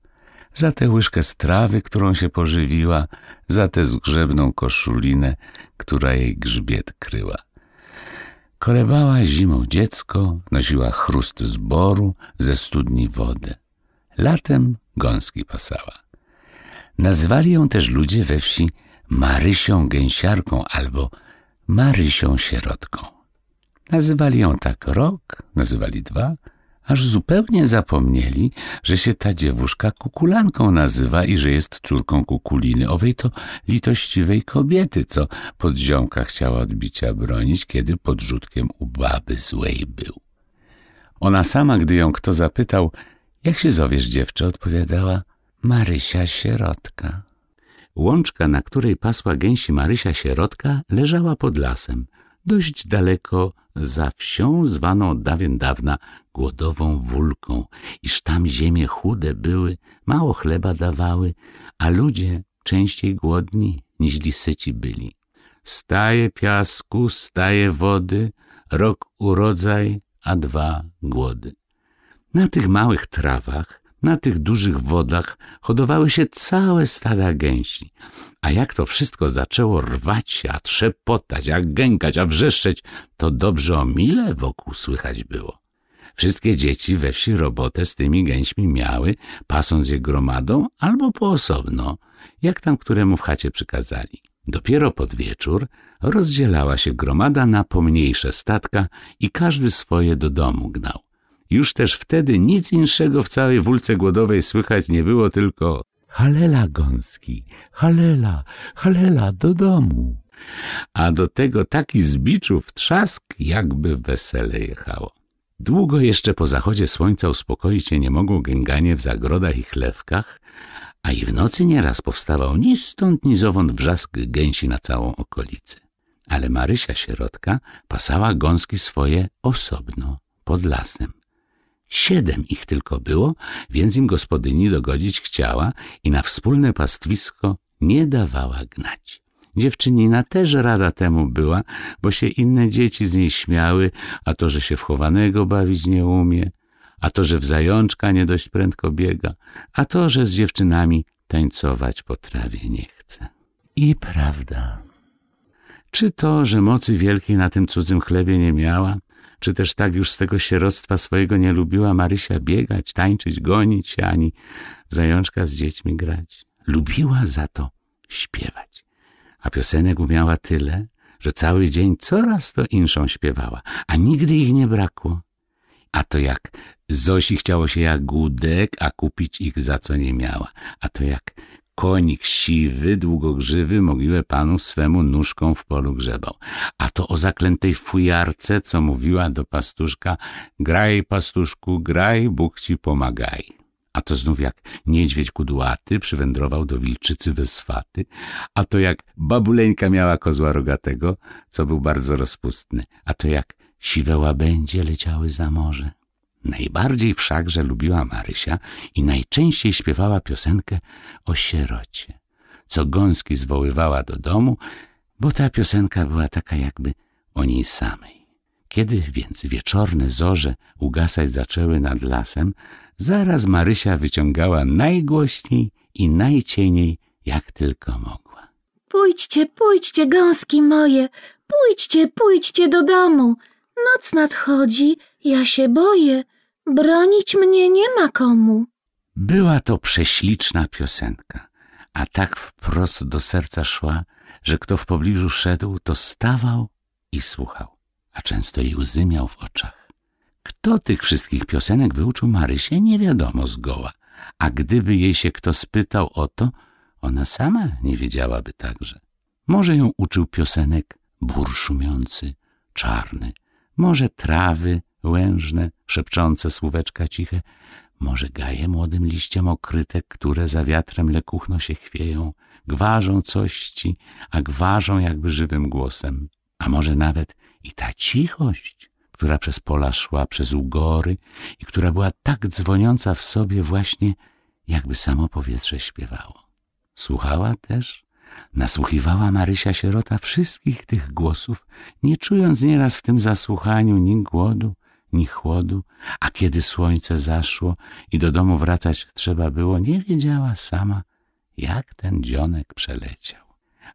za tę łyżkę strawy, którą się pożywiła, za tę zgrzebną koszulinę, która jej grzbiet kryła. Kolebała zimą dziecko, nosiła chrust zboru ze studni wody. Latem gąski pasała. Nazwali ją też ludzie we wsi Marysią Gęsiarką albo Marysią Sierotką. Nazywali ją tak rok, nazywali dwa, aż zupełnie zapomnieli, że się ta dziewuszka kukulanką nazywa i że jest córką kukuliny, owej to litościwej kobiety, co podziomka chciała odbicia bronić, kiedy podrzutkiem u baby złej był. Ona sama, gdy ją kto zapytał, jak się zowiesz dziewczę, odpowiadała Marysia Sierotka. Łączka, na której pasła gęsi Marysia Sierotka, leżała pod lasem, dość daleko za wsią zwaną dawien dawna głodową wulką, iż tam ziemie chude były, mało chleba dawały, a ludzie częściej głodni niźli syci byli. Staje piasku, staje wody, rok urodzaj, a dwa głody. Na tych małych trawach, na tych dużych wodach hodowały się całe stada gęsi, a jak to wszystko zaczęło rwać, a trzepotać, a gękać, a wrzeszczeć, to dobrze o mile wokół słychać było. Wszystkie dzieci we wsi robotę z tymi gęśmi miały, pasąc je gromadą albo po osobno, jak tam któremu w chacie przykazali. Dopiero pod wieczór rozdzielała się gromada na pomniejsze statka i każdy swoje do domu gnał. Już też wtedy nic inszego w całej wólce głodowej słychać nie było, tylko Halela Gąski, halela, halela do domu. A do tego taki zbiczów trzask, jakby wesele jechało. Długo jeszcze po zachodzie słońca uspokoić się nie mogło gęganie w zagrodach i chlewkach, a i w nocy nieraz powstawał ni stąd, ni zowąd wrzask gęsi na całą okolicę. Ale Marysia Środka pasała gąski swoje osobno, pod lasem. Siedem ich tylko było, więc im gospodyni dogodzić chciała i na wspólne pastwisko nie dawała gnać. Dziewczynina też rada temu była, bo się inne dzieci z niej śmiały, a to, że się w chowanego bawić nie umie, a to, że w zajączka nie dość prędko biega, a to, że z dziewczynami tańcować po trawie nie chce. I prawda. Czy to, że mocy wielkiej na tym cudzym chlebie nie miała, czy też tak już z tego sieroctwa swojego nie lubiła Marysia biegać, tańczyć, gonić się, ani zajączka z dziećmi grać. Lubiła za to śpiewać. A piosenek umiała tyle, że cały dzień coraz to inszą śpiewała, a nigdy ich nie brakło. A to jak Zosi chciało się gudek, a kupić ich za co nie miała. A to jak konik siwy, długogrzywy, mogiłę panu swemu nóżką w polu grzebał. A to o zaklętej fujarce, co mówiła do pastuszka, graj pastuszku, graj, Bóg ci pomagaj. A to znów jak niedźwiedź kudłaty przywędrował do wilczycy wyswaty, a to jak babuleńka miała kozła rogatego, co był bardzo rozpustny, a to jak siwe łabędzie leciały za morze. Najbardziej wszakże lubiła Marysia i najczęściej śpiewała piosenkę o sierocie, co Gąski zwoływała do domu, bo ta piosenka była taka jakby o niej samej. Kiedy więc wieczorne zorze ugasać zaczęły nad lasem, zaraz Marysia wyciągała najgłośniej i najcieniej, jak tylko mogła. Pójdźcie, pójdźcie, gąski moje, pójdźcie, pójdźcie do domu – Noc nadchodzi, ja się boję. Bronić mnie nie ma komu. Była to prześliczna piosenka, a tak wprost do serca szła, że kto w pobliżu szedł, to stawał i słuchał, a często i łzy miał w oczach. Kto tych wszystkich piosenek wyuczył Marysię, nie wiadomo zgoła, a gdyby jej się kto spytał o to, ona sama nie wiedziałaby także. Może ją uczył piosenek bór szumiący, czarny, może trawy łężne, szepczące słóweczka ciche, może gaje młodym liściem okryte, które za wiatrem lekuchno się chwieją, gwarzą cości, a gwarzą jakby żywym głosem. A może nawet i ta cichość, która przez pola szła, przez ugory i która była tak dzwoniąca w sobie właśnie, jakby samo powietrze śpiewało. Słuchała też Nasłuchiwała Marysia Sierota wszystkich tych głosów, nie czując nieraz w tym zasłuchaniu ni głodu, ni chłodu, a kiedy słońce zaszło i do domu wracać trzeba było, nie wiedziała sama, jak ten dzionek przeleciał.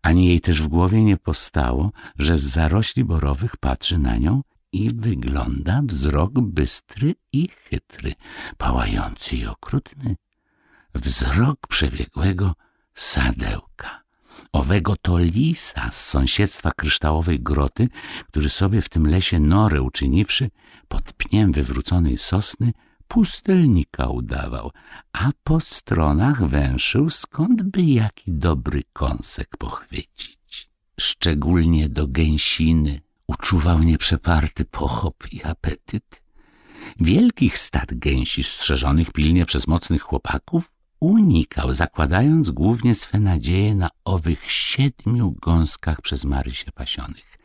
Ani jej też w głowie nie postało, że z zarośli borowych patrzy na nią i wygląda wzrok bystry i chytry, pałający i okrutny. Wzrok przebiegłego sadełka owego to lisa z sąsiedztwa kryształowej groty, który sobie w tym lesie norę uczyniwszy, pod pniem wywróconej sosny pustelnika udawał, a po stronach węszył, skąd by jaki dobry kąsek pochwycić. Szczególnie do gęsiny uczuwał nieprzeparty pochop i apetyt. Wielkich stad gęsi strzeżonych pilnie przez mocnych chłopaków unikał, zakładając głównie swe nadzieje na owych siedmiu gąskach przez Marysię pasionych.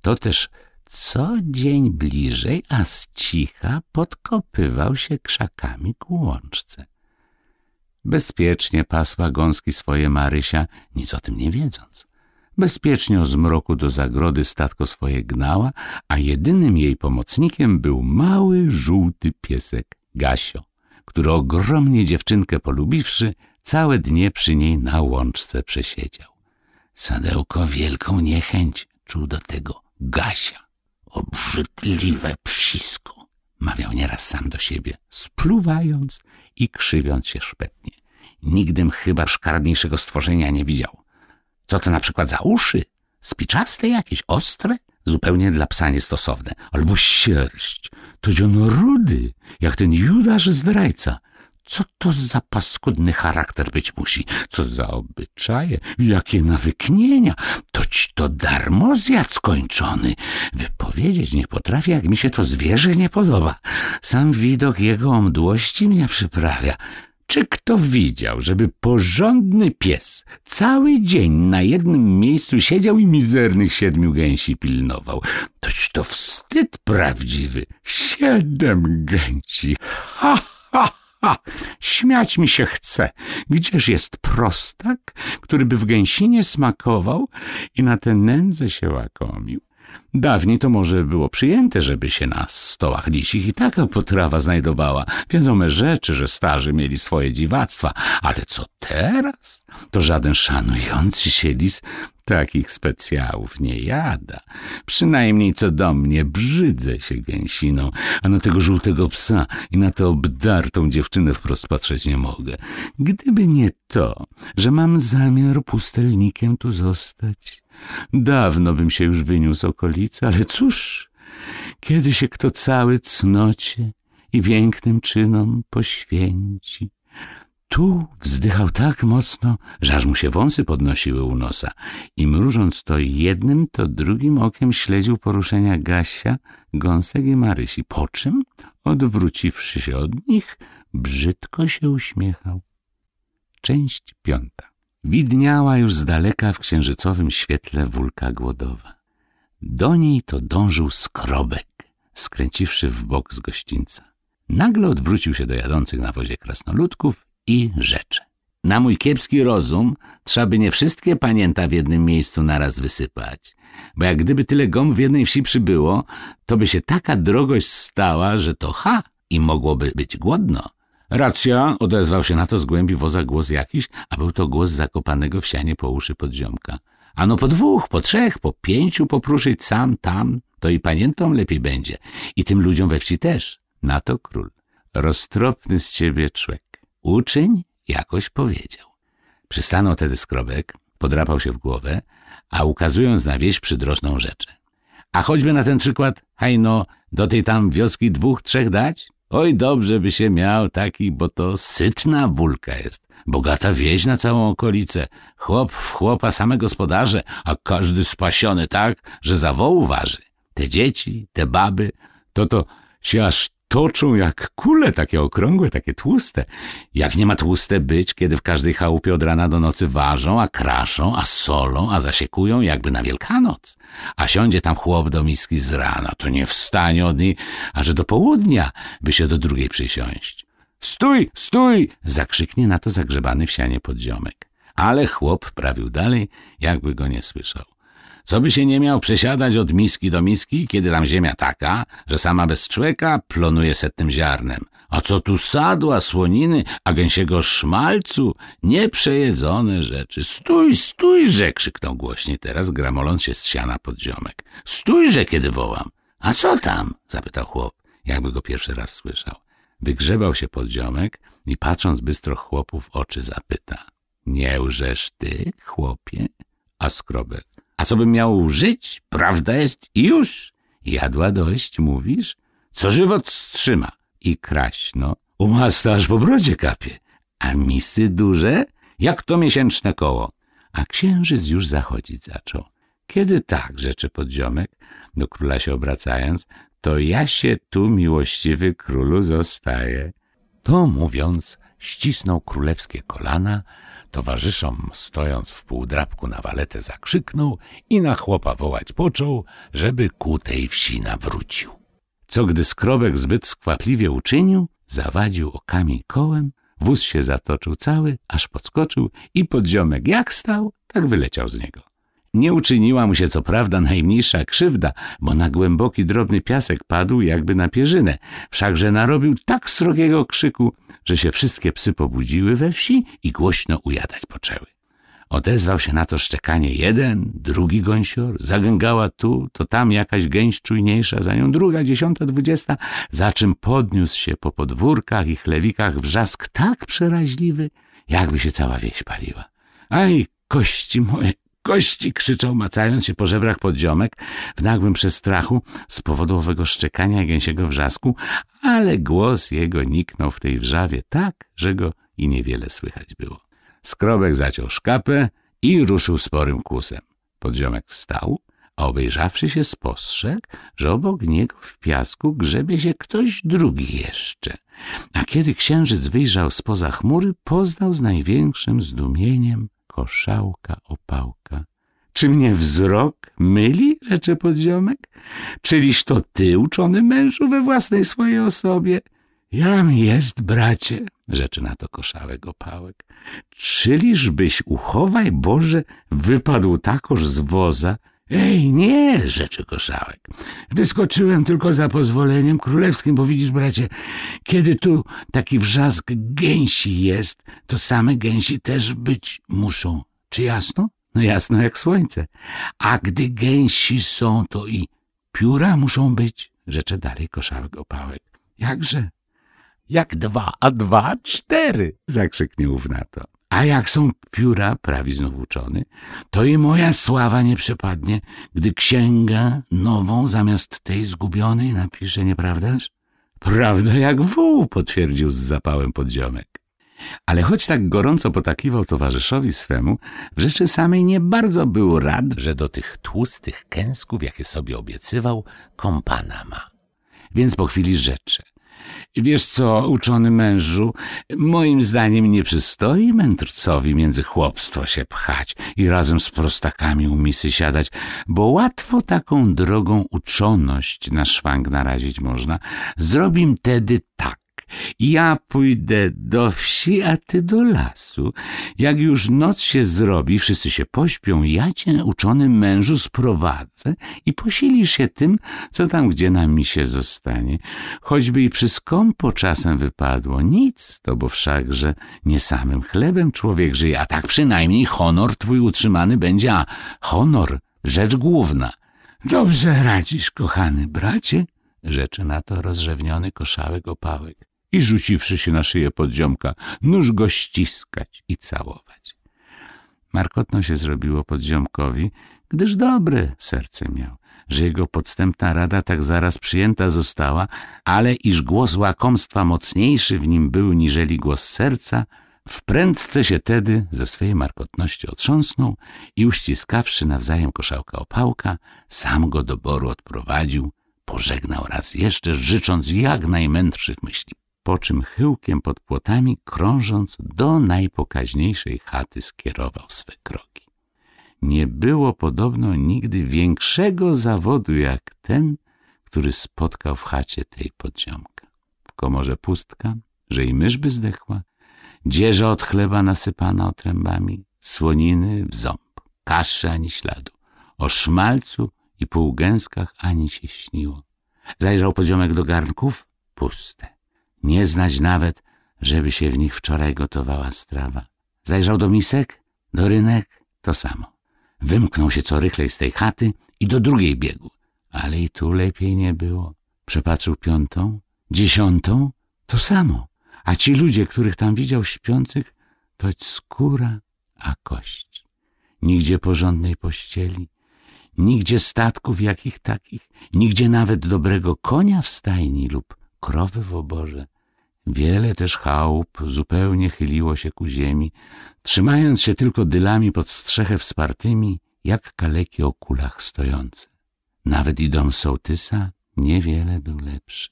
To też co dzień bliżej, a z cicha podkopywał się krzakami ku łączce. Bezpiecznie pasła gąski swoje Marysia, nic o tym nie wiedząc. Bezpiecznie o zmroku do zagrody statko swoje gnała, a jedynym jej pomocnikiem był mały, żółty piesek Gasio który ogromnie dziewczynkę polubiwszy, całe dnie przy niej na łączce przesiedział. Sadełko wielką niechęć czuł do tego Gasia. Obrzydliwe psisko, mawiał nieraz sam do siebie, spluwając i krzywiąc się szpetnie. Nigdym chyba szkaradniejszego stworzenia nie widział. Co to na przykład za uszy? Spiczaste jakieś, ostre? zupełnie dla psa niestosowne. Albo sierść, to dziono rudy, jak ten Judasz zdrajca. Co to za paskudny charakter być musi? Co za obyczaje? Jakie nawyknienia? Toć to darmo zjad skończony. Wypowiedzieć nie potrafię, jak mi się to zwierzę nie podoba. Sam widok jego omdłości mnie przyprawia. Czy kto widział, żeby porządny pies cały dzień na jednym miejscu siedział i mizernych siedmiu gęsi pilnował? Toć to wstyd prawdziwy. Siedem gęsi. Ha, ha, ha. Śmiać mi się chce. Gdzież jest prostak, który by w gęsinie smakował i na tę nędzę się łakomił? Dawniej to może było przyjęte, żeby się na stołach lisich i taka potrawa znajdowała. Wiadome rzeczy, że starzy mieli swoje dziwactwa, ale co teraz? To żaden szanujący się lis takich specjałów nie jada. Przynajmniej co do mnie, brzydzę się gęsiną, a na tego żółtego psa i na tę obdartą dziewczynę wprost patrzeć nie mogę. Gdyby nie to, że mam zamiar pustelnikiem tu zostać Dawno bym się już wyniósł z okolicy, ale cóż, kiedy się kto cały cnocie i pięknym czynom poświęci. Tu wzdychał tak mocno, że aż mu się wąsy podnosiły u nosa i mrużąc to jednym, to drugim okiem śledził poruszenia Gasia, Gąsek i Marysi, po czym, odwróciwszy się od nich, brzydko się uśmiechał. Część piąta widniała już z daleka w księżycowym świetle wulka głodowa. Do niej to dążył skrobek, skręciwszy w bok z gościńca. Nagle odwrócił się do jadących na wozie krasnoludków i rzecze. Na mój kiepski rozum trzeba by nie wszystkie panięta w jednym miejscu naraz wysypać, bo jak gdyby tyle gom w jednej wsi przybyło, to by się taka drogość stała, że to ha i mogłoby być głodno. Racja, odezwał się na to z głębi woza głos jakiś, a był to głos zakopanego w sianie po uszy podziomka. Ano po dwóch, po trzech, po pięciu popruszyć sam tam, to i panientom lepiej będzie. I tym ludziom we wsi też. Na to król. Roztropny z ciebie człek. Uczyń jakoś powiedział. Przystanął tedy skrobek, podrapał się w głowę, a ukazując na wieś przydrożną rzeczę. A choćby na ten przykład, hajno, do tej tam wioski dwóch, trzech dać? Oj, dobrze by się miał taki, bo to sytna wulka jest. Bogata wieś na całą okolicę. Chłop w chłopa same gospodarze, a każdy spasiony tak, że za wołu waży. Te dzieci, te baby, to to się aż toczą jak kule, takie okrągłe, takie tłuste. Jak nie ma tłuste być, kiedy w każdej chałupie od rana do nocy ważą, a kraszą, a solą, a zasiekują jakby na Wielkanoc. A siądzie tam chłop do miski z rana, to nie wstanie od niej, aż do południa, by się do drugiej przysiąść. Stój, stój! zakrzyknie na to zagrzebany w podziomek. Ale chłop prawił dalej, jakby go nie słyszał. Co by się nie miał przesiadać od miski do miski, kiedy tam ziemia taka, że sama bez człeka plonuje setnym ziarnem. A co tu sadła, słoniny, a gęsiego szmalcu, nieprzejedzone rzeczy. Stój, stójże, krzyknął głośniej teraz, gramoląc się z siana pod ziomek. Stójże, kiedy wołam. A co tam? zapytał chłop, jakby go pierwszy raz słyszał. Wygrzebał się pod ziomek i patrząc bystro chłopów oczy zapyta. Nie łżesz ty, chłopie? A skrobek. A co bym miał żyć, prawda jest i już. Jadła dość, mówisz? Co żywot strzyma. I kraśno. U masta aż po brodzie kapie. A misy duże? Jak to miesięczne koło. A księżyc już zachodzić zaczął. Kiedy tak, rzeczy podziomek, do króla się obracając, to ja się tu, miłościwy królu, zostaję. To mówiąc, Ścisnął królewskie kolana, towarzyszom stojąc w półdrapku na waletę zakrzyknął i na chłopa wołać począł, żeby ku tej wsi nawrócił. Co gdy skrobek zbyt skwapliwie uczynił, zawadził o kamień kołem, wóz się zatoczył cały, aż podskoczył i podziomek jak stał, tak wyleciał z niego. Nie uczyniła mu się co prawda najmniejsza krzywda, bo na głęboki drobny piasek padł jakby na pierzynę. Wszakże narobił tak srogiego krzyku, że się wszystkie psy pobudziły we wsi i głośno ujadać poczęły. Odezwał się na to szczekanie jeden, drugi gąsior, zagęgała tu, to tam jakaś gęś czujniejsza, za nią druga, dziesiąta, dwudziesta, za czym podniósł się po podwórkach i chlewikach wrzask tak przeraźliwy, jakby się cała wieś paliła. Aj, kości moje, kości! krzyczał, macając się po żebrach pod ziomek, w nagłym przestrachu z powodu owego szczekania i gęsiego wrzasku, ale głos jego niknął w tej wrzawie tak, że go i niewiele słychać było. Skrobek zaciął szkapę i ruszył sporym kusem. Podziomek wstał, a obejrzawszy się spostrzegł, że obok niego w piasku grzebie się ktoś drugi jeszcze. A kiedy księżyc wyjrzał spoza chmury, poznał z największym zdumieniem koszałka opałka. Czy mnie wzrok myli, rzecze podziomek? Czyliż to ty, uczony mężu, we własnej swojej osobie? Jam jest, bracie, rzeczy na to koszałek opałek. Czyliżbyś, uchowaj Boże, wypadł takoż z woza, Ej, nie, rzeczy koszałek. Wyskoczyłem tylko za pozwoleniem królewskim, bo widzisz, bracie, kiedy tu taki wrzask gęsi jest, to same gęsi też być muszą. Czy jasno? No jasno jak słońce. A gdy gęsi są, to i pióra muszą być. Rzeczy dalej koszałek opałek. Jakże? Jak dwa, a dwa cztery, zakrzyknął w nato. A jak są pióra, prawi znów uczony, to i moja sława nie przepadnie, gdy księga nową zamiast tej zgubionej napisze, nieprawdaż? Prawda jak wół, potwierdził z zapałem podziomek. Ale choć tak gorąco potakiwał towarzyszowi swemu, w rzeczy samej nie bardzo był rad, że do tych tłustych kęsków, jakie sobie obiecywał, kompana ma. Więc po chwili rzecze. Wiesz co, uczony mężu, moim zdaniem nie przystoi mędrcowi między chłopstwo się pchać i razem z prostakami u misy siadać, bo łatwo taką drogą uczoność na szwank narazić można. Zrobim tedy tak. Ja pójdę do wsi, a ty do lasu. Jak już noc się zrobi, wszyscy się pośpią, ja cię, uczony mężu, sprowadzę i posilisz się tym, co tam gdzie na mi się zostanie. Choćby i przy skąpo czasem wypadło, nic to, bo wszakże nie samym chlebem człowiek żyje, a tak przynajmniej honor twój utrzymany będzie, a honor rzecz główna. Dobrze radzisz, kochany bracie, rzeczy na to rozrzewniony koszałek opałek i rzuciwszy się na szyję podziomka, nóż go ściskać i całować. Markotno się zrobiło podziomkowi, gdyż dobre serce miał, że jego podstępna rada tak zaraz przyjęta została, ale iż głos łakomstwa mocniejszy w nim był niżeli głos serca, wprędce się tedy ze swej markotności otrząsnął i uściskawszy nawzajem koszałka opałka, sam go do boru odprowadził, pożegnał raz jeszcze, życząc jak najmędrszych myśli po czym chyłkiem pod płotami, krążąc do najpokaźniejszej chaty, skierował swe kroki. Nie było podobno nigdy większego zawodu jak ten, który spotkał w chacie tej podziomka. W komorze pustka, że i mysz by zdechła, dzieża od chleba nasypana otrębami, słoniny w ząb, kaszy ani śladu, o szmalcu i półgęskach ani się śniło. Zajrzał podziomek do garnków, puste. Nie znać nawet, żeby się w nich wczoraj gotowała strawa. Zajrzał do misek, do rynek, to samo. Wymknął się co rychlej z tej chaty i do drugiej biegł. Ale i tu lepiej nie było. Przepatrzył piątą, dziesiątą, to samo. A ci ludzie, których tam widział śpiących, toć skóra, a kość. Nigdzie porządnej pościeli, nigdzie statków jakich takich, nigdzie nawet dobrego konia w stajni lub krowy w oborze. Wiele też chałup zupełnie chyliło się ku ziemi, trzymając się tylko dylami pod strzechę wspartymi, jak kaleki o kulach stojące. Nawet i dom sołtysa niewiele był lepszy.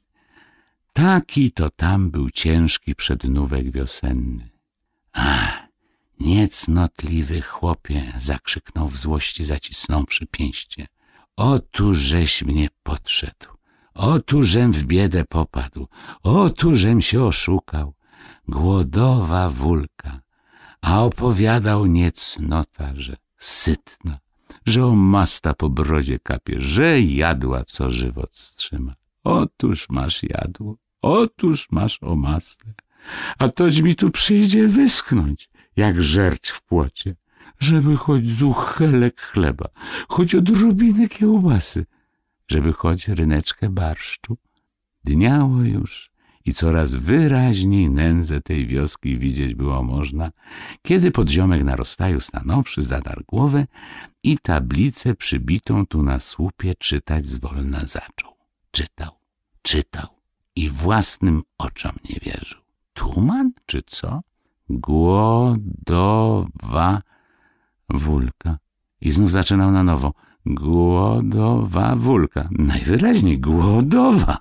Taki to tam był ciężki przednówek wiosenny. A, niecnotliwy chłopie, zakrzyknął w złości zacisnąwszy pięście. żeś mnie podszedł. Otóżem żem w biedę popadł, otóżem żem się oszukał. Głodowa wulka, a opowiadał niecnota, że sytna, że o masta po brodzie kapie, że jadła co żywot strzyma. Otóż masz jadło, otóż masz o mastę, a toć mi tu przyjdzie wyschnąć, jak żerć w płocie, żeby choć zuchelek chleba, choć odrobinę kiełbasy, żeby choć ryneczkę barszczu. Dniało już i coraz wyraźniej nędzę tej wioski widzieć było można, kiedy podziomek na rozstaju stanowszy zadarł głowę i tablicę przybitą tu na słupie czytać zwolna zaczął. Czytał, czytał i własnym oczom nie wierzył. Tuman czy co? Głodowa wulka. I znów zaczynał na nowo – Głodowa wulka. Najwyraźniej głodowa.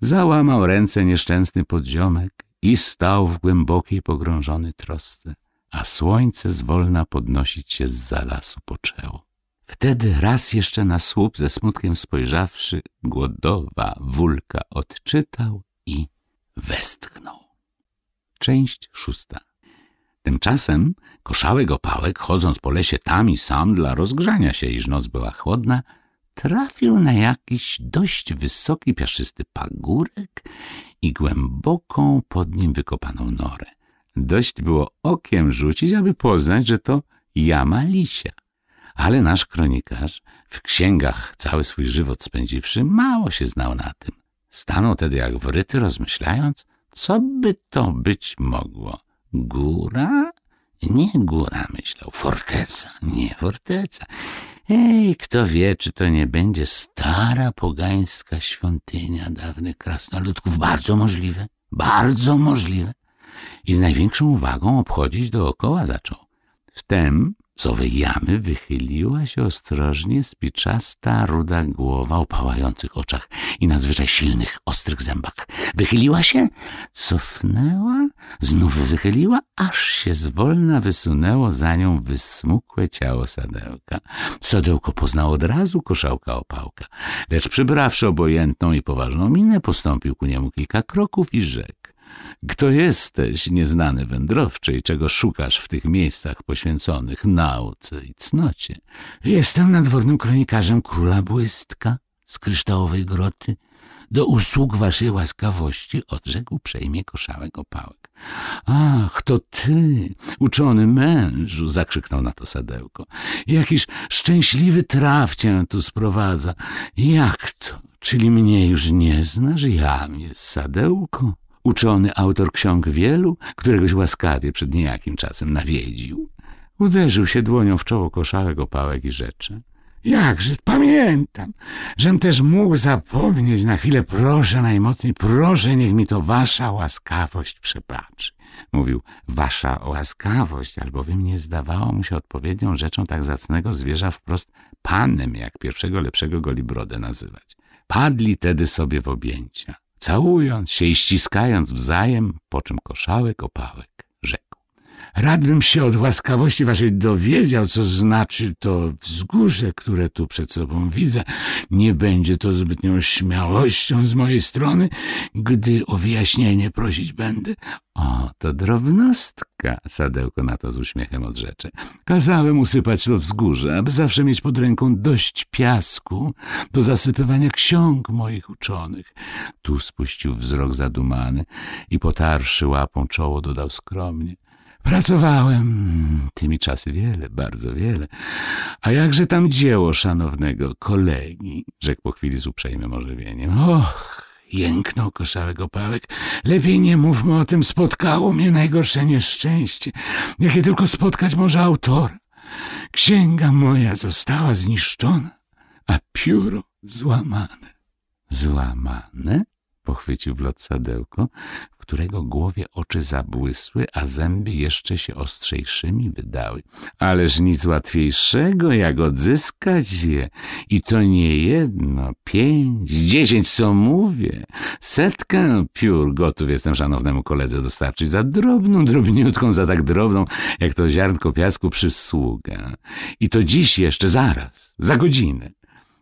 Załamał ręce nieszczęsny podziomek i stał w głębokiej, pogrążonej trosce, a słońce zwolna podnosić się z lasu poczęło. Wtedy raz jeszcze na słup ze smutkiem spojrzawszy, głodowa wulka odczytał i westchnął. Część szósta. Tymczasem koszałek opałek, chodząc po lesie tam i sam dla rozgrzania się, iż noc była chłodna, trafił na jakiś dość wysoki, piaszysty pagórek i głęboką pod nim wykopaną norę. Dość było okiem rzucić, aby poznać, że to jama lisia. Ale nasz kronikarz, w księgach cały swój żywot spędziwszy, mało się znał na tym. Stanął tedy jak wryty, rozmyślając, co by to być mogło. Góra? Nie góra, myślał. Forteca? Nie forteca. Ej, kto wie, czy to nie będzie stara pogańska świątynia dawnych krasnoludków. Bardzo możliwe, bardzo możliwe. I z największą uwagą obchodzić dookoła zaczął. Wtem z owej jamy wychyliła się ostrożnie spiczasta, ruda głowa o pałających oczach i nadzwyczaj silnych, ostrych zębach. Wychyliła się, cofnęła, znów wychyliła, aż się zwolna wysunęło za nią wysmukłe ciało sadełka. Sadełko poznał od razu koszałka opałka, lecz przybrawszy obojętną i poważną minę, postąpił ku niemu kilka kroków i rzekł. Kto jesteś, nieznany wędrowcze, i czego szukasz w tych miejscach poświęconych nauce i cnocie? Jestem nadwornym kronikarzem króla błystka z kryształowej groty. Do usług waszej łaskawości odrzekł przejmie koszałek opałek. Ach, to ty, uczony mężu, zakrzyknął na to sadełko. Jakiś szczęśliwy traf cię tu sprowadza. Jak to? Czyli mnie już nie znasz? Jam jest sadełko uczony autor ksiąg wielu, któregoś łaskawie przed niejakim czasem nawiedził. Uderzył się dłonią w czoło koszałek opałek i rzeczy. Jakże pamiętam, żem też mógł zapomnieć na chwilę, proszę najmocniej, proszę, niech mi to wasza łaskawość przebaczy. Mówił, wasza łaskawość, albowiem nie zdawało mu się odpowiednią rzeczą tak zacnego zwierza wprost panem, jak pierwszego lepszego golibrodę nazywać. Padli tedy sobie w objęcia całując się i ściskając wzajem, po czym koszałek opałek. Radbym się od łaskawości waszej dowiedział, co znaczy to wzgórze, które tu przed sobą widzę. Nie będzie to zbytnią śmiałością z mojej strony, gdy o wyjaśnienie prosić będę. O, to drobnostka, sadełko na to z uśmiechem odrzecze. Kazałem usypać to wzgórze, aby zawsze mieć pod ręką dość piasku do zasypywania ksiąg moich uczonych. Tu spuścił wzrok zadumany i potarszy łapą czoło dodał skromnie. Pracowałem tymi czasy wiele, bardzo wiele. A jakże tam dzieło szanownego kolegi, rzekł po chwili z uprzejmym ożywieniem. Och, jęknął koszałek opałek. Lepiej nie mówmy o tym, spotkało mnie najgorsze nieszczęście, jakie tylko spotkać może autora. Księga moja została zniszczona, a pióro złamane. Złamane? pochwycił lot sadełko, w którego głowie oczy zabłysły, a zęby jeszcze się ostrzejszymi wydały. Ależ nic łatwiejszego, jak odzyskać je. I to nie jedno, pięć, dziesięć, co mówię. Setkę piór gotów jestem szanownemu koledze dostarczyć za drobną, drobniutką, za tak drobną, jak to ziarnko piasku przysługa. I to dziś jeszcze, zaraz, za godzinę.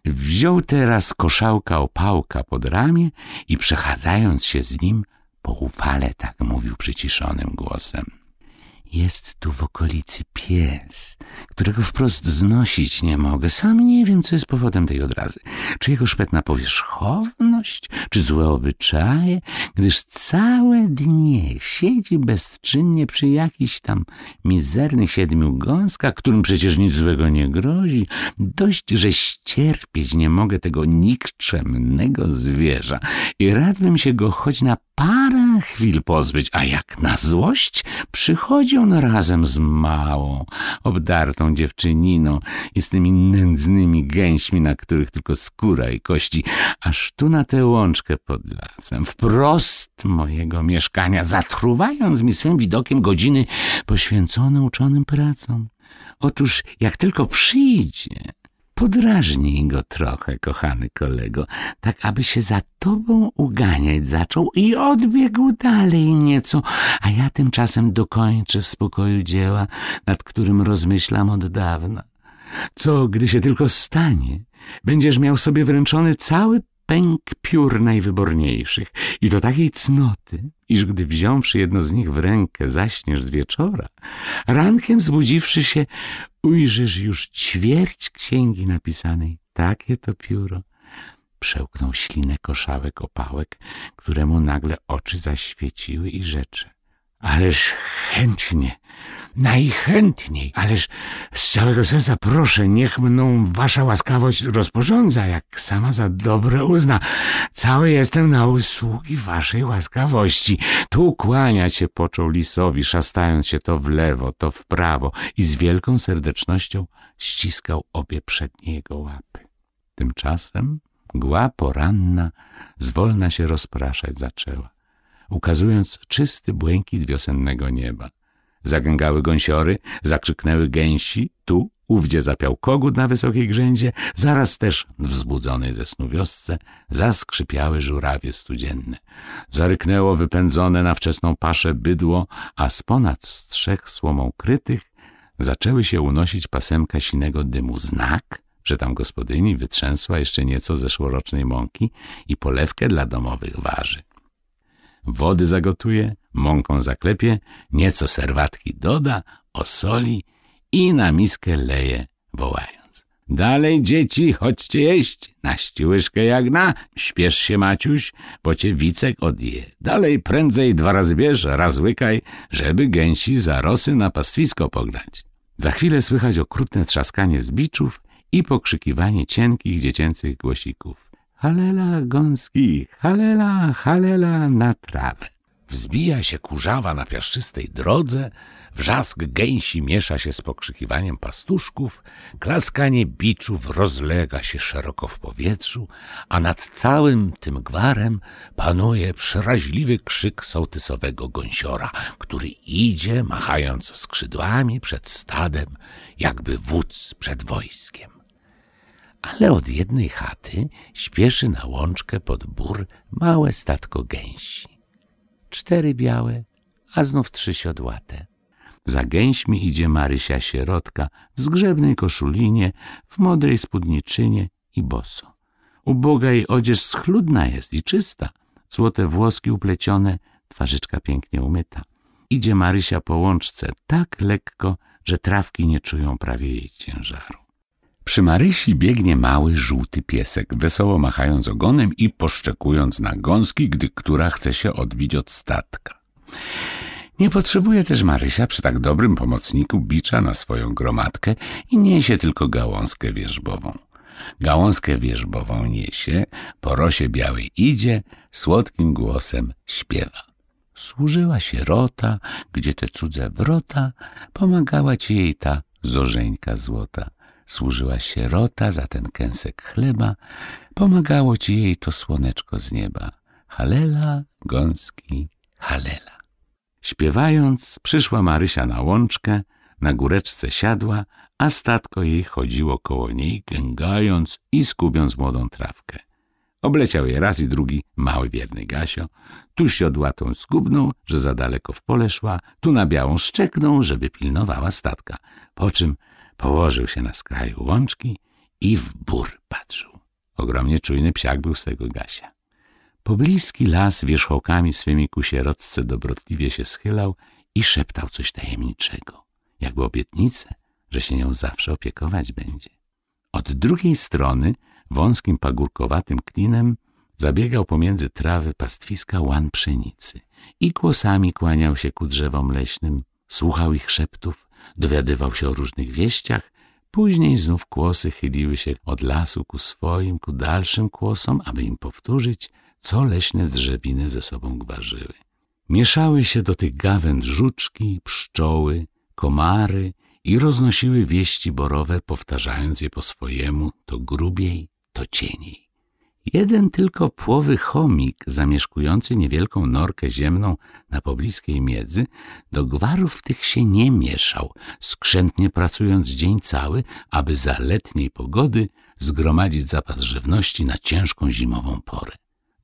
Wziął teraz koszałka opałka pod ramię i przechadzając się z nim, poufale tak mówił przyciszonym głosem. Jest tu w okolicy pies, którego wprost znosić nie mogę. Sam nie wiem, co jest powodem tej odrazy. Czy jego szpetna powierzchowność, czy złe obyczaje, gdyż całe dnie siedzi bezczynnie przy jakichś tam mizernych siedmiu gąskach, którym przecież nic złego nie grozi. Dość, że ścierpieć nie mogę tego nikczemnego zwierza i radbym się go choć na parę chwil pozbyć, a jak na złość przychodzi on razem z małą, obdartą dziewczyniną i z tymi nędznymi gęśmi, na których tylko skóra i kości, aż tu na tę łączkę pod lasem, wprost mojego mieszkania, zatruwając mi swym widokiem godziny poświęcone uczonym pracom. Otóż jak tylko przyjdzie, Podrażnij go trochę, kochany kolego, tak aby się za tobą uganiać zaczął i odbiegł dalej nieco, a ja tymczasem dokończę w spokoju dzieła, nad którym rozmyślam od dawna. Co, gdy się tylko stanie, będziesz miał sobie wręczony cały pęk piór najwyborniejszych i do takiej cnoty, iż gdy wziąwszy jedno z nich w rękę zaśniesz z wieczora, rankiem zbudziwszy się ujrzysz już ćwierć księgi napisanej. Takie to pióro. Przełknął ślinę koszałek opałek, któremu nagle oczy zaświeciły i rzecze. Ależ chętnie, najchętniej, ależ z całego serca proszę, niech mną wasza łaskawość rozporządza, jak sama za dobre uzna. Cały jestem na usługi waszej łaskawości. Tu kłania się począł lisowi, szastając się to w lewo, to w prawo i z wielką serdecznością ściskał obie przednie jego łapy. Tymczasem gła poranna zwolna się rozpraszać zaczęła ukazując czysty błękit wiosennego nieba. Zagęgały gąsiory, zakrzyknęły gęsi, tu, ówdzie zapiał kogut na wysokiej grzędzie, zaraz też, wzbudzonej ze snu wiosce, zaskrzypiały żurawie studzienne. Zaryknęło wypędzone na wczesną paszę bydło, a z ponad strzech słomą krytych zaczęły się unosić pasemka sinego dymu. Znak, że tam gospodyni wytrzęsła jeszcze nieco ze szłorocznej mąki i polewkę dla domowych warzy wody zagotuje, mąką zaklepie, nieco serwatki doda, osoli i na miskę leje, wołając. Dalej, dzieci, chodźcie jeść, naści łyżkę jagna, śpiesz się, Maciuś, bo cię Wicek odje. Dalej, prędzej dwa razy bierz, raz łykaj, żeby gęsi za rosy na pastwisko pognać. Za chwilę słychać okrutne trzaskanie zbiczów i pokrzykiwanie cienkich dziecięcych głosików. Halela gąski, halela, halela na trawę. Wzbija się kurzawa na piaszczystej drodze, wrzask gęsi miesza się z pokrzykiwaniem pastuszków, klaskanie biczów rozlega się szeroko w powietrzu, a nad całym tym gwarem panuje przeraźliwy krzyk sołtysowego gąsiora, który idzie, machając skrzydłami przed stadem, jakby wódz przed wojskiem ale od jednej chaty śpieszy na łączkę pod bór małe statko gęsi. Cztery białe, a znów trzy siodłate. Za gęśmi idzie Marysia Sierotka w zgrzebnej koszulinie, w modrej spódniczynie i boso. Uboga jej odzież schludna jest i czysta, złote włoski uplecione, twarzyczka pięknie umyta. Idzie Marysia po łączce tak lekko, że trawki nie czują prawie jej ciężaru. Przy Marysi biegnie mały, żółty piesek, wesoło machając ogonem i poszczekując na gąski, gdy która chce się odbić od statka. Nie potrzebuje też Marysia przy tak dobrym pomocniku bicza na swoją gromadkę i niesie tylko gałązkę wierzbową. Gałązkę wierzbową niesie, po rosie białej idzie, słodkim głosem śpiewa. Służyła sierota, gdzie te cudze wrota, pomagała ci jej ta zorzeńka złota służyła sierota za ten kęsek chleba, pomagało ci jej to słoneczko z nieba. Halela, gąski, halela. Śpiewając, przyszła Marysia na łączkę, na góreczce siadła, a statko jej chodziło koło niej, gęgając i skubiąc młodą trawkę. Obleciał je raz i drugi mały wierny Gasio. Tu siodła tą zgubną, że za daleko w pole szła, tu na białą szczekną, żeby pilnowała statka. Po czym Położył się na skraju łączki i w bór patrzył. Ogromnie czujny psiak był z tego Gasia. Pobliski las wierzchołkami swymi ku sierotce dobrotliwie się schylał i szeptał coś tajemniczego, jakby obietnicę, że się nią zawsze opiekować będzie. Od drugiej strony, wąskim pagórkowatym klinem, zabiegał pomiędzy trawy pastwiska łan pszenicy i kłosami kłaniał się ku drzewom leśnym, słuchał ich szeptów, Dowiadywał się o różnych wieściach, później znów kłosy chyliły się od lasu ku swoim, ku dalszym kłosom, aby im powtórzyć, co leśne drzewiny ze sobą gwarzyły. Mieszały się do tych gawęd żuczki, pszczoły, komary i roznosiły wieści borowe, powtarzając je po swojemu, to grubiej, to cieniej. Jeden tylko płowy chomik, zamieszkujący niewielką norkę ziemną na pobliskiej miedzy, do gwarów tych się nie mieszał, skrzętnie pracując dzień cały, aby za letniej pogody zgromadzić zapas żywności na ciężką zimową porę.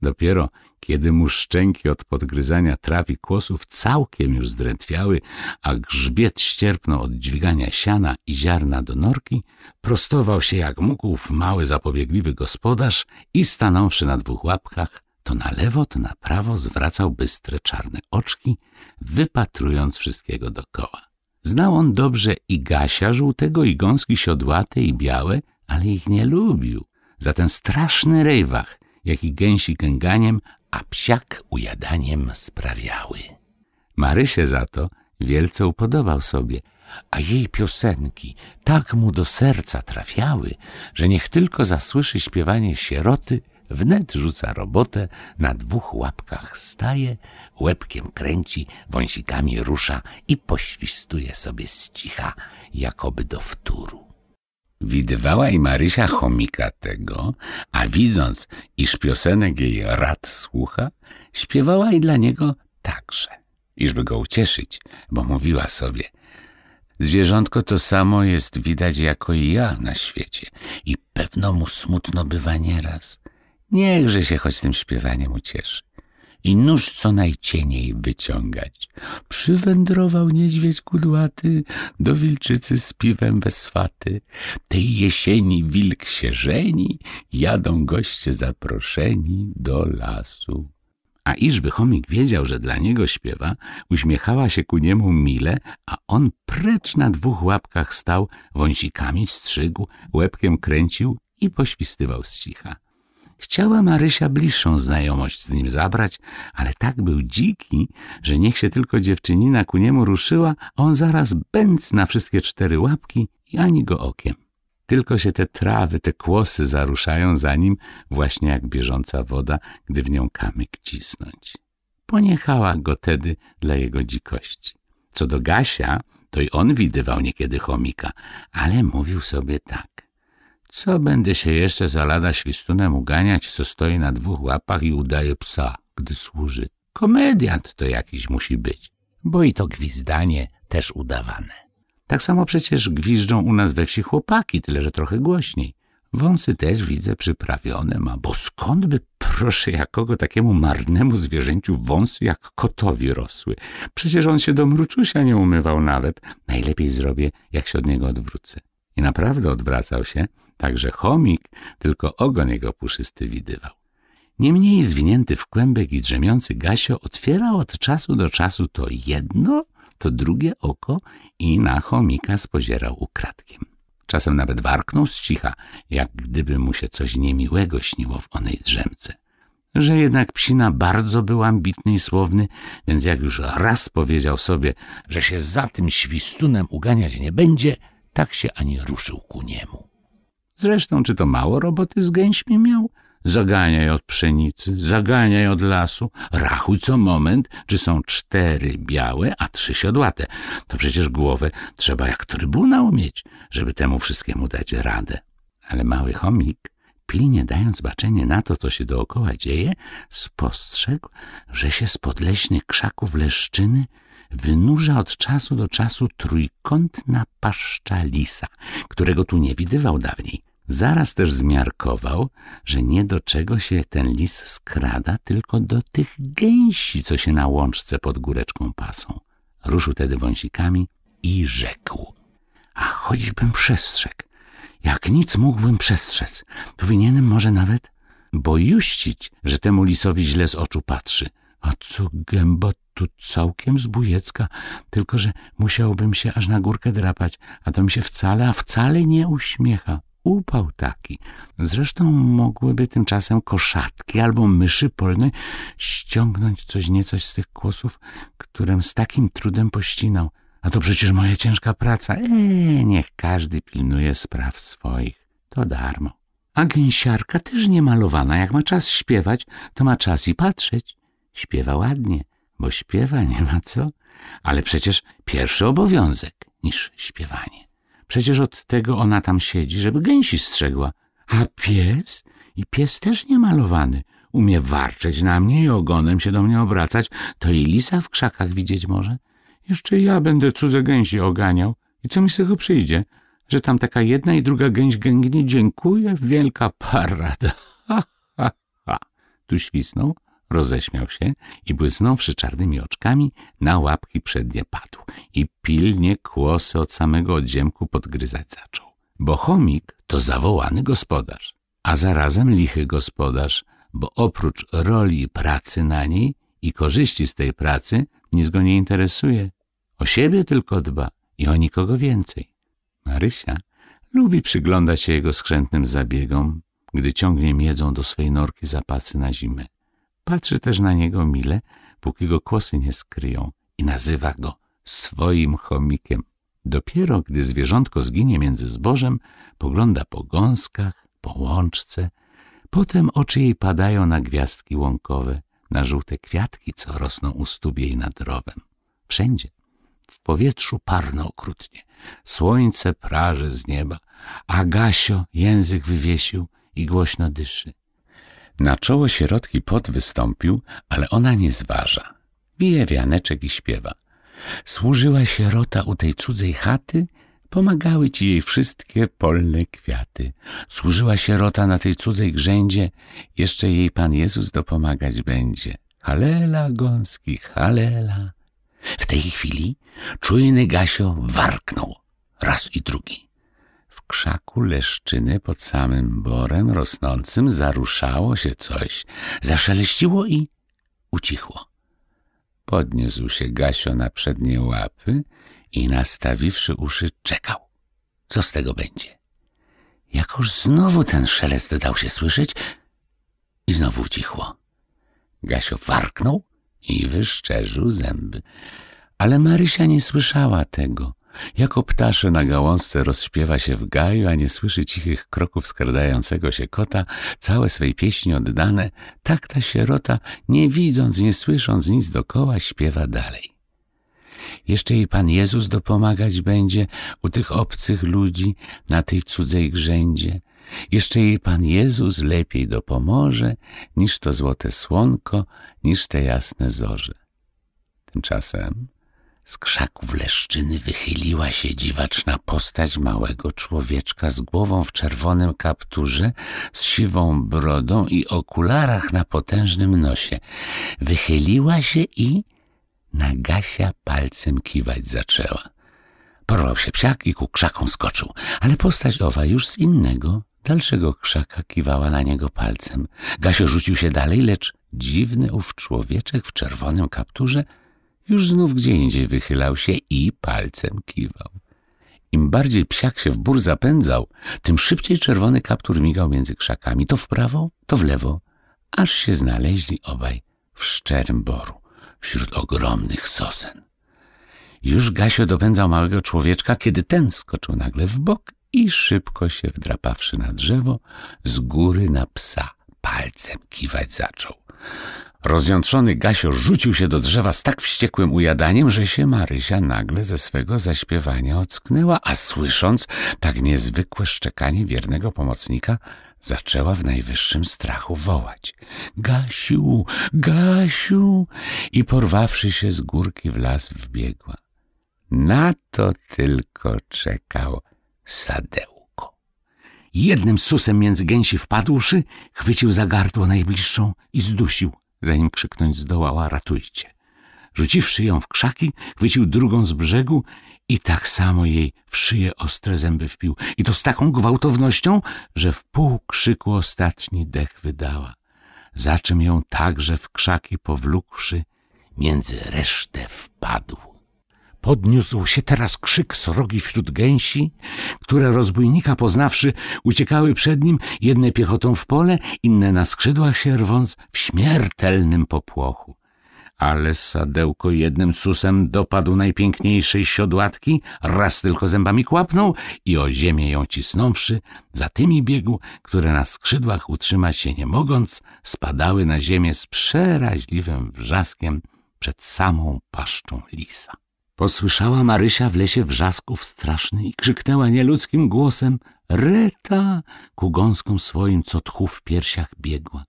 Dopiero kiedy mu szczęki od podgryzania trawi kłosów całkiem już zdrętwiały, a grzbiet ścierpnął od dźwigania siana i ziarna do norki, prostował się jak mógł w mały zapobiegliwy gospodarz i stanąwszy na dwóch łapkach, to na lewo, to na prawo zwracał bystre czarne oczki, wypatrując wszystkiego dokoła. Znał on dobrze i Gasia żółtego, i gąski siodłate, i białe, ale ich nie lubił. Za ten straszny rejwach i gęsi kęganiem, a psiak ujadaniem sprawiały. Marysie za to wielce upodobał sobie, a jej piosenki tak mu do serca trafiały, że niech tylko zasłyszy śpiewanie sieroty, wnet rzuca robotę, na dwóch łapkach staje, łebkiem kręci, wąsikami rusza i poświstuje sobie z cicha, jakoby do wtóru. Widywała i Marysia chomika tego, a widząc, iż piosenek jej rad słucha, śpiewała i dla niego także, iżby go ucieszyć, bo mówiła sobie Zwierzątko to samo jest widać jako i ja na świecie i pewno mu smutno bywa nieraz. Niechże się choć tym śpiewaniem ucieszy i nóż co najcieniej wyciągać. Przywędrował niedźwiedź kudłaty do wilczycy z piwem weswaty. Tej jesieni wilk się żeni, jadą goście zaproszeni do lasu. A iżby chomik wiedział, że dla niego śpiewa, uśmiechała się ku niemu mile, a on precz na dwóch łapkach stał, wąsikami strzygł, łebkiem kręcił i poświstywał z cicha. Chciała Marysia bliższą znajomość z nim zabrać, ale tak był dziki, że niech się tylko dziewczynina ku niemu ruszyła, a on zaraz bęc na wszystkie cztery łapki i ani go okiem. Tylko się te trawy, te kłosy zaruszają za nim, właśnie jak bieżąca woda, gdy w nią kamyk cisnąć. Poniechała go tedy dla jego dzikości. Co do Gasia, to i on widywał niekiedy chomika, ale mówił sobie tak. Co będę się jeszcze za lada świstunem uganiać, co stoi na dwóch łapach i udaje psa, gdy służy? Komediant to jakiś musi być, bo i to gwizdanie też udawane. Tak samo przecież gwiżdżą u nas we wsi chłopaki, tyle że trochę głośniej. Wąsy też widzę przyprawione ma, bo skąd by, proszę, jakogo takiemu marnemu zwierzęciu wąsy jak kotowi rosły? Przecież on się do mruczusia nie umywał nawet. Najlepiej zrobię, jak się od niego odwrócę. I naprawdę odwracał się, tak że chomik tylko ogon jego puszysty widywał. Niemniej zwinięty w kłębek i drzemiący Gasio otwierał od czasu do czasu to jedno, to drugie oko i na chomika spozierał ukradkiem. Czasem nawet warknął z cicha, jak gdyby mu się coś niemiłego śniło w onej drzemce. Że jednak psina bardzo był ambitny i słowny, więc jak już raz powiedział sobie, że się za tym świstunem uganiać nie będzie – tak się ani ruszył ku niemu. Zresztą, czy to mało roboty z gęśmi miał? Zaganiaj od pszenicy, zaganiaj od lasu, rachuj co moment, czy są cztery białe, a trzy siodłate. To przecież głowę trzeba jak trybunał mieć, żeby temu wszystkiemu dać radę. Ale mały chomik, pilnie dając baczenie na to, co się dookoła dzieje, spostrzegł, że się z podleśnych krzaków leszczyny wynurza od czasu do czasu trójkątna paszcza lisa, którego tu nie widywał dawniej. Zaraz też zmiarkował, że nie do czego się ten lis skrada, tylko do tych gęsi, co się na łączce pod góreczką pasą. Ruszył tedy wąsikami i rzekł. A choćbym przestrzegł, jak nic mógłbym przestrzec, powinienem może nawet bojuścić, że temu lisowi źle z oczu patrzy – a co gęba tu całkiem zbójecka, tylko że musiałbym się aż na górkę drapać, a to mi się wcale, a wcale nie uśmiecha. Upał taki. Zresztą mogłyby tymczasem koszatki albo myszy polne ściągnąć coś niecoś z tych kłosów, którym z takim trudem pościnał. A to przecież moja ciężka praca. Eee, niech każdy pilnuje spraw swoich. To darmo. A gęsiarka też nie malowana. Jak ma czas śpiewać, to ma czas i patrzeć. Śpiewa ładnie, bo śpiewa, nie ma co. Ale przecież pierwszy obowiązek niż śpiewanie. Przecież od tego ona tam siedzi, żeby gęsi strzegła. A pies? I pies też nie malowany. Umie warczeć na mnie i ogonem się do mnie obracać. To i lisa w krzakach widzieć może. Jeszcze ja będę cudze gęsi oganiał. I co mi z tego przyjdzie? Że tam taka jedna i druga gęś gęgnie. Dziękuję, wielka parada. <laughs> Ha, ha, ha. Tu świsnął Roześmiał się i błysnąwszy czarnymi oczkami, na łapki przednie padł i pilnie kłosy od samego odziemku podgryzać zaczął. Bo chomik to zawołany gospodarz, a zarazem lichy gospodarz, bo oprócz roli i pracy na niej i korzyści z tej pracy nic go nie interesuje. O siebie tylko dba i o nikogo więcej. Marysia lubi przyglądać się jego skrzętnym zabiegom, gdy ciągnie miedzą do swej norki zapasy na zimę. Patrzy też na niego mile, póki go kłosy nie skryją i nazywa go swoim chomikiem. Dopiero gdy zwierzątko zginie między zbożem, pogląda po gąskach, po łączce. Potem oczy jej padają na gwiazdki łąkowe, na żółte kwiatki, co rosną u stóp jej nad rowem. Wszędzie. W powietrzu parno okrutnie. Słońce praży z nieba, a Gasio język wywiesił i głośno dyszy. Na czoło sierotki pot wystąpił, ale ona nie zważa. Bije wianeczek i śpiewa. Służyła sierota u tej cudzej chaty, pomagały ci jej wszystkie polne kwiaty. Służyła sierota na tej cudzej grzędzie, jeszcze jej Pan Jezus dopomagać będzie. Halela Gąskich, halela. W tej chwili czujny Gasio warknął raz i drugi krzaku leszczyny pod samym borem rosnącym zaruszało się coś, zaszeleściło i ucichło. Podniósł się Gasio na przednie łapy i nastawiwszy uszy czekał. Co z tego będzie? Jakoż znowu ten szelest dał się słyszeć i znowu ucichło. Gasio warknął i wyszczerzył zęby. Ale Marysia nie słyszała tego. Jako ptasze na gałązce rozśpiewa się w gaju, a nie słyszy cichych kroków skradającego się kota, całe swej pieśni oddane, tak ta sierota, nie widząc, nie słysząc nic dokoła, śpiewa dalej. Jeszcze jej Pan Jezus dopomagać będzie u tych obcych ludzi na tej cudzej grzędzie. Jeszcze jej Pan Jezus lepiej dopomoże niż to złote słonko, niż te jasne zorze. Tymczasem z krzaków leszczyny wychyliła się dziwaczna postać małego człowieczka z głową w czerwonym kapturze, z siwą brodą i okularach na potężnym nosie. Wychyliła się i na Gasia palcem kiwać zaczęła. Porwał się psiak i ku krzakom skoczył, ale postać owa już z innego, dalszego krzaka kiwała na niego palcem. Gasio rzucił się dalej, lecz dziwny ów człowieczek w czerwonym kapturze – już znów gdzie indziej wychylał się i palcem kiwał. Im bardziej psiak się w bór zapędzał, tym szybciej czerwony kaptur migał między krzakami, to w prawo, to w lewo, aż się znaleźli obaj w szczerym boru, wśród ogromnych sosen. Już Gasio dopędzał małego człowieczka, kiedy ten skoczył nagle w bok i szybko się wdrapawszy na drzewo, z góry na psa palcem kiwać zaczął. Rozjątrzony Gasio rzucił się do drzewa z tak wściekłym ujadaniem, że się Marysia nagle ze swego zaśpiewania ocknęła, a słysząc tak niezwykłe szczekanie wiernego pomocnika, zaczęła w najwyższym strachu wołać. Gasiu, Gasiu! I porwawszy się z górki w las wbiegła. Na to tylko czekał sadełko. Jednym susem między gęsi wpadłszy, chwycił za gardło najbliższą i zdusił. Zanim krzyknąć zdołała, ratujcie. Rzuciwszy ją w krzaki, chwycił drugą z brzegu i tak samo jej w szyję ostre zęby wpił. I to z taką gwałtownością, że w pół krzyku ostatni dech wydała. Za czym ją także w krzaki powlókłszy, między resztę wpadł. Podniósł się teraz krzyk srogi wśród gęsi, które rozbójnika poznawszy uciekały przed nim, jedne piechotą w pole, inne na skrzydłach się rwąc w śmiertelnym popłochu. Ale sadełko jednym susem dopadł najpiękniejszej siodłatki, raz tylko zębami kłapnął i o ziemię ją cisnąwszy, za tymi biegł, które na skrzydłach utrzymać się nie mogąc, spadały na ziemię z przeraźliwym wrzaskiem przed samą paszczą lisa. Posłyszała Marysia w lesie wrzasków straszny i krzyknęła nieludzkim głosem Reta! Ku gąskom swoim, co tchu w piersiach biegła.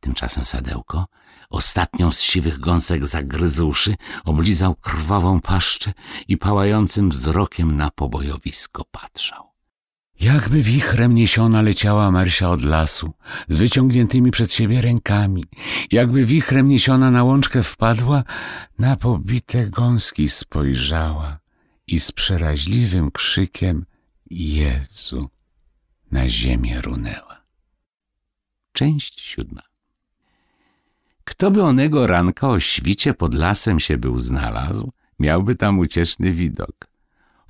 Tymczasem sadełko, ostatnią z siwych gąsek zagryzłszy, oblizał krwawą paszczę i pałającym wzrokiem na pobojowisko patrzał. Jakby wichrem niesiona leciała Marsia od lasu, z wyciągniętymi przed siebie rękami. Jakby wichrem niesiona na łączkę wpadła, na pobite gąski spojrzała i z przeraźliwym krzykiem Jezu na ziemię runęła. Część siódma Kto by onego ranka o świcie pod lasem się był znalazł, miałby tam ucieczny widok.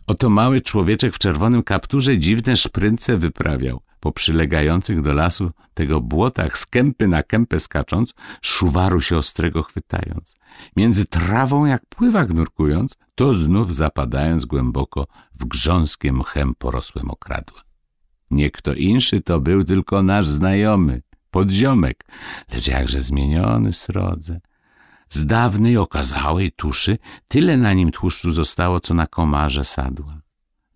Oto mały człowieczek w czerwonym kapturze dziwne szprynce wyprawiał. Po przylegających do lasu tego błotach z kępy na kępę skacząc, szuwaru się ostrego chwytając. Między trawą jak pływak nurkując, to znów zapadając głęboko w grząskie mchem porosłym okradła. Nie kto inszy to był tylko nasz znajomy, podziomek, lecz jakże zmieniony srodze. Z dawnej, okazałej tuszy tyle na nim tłuszczu zostało, co na komarze sadła.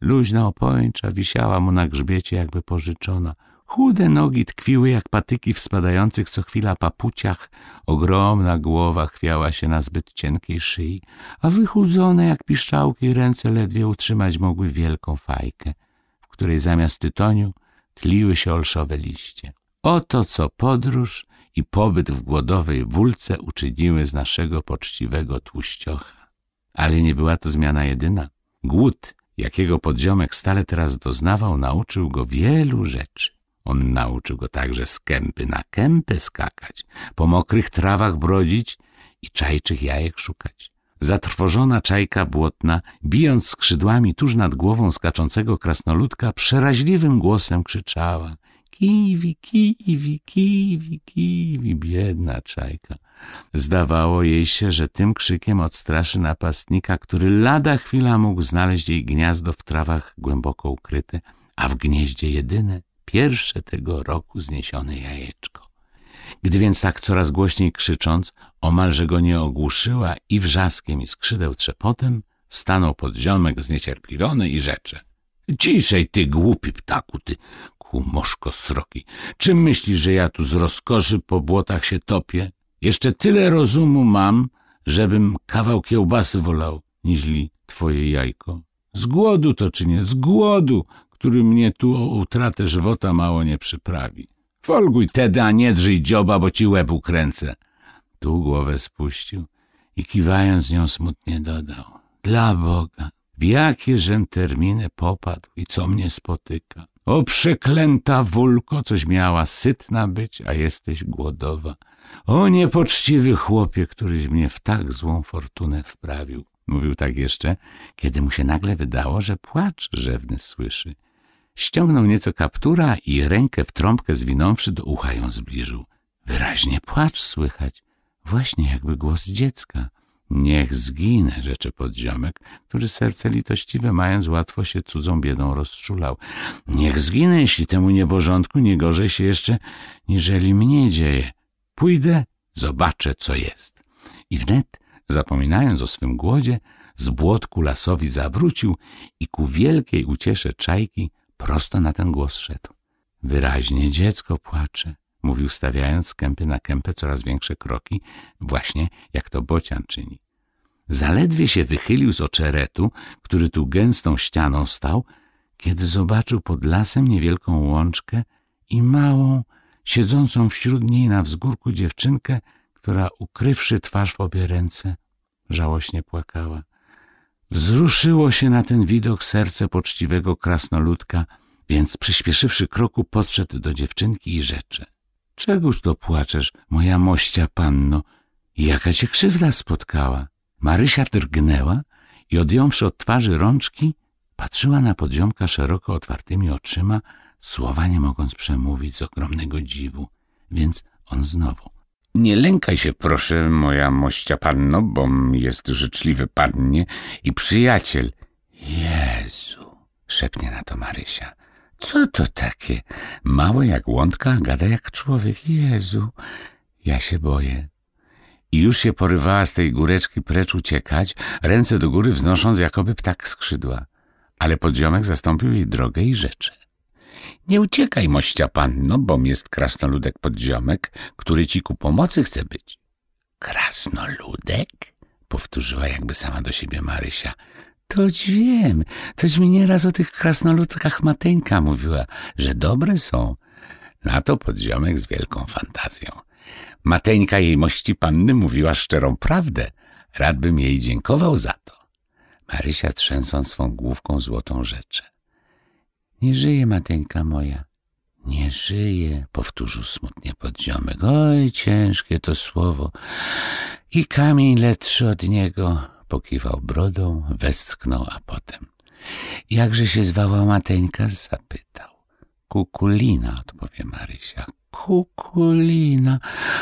Luźna opończa wisiała mu na grzbiecie jakby pożyczona. Chude nogi tkwiły jak patyki w spadających co chwila papuciach, ogromna głowa chwiała się na zbyt cienkiej szyi, a wychudzone jak piszczałki ręce ledwie utrzymać mogły wielką fajkę, w której zamiast tytoniu tliły się olszowe liście. Oto co podróż i pobyt w głodowej wulce uczyniły z naszego poczciwego tłuściocha. Ale nie była to zmiana jedyna. Głód, jakiego podziomek stale teraz doznawał, nauczył go wielu rzeczy. On nauczył go także z kępy na kępę skakać, po mokrych trawach brodzić i czajczych jajek szukać. Zatrwożona czajka błotna, bijąc skrzydłami tuż nad głową skaczącego krasnoludka, przeraźliwym głosem krzyczała kiwi, kiwi, kiwi, kiwi, biedna czajka. Zdawało jej się, że tym krzykiem odstraszy napastnika, który lada chwila mógł znaleźć jej gniazdo w trawach głęboko ukryte, a w gnieździe jedyne, pierwsze tego roku zniesione jajeczko. Gdy więc tak coraz głośniej krzycząc, omalże go nie ogłuszyła i wrzaskiem i skrzydeł trzepotem, stanął pod ziomek zniecierpliwiony i rzecze. Ciszej, ty głupi ptaku, ty strachu, moszko sroki. Czym myślisz, że ja tu z rozkoszy po błotach się topię? Jeszcze tyle rozumu mam, żebym kawał kiełbasy wolał, niźli twoje jajko. Z głodu to czynię, z głodu, który mnie tu o utratę żywota mało nie przyprawi. Folguj tedy, a nie drzyj dzioba, bo ci łeb ukręcę. Tu głowę spuścił i kiwając nią smutnie dodał. Dla Boga, w jakie żem terminy popadł i co mnie spotyka. O przeklęta wulko, coś miała sytna być, a jesteś głodowa. O niepoczciwy chłopie, któryś mnie w tak złą fortunę wprawił. Mówił tak jeszcze, kiedy mu się nagle wydało, że płacz rzewny słyszy. Ściągnął nieco kaptura i rękę w trąbkę zwinąwszy do ucha ją zbliżył. Wyraźnie płacz słychać, właśnie jakby głos dziecka. Niech zginę, rzeczy podziomek, który serce litościwe mając łatwo się cudzą biedą rozczulał. Niech zginę, jeśli temu nieborządku nie gorzej się jeszcze, niżeli mnie dzieje. Pójdę, zobaczę, co jest. I wnet, zapominając o swym głodzie, z błotku lasowi zawrócił i ku wielkiej uciesze czajki prosto na ten głos szedł. Wyraźnie dziecko płacze mówił stawiając z kępy na kępę coraz większe kroki, właśnie jak to bocian czyni. Zaledwie się wychylił z oczeretu, który tu gęstą ścianą stał, kiedy zobaczył pod lasem niewielką łączkę i małą, siedzącą wśród niej na wzgórku dziewczynkę, która ukrywszy twarz w obie ręce, żałośnie płakała. Wzruszyło się na ten widok serce poczciwego krasnoludka, więc przyspieszywszy kroku podszedł do dziewczynki i rzecze. Czegóż to płaczesz, moja mościa panno? Jaka cię krzywda spotkała? Marysia drgnęła i odjąwszy od twarzy rączki, patrzyła na podziomka szeroko otwartymi oczyma, słowa nie mogąc przemówić z ogromnego dziwu, więc on znowu. Nie lękaj się, proszę, moja mościa panno, bom jest życzliwy pannie i przyjaciel. Jezu, szepnie na to Marysia. Co to takie? Małe jak łądka, gada jak człowiek. Jezu, ja się boję. I już się porywała z tej góreczki precz uciekać, ręce do góry wznosząc jakoby ptak skrzydła. Ale podziomek zastąpił jej drogę i rzeczy. Nie uciekaj, mościa panno, bom jest krasnoludek podziomek, który ci ku pomocy chce być. Krasnoludek? Powtórzyła jakby sama do siebie Marysia. Toć wiem, toć mi nieraz o tych krasnoludkach Mateńka mówiła, że dobre są. Na to podziomek z wielką fantazją. Mateńka jej mości panny mówiła szczerą prawdę. Radbym jej dziękował za to. Marysia trzęsąc swą główką złotą rzeczę. Nie żyje Mateńka moja. Nie żyje, powtórzył smutnie podziomek. Oj, ciężkie to słowo. I kamień lepszy od niego. Pokiwał brodą, westchnął, a potem. Jakże się zwała Mateńka? zapytał. Kukulina, odpowie Marysia. Kukulina,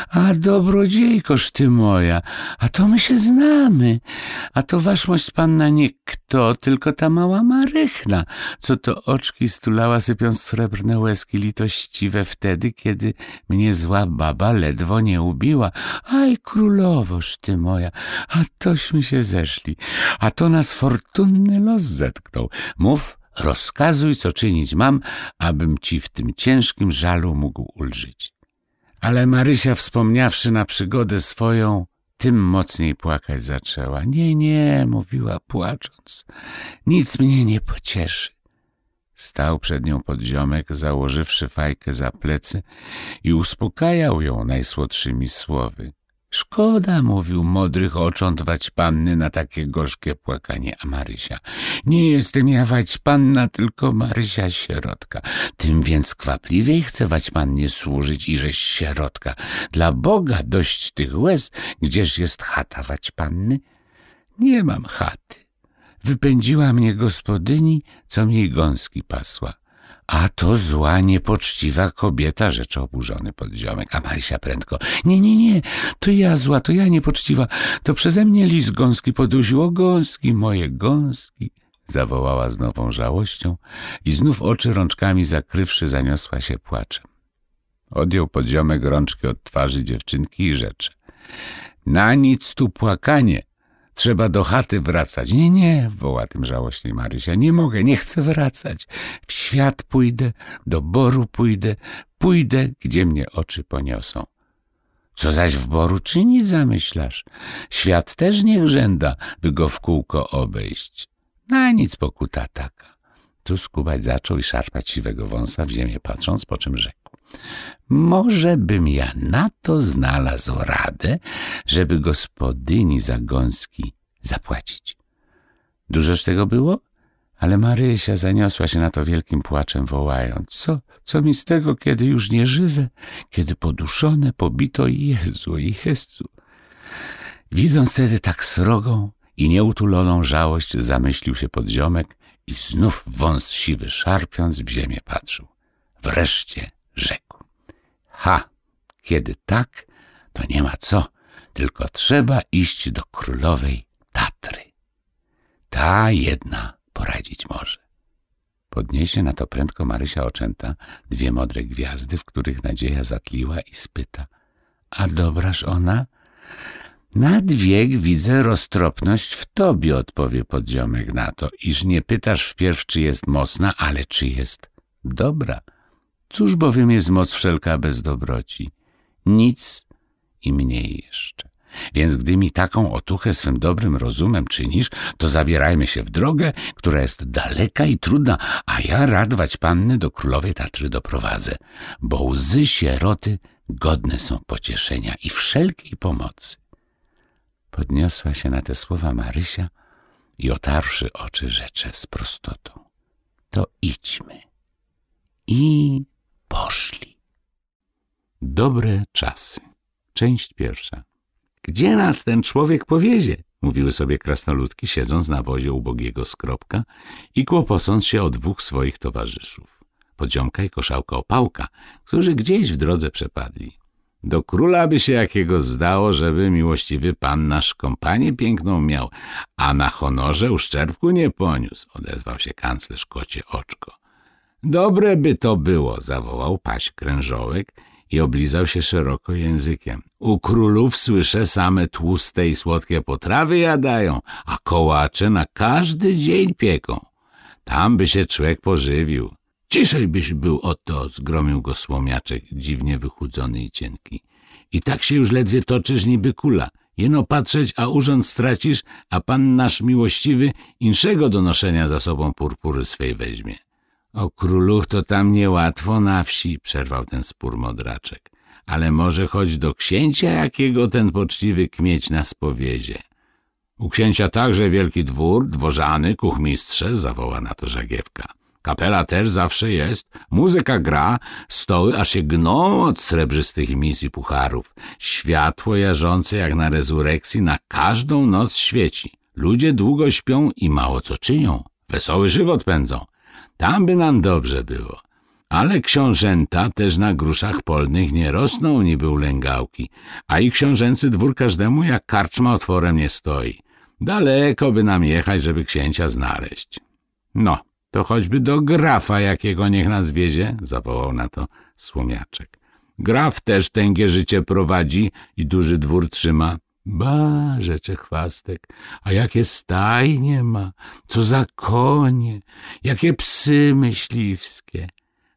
a dobrodziejkoż ty moja, a to my się znamy, a to waszmość panna nie kto, tylko ta mała Marychna, co to oczki stulała sypiąc srebrne łezki litościwe wtedy, kiedy mnie zła baba ledwo nie ubiła. Aj, królowoż ty moja, a tośmy się zeszli, a to nas fortunny los zetknął. Mów, Rozkazuj, co czynić mam, abym ci w tym ciężkim żalu mógł ulżyć. Ale Marysia, wspomniawszy na przygodę swoją, tym mocniej płakać zaczęła. Nie, nie, mówiła płacząc, nic mnie nie pocieszy. Stał przed nią podziomek, założywszy fajkę za plecy i uspokajał ją najsłodszymi słowy. Szkoda, mówił modrych oczątwać panny na takie gorzkie płakanie Amarysia. Nie jestem ja panna, tylko Marysia sierotka. Tym więc kwapliwiej chcę pannie służyć i żeś sierotka. Dla Boga dość tych łez, gdzież jest chata panny? Nie mam chaty. Wypędziła mnie gospodyni, co mi gąski pasła. A to zła, niepoczciwa kobieta, rzecz oburzony podziomek. A Marysia prędko. Nie, nie, nie, to ja zła, to ja niepoczciwa. To przeze mnie lis gąski podusił. O gąski, moje gąski. Zawołała z nową żałością i znów oczy rączkami zakrywszy zaniosła się płaczem. Odjął podziomek rączki od twarzy dziewczynki i rzecz. Na nic tu płakanie. Trzeba do chaty wracać. Nie, nie, woła tym żałośnie Marysia. Nie mogę, nie chcę wracać. W świat pójdę, do boru pójdę, pójdę, gdzie mnie oczy poniosą. Co zaś w boru czynić zamyślasz? Świat też niech rzęda, by go w kółko obejść. Na nic pokuta taka. Tu skubać zaczął i szarpać siwego wąsa w ziemię patrząc, po czym rzekł. Może bym ja na to znalazł radę, żeby gospodyni za gąski zapłacić. Dużoż tego było, ale Marysia zaniosła się na to wielkim płaczem, wołając: Co, co mi z tego, kiedy już nie żywe, kiedy poduszone pobito Jezu, Jezu. Widząc tedy tak srogą i nieutuloną żałość, zamyślił się podziomek i znów wąs siwy szarpiąc w ziemię patrzył. Wreszcie rzekł. Ha, kiedy tak, to nie ma co, tylko trzeba iść do królowej Tatry. Ta jedna poradzić może. Podniesie na to prędko Marysia oczęta dwie modre gwiazdy, w których nadzieja zatliła i spyta. A dobraż ona? Nad wiek widzę roztropność w tobie, odpowie podziomek na to, iż nie pytasz wpierw, czy jest mocna, ale czy jest dobra. Cóż bowiem jest moc wszelka bez dobroci? Nic i mniej jeszcze. Więc gdy mi taką otuchę swym dobrym rozumem czynisz, to zabierajmy się w drogę, która jest daleka i trudna, a ja radwać panny do królowej Tatry doprowadzę, bo łzy sieroty godne są pocieszenia i wszelkiej pomocy. Podniosła się na te słowa Marysia i otarwszy oczy rzecze z prostotą. To idźmy. I poszli. Dobre czasy. Część pierwsza. Gdzie nas ten człowiek powiezie? Mówiły sobie krasnoludki, siedząc na wozie ubogiego skropka i kłopocąc się o dwóch swoich towarzyszów. Podziomka i koszałka opałka, którzy gdzieś w drodze przepadli. Do króla by się jakiego zdało, żeby miłościwy pan nasz kompanię piękną miał, a na honorze uszczerbku nie poniósł, odezwał się kanclerz kocie oczko. Dobre by to było, zawołał paś krężołek i oblizał się szeroko językiem. U królów słyszę same tłuste i słodkie potrawy jadają, a kołacze na każdy dzień pieką. Tam by się człowiek pożywił. Ciszej byś był o to, zgromił go słomiaczek, dziwnie wychudzony i cienki. I tak się już ledwie toczysz niby kula. Jeno patrzeć, a urząd stracisz, a pan nasz miłościwy inszego do noszenia za sobą purpury swej weźmie. O królów to tam niełatwo na wsi, przerwał ten spór modraczek. Ale może choć do księcia jakiego ten poczciwy kmieć nas powiedzie. U księcia także wielki dwór, dworzany, kuchmistrze, zawoła na to Żagiewka. Kapela też zawsze jest, muzyka gra, stoły aż się gną od srebrzystych mis i pucharów. Światło jarzące jak na rezurekcji na każdą noc świeci. Ludzie długo śpią i mało co czynią. Wesoły żywot pędzą. Tam by nam dobrze było. Ale książęta też na gruszach polnych nie rosną niby ulęgałki, a i książęcy dwór każdemu jak karczma otworem nie stoi. Daleko by nam jechać, żeby księcia znaleźć. No, to choćby do grafa jakiego niech nas wiezie, zawołał na to słomiaczek. Graf też tęgie życie prowadzi i duży dwór trzyma. Ba, rzecze chwastek, a jakie stajnie ma, co za konie, jakie psy myśliwskie.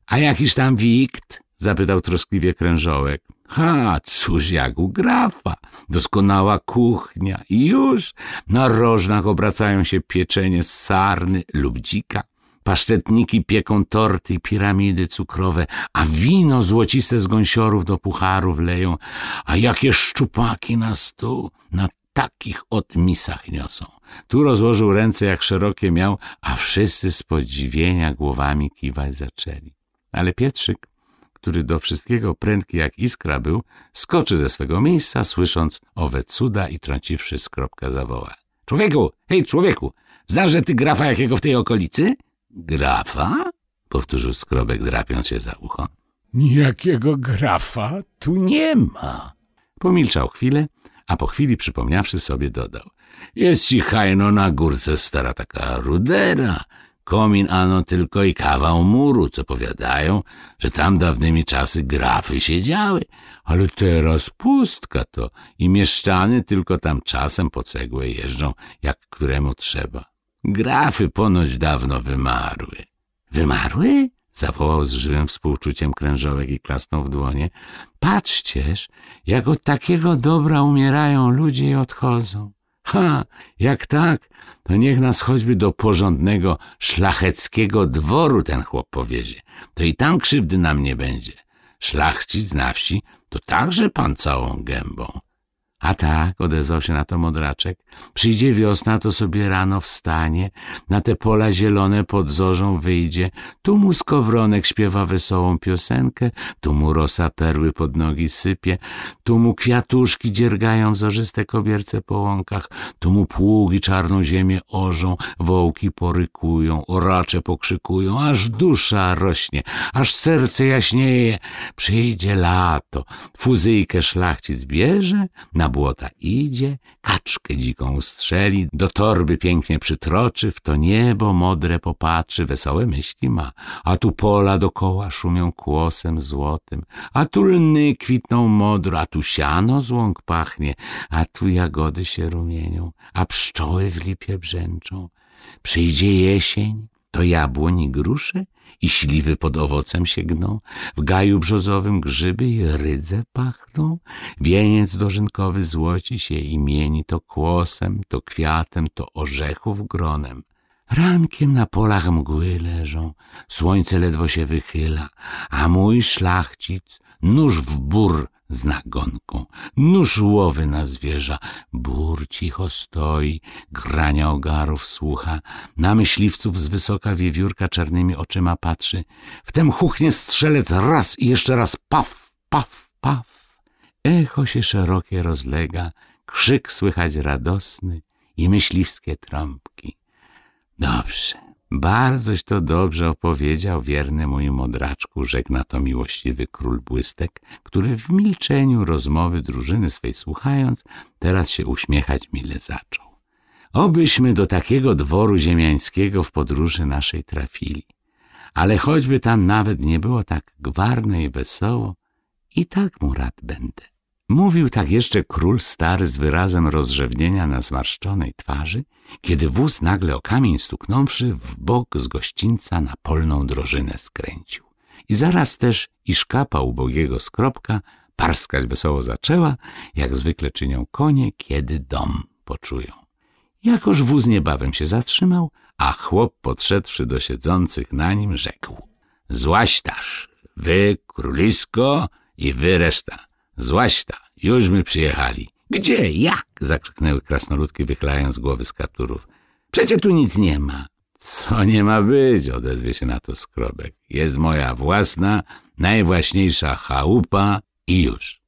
A jakiż tam wikt? zapytał troskliwie krężołek. Ha, cóż jak u grafa, doskonała kuchnia i już na rożnach obracają się pieczenie z sarny lub dzika. Pasztetniki pieką torty i piramidy cukrowe, a wino złociste z gąsiorów do pucharów leją, a jakie szczupaki na stół, na takich od misach niosą. Tu rozłożył ręce, jak szerokie miał, a wszyscy z podziwienia głowami kiwać zaczęli. Ale Pietrzyk, który do wszystkiego prędki jak iskra był, skoczy ze swego miejsca, słysząc owe cuda i trąciwszy skropka zawoła. Człowieku, hej człowieku, znasz, że ty grafa jakiego w tej okolicy? Grafa? Powtórzył skrobek, drapiąc się za ucho. Nijakiego grafa tu nie ma. Pomilczał chwilę, a po chwili przypomniawszy sobie dodał. Jest ci hajno na górce stara taka rudera. Komin ano tylko i kawał muru, co powiadają, że tam dawnymi czasy grafy siedziały, ale teraz pustka to i mieszczany tylko tam czasem po cegłę jeżdżą, jak któremu trzeba. Grafy ponoć dawno wymarły. Wymarły? Zawołał z żywym współczuciem krężołek i klasnął w dłonie. Patrzcież, jak od takiego dobra umierają ludzie i odchodzą. Ha, jak tak, to niech nas choćby do porządnego, szlacheckiego dworu ten chłop powiezie. To i tam krzywdy nam nie będzie. Szlachcic na wsi to także pan całą gębą. A tak, odezwał się na to modraczek, przyjdzie wiosna, to sobie rano wstanie, na te pola zielone pod zorzą wyjdzie, tu mu skowronek śpiewa wesołą piosenkę, tu mu rosa perły pod nogi sypie, tu mu kwiatuszki dziergają w zorzyste kobierce po łąkach, tu mu pługi czarną ziemię orzą, wołki porykują, oracze pokrzykują, aż dusza rośnie, aż serce jaśnieje. Przyjdzie lato, fuzyjkę szlachcic bierze, na błota idzie, kaczkę dziką strzeli, do torby pięknie przytroczy, w to niebo modre popatrzy, wesołe myśli ma. A tu pola dokoła szumią kłosem złotym, a tu lny kwitną modro, a tu siano z łąk pachnie, a tu jagody się rumienią, a pszczoły w lipie brzęczą. Przyjdzie jesień, to jabłoni grusze? gruszy i śliwy pod owocem sięgną, w gaju brzozowym grzyby i rydze pachną, wieniec dożynkowy złoci się i mieni to kłosem, to kwiatem, to orzechów gronem. Rankiem na polach mgły leżą, słońce ledwo się wychyla, a mój szlachcic nóż w bur z nagonką, nóż łowy na zwierza, bór cicho stoi, grania ogarów słucha, na myśliwców z wysoka wiewiórka czarnymi oczyma patrzy, wtem huchnie strzelec raz i jeszcze raz paf, paf, paf. Echo się szerokie rozlega, krzyk słychać radosny i myśliwskie trąbki. Dobrze, Bardzoś to dobrze opowiedział wierny mój modraczku, żegna to miłościwy król Błystek, który w milczeniu rozmowy drużyny swej słuchając, teraz się uśmiechać mile zaczął. Obyśmy do takiego dworu ziemiańskiego w podróży naszej trafili, ale choćby tam nawet nie było tak gwarne i wesoło, i tak mu rad będę. Mówił tak jeszcze król stary z wyrazem rozrzewnienia na zmarszczonej twarzy, kiedy wóz nagle o kamień stuknąwszy w bok z gościńca na polną drożynę skręcił. I zaraz też i szkapa ubogiego skropka parskać wesoło zaczęła, jak zwykle czynią konie, kiedy dom poczują. Jakoż wóz niebawem się zatrzymał, a chłop podszedłszy do siedzących na nim rzekł. Złaś wy królisko i wy reszta. Złaśta, już my przyjechali. Gdzie, jak? zakrzyknęły krasnoludki, wychylając głowy z kapturów. Przecie tu nic nie ma. Co nie ma być, odezwie się na to skrobek. Jest moja własna, najwłaśniejsza chałupa i już.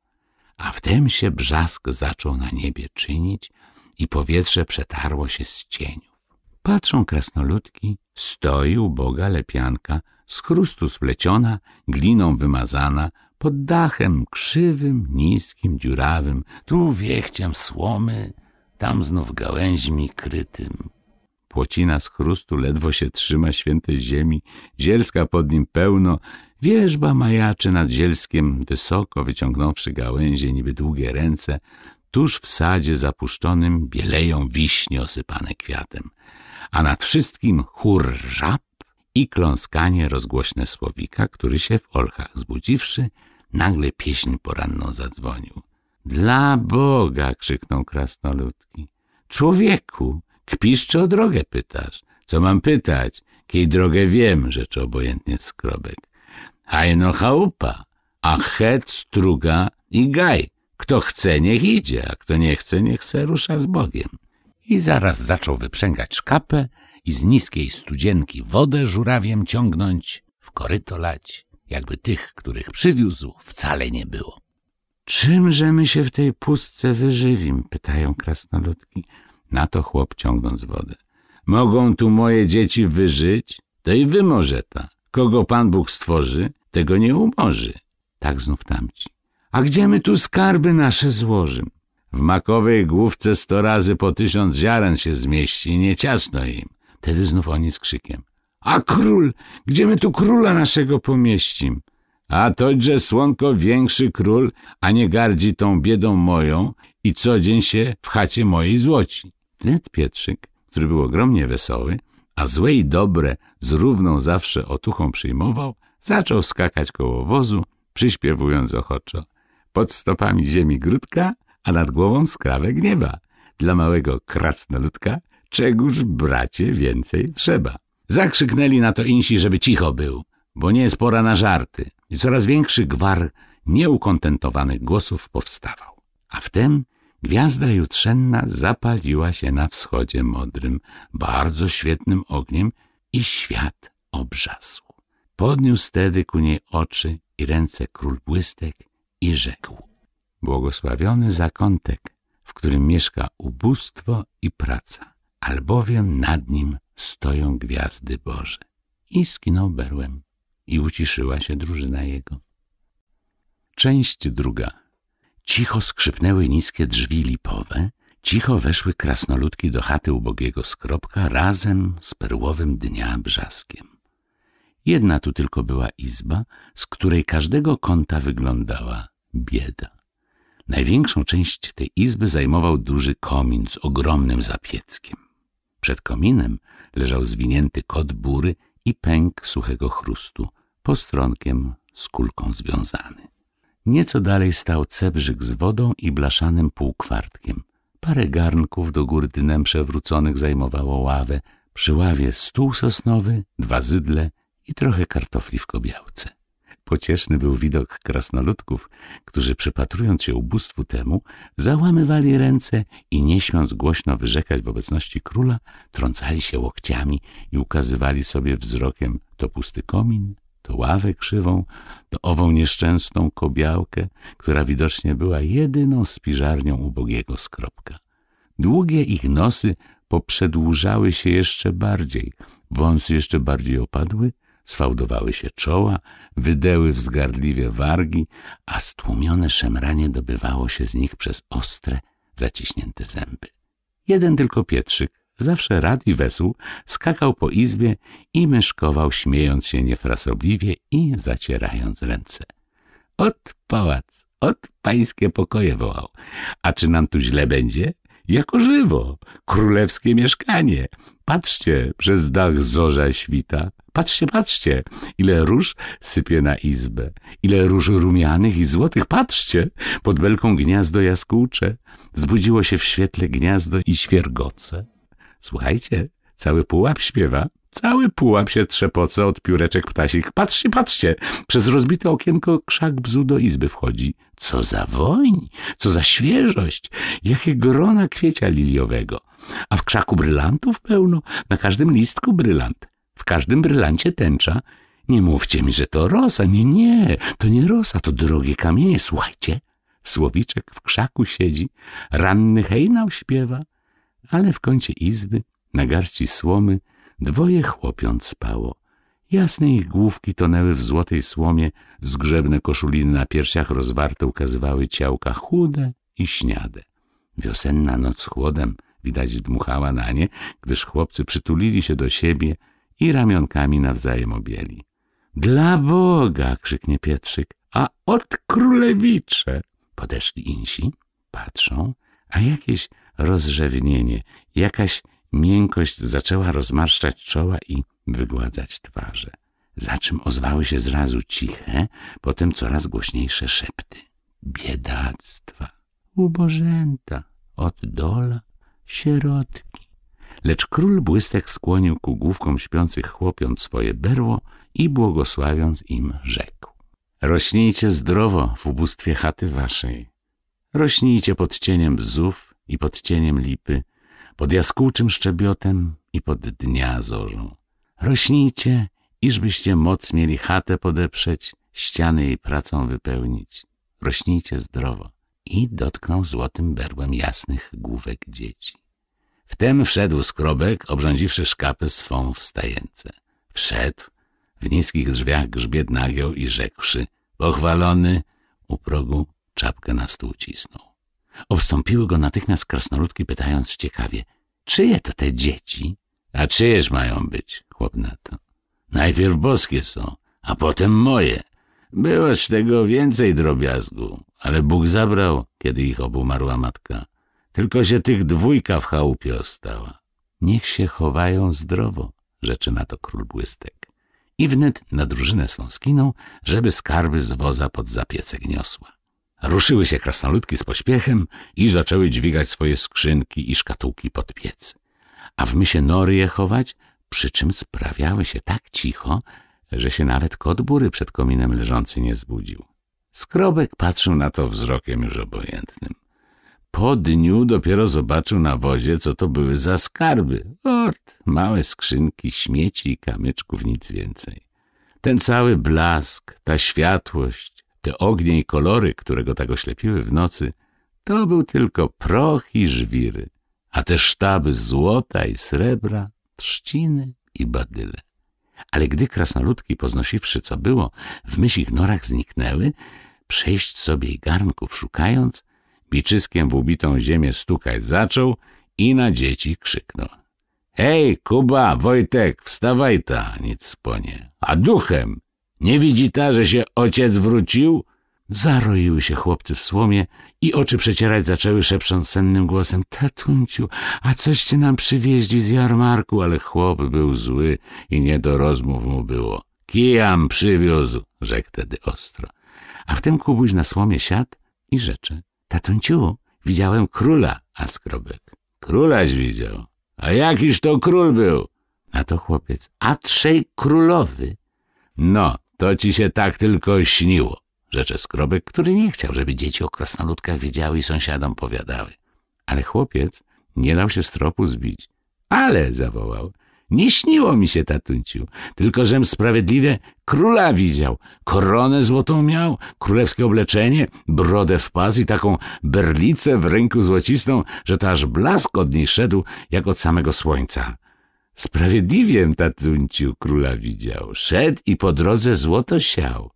A wtem się brzask zaczął na niebie czynić i powietrze przetarło się z cieniów. Patrzą krasnoludki, stoi boga lepianka, z chrustu spleciona, gliną wymazana, pod dachem krzywym, niskim, dziurawym, tu wiechciem słomy, tam znów gałęźmi krytym. Płocina z chrustu ledwo się trzyma świętej ziemi, zielska pod nim pełno, wierzba majaczy nad zielskiem, wysoko wyciągnąwszy gałęzie niby długie ręce, tuż w sadzie zapuszczonym bieleją wiśnie osypane kwiatem, a nad wszystkim chór żab i kląskanie rozgłośne słowika, który się w olchach zbudziwszy, Nagle pieśń poranną zadzwonił. Dla Boga! krzyknął krasnoludki. Człowieku, kpisz czy o drogę pytasz? Co mam pytać? Kiej drogę wiem, rzeczy obojętnie skrobek. Hajno chałupa, a het, struga i gaj. Kto chce, niech idzie, a kto nie chce, niech se rusza z Bogiem. I zaraz zaczął wyprzęgać szkapę i z niskiej studzienki wodę żurawiem ciągnąć, w koryto lać jakby tych, których przywiózł, wcale nie było. Czymże my się w tej pustce wyżywim? pytają krasnoludki. Na to chłop ciągnąc wodę. Mogą tu moje dzieci wyżyć? To i wy może ta. Kogo Pan Bóg stworzy, tego nie umorzy. Tak znów tamci. A gdzie my tu skarby nasze złożym? W makowej główce sto razy po tysiąc ziaren się zmieści, nie ciasno im. Tedy znów oni z krzykiem. A król, gdzie my tu króla naszego pomieścim? A to, że słonko większy król, a nie gardzi tą biedą moją i co dzień się w chacie mojej złoci. Wnet Pietrzyk, który był ogromnie wesoły, a złe i dobre z równą zawsze otuchą przyjmował, zaczął skakać koło wozu, przyśpiewując ochoczo. Pod stopami ziemi grudka, a nad głową skrawek nieba. Dla małego krasnoludka czegóż bracie więcej trzeba. Zakrzyknęli na to insi, żeby cicho był, bo nie jest pora na żarty. I coraz większy gwar nieukontentowanych głosów powstawał. A wtem gwiazda jutrzenna zapaliła się na wschodzie modrym, bardzo świetnym ogniem i świat obrzasł. Podniósł tedy ku niej oczy i ręce król błystek i rzekł. Błogosławiony zakątek, w którym mieszka ubóstwo i praca, albowiem nad nim stoją gwiazdy Boże. I skinął berłem i uciszyła się drużyna jego. Część druga. Cicho skrzypnęły niskie drzwi lipowe, cicho weszły krasnoludki do chaty ubogiego skropka razem z perłowym dnia brzaskiem. Jedna tu tylko była izba, z której każdego kąta wyglądała bieda. Największą część tej izby zajmował duży komin z ogromnym zapieckiem. Przed kominem leżał zwinięty kot bury i pęk suchego chrustu, postronkiem z kulką związany. Nieco dalej stał cebrzyk z wodą i blaszanym półkwartkiem. Parę garnków do góry dnem przewróconych zajmowało ławę, przy ławie stół sosnowy, dwa zydle i trochę kartofli w kobiałce. Pocieszny był widok krasnoludków, którzy przypatrując się ubóstwu temu, załamywali ręce i nie śmiąc głośno wyrzekać w obecności króla, trącali się łokciami i ukazywali sobie wzrokiem to pusty komin, to ławę krzywą, to ową nieszczęsną kobiałkę, która widocznie była jedyną spiżarnią ubogiego skropka. Długie ich nosy poprzedłużały się jeszcze bardziej, wąsy jeszcze bardziej opadły, Sfałdowały się czoła, wydeły wzgardliwie wargi, a stłumione szemranie dobywało się z nich przez ostre, zaciśnięte zęby. Jeden tylko Pietrzyk, zawsze rad i wesół, skakał po izbie i myszkował, śmiejąc się niefrasobliwie i zacierając ręce. Od pałac, od pańskie pokoje wołał. A czy nam tu źle będzie? jako żywo, królewskie mieszkanie. Patrzcie, przez dach zorza świta. Patrzcie, patrzcie, ile róż sypie na izbę, ile róż rumianych i złotych. Patrzcie, pod belką gniazdo jaskółcze. Zbudziło się w świetle gniazdo i świergoce. Słuchajcie, cały pułap śpiewa. Cały pułap się trzepoce od pióreczek ptasich. Patrzcie, patrzcie! Przez rozbite okienko krzak bzu do izby wchodzi. Co za woń, co za świeżość, jakie grona kwiecia liliowego. A w krzaku brylantów pełno, na każdym listku brylant, w każdym brylancie tęcza. Nie mówcie mi, że to rosa, nie, nie, to nie rosa, to drogie kamienie, słuchajcie. Słowiczek w krzaku siedzi, ranny hejnał śpiewa, ale w kącie izby, na garści słomy, Dwoje chłopiąt spało. Jasne ich główki tonęły w złotej słomie, zgrzebne koszuliny na piersiach rozwarte ukazywały ciałka chude i śniade. Wiosenna noc chłodem widać dmuchała na nie, gdyż chłopcy przytulili się do siebie i ramionkami nawzajem objęli. Dla Boga! krzyknie Pietrzyk, a od królewicze! Podeszli insi, patrzą, a jakieś rozrzewnienie, jakaś Miękkość zaczęła rozmarszczać czoła i wygładzać twarze, za czym ozwały się zrazu ciche, potem coraz głośniejsze szepty. Biedactwa, ubożęta, oddola, sierotki. Lecz król błystek skłonił ku główkom śpiących chłopiąc swoje berło i błogosławiąc im rzekł. Rośnijcie zdrowo w ubóstwie chaty waszej. Rośnijcie pod cieniem bzów i pod cieniem lipy, pod jaskółczym szczebiotem i pod dnia zorzą. Rośnijcie, iżbyście moc mieli chatę podeprzeć, ściany jej pracą wypełnić. Rośnijcie zdrowo. I dotknął złotym berłem jasnych główek dzieci. Wtem wszedł skrobek, obrządziwszy szkapę swą wstajęce. Wszedł, w niskich drzwiach grzbiet nagiął i rzekłszy, pochwalony, u progu czapkę na stół cisnął. Obstąpiły go natychmiast krasnoludki, pytając ciekawie – czyje to te dzieci? – A czyjeż mają być? – chłop na to. – Najpierw boskie są, a potem moje. Byłoż tego więcej drobiazgu, ale Bóg zabrał, kiedy ich obumarła matka. Tylko się tych dwójka w chałupie ostała. Niech się chowają zdrowo, rzeczy na to król błystek. I wnet na drużynę swą skinął, żeby skarby z woza pod zapiece gniosła. Ruszyły się krasnoludki z pośpiechem i zaczęły dźwigać swoje skrzynki i szkatułki pod piec. A w mysie nory je chować, przy czym sprawiały się tak cicho, że się nawet kot bury przed kominem leżący nie zbudził. Skrobek patrzył na to wzrokiem już obojętnym. Po dniu dopiero zobaczył na wozie, co to były za skarby. Ot, małe skrzynki, śmieci i kamyczków, nic więcej. Ten cały blask, ta światłość, te ognie i kolory, które go tak oślepiły w nocy, to był tylko proch i żwiry, a te sztaby złota i srebra, trzciny i badyle. Ale gdy krasnoludki, poznosiwszy co było, w myślich norach zniknęły, przejść sobie i garnków szukając, biczyskiem w ubitą ziemię stukać zaczął i na dzieci krzyknął. — Hej, Kuba, Wojtek, wstawaj ta, nic sponie. — A duchem, nie widzi ta, że się ojciec wrócił? Zaroiły się chłopcy w słomie i oczy przecierać zaczęły, szeprząc sennym głosem – Tatunciu, a coście nam przywieźli z jarmarku? Ale chłop był zły i nie do rozmów mu było. – Kijam przywiózł – rzekł tedy ostro. A wtem Kubuś na słomie siadł i rzecze – Tatunciu, widziałem króla, a skrobek. – Królaś widział. A jakiż to król był? Na to chłopiec – A trzej królowy. – No – to ci się tak tylko śniło, rzecze Skrobek, który nie chciał, żeby dzieci o krasnoludkach wiedziały i sąsiadom powiadały. Ale chłopiec nie dał się z tropu zbić. Ale, zawołał, nie śniło mi się, tatunciu, tylko żem sprawiedliwie króla widział. Koronę złotą miał, królewskie obleczenie, brodę w pas i taką berlicę w ręku złocistą, że to aż blask od niej szedł, jak od samego słońca. Sprawiedliwiem tatunciu króla widział. Szedł i po drodze złoto siał.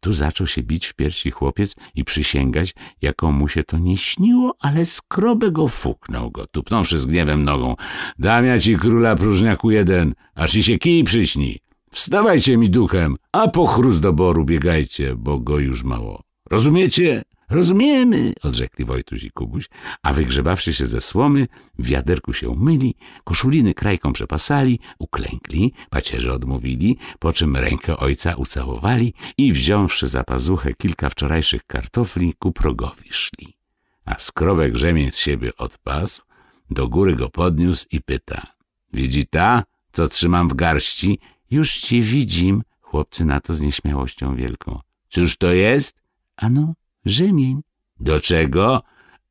Tu zaczął się bić w piersi chłopiec i przysięgać, jaką mu się to nie śniło, ale skrobę go fuknął go, tupnąwszy z gniewem nogą. Damia ci króla próżniaku jeden, aż i się kij przyśni. Wstawajcie mi duchem, a po chrust do boru biegajcie, bo go już mało. Rozumiecie? Rozumiemy, odrzekli Wojtuś i Kubuś, a wygrzebawszy się ze słomy, w wiaderku się umyli, koszuliny krajką przepasali, uklękli, pacierze odmówili, po czym rękę ojca ucałowali i wziąwszy za pazuchę kilka wczorajszych kartofli, ku progowi szli. A skrobek rzemień z siebie odpasł, do góry go podniósł i pyta. Widzi ta, co trzymam w garści? Już ci widzim, chłopcy na to z nieśmiałością wielką. Cóż to jest? Ano, Rzemień. Do czego?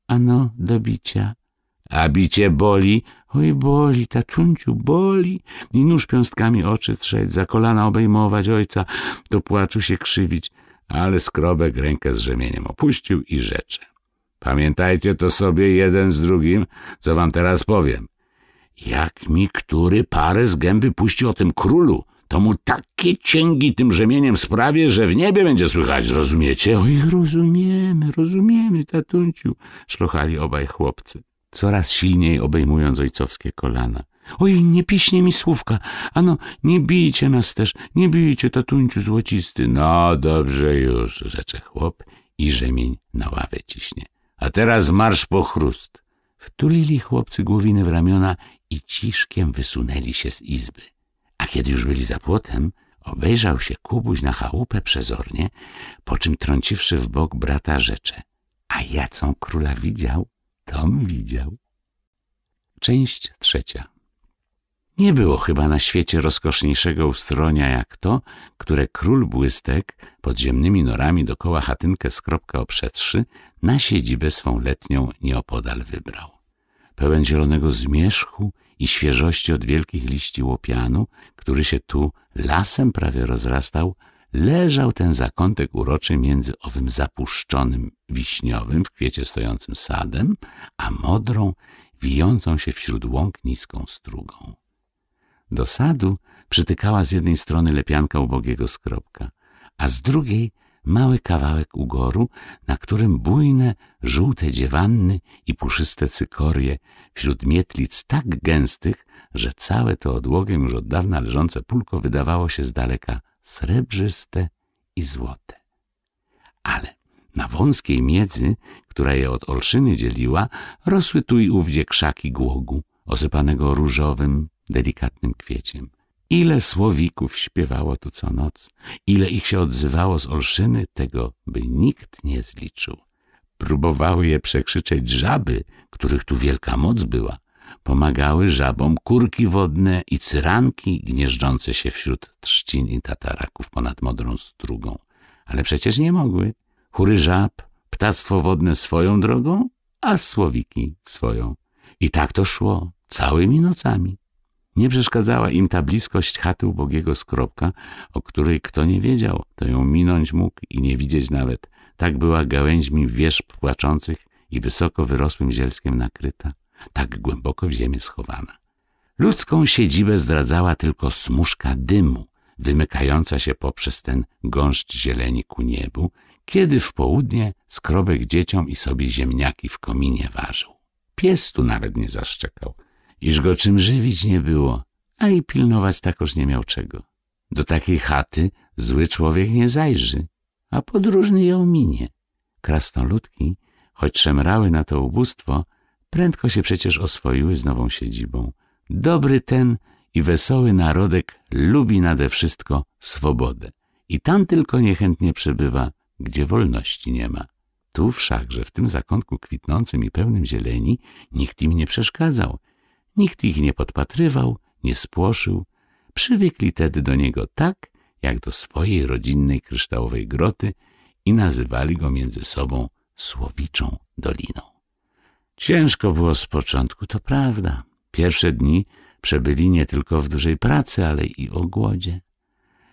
Ano, do bicia. A bicie boli? Oj, boli, tatunciu, boli. I nóż piąstkami oczy trzeć, za kolana obejmować ojca, do płaczu się krzywić. Ale skrobek rękę z rzemieniem opuścił i rzecze. Pamiętajcie to sobie jeden z drugim, co wam teraz powiem. Jak mi który parę z gęby puści o tym królu, to mu takie cięgi tym rzemieniem sprawię, że w niebie będzie słychać, rozumiecie? Oj, rozumiemy, rozumiemy, tatunciu, szlochali obaj chłopcy, coraz silniej obejmując ojcowskie kolana. Oj, nie piśnie mi słówka, ano, nie bijcie nas też, nie bijcie, tatunciu złocisty. No, dobrze już, rzecze chłop i rzemień na ławę ciśnie. A teraz marsz po chrust. Wtulili chłopcy głowiny w ramiona i ciszkiem wysunęli się z izby. A kiedy już byli za płotem, obejrzał się Kubuś na chałupę przezornie, po czym trąciwszy w bok brata rzecze. A jacą króla widział, tom widział. Część trzecia Nie było chyba na świecie rozkoszniejszego ustronia jak to, które król błystek podziemnymi norami dokoła chatynkę skropka oprzedszy na siedzibę swą letnią nieopodal wybrał. Pełen zielonego zmierzchu i świeżości od wielkich liści łopianu, który się tu lasem prawie rozrastał, leżał ten zakątek uroczy między owym zapuszczonym wiśniowym w kwiecie stojącym sadem, a modrą, wijącą się wśród łąk niską strugą. Do sadu przytykała z jednej strony lepianka ubogiego skropka, a z drugiej mały kawałek ugoru, na którym bujne, żółte dziewanny i puszyste cykorie wśród mietlic tak gęstych, że całe to odłogiem już od dawna leżące pulko wydawało się z daleka srebrzyste i złote. Ale na wąskiej miedzy, która je od olszyny dzieliła, rosły tu i ówdzie krzaki głogu, osypanego różowym, delikatnym kwieciem. Ile słowików śpiewało tu co noc, ile ich się odzywało z Olszyny, tego by nikt nie zliczył. Próbowały je przekrzyczeć żaby, których tu wielka moc była. Pomagały żabom kurki wodne i cyranki gnieżdżące się wśród trzcin i tataraków ponad modrą strugą. Ale przecież nie mogły. Chóry żab, ptactwo wodne swoją drogą, a słowiki swoją. I tak to szło, całymi nocami. Nie przeszkadzała im ta bliskość chaty ubogiego skropka, o której kto nie wiedział, to ją minąć mógł i nie widzieć nawet. Tak była gałęźmi wierzb płaczących i wysoko wyrosłym zielskiem nakryta, tak głęboko w ziemię schowana. Ludzką siedzibę zdradzała tylko smuszka dymu, wymykająca się poprzez ten gąszcz zieleni ku niebu, kiedy w południe skrobek dzieciom i sobie ziemniaki w kominie ważył. Pies tu nawet nie zaszczekał iż go czym żywić nie było, a i pilnować takoż nie miał czego. Do takiej chaty zły człowiek nie zajrzy, a podróżny ją minie. Krasnoludki, choć szemrały na to ubóstwo, prędko się przecież oswoiły z nową siedzibą. Dobry ten i wesoły narodek lubi nade wszystko swobodę. I tam tylko niechętnie przebywa, gdzie wolności nie ma. Tu wszakże, w tym zakątku kwitnącym i pełnym zieleni, nikt im nie przeszkadzał Nikt ich nie podpatrywał, nie spłoszył. Przywykli tedy do niego tak, jak do swojej rodzinnej kryształowej groty i nazywali go między sobą Słowiczą Doliną. Ciężko było z początku, to prawda. Pierwsze dni przebyli nie tylko w dużej pracy, ale i o głodzie.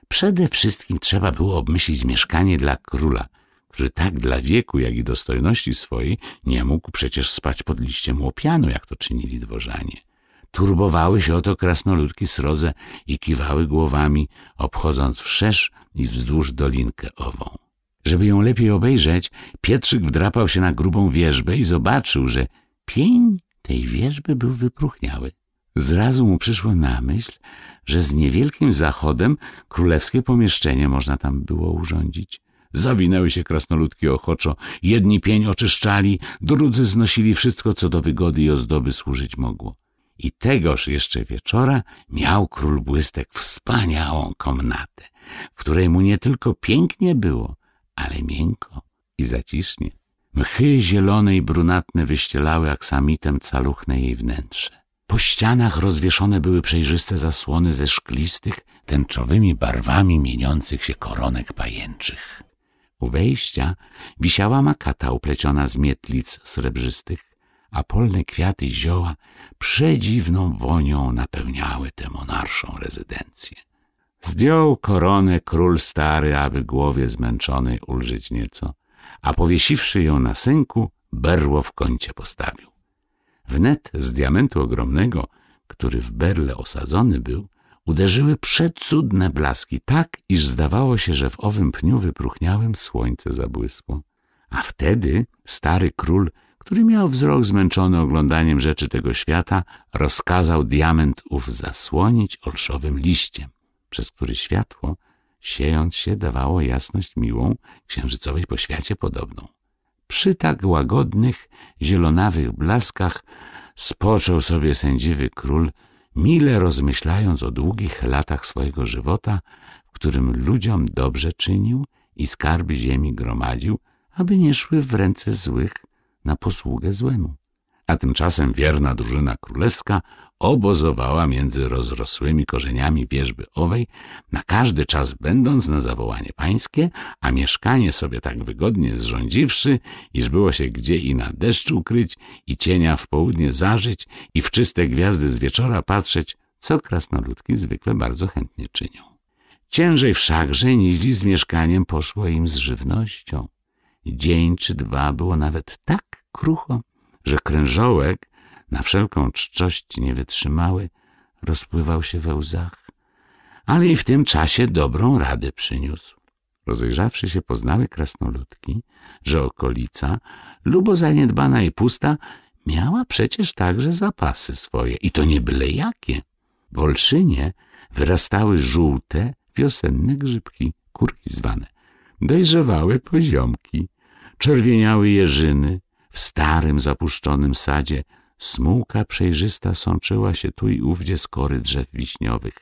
Przede wszystkim trzeba było obmyślić mieszkanie dla króla, który tak dla wieku, jak i dostojności swojej nie mógł przecież spać pod liściem łopianu, jak to czynili dworzanie. Turbowały się oto krasnoludki srodze i kiwały głowami, obchodząc wszerz i wzdłuż dolinkę ową. Żeby ją lepiej obejrzeć, Pietrzyk wdrapał się na grubą wierzbę i zobaczył, że pień tej wierzby był wypruchniały. Zrazu mu przyszło na myśl, że z niewielkim zachodem królewskie pomieszczenie można tam było urządzić. Zawinęły się krasnoludki ochoczo, jedni pień oczyszczali, drudzy znosili wszystko, co do wygody i ozdoby służyć mogło. I tegoż jeszcze wieczora miał król błystek wspaniałą komnatę, w której mu nie tylko pięknie było, ale miękko i zacisznie. Mchy zielone i brunatne wyścielały aksamitem caluchne jej wnętrze. Po ścianach rozwieszone były przejrzyste zasłony ze szklistych, tęczowymi barwami mieniących się koronek pajęczych. U wejścia wisiała makata upleciona z mietlic srebrzystych a polne kwiaty i zioła przedziwną wonią napełniały tę monarszą rezydencję. Zdjął koronę król stary, aby głowie zmęczonej ulżyć nieco, a powiesiwszy ją na synku, berło w kącie postawił. Wnet z diamentu ogromnego, który w berle osadzony był, uderzyły przecudne blaski, tak, iż zdawało się, że w owym pniu wypruchniałym słońce zabłysło. A wtedy stary król który miał wzrok zmęczony oglądaniem rzeczy tego świata, rozkazał diament ów zasłonić olszowym liściem, przez który światło, siejąc się, dawało jasność miłą, księżycowej po świecie podobną. Przy tak łagodnych, zielonawych blaskach spoczął sobie sędziwy król, mile rozmyślając o długich latach swojego żywota, w którym ludziom dobrze czynił i skarby ziemi gromadził, aby nie szły w ręce złych, na posługę złemu. A tymczasem wierna drużyna królewska obozowała między rozrosłymi korzeniami wieżby owej, na każdy czas będąc na zawołanie pańskie, a mieszkanie sobie tak wygodnie zrządziwszy, iż było się gdzie i na deszcz ukryć, i cienia w południe zażyć, i w czyste gwiazdy z wieczora patrzeć, co krasnoludki zwykle bardzo chętnie czynią. Ciężej wszakże niźli z mieszkaniem poszło im z żywnością. Dzień czy dwa było nawet tak krucho, że krężołek, na wszelką czczość niewytrzymały, rozpływał się we łzach. Ale i w tym czasie dobrą radę przyniósł. Rozejrzawszy się, poznały krasnoludki, że okolica, lubo zaniedbana i pusta, miała przecież także zapasy swoje, i to nie byle jakie. W Olszynie wyrastały żółte, wiosenne grzybki, kurki zwane. Dojrzewały poziomki, czerwieniały jeżyny, w starym, zapuszczonym sadzie smułka przejrzysta sączyła się tu i ówdzie z kory drzew wiśniowych.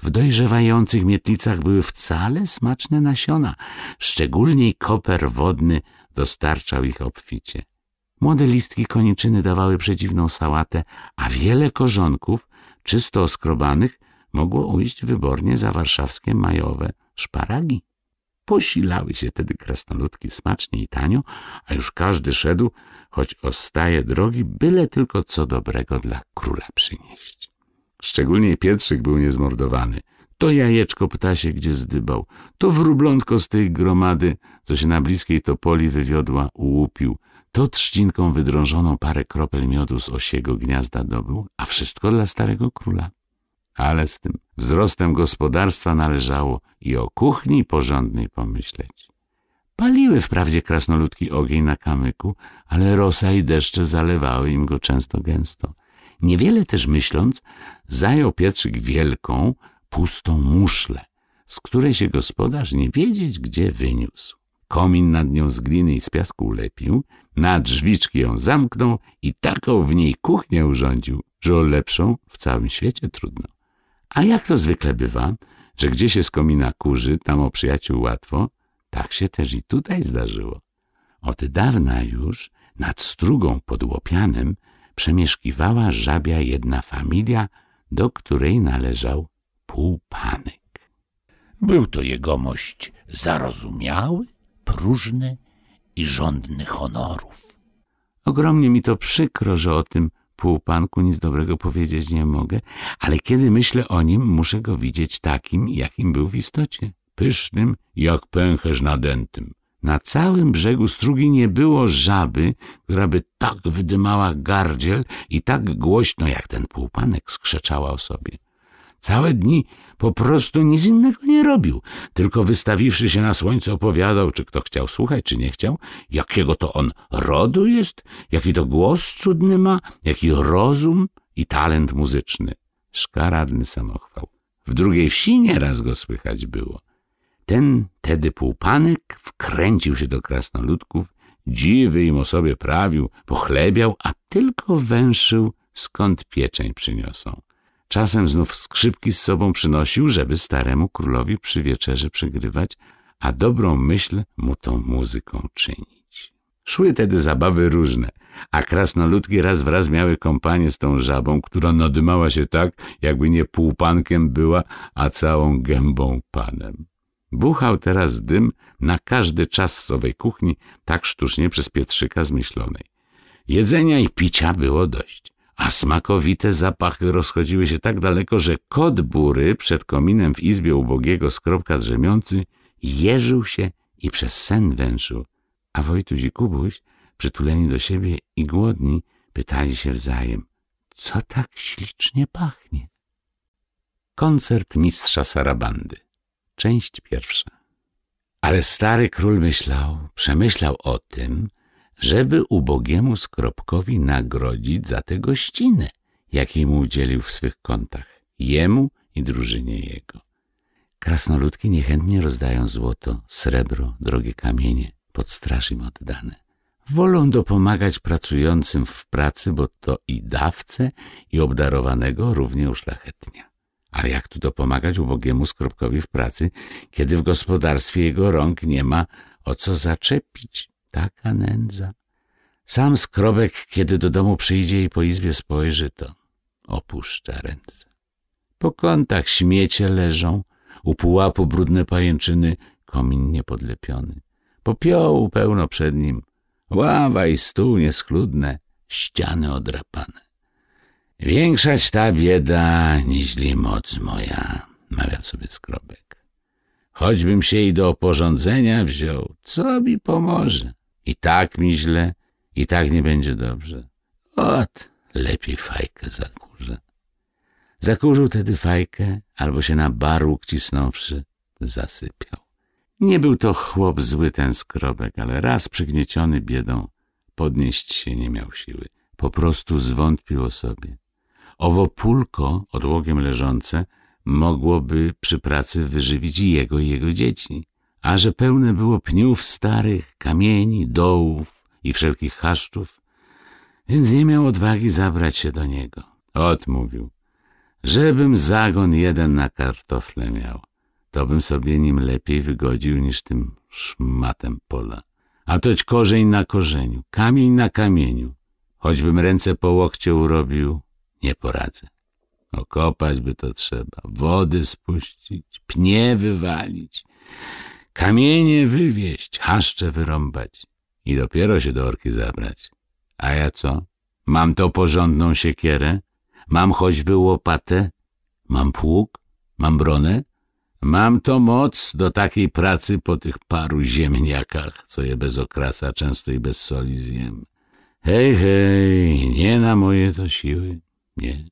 W dojrzewających mietlicach były wcale smaczne nasiona, szczególnie koper wodny dostarczał ich obficie. Młode listki koniczyny dawały przedziwną sałatę, a wiele korzonków, czysto oskrobanych, mogło ujść wybornie za warszawskie majowe szparagi. Posilały się tedy krasnoludki smacznie i tanio, a już każdy szedł, choć ostaje drogi, byle tylko co dobrego dla króla przynieść. Szczególnie Pietrzyk był niezmordowany. To jajeczko ptasie gdzie zdybał, to wróblątko z tej gromady, co się na bliskiej topoli wywiodła, ułupił, to trzcinką wydrążoną parę kropel miodu z osiego gniazda dobył, a wszystko dla starego króla. Ale z tym wzrostem gospodarstwa należało i o kuchni porządnej pomyśleć. Paliły wprawdzie krasnoludki ogień na kamyku, ale rosa i deszcze zalewały im go często gęsto. Niewiele też myśląc, zajął Pietrzyk wielką, pustą muszlę, z której się gospodarz nie wiedzieć gdzie wyniósł. Komin nad nią z gliny i z piasku ulepił, na drzwiczki ją zamknął i taką w niej kuchnię urządził, że o lepszą w całym świecie trudno. A jak to zwykle bywa, że gdzie się z komina kurzy, tam o przyjaciół łatwo, tak się też i tutaj zdarzyło. Od dawna już nad strugą pod Łopianem przemieszkiwała żabia jedna familia, do której należał półpanek. Był to jegomość zarozumiały, próżny i żądny honorów. Ogromnie mi to przykro, że o tym półpanku nic dobrego powiedzieć nie mogę, ale kiedy myślę o nim, muszę go widzieć takim, jakim był w istocie. Pysznym, jak pęcherz nadętym. Na całym brzegu strugi nie było żaby, która by tak wydymała gardziel i tak głośno jak ten półpanek skrzeczała o sobie. Całe dni po prostu nic innego nie robił, tylko wystawiwszy się na słońce opowiadał, czy kto chciał słuchać, czy nie chciał, jakiego to on rodu jest, jaki to głos cudny ma, jaki rozum i talent muzyczny. Szkaradny samochwał. W drugiej wsi nieraz go słychać było. Ten tedy półpanek wkręcił się do krasnoludków, dziwy im o sobie prawił, pochlebiał, a tylko węszył, skąd pieczeń przyniosą. Czasem znów skrzypki z sobą przynosił, żeby staremu królowi przy wieczerzy przygrywać, a dobrą myśl mu tą muzyką czynić. Szły tedy zabawy różne, a krasnoludki raz wraz miały kompanię z tą żabą, która nadymała się tak, jakby nie półpankiem była, a całą gębą panem. Buchał teraz dym na każdy czas z owej kuchni, tak sztucznie przez Pietrzyka zmyślonej. Jedzenia i picia było dość a smakowite zapachy rozchodziły się tak daleko, że kot bury przed kominem w izbie ubogiego skropka drzemiący jeżył się i przez sen węszył, a Wojtuś i Kubuś, przytuleni do siebie i głodni, pytali się wzajem, co tak ślicznie pachnie. Koncert mistrza Sarabandy. Część pierwsza. Ale stary król myślał, przemyślał o tym, żeby ubogiemu skropkowi nagrodzić za tę gościnę, jakiej mu udzielił w swych kątach, jemu i drużynie jego. Krasnoludki niechętnie rozdają złoto, srebro, drogie kamienie, pod straż im oddane. Wolą dopomagać pracującym w pracy, bo to i dawce i obdarowanego równie uszlachetnia. Ale jak tu dopomagać ubogiemu skropkowi w pracy, kiedy w gospodarstwie jego rąk nie ma o co zaczepić? Taka nędza. Sam skrobek, kiedy do domu przyjdzie i po izbie spojrzy, to opuszcza ręce. Po kątach śmiecie leżą, u pułapu brudne pajęczyny, komin niepodlepiony. Popiołu pełno przed nim, ława i stół nieskludne, ściany odrapane. Większać ta bieda, niźli moc moja, mawia sobie skrobek. Choćbym się i do oporządzenia wziął, co mi pomoże? I tak mi źle, i tak nie będzie dobrze. Ot, lepiej fajkę zakurzę. Zakurzył tedy fajkę, albo się na barłk cisnąwszy, zasypiał. Nie był to chłop zły ten skrobek, ale raz przygnieciony biedą, podnieść się nie miał siły. Po prostu zwątpił o sobie. Owo pulko, odłogiem leżące, mogłoby przy pracy wyżywić i jego i jego dzieci a że pełne było pniów starych, kamieni, dołów i wszelkich chaszczów, więc nie miał odwagi zabrać się do niego. Odmówił, żebym zagon jeden na kartofle miał, to bym sobie nim lepiej wygodził niż tym szmatem pola. A toć korzeń na korzeniu, kamień na kamieniu, choćbym ręce po łokcie urobił, nie poradzę. Okopać by to trzeba, wody spuścić, pnie wywalić. Kamienie wywieźć, haszcze wyrąbać i dopiero się do orki zabrać. A ja co? Mam to porządną siekierę? Mam choćby łopatę? Mam pług? Mam bronę? Mam to moc do takiej pracy po tych paru ziemniakach, co je bez okrasa często i bez soli zjem. Hej, hej, nie na moje to siły, nie.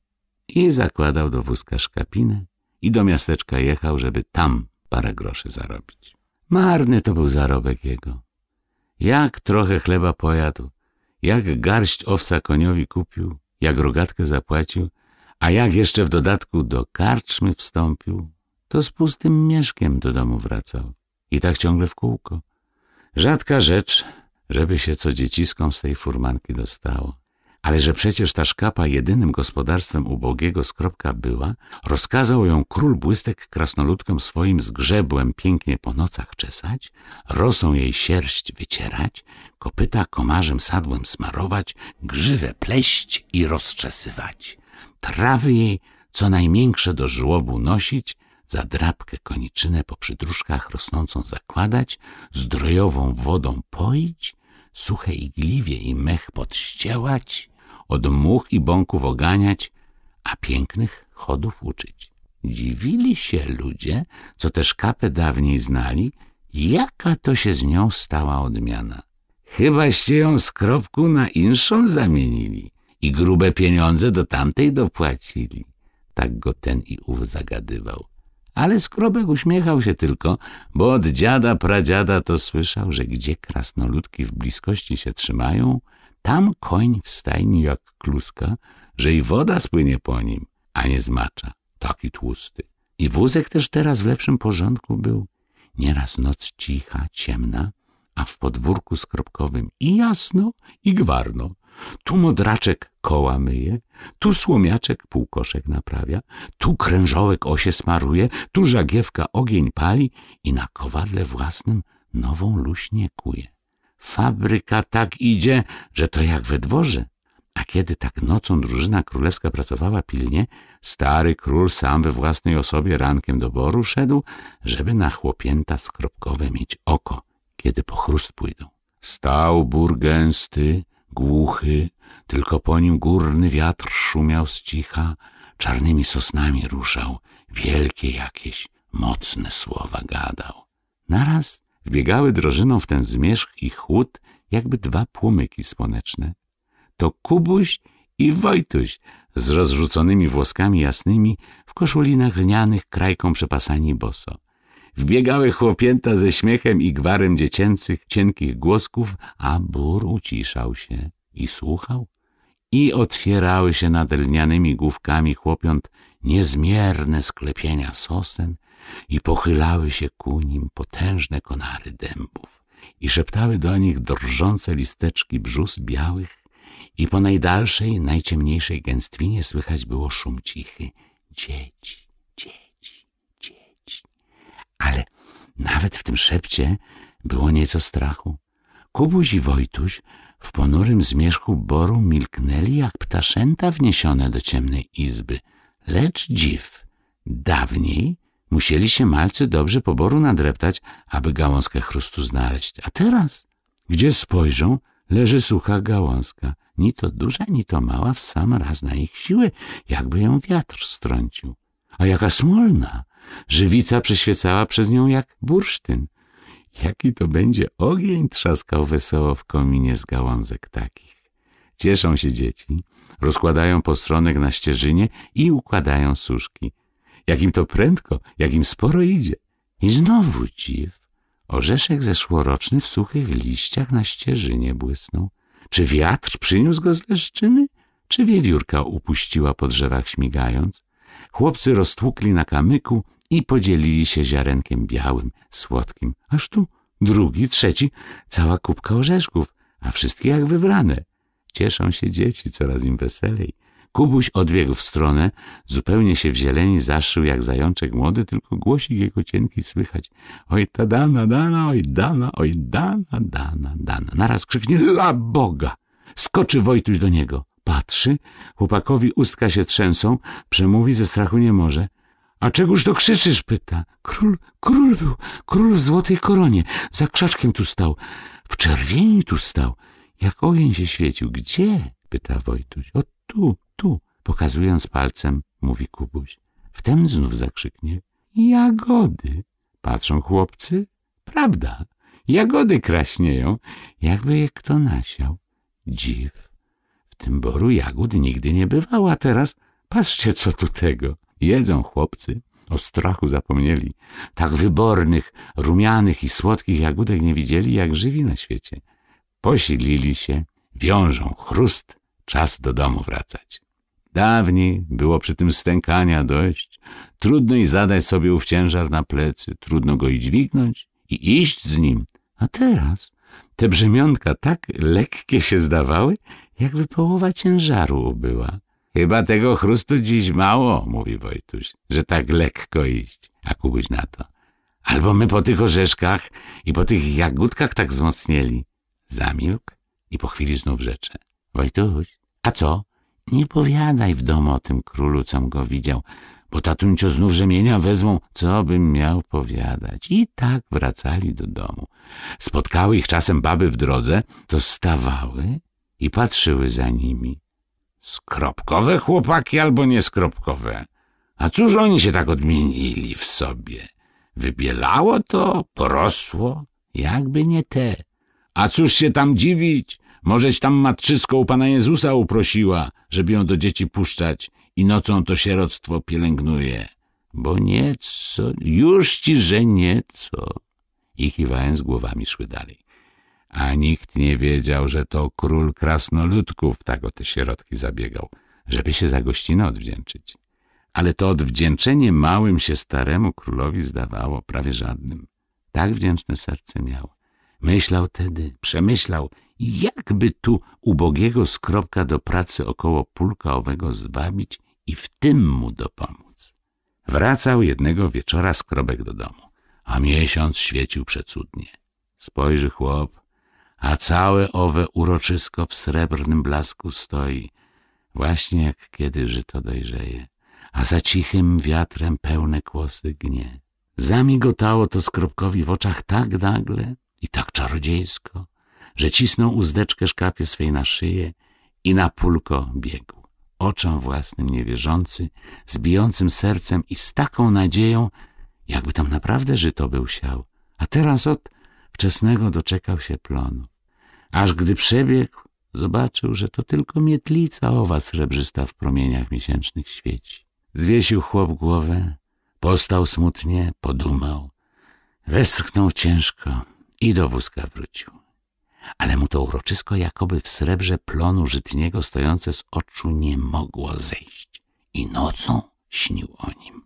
I zakładał do wózka szkapinę i do miasteczka jechał, żeby tam parę groszy zarobić. Marny to był zarobek jego. Jak trochę chleba pojadł, jak garść owsa koniowi kupił, jak rogatkę zapłacił, a jak jeszcze w dodatku do karczmy wstąpił, to z pustym mieszkiem do domu wracał. I tak ciągle w kółko. Rzadka rzecz, żeby się co dzieciskom z tej furmanki dostało ale że przecież ta szkapa jedynym gospodarstwem ubogiego skropka była, rozkazał ją król błystek krasnoludkom swoim zgrzebłem pięknie po nocach czesać, rosą jej sierść wycierać, kopyta komarzem sadłem smarować, grzywę pleść i rozczesywać. Trawy jej co najmniejsze do żłobu nosić, za drapkę koniczynę po przydruszkach rosnącą zakładać, zdrojową wodą poić, suche igliwie i mech podścielać, od much i bąków oganiać, a pięknych chodów uczyć. Dziwili się ludzie, co też kapę dawniej znali, jaka to się z nią stała odmiana. Chybaście ją z kropku na inszą zamienili i grube pieniądze do tamtej dopłacili. Tak go ten i ów zagadywał. Ale Skrobek uśmiechał się tylko, bo od dziada pradziada to słyszał, że gdzie krasnoludki w bliskości się trzymają, tam koń w stajni jak kluska, że i woda spłynie po nim, a nie zmacza, taki tłusty. I wózek też teraz w lepszym porządku był. Nieraz noc cicha, ciemna, a w podwórku skropkowym i jasno, i gwarno. Tu modraczek koła myje, tu słomiaczek półkoszek naprawia, tu krężołek osie smaruje, tu żagiewka ogień pali i na kowadle własnym nową luśnie kuje. Fabryka tak idzie, że to jak we dworze. A kiedy tak nocą drużyna królewska pracowała pilnie, stary król sam we własnej osobie rankiem do boru szedł, żeby na chłopięta skropkowe mieć oko, kiedy po chrust pójdą. Stał bór gęsty, głuchy, tylko po nim górny wiatr szumiał z cicha, czarnymi sosnami ruszał, wielkie jakieś, mocne słowa gadał. Naraz wbiegały drożyną w ten zmierzch i chłód, jakby dwa płomyki słoneczne. To Kubuś i Wojtuś z rozrzuconymi włoskami jasnymi, w koszulinach lnianych krajką przepasani boso. Wbiegały chłopięta ze śmiechem i gwarem dziecięcych, cienkich głosków, a bur uciszał się i słuchał. I otwierały się nad lnianymi główkami chłopiąt niezmierne sklepienia sosen i pochylały się ku nim potężne konary dębów i szeptały do nich drżące listeczki brzus białych i po najdalszej, najciemniejszej gęstwinie słychać było szum cichy dzieci. Ale nawet w tym szepcie było nieco strachu. Kubuś i Wojtuś w ponurym zmierzchu boru milknęli jak ptaszęta wniesione do ciemnej izby. Lecz dziw, dawniej musieli się malcy dobrze po boru nadreptać, aby gałązkę chrustu znaleźć. A teraz, gdzie spojrzą, leży sucha gałązka, ni to duża, ni to mała, w sam raz na ich siły, jakby ją wiatr strącił. A jaka smolna! Żywica przeświecała przez nią jak bursztyn. Jaki to będzie ogień trzaskał wesoło w kominie z gałązek takich. Cieszą się dzieci, rozkładają postronek na ścieżynie i układają suszki. Jakim to prędko, jakim sporo idzie. I znowu dziw. Orzeszek zeszłoroczny w suchych liściach na ścieżynie błysnął. Czy wiatr przyniósł go z leszczyny? Czy wiewiórka upuściła po drzewach śmigając? Chłopcy roztłukli na kamyku i podzielili się ziarenkiem białym, słodkim. Aż tu drugi, trzeci, cała kubka orzeszków, a wszystkie jak wybrane. Cieszą się dzieci, coraz im weselej. Kubuś odbiegł w stronę, zupełnie się w zieleni zaszył jak zajączek młody, tylko głosik jego cienki słychać. Oj ta dana, dana, oj dana, oj dana, dana, dana. Naraz krzyknie, a Boga! Skoczy Wojtuś do niego. Patrzy, chłopakowi ustka się trzęsą, przemówi ze strachu nie może. A czegoż to krzyczysz? pyta. Król, król był, król w złotej koronie. Za krzaczkiem tu stał. W czerwieni tu stał. Jak ogień się świecił. Gdzie? pyta Wojtuś. O tu, tu. Pokazując palcem, mówi Kubuś. Wtem znów zakrzyknie. Jagody. Patrzą chłopcy. Prawda. Jagody kraśnieją, jakby je kto nasiał. Dziw. W tym boru jagód nigdy nie bywało, a teraz patrzcie, co tu tego. Jedzą chłopcy. O strachu zapomnieli. Tak wybornych, rumianych i słodkich jagódek nie widzieli, jak żywi na świecie. Posilili się, wiążą chrust, czas do domu wracać. Dawniej było przy tym stękania dość. Trudno i zadać sobie ów ciężar na plecy, trudno go i dźwignąć, i iść z nim. A teraz te brzemionka tak lekkie się zdawały, jakby połowa ciężaru ubyła. Chyba tego chrustu dziś mało, mówi Wojtuś, że tak lekko iść, a Kubuś na to. Albo my po tych orzeszkach i po tych jagódkach tak wzmocnieli. Zamilkł i po chwili znów rzecze. Wojtuś, a co? Nie powiadaj w domu o tym królu, com go widział, bo tatuncio znów rzemienia wezmą, co bym miał powiadać. I tak wracali do domu. Spotkały ich czasem baby w drodze, to stawały i patrzyły za nimi. Skropkowe chłopaki albo nieskropkowe. A cóż oni się tak odmienili w sobie? Wybielało to, porosło, jakby nie te. A cóż się tam dziwić? Możeś tam matczysko u Pana Jezusa uprosiła, żeby ją do dzieci puszczać i nocą to sieroctwo pielęgnuje. Bo nieco, już ci, że nieco. I kiwając głowami szły dalej. A nikt nie wiedział, że to król krasnoludków tak o te środki zabiegał, żeby się za gościnę odwdzięczyć. Ale to odwdzięczenie małym się staremu królowi zdawało prawie żadnym. Tak wdzięczne serce miał. Myślał tedy, przemyślał, jakby tu ubogiego skropka do pracy około pulkaowego zwabić i w tym mu dopomóc. Wracał jednego wieczora skrobek do domu, a miesiąc świecił przecudnie. Spojrzy chłop, a całe owe uroczysko w srebrnym blasku stoi, właśnie jak kiedy żyto dojrzeje, a za cichym wiatrem pełne kłosy gnie. Zamigotało to skropkowi w oczach tak nagle i tak czarodziejsko, że cisnął uzdeczkę szkapie swej na szyję i na pulko biegł, oczom własnym niewierzący, z bijącym sercem i z taką nadzieją, jakby tam naprawdę żyto był siał, a teraz od Wczesnego doczekał się plonu. Aż gdy przebiegł, zobaczył, że to tylko mietlica owa srebrzysta w promieniach miesięcznych świeci. Zwiesił chłop głowę, postał smutnie, podumał. Westchnął ciężko i do wózka wrócił. Ale mu to uroczysko jakoby w srebrze plonu żytniego stojące z oczu nie mogło zejść. I nocą śnił o nim.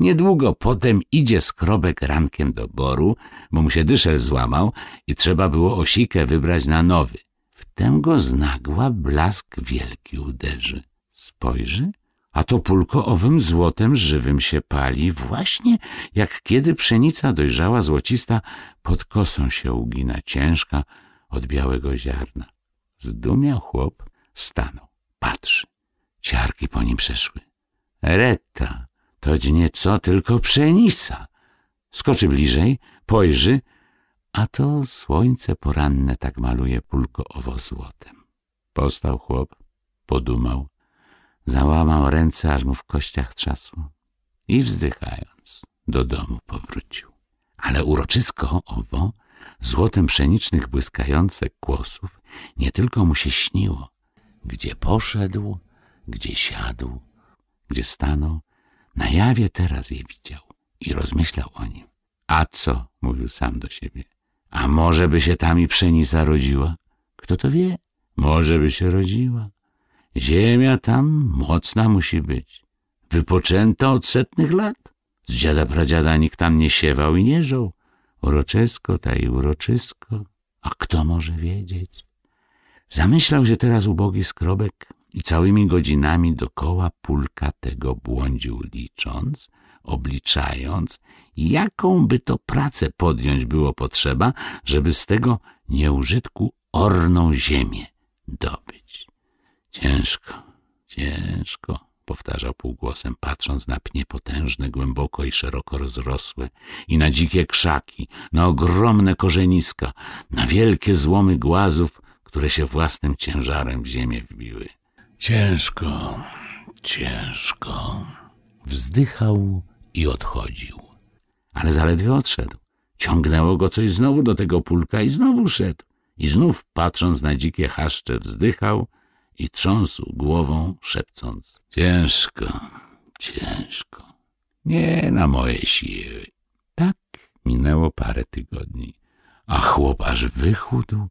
Niedługo potem idzie skrobek rankiem do boru, bo mu się dyszel złamał i trzeba było osikę wybrać na nowy. Wtem go znagła blask wielki uderzy. Spojrzy, a to pulko owym złotem żywym się pali, właśnie jak kiedy pszenica dojrzała złocista pod kosą się ugina, ciężka od białego ziarna. Zdumiał chłop, stanął, patrzy. Ciarki po nim przeszły. Retta! Toć nieco tylko pszenica. Skoczy bliżej, pojrzy, a to słońce poranne tak maluje pulko złotem. Postał chłop, podumał, załamał ręce, aż mu w kościach trzasło i wzdychając do domu powrócił. Ale uroczysko owo, złotem pszenicznych błyskających kłosów, nie tylko mu się śniło, gdzie poszedł, gdzie siadł, gdzie stanął, na jawie teraz je widział i rozmyślał o nim. A co? mówił sam do siebie. A może by się tam i pszenica rodziła? Kto to wie? Może by się rodziła. Ziemia tam mocna musi być. Wypoczęta od setnych lat. Z dziada pradziada nikt tam nie siewał i nie żął. Uroczysko ta i uroczysko. A kto może wiedzieć? Zamyślał się teraz ubogi skrobek i całymi godzinami dokoła pulka tego błądził licząc, obliczając, jaką by to pracę podjąć było potrzeba, żeby z tego nieużytku orną ziemię dobyć. Ciężko, ciężko, powtarzał półgłosem, patrząc na pnie potężne, głęboko i szeroko rozrosłe, i na dzikie krzaki, na ogromne korzeniska, na wielkie złomy głazów, które się własnym ciężarem w ziemię wbiły. Ciężko, ciężko. Wzdychał i odchodził. Ale zaledwie odszedł. Ciągnęło go coś znowu do tego pulka i znowu szedł. I znów, patrząc na dzikie haszcze, wzdychał i trząsł głową, szepcąc. Ciężko, ciężko. Nie na moje siły. Tak minęło parę tygodni, a chłop aż wychudł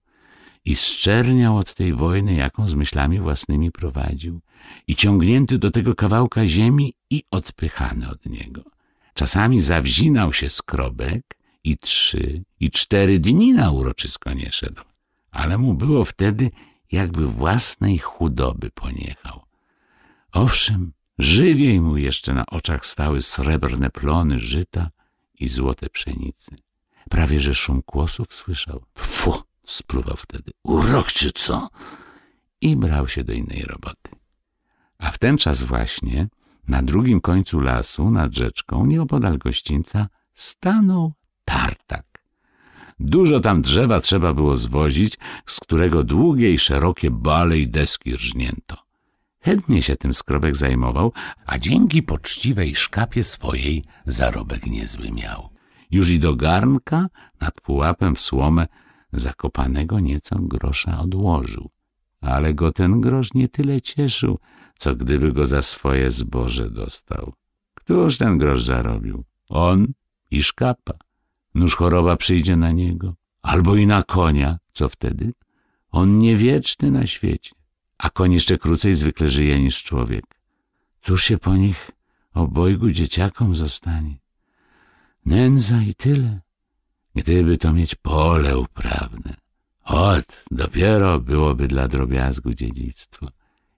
i zczerniał od tej wojny, jaką z myślami własnymi prowadził, i ciągnięty do tego kawałka ziemi i odpychany od niego. Czasami zawzinał się skrobek i trzy, i cztery dni na uroczysko nie szedł, ale mu było wtedy, jakby własnej chudoby poniechał. Owszem, żywiej mu jeszcze na oczach stały srebrne plony żyta i złote pszenicy. Prawie że szum kłosów słyszał. Fuh! spruwał wtedy. Urok czy co? I brał się do innej roboty. A w ten czas właśnie, na drugim końcu lasu, nad rzeczką, nieopodal gościńca, stanął tartak. Dużo tam drzewa trzeba było zwozić, z którego długie i szerokie bale i deski rżnięto. Chętnie się tym skrobek zajmował, a dzięki poczciwej szkapie swojej zarobek niezły miał. Już i do garnka nad pułapem w słomę zakopanego nieco grosza odłożył. Ale go ten grosz nie tyle cieszył, co gdyby go za swoje zboże dostał. Któż ten grosz zarobił? On i szkapa. Nuż choroba przyjdzie na niego, albo i na konia. Co wtedy? On niewieczny na świecie, a koń jeszcze krócej zwykle żyje niż człowiek. Cóż się po nich obojgu dzieciakom zostanie? Nędza i tyle. Gdyby to mieć pole uprawne. Ot, dopiero byłoby dla drobiazgu dziedzictwo.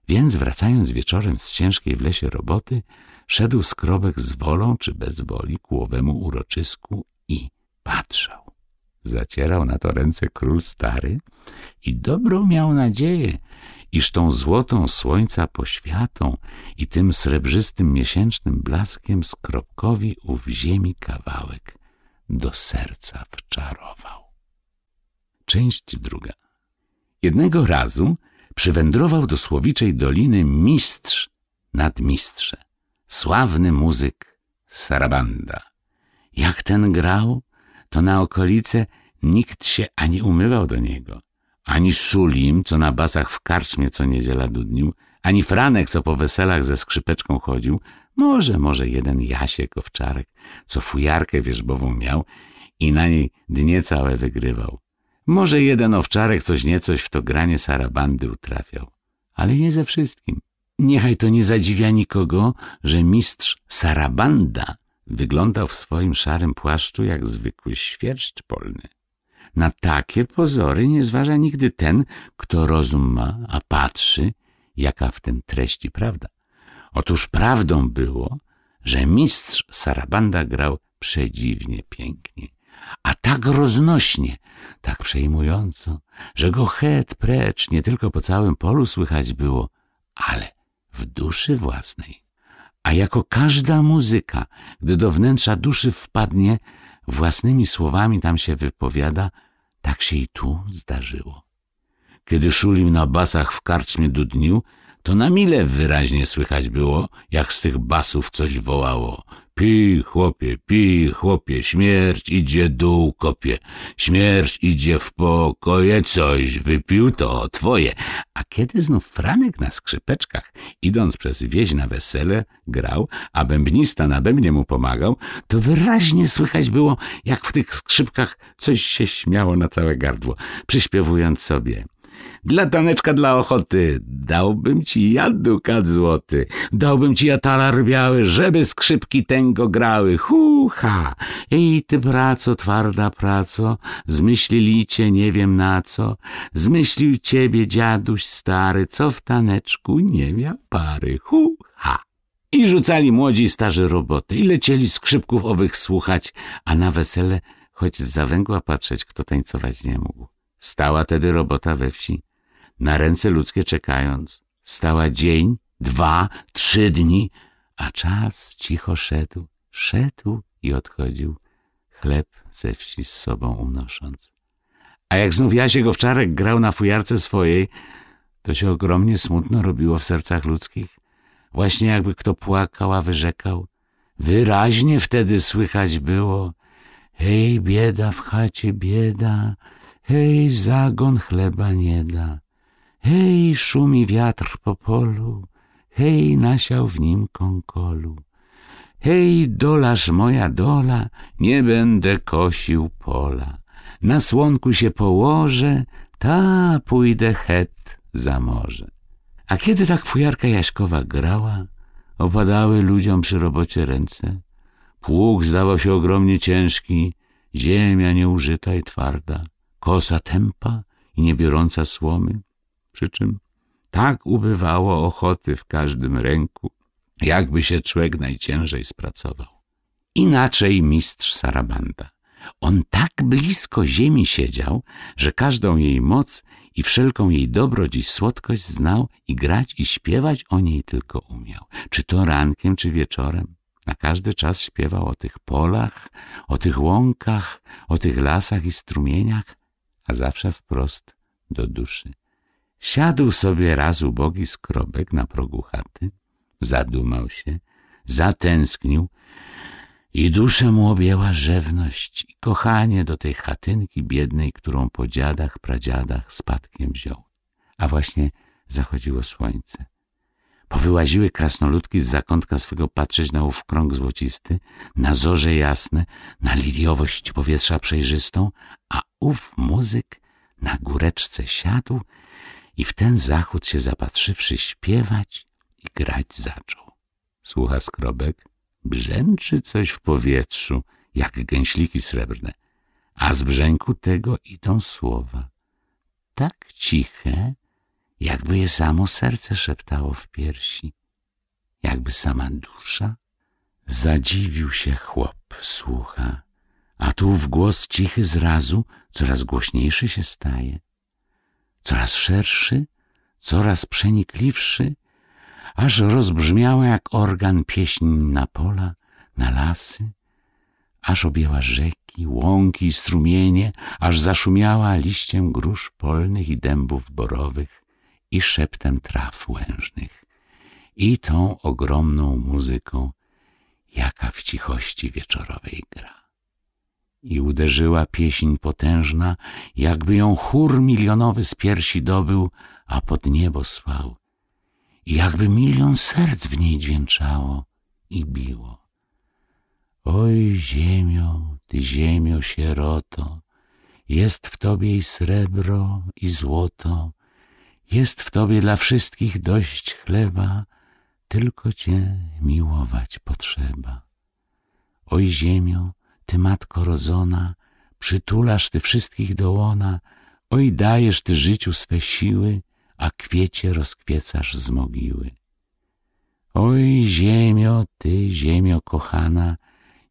Więc wracając wieczorem z ciężkiej w lesie roboty, szedł skrobek z wolą czy bez woli ku owemu uroczysku i patrzał. Zacierał na to ręce król stary i dobrą miał nadzieję, iż tą złotą słońca poświatą i tym srebrzystym miesięcznym blaskiem skropkowi ów ziemi kawałek do serca wczarował. Część druga. Jednego razu przywędrował do Słowiczej Doliny mistrz nad mistrze, sławny muzyk Sarabanda. Jak ten grał, to na okolice nikt się ani umywał do niego, ani Szulim, co na basach w karczmie co niedziela dudnił, ani Franek, co po weselach ze skrzypeczką chodził, może, może jeden Jasiek Owczarek, co fujarkę wierzbową miał i na niej dnie całe wygrywał. Może jeden Owczarek coś niecoś w to granie sarabandy utrafiał. Ale nie ze wszystkim. Niechaj to nie zadziwia nikogo, że mistrz Sarabanda wyglądał w swoim szarym płaszczu jak zwykły świerszcz polny. Na takie pozory nie zważa nigdy ten, kto rozum ma, a patrzy, jaka w tym treści prawda. Otóż prawdą było, że mistrz Sarabanda grał przedziwnie pięknie, a tak roznośnie, tak przejmująco, że go het precz nie tylko po całym polu słychać było, ale w duszy własnej. A jako każda muzyka, gdy do wnętrza duszy wpadnie, własnymi słowami tam się wypowiada, tak się i tu zdarzyło. Kiedy Szulim na basach w karczmie dudnił, to na mile wyraźnie słychać było, jak z tych basów coś wołało. pij chłopie, pij chłopie, śmierć idzie dół kopie, śmierć idzie w pokoje, coś wypił to twoje. A kiedy znów Franek na skrzypeczkach, idąc przez wieś na wesele, grał, a bębnista na bębnie mu pomagał, to wyraźnie słychać było, jak w tych skrzypkach coś się śmiało na całe gardło, przyśpiewując sobie – dla taneczka dla ochoty. Dałbym ci jadu złoty. Dałbym ci jatalar biały, żeby skrzypki tęgo grały. Hucha! Ej ty praco, twarda praco, zmyślili cię nie wiem na co. Zmyślił ciebie dziaduś stary, co w taneczku nie miał pary. Hucha! I rzucali młodzi i starzy roboty i lecieli skrzypków owych słuchać, a na wesele choć z zawęgła patrzeć, kto tańcować nie mógł. Stała tedy robota we wsi na ręce ludzkie czekając. Stała dzień, dwa, trzy dni, a czas cicho szedł, szedł i odchodził, chleb ze wsi z sobą unosząc. A jak znów Jasie Gowczarek grał na fujarce swojej, to się ogromnie smutno robiło w sercach ludzkich. Właśnie jakby kto płakał, a wyrzekał. Wyraźnie wtedy słychać było Hej, bieda w chacie, bieda, hej, zagon chleba nie da. Hej, szumi wiatr po polu, hej, nasiał w nim kąkolu. Hej, dolarz moja dola, nie będę kosił pola. Na słonku się położę, ta pójdę het za morze. A kiedy tak fujarka Jaśkowa grała, opadały ludziom przy robocie ręce. Pług zdawał się ogromnie ciężki, ziemia nieużyta i twarda, kosa tępa i niebiorąca słomy. Przy czym tak ubywało ochoty w każdym ręku, jakby się człowiek najciężej spracował. Inaczej mistrz Sarabanda. On tak blisko ziemi siedział, że każdą jej moc i wszelką jej dobroć i słodkość znał i grać i śpiewać o niej tylko umiał. Czy to rankiem, czy wieczorem. Na każdy czas śpiewał o tych polach, o tych łąkach, o tych lasach i strumieniach, a zawsze wprost do duszy. Siadł sobie raz ubogi skrobek na progu chaty, zadumał się, zatęsknił i duszę mu objęła rzewność i kochanie do tej chatynki biednej, którą po dziadach, pradziadach spadkiem wziął. A właśnie zachodziło słońce. Powyłaziły krasnoludki z zakątka swego patrzeć na ów krąg złocisty, na zorze jasne, na liliowość powietrza przejrzystą, a ów muzyk na góreczce siadł i w ten zachód się zapatrzywszy śpiewać i grać zaczął. Słucha skrobek, brzęczy coś w powietrzu, jak gęśliki srebrne, a z brzęku tego idą słowa, tak ciche, jakby je samo serce szeptało w piersi, jakby sama dusza. Zadziwił się chłop, słucha, a tu w głos cichy zrazu coraz głośniejszy się staje coraz szerszy, coraz przenikliwszy, aż rozbrzmiała jak organ pieśń na pola, na lasy, aż objęła rzeki, łąki i strumienie, aż zaszumiała liściem grusz polnych i dębów borowych i szeptem traw łężnych i tą ogromną muzyką, jaka w cichości wieczorowej gra. I uderzyła pieśń potężna, jakby ją chór milionowy z piersi dobył, a pod niebo słał. I jakby milion serc w niej dźwięczało i biło. Oj, ziemio, ty ziemio sieroto, jest w tobie i srebro, i złoto, jest w tobie dla wszystkich dość chleba, tylko cię miłować potrzeba. Oj, ziemio, ty, matko rodzona, przytulasz ty wszystkich do łona, oj dajesz ty życiu swe siły, a kwiecie rozkwiecasz z mogiły. Oj, ziemio, ty, ziemio kochana,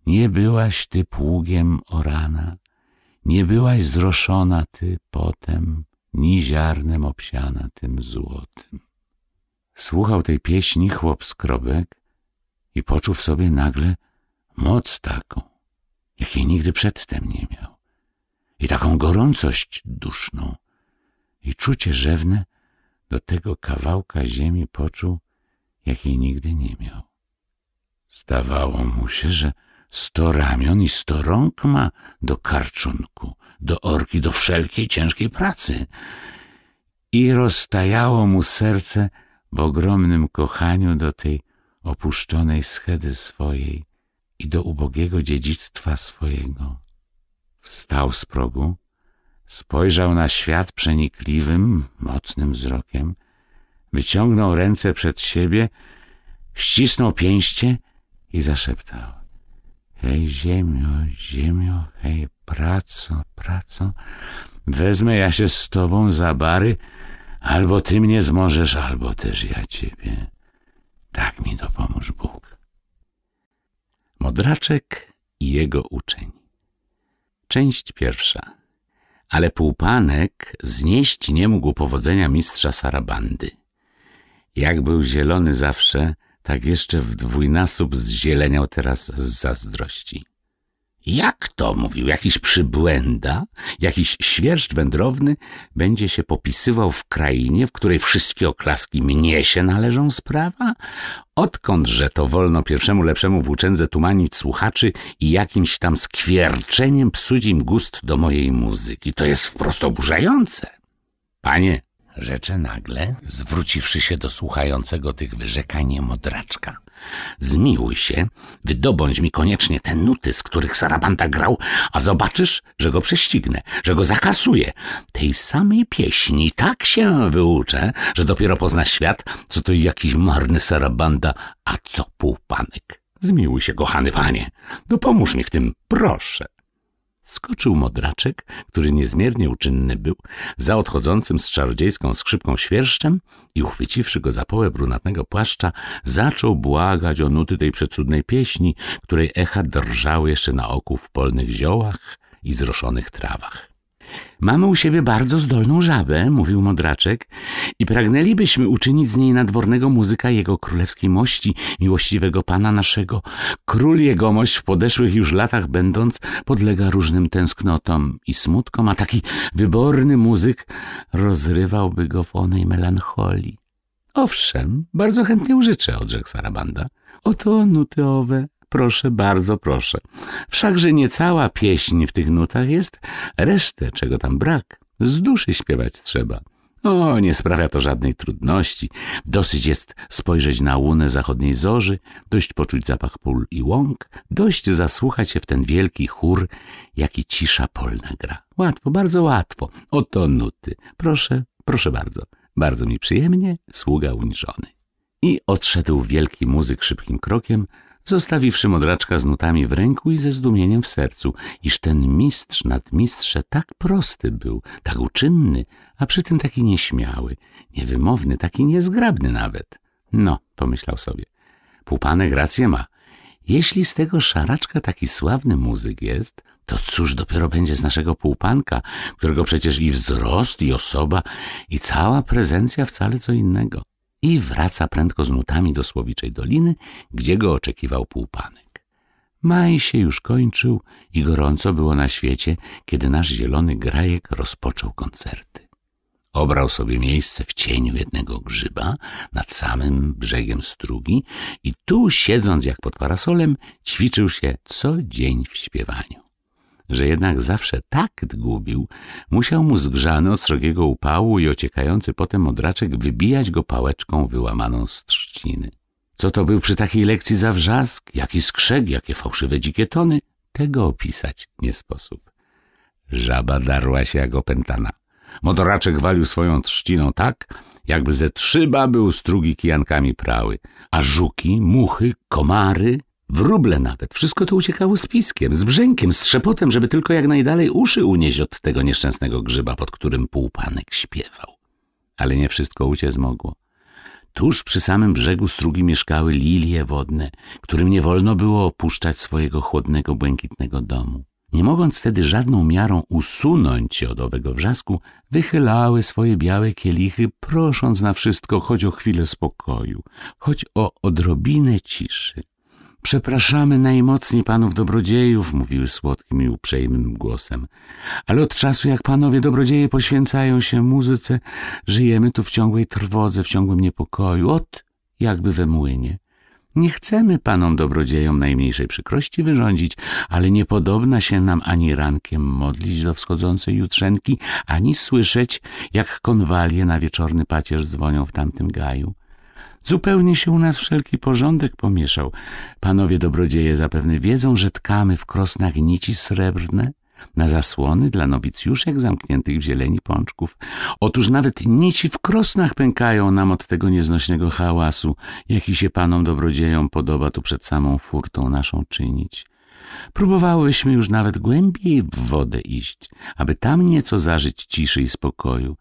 nie byłaś ty pługiem orana, nie byłaś zroszona ty potem, ni ziarnem obsiana tym złotym. Słuchał tej pieśni chłop skrobek i poczuł w sobie nagle moc taką, jakiej nigdy przedtem nie miał. I taką gorącość duszną, i czucie rzewne do tego kawałka ziemi poczuł, jakiej nigdy nie miał. Zdawało mu się, że sto ramion i sto rąk ma do karczunku, do orki, do wszelkiej ciężkiej pracy. I rozstajało mu serce w ogromnym kochaniu do tej opuszczonej schedy swojej, i do ubogiego dziedzictwa swojego. Wstał z progu, spojrzał na świat przenikliwym, mocnym wzrokiem, wyciągnął ręce przed siebie, ścisnął pięście i zaszeptał. Hej ziemio, ziemio, hej praco, praco, wezmę ja się z tobą za bary, albo ty mnie zmożesz, albo też ja ciebie. Tak mi dopomóż Bóg. Modraczek i jego uczeń. Część pierwsza. Ale półpanek znieść nie mógł powodzenia mistrza Sarabandy. Jak był zielony zawsze, tak jeszcze w dwójnasób zzieleniał teraz z zazdrości. Jak to, mówił, jakiś przybłęda, jakiś świerszcz wędrowny będzie się popisywał w krainie, w której wszystkie oklaski mnie się należą sprawa? Odkądże to wolno pierwszemu lepszemu włóczędze tumanić słuchaczy i jakimś tam skwierczeniem psuć im gust do mojej muzyki? To jest wprost oburzające. Panie, Rzecze nagle, zwróciwszy się do słuchającego tych wyrzekań modraczka. Zmiłuj się, wydobądź mi koniecznie te nuty, z których Sarabanda grał, a zobaczysz, że go prześcignę, że go zakasuję. Tej samej pieśni tak się wyuczę, że dopiero pozna świat, co to jakiś marny Sarabanda, a co półpanek. Zmiłuj się, kochany panie, dopomóż no mi w tym, proszę. Skoczył modraczek, który niezmiernie uczynny był, za odchodzącym z czarodziejską skrzypką świerszczem i uchwyciwszy go za połę brunatnego płaszcza, zaczął błagać o nuty tej przecudnej pieśni, której echa drżały jeszcze na oku w polnych ziołach i zroszonych trawach. Mamy u siebie bardzo zdolną żabę, mówił Modraczek, i pragnęlibyśmy uczynić z niej nadwornego muzyka jego królewskiej mości, miłościwego pana naszego. Król jegomość w podeszłych już latach będąc podlega różnym tęsknotom i smutkom, a taki wyborny muzyk rozrywałby go w onej melancholii. Owszem, bardzo chętnie użyczę, odrzekł Sarabanda. Oto nuty owe. Proszę, bardzo proszę. Wszakże nie cała pieśń w tych nutach jest, resztę, czego tam brak, z duszy śpiewać trzeba. O, nie sprawia to żadnej trudności. Dosyć jest spojrzeć na łunę zachodniej zorzy, dość poczuć zapach pól i łąk, dość zasłuchać się w ten wielki chór, jaki cisza polna gra. Łatwo, bardzo łatwo. Oto nuty. Proszę, proszę bardzo. Bardzo mi przyjemnie, sługa uniżony. I odszedł wielki muzyk szybkim krokiem, zostawiwszy modraczka z nutami w ręku i ze zdumieniem w sercu, iż ten mistrz nad mistrze tak prosty był, tak uczynny, a przy tym taki nieśmiały, niewymowny, taki niezgrabny nawet. No, pomyślał sobie, Pupanek rację ma. Jeśli z tego szaraczka taki sławny muzyk jest, to cóż dopiero będzie z naszego półpanka, którego przecież i wzrost, i osoba, i cała prezencja wcale co innego i wraca prędko z nutami do Słowiczej Doliny, gdzie go oczekiwał półpanek. Maj się już kończył i gorąco było na świecie, kiedy nasz zielony grajek rozpoczął koncerty. Obrał sobie miejsce w cieniu jednego grzyba nad samym brzegiem strugi i tu, siedząc jak pod parasolem, ćwiczył się co dzień w śpiewaniu że jednak zawsze tak gubił, musiał mu zgrzany od srogiego upału i ociekający potem odraczek wybijać go pałeczką wyłamaną z trzciny. Co to był przy takiej lekcji za wrzask, jaki skrzeg, jakie fałszywe dzikie tony, tego opisać nie sposób. Żaba darła się jak opętana. Modoraczek walił swoją trzciną tak, jakby ze trzy baby strugi kijankami prały, a żuki, muchy, komary Wróble nawet. Wszystko to uciekało z piskiem, z brzękiem, z szepotem, żeby tylko jak najdalej uszy unieść od tego nieszczęsnego grzyba, pod którym półpanek śpiewał. Ale nie wszystko uciec mogło. Tuż przy samym brzegu strugi mieszkały lilie wodne, którym nie wolno było opuszczać swojego chłodnego, błękitnego domu. Nie mogąc tedy żadną miarą usunąć się od owego wrzasku, wychylały swoje białe kielichy, prosząc na wszystko choć o chwilę spokoju, choć o odrobinę ciszy. Przepraszamy najmocniej panów dobrodziejów, mówiły słodkim i uprzejmym głosem, ale od czasu jak panowie dobrodzieje poświęcają się muzyce, żyjemy tu w ciągłej trwodze, w ciągłym niepokoju, ot jakby we młynie. Nie chcemy panom dobrodziejom najmniejszej przykrości wyrządzić, ale nie podobna się nam ani rankiem modlić do wschodzącej jutrzenki, ani słyszeć, jak konwalie na wieczorny pacierz dzwonią w tamtym gaju. Zupełnie się u nas wszelki porządek pomieszał. Panowie dobrodzieje zapewne wiedzą, że tkamy w krosnach nici srebrne na zasłony dla nowicjuszek zamkniętych w zieleni pączków. Otóż nawet nici w krosnach pękają nam od tego nieznośnego hałasu, jaki się panom dobrodziejom podoba tu przed samą furtą naszą czynić. Próbowałyśmy już nawet głębiej w wodę iść, aby tam nieco zażyć ciszy i spokoju,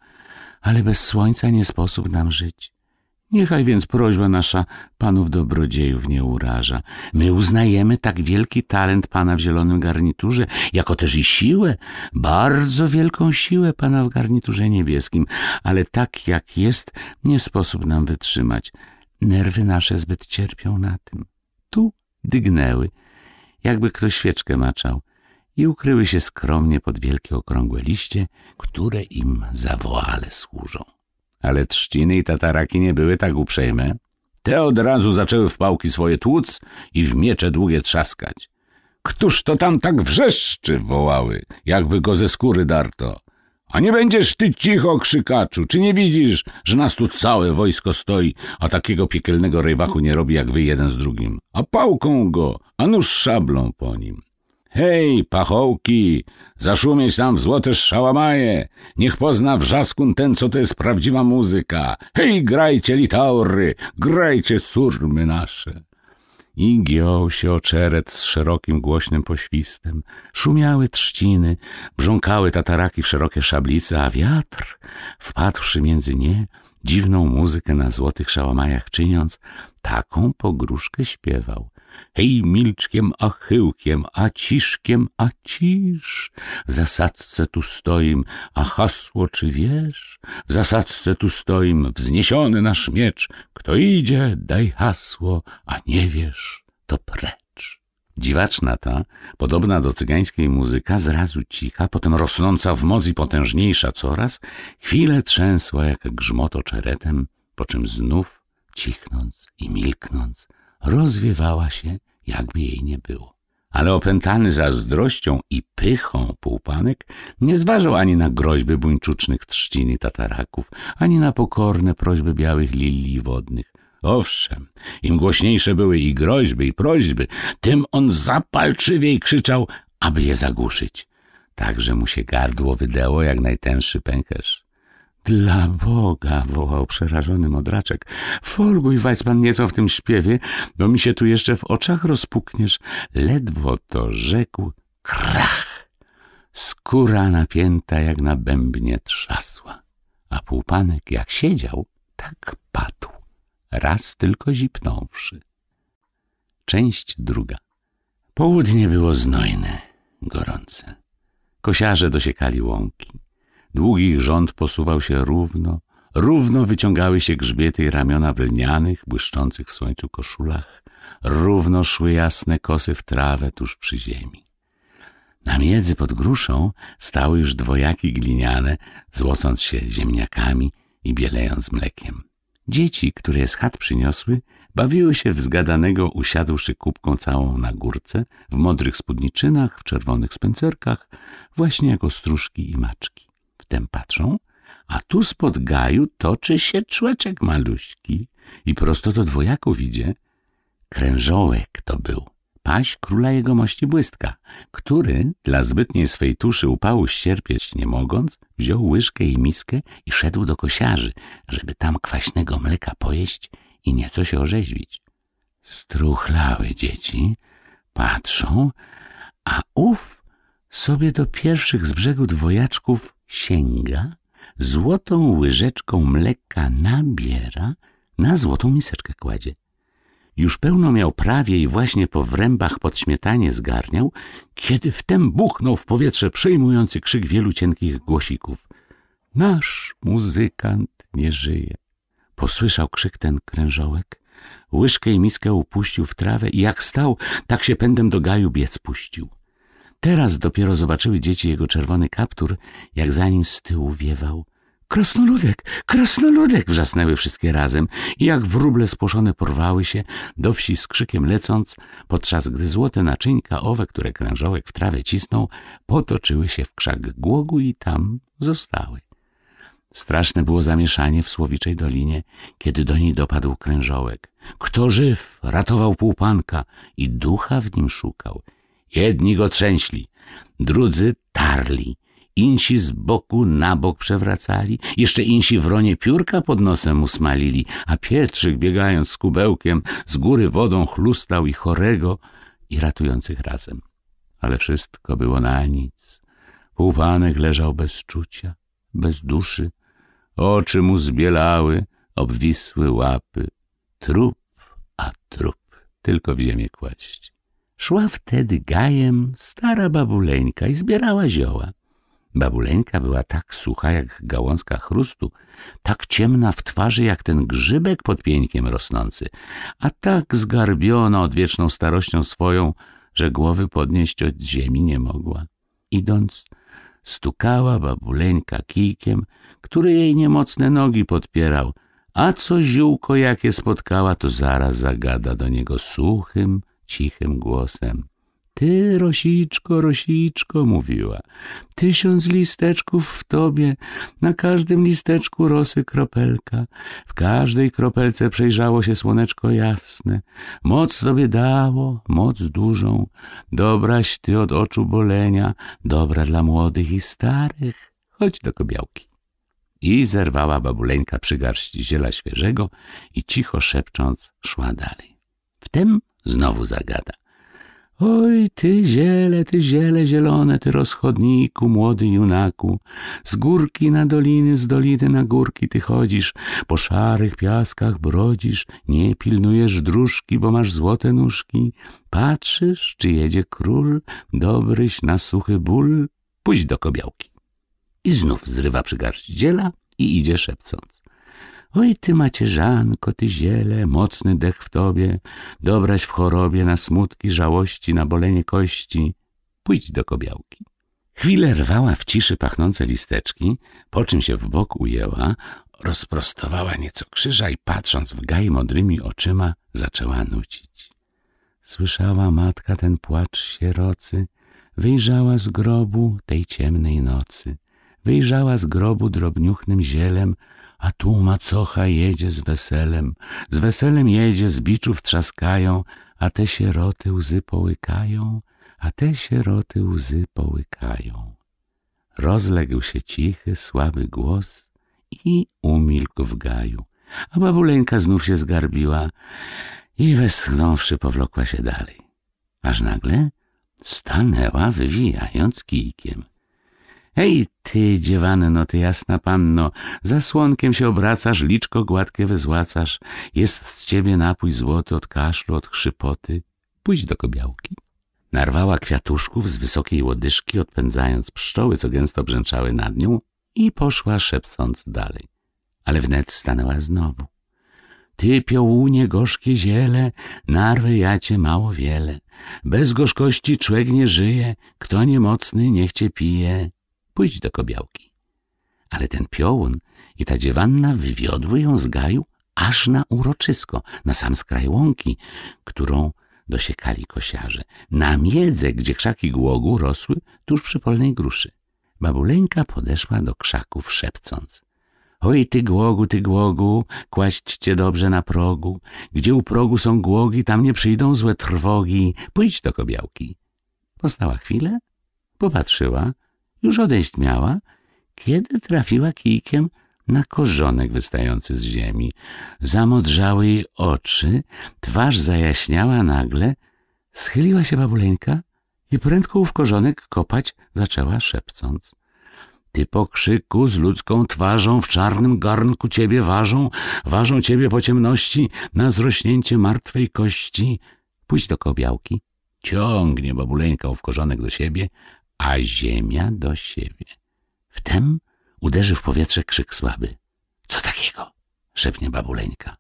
ale bez słońca nie sposób nam żyć. Niechaj więc prośba nasza panów dobrodziejów nie uraża. My uznajemy tak wielki talent pana w zielonym garniturze, jako też i siłę, bardzo wielką siłę pana w garniturze niebieskim, ale tak jak jest, nie sposób nam wytrzymać. Nerwy nasze zbyt cierpią na tym. Tu dygnęły, jakby kto świeczkę maczał i ukryły się skromnie pod wielkie okrągłe liście, które im zawoale służą. Ale trzciny i tataraki nie były tak uprzejme. Te od razu zaczęły w pałki swoje tłuc i w miecze długie trzaskać. Któż to tam tak wrzeszczy? wołały, jakby go ze skóry darto. A nie będziesz ty cicho, krzykaczu, czy nie widzisz, że nas tu całe wojsko stoi, a takiego piekielnego rejwachu nie robi jak wy jeden z drugim? A pałką go, a nóż szablą po nim. Hej, pachołki, zaszumieć tam w złote szałamaje, niech pozna wrzaskun ten, co to jest prawdziwa muzyka. Hej, grajcie litaury, grajcie surmy nasze. I giął się oczeret z szerokim, głośnym poświstem. Szumiały trzciny, brząkały tataraki w szerokie szablice, a wiatr, wpadłszy między nie, dziwną muzykę na złotych szałamajach czyniąc, taką pogróżkę śpiewał, Hej milczkiem, a chyłkiem, a ciszkiem, a cisz. W zasadce tu stoim, a hasło czy wiesz? W zasadce tu stoim, wzniesiony nasz miecz. Kto idzie, daj hasło, a nie wiesz, to precz. Dziwaczna ta, podobna do cygańskiej muzyka, zrazu cicha, potem rosnąca w moc i potężniejsza coraz, chwilę trzęsła jak grzmoto czeretem, po czym znów, cichnąc i milknąc, rozwiewała się, jakby jej nie było. Ale opętany zazdrością i pychą półpanek nie zważał ani na groźby buńczucznych trzcin i tataraków, ani na pokorne prośby białych lilii wodnych. Owszem, im głośniejsze były i groźby, i prośby, tym on zapalczywiej krzyczał, aby je zagłuszyć. Także mu się gardło wydęło jak najtęższy pęcherz. Dla Boga! wołał przerażony modraczek. Folguj, Weissman, nieco w tym śpiewie, bo mi się tu jeszcze w oczach rozpukniesz. Ledwo to rzekł. Krach! Skóra napięta jak na bębnie trzasła, a półpanek jak siedział, tak padł, raz tylko zipnąwszy. Część druga. Południe było znojne, gorące. Kosiarze dosiekali łąki. Długi rząd posuwał się równo, równo wyciągały się grzbiety i ramiona w lnianych, błyszczących w słońcu koszulach, równo szły jasne kosy w trawę tuż przy ziemi. Na miedzy pod gruszą stały już dwojaki gliniane, złocąc się ziemniakami i bielejąc mlekiem. Dzieci, które z chat przyniosły, bawiły się w zgadanego, usiadłszy kubką całą na górce, w modrych spódniczynach, w czerwonych spencerkach, właśnie jako strużki i maczki. Tem patrzą, a tu spod gaju toczy się człeczek maluśki i prosto do dwojaków idzie. Krężołek to był, paś króla jego mości błystka, który, dla zbytniej swej tuszy upału ścierpieć nie mogąc, wziął łyżkę i miskę i szedł do kosiarzy, żeby tam kwaśnego mleka pojeść i nieco się orzeźwić. Struchlały dzieci patrzą, a ów sobie do pierwszych z brzegu dwojaczków sięga, złotą łyżeczką mleka nabiera, na złotą miseczkę kładzie. Już pełno miał prawie i właśnie po wrębach pod śmietanie zgarniał, kiedy wtem buchnął w powietrze przejmujący krzyk wielu cienkich głosików. Nasz muzykant nie żyje. Posłyszał krzyk ten krężołek, łyżkę i miskę upuścił w trawę i jak stał, tak się pędem do gaju biec puścił. Teraz dopiero zobaczyły dzieci jego czerwony kaptur, jak za nim z tyłu wiewał. Krasnoludek, krasnoludek! wrzasnęły wszystkie razem i jak wróble spłoszone porwały się do wsi z krzykiem lecąc, podczas gdy złote naczyńka owe, które krężołek w trawę cisnął, potoczyły się w krzak głogu i tam zostały. Straszne było zamieszanie w Słowiczej Dolinie, kiedy do niej dopadł krężołek. Kto żyw, ratował półpanka i ducha w nim szukał – Jedni go trzęśli, drudzy tarli, insi z boku na bok przewracali, jeszcze insi wronie piórka pod nosem usmalili, a Pietrzyk biegając z kubełkiem z góry wodą chlustał i chorego, i ratujących razem. Ale wszystko było na nic. Półpanek leżał bez czucia, bez duszy. Oczy mu zbielały, obwisły łapy. Trup, a trup, tylko w ziemię kłaść. Szła wtedy gajem stara babuleńka i zbierała zioła. Babuleńka była tak sucha jak gałązka chrustu, tak ciemna w twarzy jak ten grzybek pod pieńkiem rosnący, a tak zgarbiona odwieczną starością swoją, że głowy podnieść od ziemi nie mogła. Idąc, stukała babuleńka kijkiem, który jej niemocne nogi podpierał, a co ziółko jakie spotkała, to zaraz zagada do niego suchym, cichym głosem. Ty, Rosiczko, Rosiczko, mówiła, tysiąc listeczków w tobie, na każdym listeczku rosy kropelka, w każdej kropelce przejrzało się słoneczko jasne, moc tobie dało, moc dużą, dobraś ty od oczu bolenia, dobra dla młodych i starych, chodź do kobiałki. I zerwała babuleńka przy garści ziela świeżego i cicho szepcząc szła dalej. Wtem Znowu zagada. Oj, ty ziele, ty ziele zielone, ty rozchodniku, młody junaku, z górki na doliny, z doliny na górki ty chodzisz, po szarych piaskach brodzisz, nie pilnujesz dróżki, bo masz złote nóżki, patrzysz, czy jedzie król, dobryś na suchy ból, pójdź do kobiałki. I znów zrywa przygarść dziela i idzie szepcąc. Oj ty macierzanko, ty ziele, mocny dech w tobie, dobraś w chorobie, na smutki, żałości, na bolenie kości. Pójdź do kobiałki. Chwilę rwała w ciszy pachnące listeczki, po czym się w bok ujęła, rozprostowała nieco krzyża i patrząc w gaj modrymi oczyma, zaczęła nucić. Słyszała matka ten płacz sierocy, wyjrzała z grobu tej ciemnej nocy, wyjrzała z grobu drobniuchnym zielem, a tu macocha jedzie z weselem, z weselem jedzie, z biczów trzaskają, a te sieroty łzy połykają, a te sieroty łzy połykają. Rozległ się cichy, słaby głos i umilkł w gaju, a babuleńka znów się zgarbiła i westchnąwszy powlokła się dalej. Aż nagle stanęła, wywijając kijkiem – Ej ty, dziewanno, ty jasna panno, za słonkiem się obracasz, liczko gładkie wyzłacasz. Jest z ciebie napój złoty od kaszlu, od chrypoty. Pójdź do kobiałki. Narwała kwiatuszków z wysokiej łodyżki, odpędzając pszczoły, co gęsto brzęczały nad nią i poszła szepcąc dalej. Ale wnet stanęła znowu. Ty, piołunie, gorzkie ziele, narwy ja cię mało wiele. Bez gorzkości człowiek nie żyje, kto niemocny niech cię pije pójść do kobiałki. Ale ten piołun i ta dziewanna wywiodły ją z gaju aż na uroczysko, na sam skraj łąki, którą dosiekali kosiarze, na miedzę, gdzie krzaki głogu rosły tuż przy polnej gruszy. Babuleńka podeszła do krzaków szepcąc. Oj, ty głogu, ty głogu, cię dobrze na progu. Gdzie u progu są głogi, tam nie przyjdą złe trwogi. Pójdź do kobiałki. Postała chwilę, popatrzyła, już odejść miała, kiedy trafiła kijkiem na korzonek wystający z ziemi. Zamodrzały jej oczy, twarz zajaśniała nagle. Schyliła się babuleńka i prędko ów korzonek kopać zaczęła szepcąc. Ty po krzyku z ludzką twarzą w czarnym garnku ciebie ważą, ważą ciebie po ciemności na zrośnięcie martwej kości. Pójdź do kobiałki. Ciągnie babuleńka ów korzonek do siebie, a ziemia do siebie. Wtem uderzy w powietrze krzyk słaby. Co takiego? szepnie babuleńka.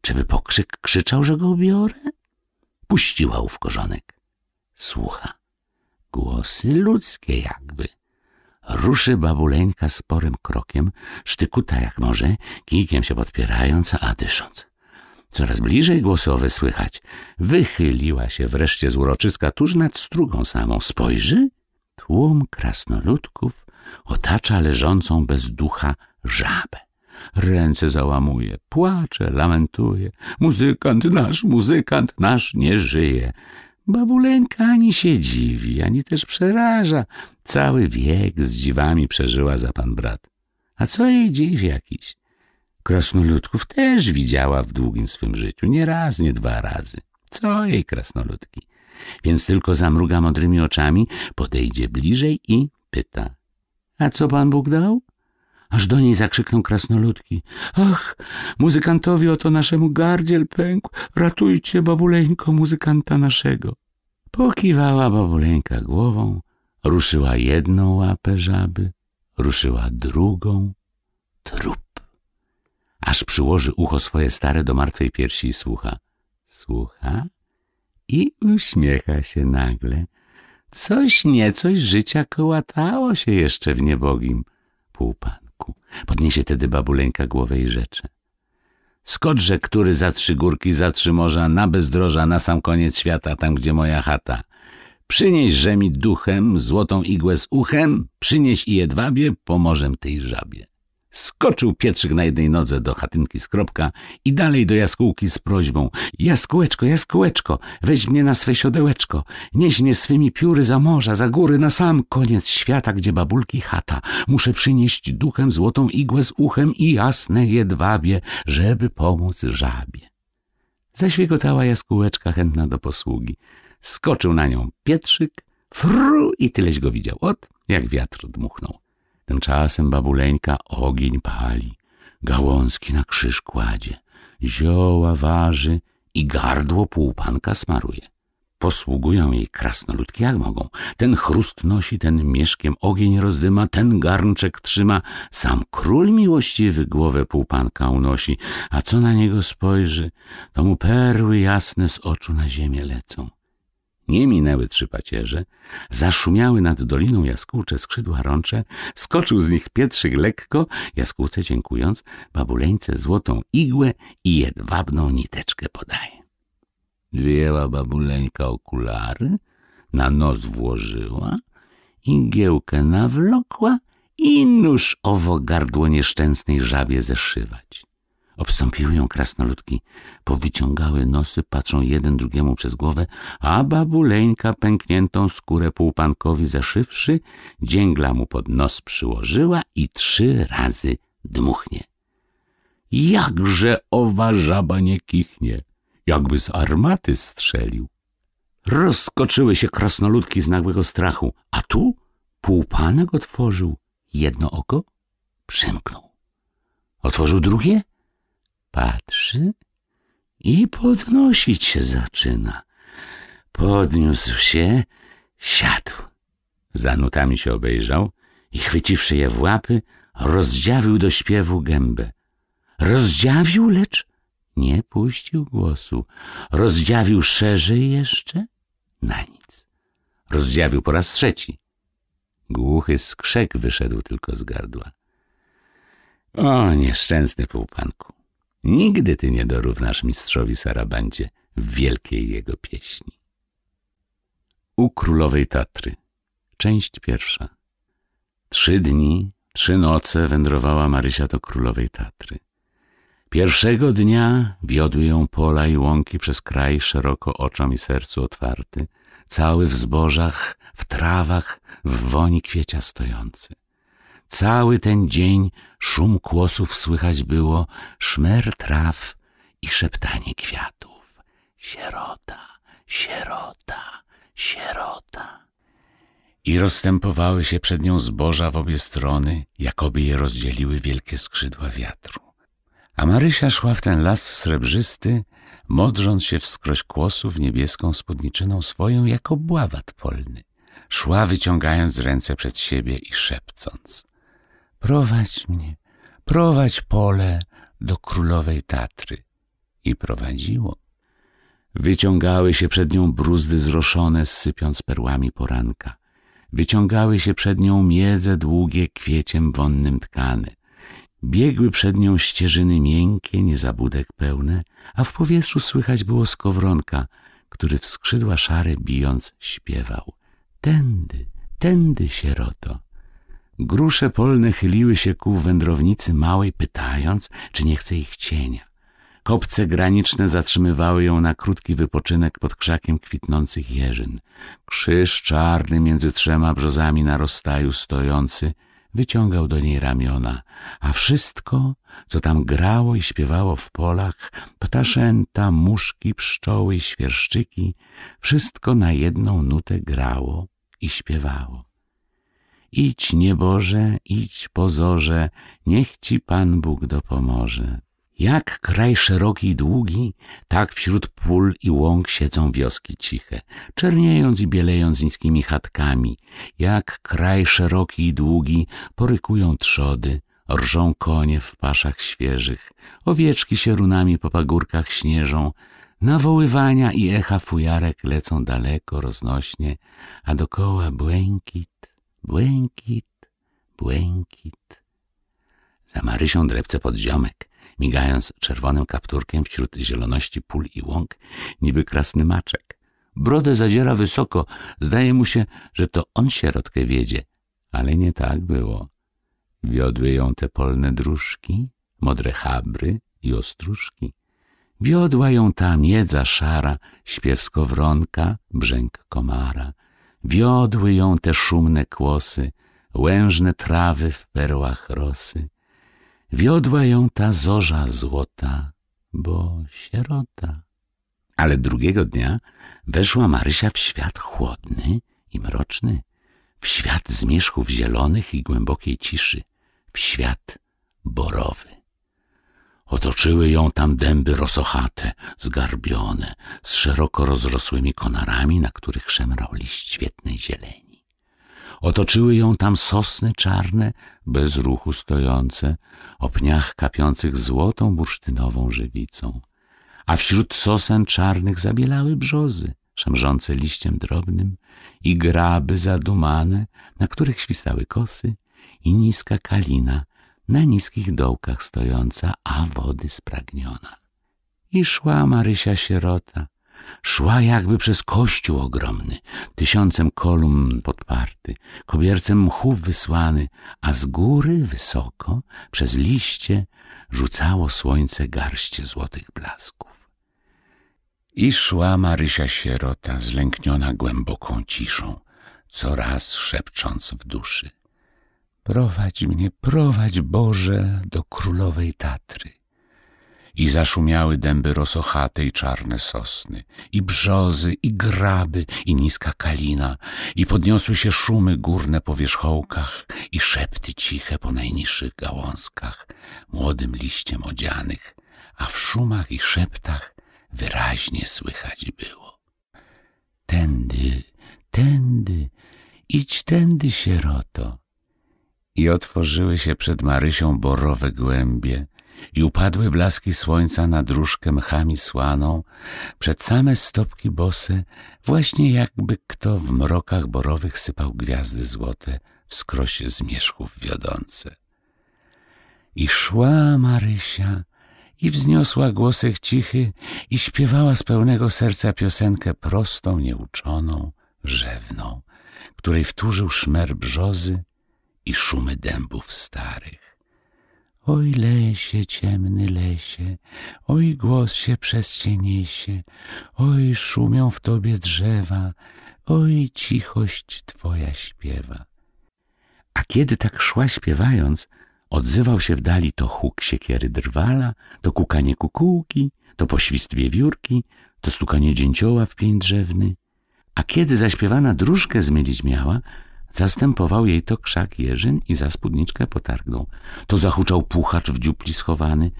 Czyby pokrzyk krzyczał, że go ubiorę? Puściła ów korzonek. Słucha. Głosy ludzkie jakby. Ruszy babuleńka sporym krokiem, sztykuta jak może, kijkiem się podpierając, a dysząc. Coraz bliżej głosowe słychać. Wychyliła się wreszcie z uroczyska tuż nad strugą samą. Spojrzy tłum krasnoludków otacza leżącą bez ducha żabę. Ręce załamuje, płacze, lamentuje. Muzykant nasz, muzykant nasz nie żyje. Babuleńka ani się dziwi, ani też przeraża. Cały wiek z dziwami przeżyła za pan brat. A co jej dziw jakiś? Krasnoludków też widziała w długim swym życiu, nie raz, nie dwa razy. Co jej krasnoludki? Więc tylko zamruga modrymi oczami, podejdzie bliżej i pyta. A co Pan Bóg dał? Aż do niej zakrzykną krasnoludki. Ach, muzykantowi oto naszemu gardziel pękł. Ratujcie, babuleńko, muzykanta naszego. Pokiwała babuleńka głową, ruszyła jedną łapę żaby, ruszyła drugą. Trup. Aż przyłoży ucho swoje stare do martwej piersi i słucha. Słucha? i uśmiecha się nagle. Coś niecoś życia kołatało się jeszcze w niebogim półpanku. Podniesie tedy babuleńka głowę i rzecze. Skodrze, który za trzy górki, za trzy morza, na bezdroża, na sam koniec świata, tam gdzie moja chata. Przynieś rzemi duchem, złotą igłę z uchem, przynieś i jedwabie, pomożem tej żabie. Skoczył Pietrzyk na jednej nodze do chatynki Skropka i dalej do jaskółki z prośbą – Jaskółeczko, jaskółeczko, weź mnie na swe siodełeczko, nieś mnie swymi pióry za morza, za góry, na sam koniec świata, gdzie babulki chata. Muszę przynieść duchem złotą igłę z uchem i jasne jedwabie, żeby pomóc żabie. Zaświegotała jaskółeczka chętna do posługi. Skoczył na nią Pietrzyk, fru i tyleś go widział, ot jak wiatr dmuchnął. Tymczasem babuleńka ogień pali, gałązki na krzyż kładzie, zioła waży i gardło półpanka smaruje. Posługują jej krasnoludki jak mogą. Ten chrust nosi, ten mieszkiem ogień rozdyma, ten garnczek trzyma. Sam król miłościwy głowę półpanka unosi, a co na niego spojrzy, to mu perły jasne z oczu na ziemię lecą. Nie minęły trzy pacierze, zaszumiały nad doliną jaskółcze skrzydła rącze, skoczył z nich Pietrzyk lekko, jaskółce dziękując, babuleńce złotą igłę i jedwabną niteczkę podaje. Wyjęła babuleńka okulary, na nos włożyła, igiełkę nawlokła i nóż owo gardło nieszczęsnej żabie zeszywać. Obstąpiły ją krasnoludki, powyciągały nosy, patrzą jeden drugiemu przez głowę, a babuleńka pękniętą skórę półpankowi zaszywszy, dzięgla mu pod nos przyłożyła i trzy razy dmuchnie. Jakże owa żaba nie kichnie, jakby z armaty strzelił. Rozkoczyły się krasnoludki z nagłego strachu, a tu półpanek otworzył jedno oko, przymknął. Otworzył drugie, patrzy i podnosić się zaczyna. Podniósł się, siadł. Za nutami się obejrzał i chwyciwszy je w łapy, rozdziawił do śpiewu gębę. Rozdziawił, lecz nie puścił głosu. Rozdziawił szerzej jeszcze? Na nic. Rozdziawił po raz trzeci. Głuchy skrzek wyszedł tylko z gardła. O, nieszczęsny półpanku. Nigdy ty nie dorównasz mistrzowi Sarabandzie w wielkiej jego pieśni. U Królowej Tatry Część pierwsza Trzy dni, trzy noce wędrowała Marysia do Królowej Tatry. Pierwszego dnia wiodły ją pola i łąki przez kraj szeroko oczom i sercu otwarty, cały w zbożach, w trawach, w woni kwiecia stojący. Cały ten dzień szum kłosów słychać było, szmer traw i szeptanie kwiatów. Sierota, sierota, sierota. I rozstępowały się przed nią zboża w obie strony, jakoby je rozdzieliły wielkie skrzydła wiatru. A Marysia szła w ten las srebrzysty, modrząc się wskroś kłosów niebieską spódniczyną swoją jako bławat polny. Szła wyciągając ręce przed siebie i szepcąc. Prowadź mnie, prowadź pole do królowej Tatry. I prowadziło. Wyciągały się przed nią bruzdy zroszone, sypiąc perłami poranka. Wyciągały się przed nią miedze długie, kwieciem wonnym tkane. Biegły przed nią ścieżyny miękkie, niezabudek pełne, a w powietrzu słychać było skowronka, który w skrzydła szare bijąc śpiewał. Tędy, tędy, sieroto. Grusze polne chyliły się ku wędrownicy małej, pytając, czy nie chce ich cienia. Kopce graniczne zatrzymywały ją na krótki wypoczynek pod krzakiem kwitnących jeżyn. Krzyż czarny między trzema brzozami na rozstaju stojący wyciągał do niej ramiona, a wszystko, co tam grało i śpiewało w polach, ptaszęta, muszki, pszczoły, świerszczyki, wszystko na jedną nutę grało i śpiewało. Idź, nieboże, idź, pozorze, niech ci Pan Bóg dopomoże. Jak kraj szeroki i długi, tak wśród pól i łąk siedzą wioski ciche, czerniejąc i bielejąc niskimi chatkami. Jak kraj szeroki i długi, porykują trzody, rżą konie w paszach świeżych, owieczki się runami po pagórkach śnieżą, nawoływania i echa fujarek lecą daleko, roznośnie, a dokoła błękit, Błękit, błękit. Za Marysią drepce ziomek, migając czerwonym kapturkiem wśród zieloności pól i łąk, niby krasny maczek. Brodę zadziera wysoko, zdaje mu się, że to on sierotkę wiedzie, ale nie tak było. Wiodły ją te polne dróżki, modre chabry i ostróżki. Wiodła ją ta miedza szara, śpiew skowronka, brzęk komara – Wiodły ją te szumne kłosy, łężne trawy w perłach rosy. Wiodła ją ta zorza złota, bo sierota. Ale drugiego dnia weszła Marysia w świat chłodny i mroczny, w świat zmierzchów zielonych i głębokiej ciszy, w świat borowy. Otoczyły ją tam dęby rosochate, zgarbione, z szeroko rozrosłymi konarami, na których szemrał liść świetnej zieleni. Otoczyły ją tam sosny czarne, bez ruchu stojące, o pniach kapiących złotą bursztynową żywicą. A wśród sosen czarnych zabielały brzozy, szemrzące liściem drobnym i graby zadumane, na których świstały kosy i niska kalina na niskich dołkach stojąca, a wody spragniona. I szła Marysia sierota, szła jakby przez kościół ogromny, tysiącem kolumn podparty, kobiercem mchów wysłany, a z góry wysoko, przez liście, rzucało słońce garście złotych blasków. I szła Marysia sierota, zlękniona głęboką ciszą, coraz szepcząc w duszy. Prowadź mnie, prowadź Boże do królowej Tatry. I zaszumiały dęby rosochate i czarne sosny, i brzozy, i graby, i niska kalina, i podniosły się szumy górne po wierzchołkach, i szepty ciche po najniższych gałązkach, młodym liściem odzianych, a w szumach i szeptach wyraźnie słychać było. Tędy, tędy, idź tędy, sieroto, i otworzyły się przed Marysią borowe głębie i upadły blaski słońca na dróżkę mchami słaną, przed same stopki bose, właśnie jakby kto w mrokach borowych sypał gwiazdy złote w wskroś zmierzchów wiodące. I szła Marysia i wzniosła głosek cichy i śpiewała z pełnego serca piosenkę prostą, nieuczoną, rzewną, której wtórzył szmer brzozy i szumy dębów starych. Oj lesie, ciemny lesie, oj głos się przez się, niesie, oj szumią w tobie drzewa, oj cichość twoja śpiewa. A kiedy tak szła śpiewając, odzywał się w dali to huk siekiery drwala, to kukanie kukułki, to poświst wiewiórki, to stukanie dzięcioła w pień drzewny. A kiedy zaśpiewana dróżkę zmylić miała, Zastępował jej to krzak jeżyn i za spódniczkę potargnął. To zahuczał puchacz w dziupli schowany,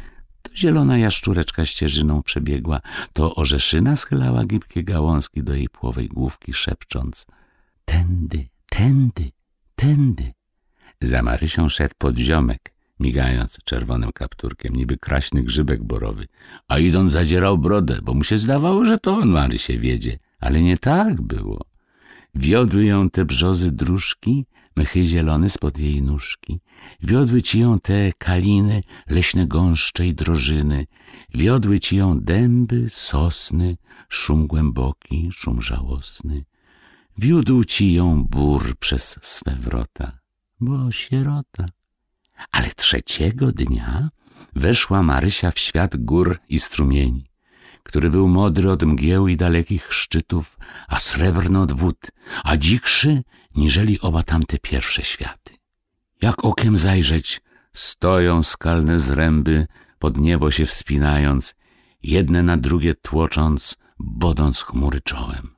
to zielona jaszczureczka ścieżyną przebiegła, to orzeszyna schylała gibkie gałązki do jej płowej główki, szepcząc – tędy, tędy, tędy. Za Marysią szedł podziomek, migając czerwonym kapturkiem, niby kraśny grzybek borowy, a idąc zadzierał brodę, bo mu się zdawało, że to on Marysię wiedzie, ale nie tak było. Wiodły ją te brzozy dróżki, mchy zielone spod jej nóżki. Wiodły ci ją te kaliny, leśne gąszcze i drożyny. Wiodły ci ją dęby, sosny, szum głęboki, szum żałosny. Wiódł ci ją bór przez swe wrota, bo sierota. Ale trzeciego dnia weszła Marysia w świat gór i strumieni który był modry od mgieł i dalekich szczytów, a srebrny od wód, a dzikszy niżeli oba tamte pierwsze światy. Jak okiem zajrzeć, stoją skalne zręby, pod niebo się wspinając, jedne na drugie tłocząc, bodąc chmury czołem.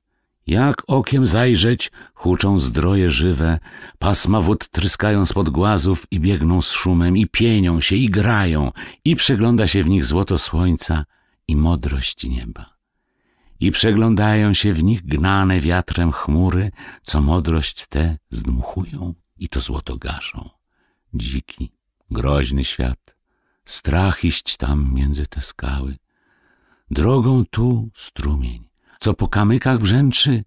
Jak okiem zajrzeć, huczą zdroje żywe, pasma wód tryskają z podgłazów i biegną z szumem, i pienią się, i grają, i przegląda się w nich złoto słońca – i modrość nieba. I przeglądają się w nich gnane wiatrem chmury, co modrość te zdmuchują i to złoto gaszą. Dziki, groźny świat, strach iść tam między te skały. Drogą tu strumień, co po kamykach brzęczy,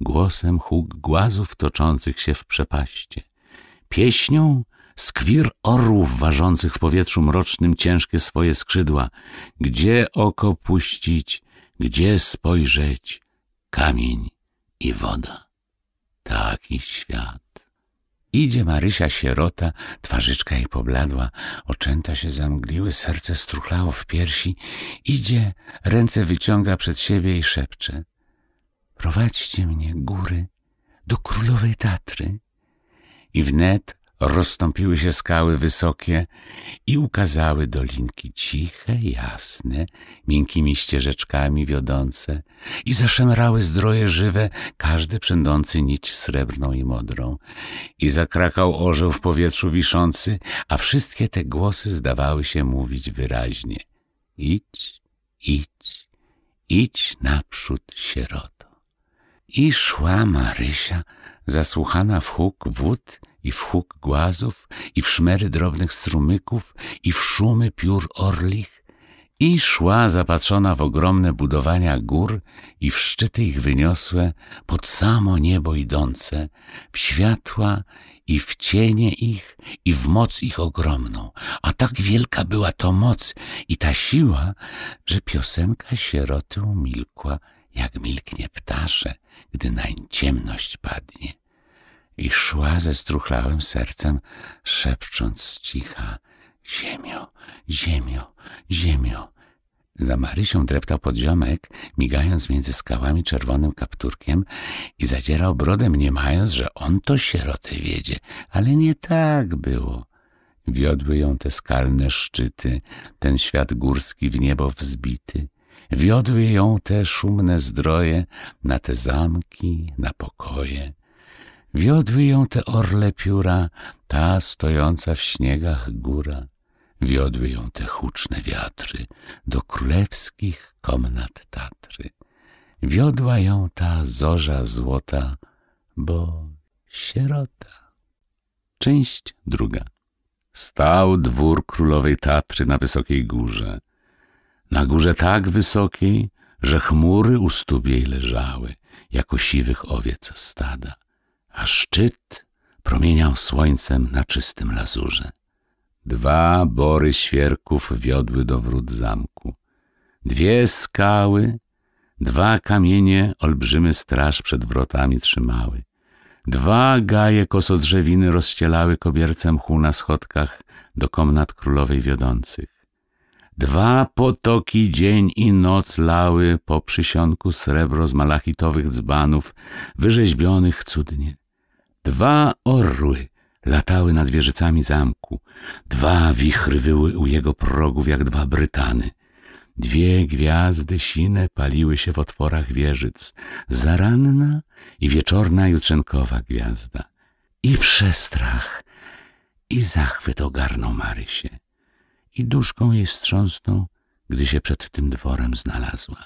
głosem huk głazów toczących się w przepaście. Pieśnią skwir orłów ważących w powietrzu mrocznym ciężkie swoje skrzydła. Gdzie oko puścić, gdzie spojrzeć, kamień i woda. Taki świat. Idzie Marysia sierota, twarzyczka jej pobladła, oczęta się zamgliły, serce struchlało w piersi. Idzie, ręce wyciąga przed siebie i szepcze. Prowadźcie mnie, góry, do królowej Tatry. I wnet rozstąpiły się skały wysokie i ukazały dolinki ciche, jasne, miękkimi ścieżeczkami wiodące i zaszemrały zdroje żywe, każdy przędący nić srebrną i modrą. I zakrakał orzeł w powietrzu wiszący, a wszystkie te głosy zdawały się mówić wyraźnie. Idź, idź, idź naprzód, sieroto. I szła Marysia, zasłuchana w huk wód i w huk głazów, i w szmery drobnych strumyków, i w szumy piór orlich, i szła zapatrzona w ogromne budowania gór i w szczyty ich wyniosłe, pod samo niebo idące, w światła i w cienie ich, i w moc ich ogromną. A tak wielka była to moc i ta siła, że piosenka sieroty umilkła, jak milknie ptasze, gdy nań ciemność padnie i szła ze struchlałym sercem, szepcząc z cicha — ziemio, ziemio, ziemio. Za Marysią dreptał podziomek, migając między skałami czerwonym kapturkiem i zadzierał brodę, mniemając, że on to sierotę wiedzie. Ale nie tak było. Wiodły ją te skalne szczyty, ten świat górski w niebo wzbity. Wiodły ją te szumne zdroje na te zamki, na pokoje. Wiodły ją te orle pióra, ta stojąca w śniegach góra. Wiodły ją te huczne wiatry do królewskich komnat Tatry. Wiodła ją ta zorza złota, bo sierota. Część druga. Stał dwór królowej Tatry na wysokiej górze. Na górze tak wysokiej, że chmury u stóp jej leżały, jako siwych owiec stada a szczyt promieniał słońcem na czystym lazurze. Dwa bory świerków wiodły do wrót zamku. Dwie skały, dwa kamienie olbrzymy straż przed wrotami trzymały. Dwa gaje kosodrzewiny rozcielały kobiercem mchu na schodkach do komnat królowej wiodących. Dwa potoki dzień i noc lały po przysionku srebro z malachitowych dzbanów, wyrzeźbionych cudnie. Dwa orły latały nad wieżycami zamku, dwa wichry wyły u jego progów jak dwa brytany. Dwie gwiazdy sine paliły się w otworach wieżyc, zaranna i wieczorna jutrzenkowa gwiazda. I przestrach, i zachwyt ogarnął Marysię, i duszką jej strząsnął, gdy się przed tym dworem znalazła.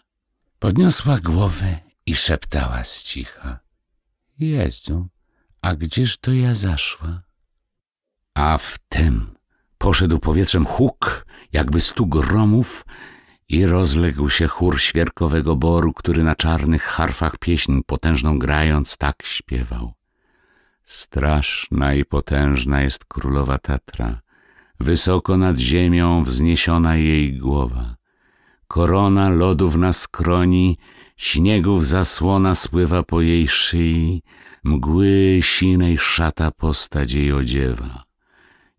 Podniosła głowę i szeptała z cicha. Jezu. A gdzież to ja zaszła? A wtem poszedł powietrzem huk, jakby stu gromów, i rozległ się chór świerkowego boru, który na czarnych harfach pieśń potężną grając tak śpiewał. Straszna i potężna jest królowa Tatra, wysoko nad ziemią wzniesiona jej głowa. Korona lodów na skroni, śniegów zasłona spływa po jej szyi, mgły sinej szata postać jej odziewa.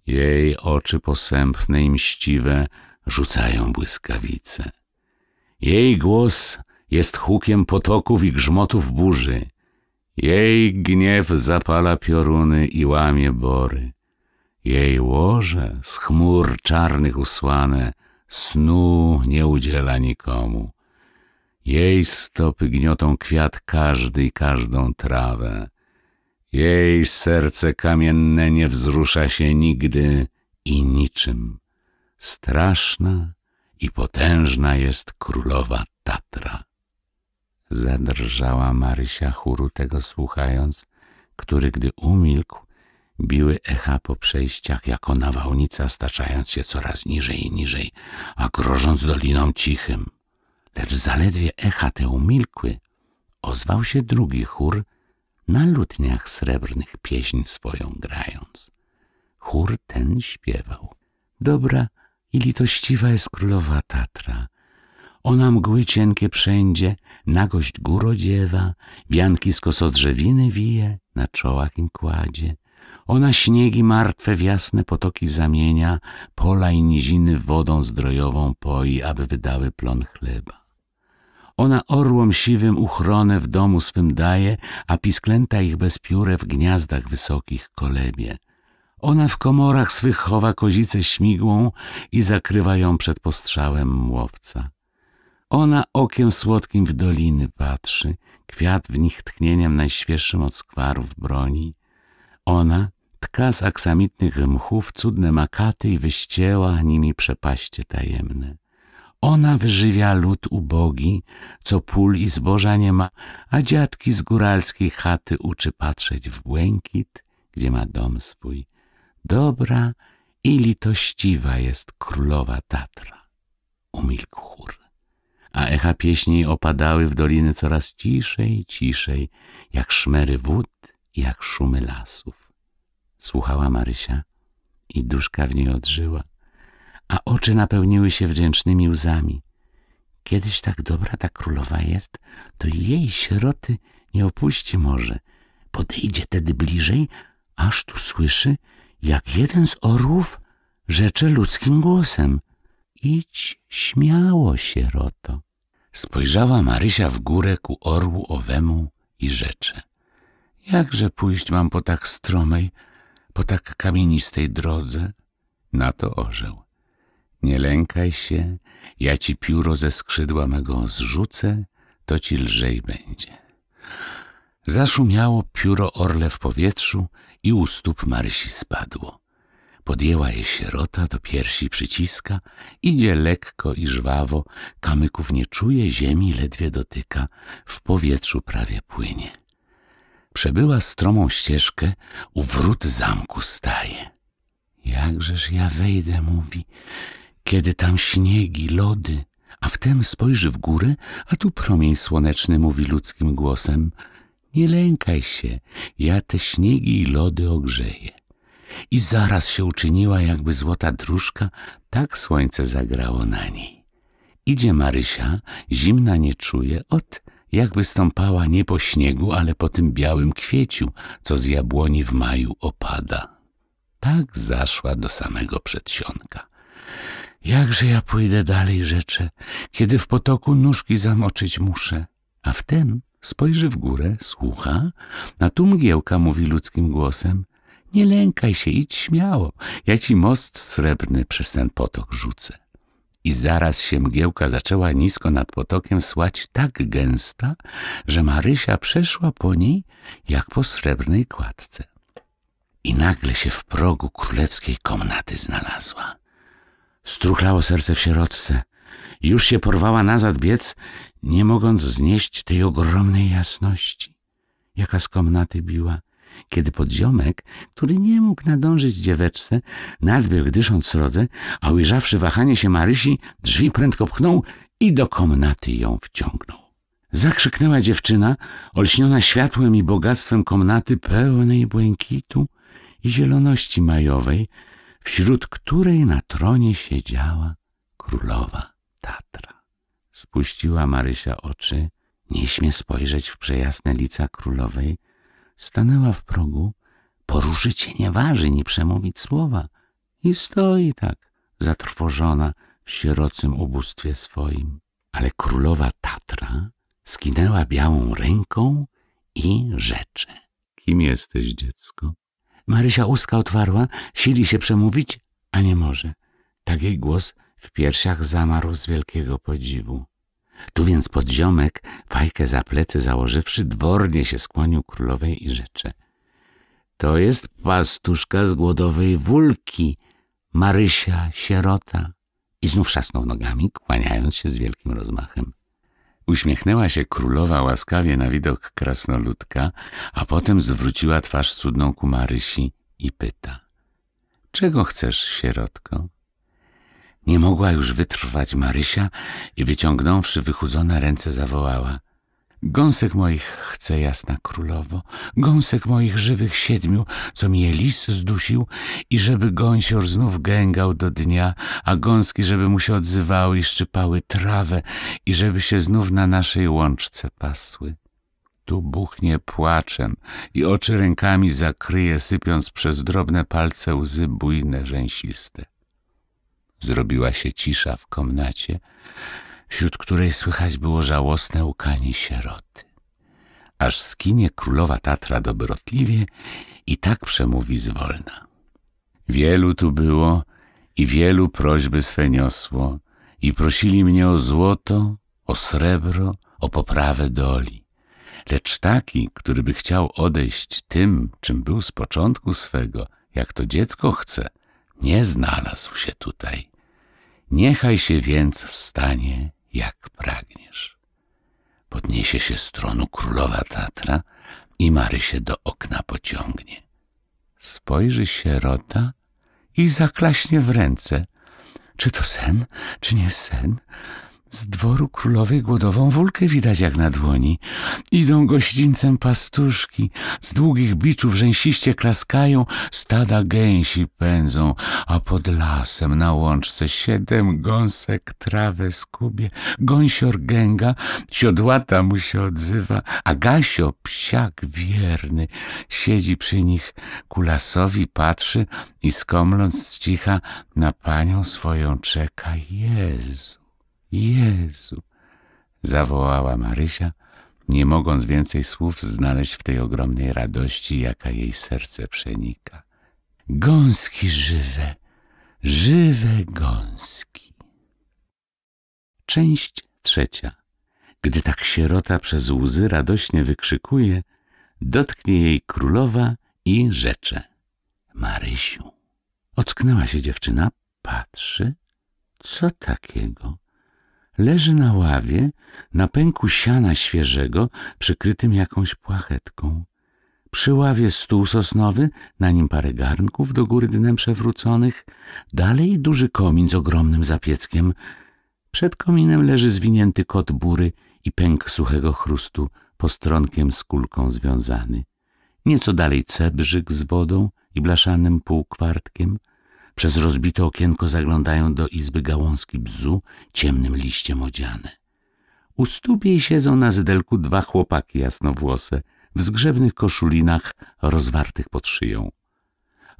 Jej oczy posępne i mściwe rzucają błyskawice. Jej głos jest hukiem potoków i grzmotów burzy. Jej gniew zapala pioruny i łamie bory. Jej łoże z chmur czarnych usłane snu nie udziela nikomu. Jej stopy gniotą kwiat każdy i każdą trawę. Jej serce kamienne nie wzrusza się nigdy i niczym. Straszna i potężna jest królowa Tatra. Zadrżała Marysia chóru tego słuchając, który gdy umilkł, biły echa po przejściach jako nawałnica, staczając się coraz niżej i niżej, a grożąc dolinom cichym lecz zaledwie echa te umilkły, ozwał się drugi chór, na lutniach srebrnych pieśń swoją grając. Chór ten śpiewał. Dobra i litościwa jest królowa Tatra. Ona mgły cienkie wszędzie, nagość gór odziewa, bianki z kosodrzewiny wije, na czołach im kładzie. Ona śniegi martwe w jasne potoki zamienia, pola i niziny wodą zdrojową poi, aby wydały plon chleba. Ona orłom siwym uchronę w domu swym daje, a pisklęta ich bez pióre w gniazdach wysokich kolebie. Ona w komorach swych chowa kozice śmigłą i zakrywa ją przed postrzałem łowca. Ona okiem słodkim w doliny patrzy, kwiat w nich tchnieniem najświeższym od skwarów broni. Ona tka z aksamitnych mchów cudne makaty i wyścięła nimi przepaście tajemne. Ona wyżywia lud ubogi, co pól i zboża nie ma, a dziadki z góralskiej chaty uczy patrzeć w błękit, gdzie ma dom swój. Dobra i litościwa jest królowa Tatra. Umilkł chór, a echa pieśni opadały w doliny coraz ciszej, ciszej, jak szmery wód i jak szumy lasów. Słuchała Marysia i duszka w niej odżyła a oczy napełniły się wdzięcznymi łzami. Kiedyś tak dobra ta królowa jest, to jej sieroty nie opuści może. Podejdzie tedy bliżej, aż tu słyszy, jak jeden z orłów rzeczy ludzkim głosem. Idź śmiało, sieroto. Spojrzała Marysia w górę ku orłu owemu i rzecze. Jakże pójść mam po tak stromej, po tak kamienistej drodze? Na to orzeł. Nie lękaj się, ja ci pióro ze skrzydła mego zrzucę, to ci lżej będzie. Zaszumiało pióro orle w powietrzu i u stóp Marysi spadło. Podjęła je sierota, do piersi przyciska, idzie lekko i żwawo, kamyków nie czuje, ziemi ledwie dotyka, w powietrzu prawie płynie. Przebyła stromą ścieżkę, u wrót zamku staje. Jakżeż ja wejdę, mówi, kiedy tam śniegi, lody, a wtem spojrzy w górę, a tu promień słoneczny mówi ludzkim głosem. Nie lękaj się, ja te śniegi i lody ogrzeję. I zaraz się uczyniła jakby złota dróżka, tak słońce zagrało na niej. Idzie Marysia, zimna nie czuje, ot, jakby stąpała nie po śniegu, ale po tym białym kwieciu, co z jabłoni w maju opada. Tak zaszła do samego przedsionka. Jakże ja pójdę dalej, rzecze, kiedy w potoku nóżki zamoczyć muszę. A wtem spojrzy w górę, słucha, a tu mgiełka mówi ludzkim głosem. Nie lękaj się, idź śmiało, ja ci most srebrny przez ten potok rzucę. I zaraz się mgiełka zaczęła nisko nad potokiem słać tak gęsta, że Marysia przeszła po niej jak po srebrnej kładce. I nagle się w progu królewskiej komnaty znalazła. Struchlało serce w sierotce. Już się porwała nazad biec, nie mogąc znieść tej ogromnej jasności, jaka z komnaty biła, kiedy podziomek, który nie mógł nadążyć dzieweczce, nadbiegł dysząc srodze, a ujrzawszy wahanie się Marysi, drzwi prędko pchnął i do komnaty ją wciągnął. Zakrzyknęła dziewczyna, olśniona światłem i bogactwem komnaty pełnej błękitu i zieloności majowej, wśród której na tronie siedziała królowa Tatra. Spuściła Marysia oczy, nie śmie spojrzeć w przejasne lica królowej, stanęła w progu, poruszyć nie waży, nie przemówić słowa i stoi tak, zatrwożona w sierocym ubóstwie swoim. Ale królowa Tatra skinęła białą ręką i rzecze. Kim jesteś, dziecko? Marysia ustka otwarła, sili się przemówić, a nie może. Tak jej głos w piersiach zamarł z wielkiego podziwu. Tu więc podziomek, fajkę za plecy założywszy, dwornie się skłonił królowej i rzecze. To jest pastuszka z głodowej wulki, Marysia sierota. I znów szasnął nogami, kłaniając się z wielkim rozmachem. Uśmiechnęła się królowa łaskawie na widok krasnoludka, a potem zwróciła twarz cudną ku Marysi i pyta. Czego chcesz, sierotko? Nie mogła już wytrwać Marysia i wyciągnąwszy wychudzone ręce zawołała. Gąsek moich chce jasna królowo, gąsek moich żywych siedmiu, co mi je lis zdusił i żeby gąsior znów gęgał do dnia, a gąski żeby mu się odzywały i szczypały trawę i żeby się znów na naszej łączce pasły. Tu buchnie płaczem i oczy rękami zakryje, sypiąc przez drobne palce łzy bujne, rzęsiste. Zrobiła się cisza w komnacie wśród której słychać było żałosne łkanie sieroty. Aż skinie królowa Tatra dobrotliwie i tak przemówi zwolna. Wielu tu było i wielu prośby swe niosło i prosili mnie o złoto, o srebro, o poprawę doli. Lecz taki, który by chciał odejść tym, czym był z początku swego, jak to dziecko chce, nie znalazł się tutaj. Niechaj się więc stanie jak pragniesz. Podniesie się z tronu królowa Tatra i Mary się do okna pociągnie. Spojrzy sierota i zaklaśnie w ręce. Czy to sen, czy nie sen? Z dworu królowej głodową wulkę widać jak na dłoni. Idą gościńcem pastuszki, z długich biczów rzęsiście klaskają, stada gęsi pędzą, a pod lasem na łączce siedem gąsek trawę skubie. Gąsior gęga, siodłata mu się odzywa, a Gasio, psiak wierny, siedzi przy nich, kulasowi patrzy i skomląc z cicha na panią swoją czeka. Jezu! Jezu! zawołała Marysia, nie mogąc więcej słów znaleźć w tej ogromnej radości, jaka jej serce przenika. Gąski żywe, żywe gąski. Część trzecia. Gdy tak sierota przez łzy radośnie wykrzykuje, dotknie jej królowa i rzecze. Marysiu. Ocknęła się dziewczyna, patrzy. Co takiego? Leży na ławie, na pęku siana świeżego, przykrytym jakąś płachetką. Przy ławie stół sosnowy, na nim parę garnków do góry dnem przewróconych, dalej duży komin z ogromnym zapieckiem. Przed kominem leży zwinięty kot bury i pęk suchego chrustu, postronkiem z kulką związany. Nieco dalej cebrzyk z wodą i blaszanym półkwartkiem – przez rozbite okienko zaglądają do izby gałązki bzu, ciemnym liściem odziane. U stóp jej siedzą na zydelku dwa chłopaki jasnowłose, w zgrzebnych koszulinach rozwartych pod szyją.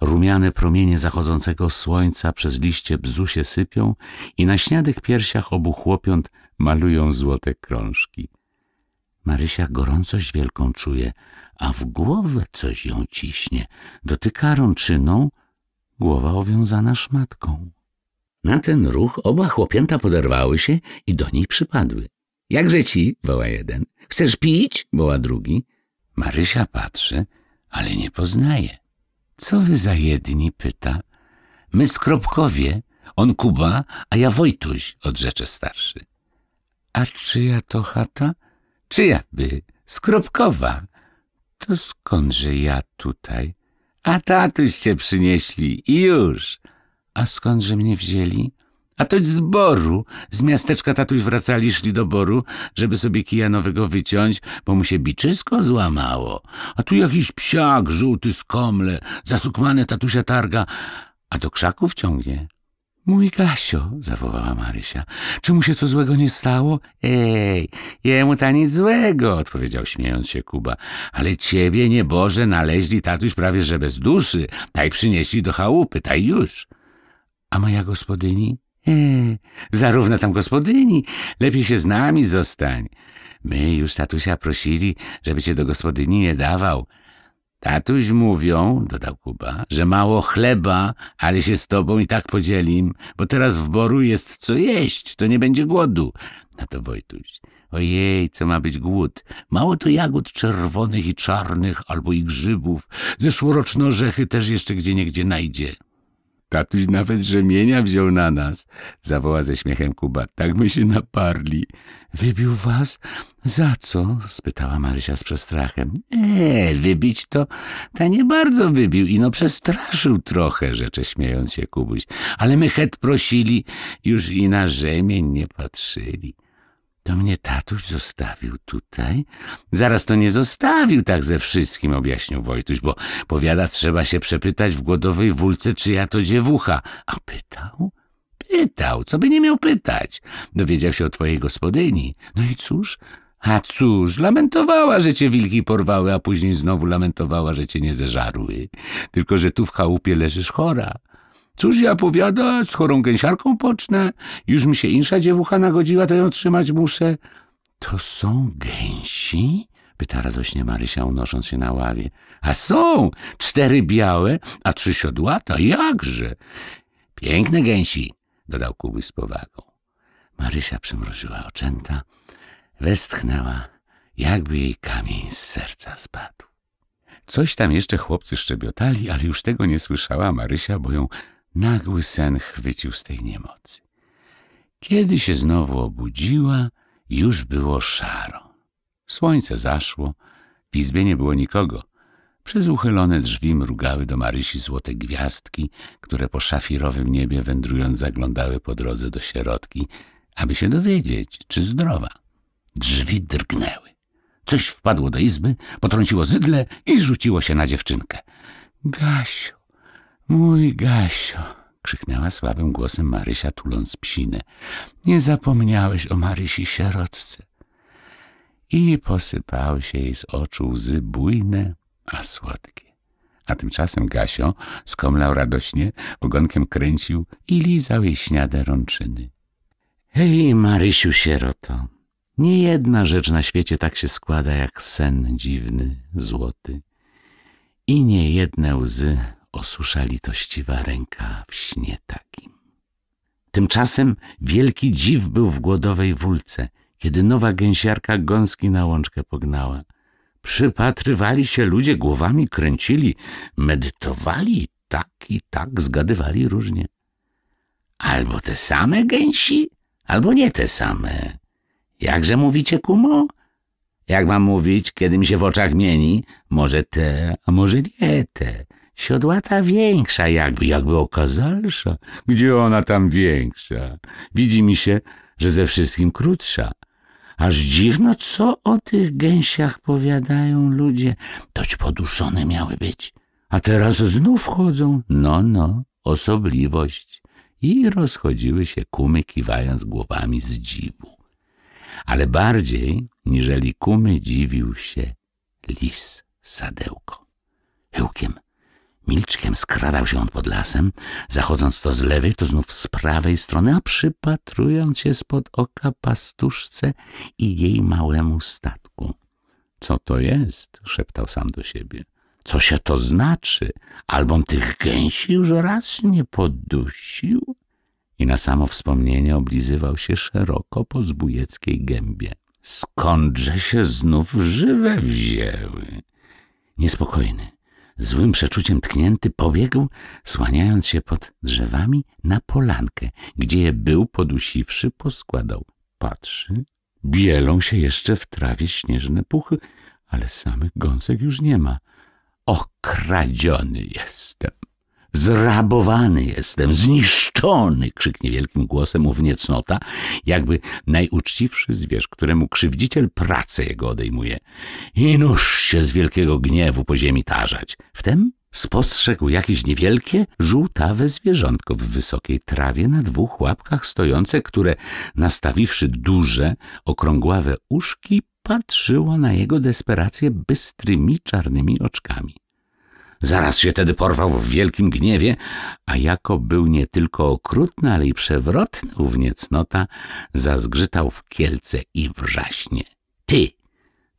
Rumiane promienie zachodzącego słońca przez liście bzu się sypią i na śniadych piersiach obu chłopiąt malują złote krążki. Marysia gorącość wielką czuje, a w głowę coś ją ciśnie. Dotyka rączyną głowa owiązana szmatką. Na ten ruch oba chłopięta poderwały się i do niej przypadły. Jakże ci? woła jeden. Chcesz pić? woła drugi. Marysia patrzy, ale nie poznaje. Co wy za jedni? pyta. My skropkowie, on Kuba, a ja Wojtuś, odrzecze starszy. A czyja to chata? Czyja by? Skropkowa. To skądże ja tutaj? A tatuś cię przynieśli i już. A skądże mnie wzięli? A toć z boru. Z miasteczka tatuś wracali, szli do boru, żeby sobie kija nowego wyciąć, bo mu się biczysko złamało. A tu jakiś psiak, żółty z komle, zasukmane tatusia targa, a do krzaków ciągnie. Mój Kasio, zawołała Marysia. Czy mu się co złego nie stało? Ej, jemu ta nic złego, odpowiedział śmiejąc się Kuba. Ale ciebie, nieboże, naleźli tatuś prawie że bez duszy. Taj przynieśli do chałupy, taj już. A moja gospodyni? Ej, zarówno tam gospodyni. Lepiej się z nami zostań. My już tatusia prosili, żeby cię do gospodyni nie dawał. Tatuś mówią, dodał Kuba, że mało chleba, ale się z tobą i tak podzielim, bo teraz w boru jest co jeść, to nie będzie głodu. Na to Wojtuś. Ojej, co ma być głód? Mało to jagód czerwonych i czarnych, albo i grzybów. Zeszłoroczne orzechy też jeszcze gdzie niegdzie najdzie. Tatuś nawet rzemienia wziął na nas, zawoła ze śmiechem Kuba. Tak my się naparli. Wybił was? Za co? spytała Marysia z przestrachem. Nie, wybić to ta nie bardzo wybił, ino przestraszył trochę, rzecze śmiejąc się Kubuś. Ale my het prosili, już i na rzemień nie patrzyli. To mnie tatuś zostawił tutaj? Zaraz to nie zostawił tak ze wszystkim, objaśnił Wojtuś, bo powiada, trzeba się przepytać w głodowej wulce, czy ja to dziewucha. A pytał? Pytał, co by nie miał pytać. Dowiedział się o twojej gospodyni. No i cóż? A cóż, lamentowała, że cię wilki porwały, a później znowu lamentowała, że cię nie zeżarły. Tylko, że tu w chałupie leżysz chora. Cóż ja powiada, z chorą gęsiarką pocznę, już mi się insza dziewucha nagodziła, to ją trzymać muszę. To są gęsi? Pyta radośnie Marysia, unosząc się na ławie. A są! Cztery białe, a trzy siodłata, jakże! Piękne gęsi, dodał Kuby z powagą. Marysia przymrużyła oczęta, westchnęła, jakby jej kamień z serca spadł. Coś tam jeszcze chłopcy szczebiotali, ale już tego nie słyszała Marysia, bo ją Nagły sen chwycił z tej niemocy. Kiedy się znowu obudziła, już było szaro. Słońce zaszło, w izbie nie było nikogo. Przez uchylone drzwi mrugały do Marysi złote gwiazdki, które po szafirowym niebie wędrując zaglądały po drodze do środki, aby się dowiedzieć, czy zdrowa. Drzwi drgnęły. Coś wpadło do izby, potrąciło zydle i rzuciło się na dziewczynkę. Gasiu, Mój Gasio, krzyknęła słabym głosem Marysia, tuląc psinę. Nie zapomniałeś o Marysi sierotce. I posypały się jej z oczu łzy bujne, a słodkie. A tymczasem Gasio skomlał radośnie, ogonkiem kręcił i lizał jej śniade rączyny. Hej, Marysiu sieroto, nie jedna rzecz na świecie tak się składa jak sen dziwny, złoty. I nie jedne łzy osusza litościwa ręka w śnie takim. Tymczasem wielki dziw był w głodowej wulce, kiedy nowa gęsiarka gąski na łączkę pognała. Przypatrywali się ludzie, głowami kręcili, medytowali tak i tak, zgadywali różnie. Albo te same gęsi, albo nie te same. Jakże mówicie, kumo? Jak mam mówić, kiedy mi się w oczach mieni? Może te, a może nie te ta większa jakby, jakby okazalsza. Gdzie ona tam większa? Widzi mi się, że ze wszystkim krótsza. Aż dziwno, co o tych gęsiach powiadają ludzie. Toć poduszone miały być. A teraz znów chodzą. No, no, osobliwość. I rozchodziły się kumy, kiwając głowami z dziwu. Ale bardziej, niżeli kumy, dziwił się lis sadełko. Chyłkiem Milczkiem skradał się on pod lasem, zachodząc to z lewej, to znów z prawej strony, a przypatrując się spod oka pastuszce i jej małemu statku. Co to jest? szeptał sam do siebie. Co się to znaczy? Albom tych gęsi już raz nie podusił? I na samo wspomnienie oblizywał się szeroko po zbójeckiej gębie. Skądże się znów żywe wzięły? Niespokojny, Złym przeczuciem tknięty pobiegł, słaniając się pod drzewami, na polankę, gdzie je był podusiwszy, poskładał. Patrzy, bielą się jeszcze w trawie śnieżne puchy, ale samych gąsek już nie ma. Okradziony jestem. Zrabowany jestem, zniszczony! krzyknie wielkim głosem ów niecnota, jakby najuczciwszy zwierz, któremu krzywdziciel pracę jego odejmuje. I nóż się z wielkiego gniewu po ziemi tarzać. Wtem spostrzegł jakieś niewielkie, żółtawe zwierzątko w wysokiej trawie na dwóch łapkach stojące, które, nastawiwszy duże, okrągławe uszki, patrzyło na jego desperację bystrymi, czarnymi oczkami. Zaraz się tedy porwał w wielkim gniewie, a jako był nie tylko okrutny, ale i przewrotny ów niecnota, zazgrzytał w kielce i wrzaśnie. Ty,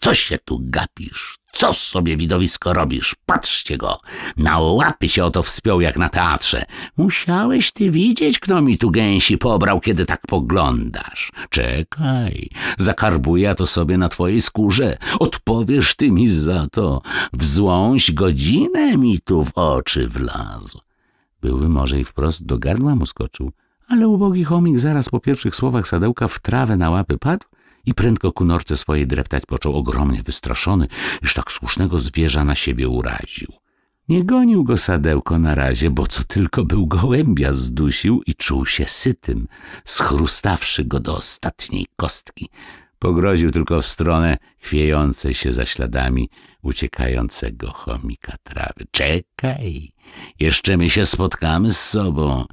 co się tu gapisz? Co sobie widowisko robisz? Patrzcie go! Na łapy się o to wspiął jak na teatrze. Musiałeś ty widzieć, kto mi tu gęsi pobrał, kiedy tak poglądasz. Czekaj, zakarbuję to sobie na twojej skórze. Odpowiesz ty mi za to. W złąś godzinę mi tu w oczy wlazł. Byłby może i wprost do gardła mu skoczył, ale ubogi chomik zaraz po pierwszych słowach sadełka w trawę na łapy padł i prędko ku norce swojej dreptać począł ogromnie wystraszony, iż tak słusznego zwierza na siebie uraził. Nie gonił go sadełko na razie, bo co tylko był gołębia zdusił i czuł się sytym, schrustawszy go do ostatniej kostki. Pogroził tylko w stronę chwiejącej się za śladami uciekającego chomika trawy. Czekaj, jeszcze my się spotkamy z sobą,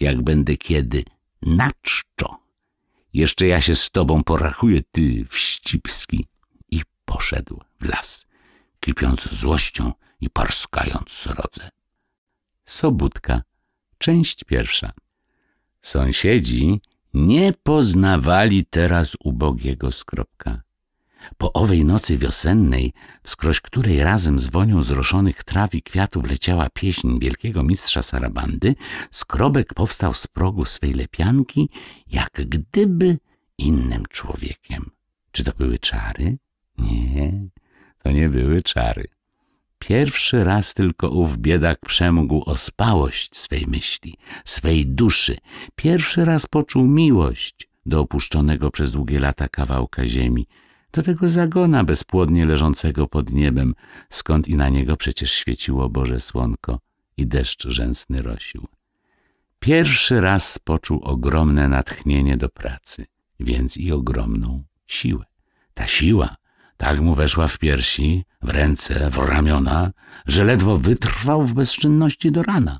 jak będę kiedy naczczo. Jeszcze ja się z tobą porachuję, ty wścibski. I poszedł w las, kipiąc złością i parskając srodze. Sobudka, część pierwsza. Sąsiedzi nie poznawali teraz ubogiego skropka. Po owej nocy wiosennej, wskroś której razem z wonią zroszonych traw i kwiatów leciała pieśń wielkiego mistrza Sarabandy, skrobek powstał z progu swej lepianki, jak gdyby innym człowiekiem. Czy to były czary? Nie, to nie były czary. Pierwszy raz tylko ów biedak przemógł ospałość swej myśli, swej duszy. Pierwszy raz poczuł miłość do opuszczonego przez długie lata kawałka ziemi – do tego zagona bezpłodnie leżącego pod niebem, skąd i na niego przecież świeciło Boże Słonko i deszcz rzęsny rosił. Pierwszy raz poczuł ogromne natchnienie do pracy, więc i ogromną siłę. Ta siła tak mu weszła w piersi, w ręce, w ramiona, że ledwo wytrwał w bezczynności do rana,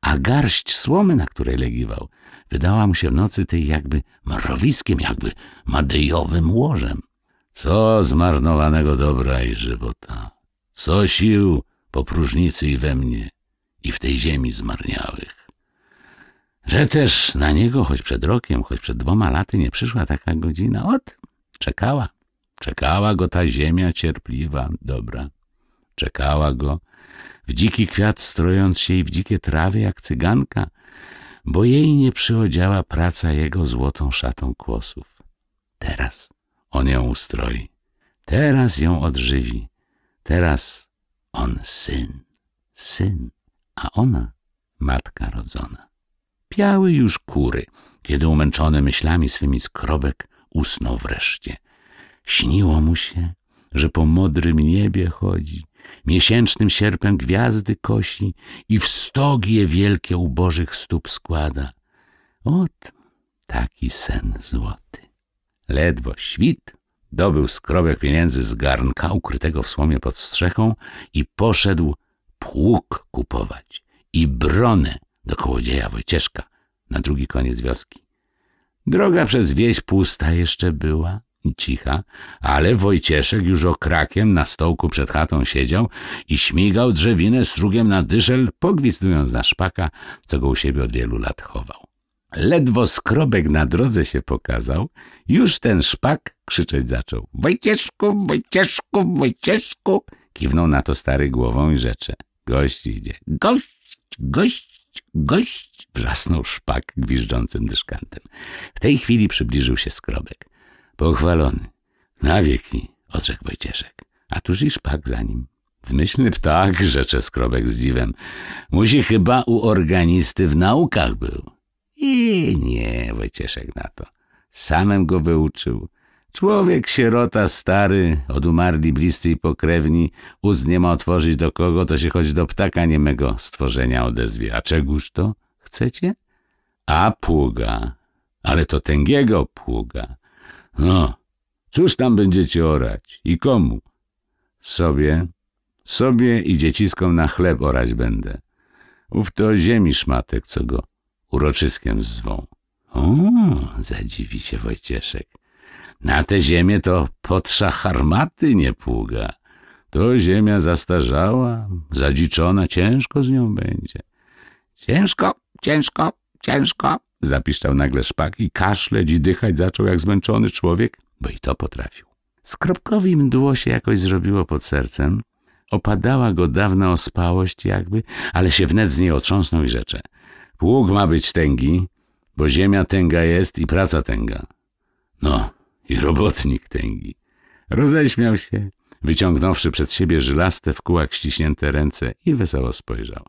a garść słomy, na której legiwał, wydała mu się w nocy tej jakby mrowiskiem, jakby madejowym łożem. Co zmarnowanego dobra i żywota, co sił po próżnicy i we mnie, i w tej ziemi zmarniałych. Że też na niego, choć przed rokiem, choć przed dwoma laty nie przyszła taka godzina, ot, czekała. Czekała go ta ziemia cierpliwa, dobra. Czekała go w dziki kwiat strojąc się i w dzikie trawy jak cyganka, bo jej nie przyodziała praca jego złotą szatą kłosów. Teraz on ją ustroi. Teraz ją odżywi. Teraz on syn, syn, a ona matka rodzona. Piały już kury, kiedy umęczony myślami swymi skrobek usnął wreszcie. Śniło mu się, że po modrym niebie chodzi, miesięcznym sierpem gwiazdy kosi i w stogi je wielkie ubożych stóp składa. Ot, taki sen złoty. Ledwo świt dobył skrobek pieniędzy z garnka ukrytego w słomie pod strzechą i poszedł pług kupować i bronę do kołodzieja Wojcieszka na drugi koniec wioski. Droga przez wieś pusta jeszcze była i cicha, ale Wojcieszek już okrakiem na stołku przed chatą siedział i śmigał drzewinę strugiem na dyszel, pogwizdując na szpaka, co go u siebie od wielu lat chował. Ledwo skrobek na drodze się pokazał, już ten szpak krzyczeć zaczął. Wojcieszku, Wojcieszku, Wojcieszku! Kiwnął na to stary głową i rzecze. Gość idzie. Gość, gość, gość! Wrzasnął szpak gwiżdżącym dyszkantem. W tej chwili przybliżył się skrobek. Pochwalony. Na wieki, odrzekł Wojcieszek. A tuż i szpak za nim. Zmyślny ptak, rzecze skrobek z dziwem. Musi chyba u organisty w naukach był. I nie, Wojcieszek na to. Samem go wyuczył. Człowiek sierota stary, od umarli bliscy i pokrewni, ust nie ma otworzyć do kogo, to się choć do ptaka niemego stworzenia odezwie. A czegóż to chcecie? A pługa, ale to tęgiego pługa. No, cóż tam będziecie orać i komu? Sobie, sobie i dzieciskom na chleb orać będę. Ów to ziemi szmatek, co go uroczyskiem zwą. O, zadziwi się Wojcieszek. Na te ziemię to potrza harmaty nie pługa. To ziemia zastarzała, zadziczona, ciężko z nią będzie. Ciężko, ciężko, ciężko, zapiszczał nagle szpak i kaszleć i dychać zaczął jak zmęczony człowiek, bo i to potrafił. Skropkowi mdło się jakoś zrobiło pod sercem. Opadała go dawna ospałość jakby, ale się wnet z niej otrząsnął i rzecze. Pług ma być tęgi, bo ziemia tęga jest i praca tęga. No, i robotnik tęgi. Roześmiał się, wyciągnąwszy przed siebie żylaste w kółach ściśnięte ręce i wesoło spojrzał.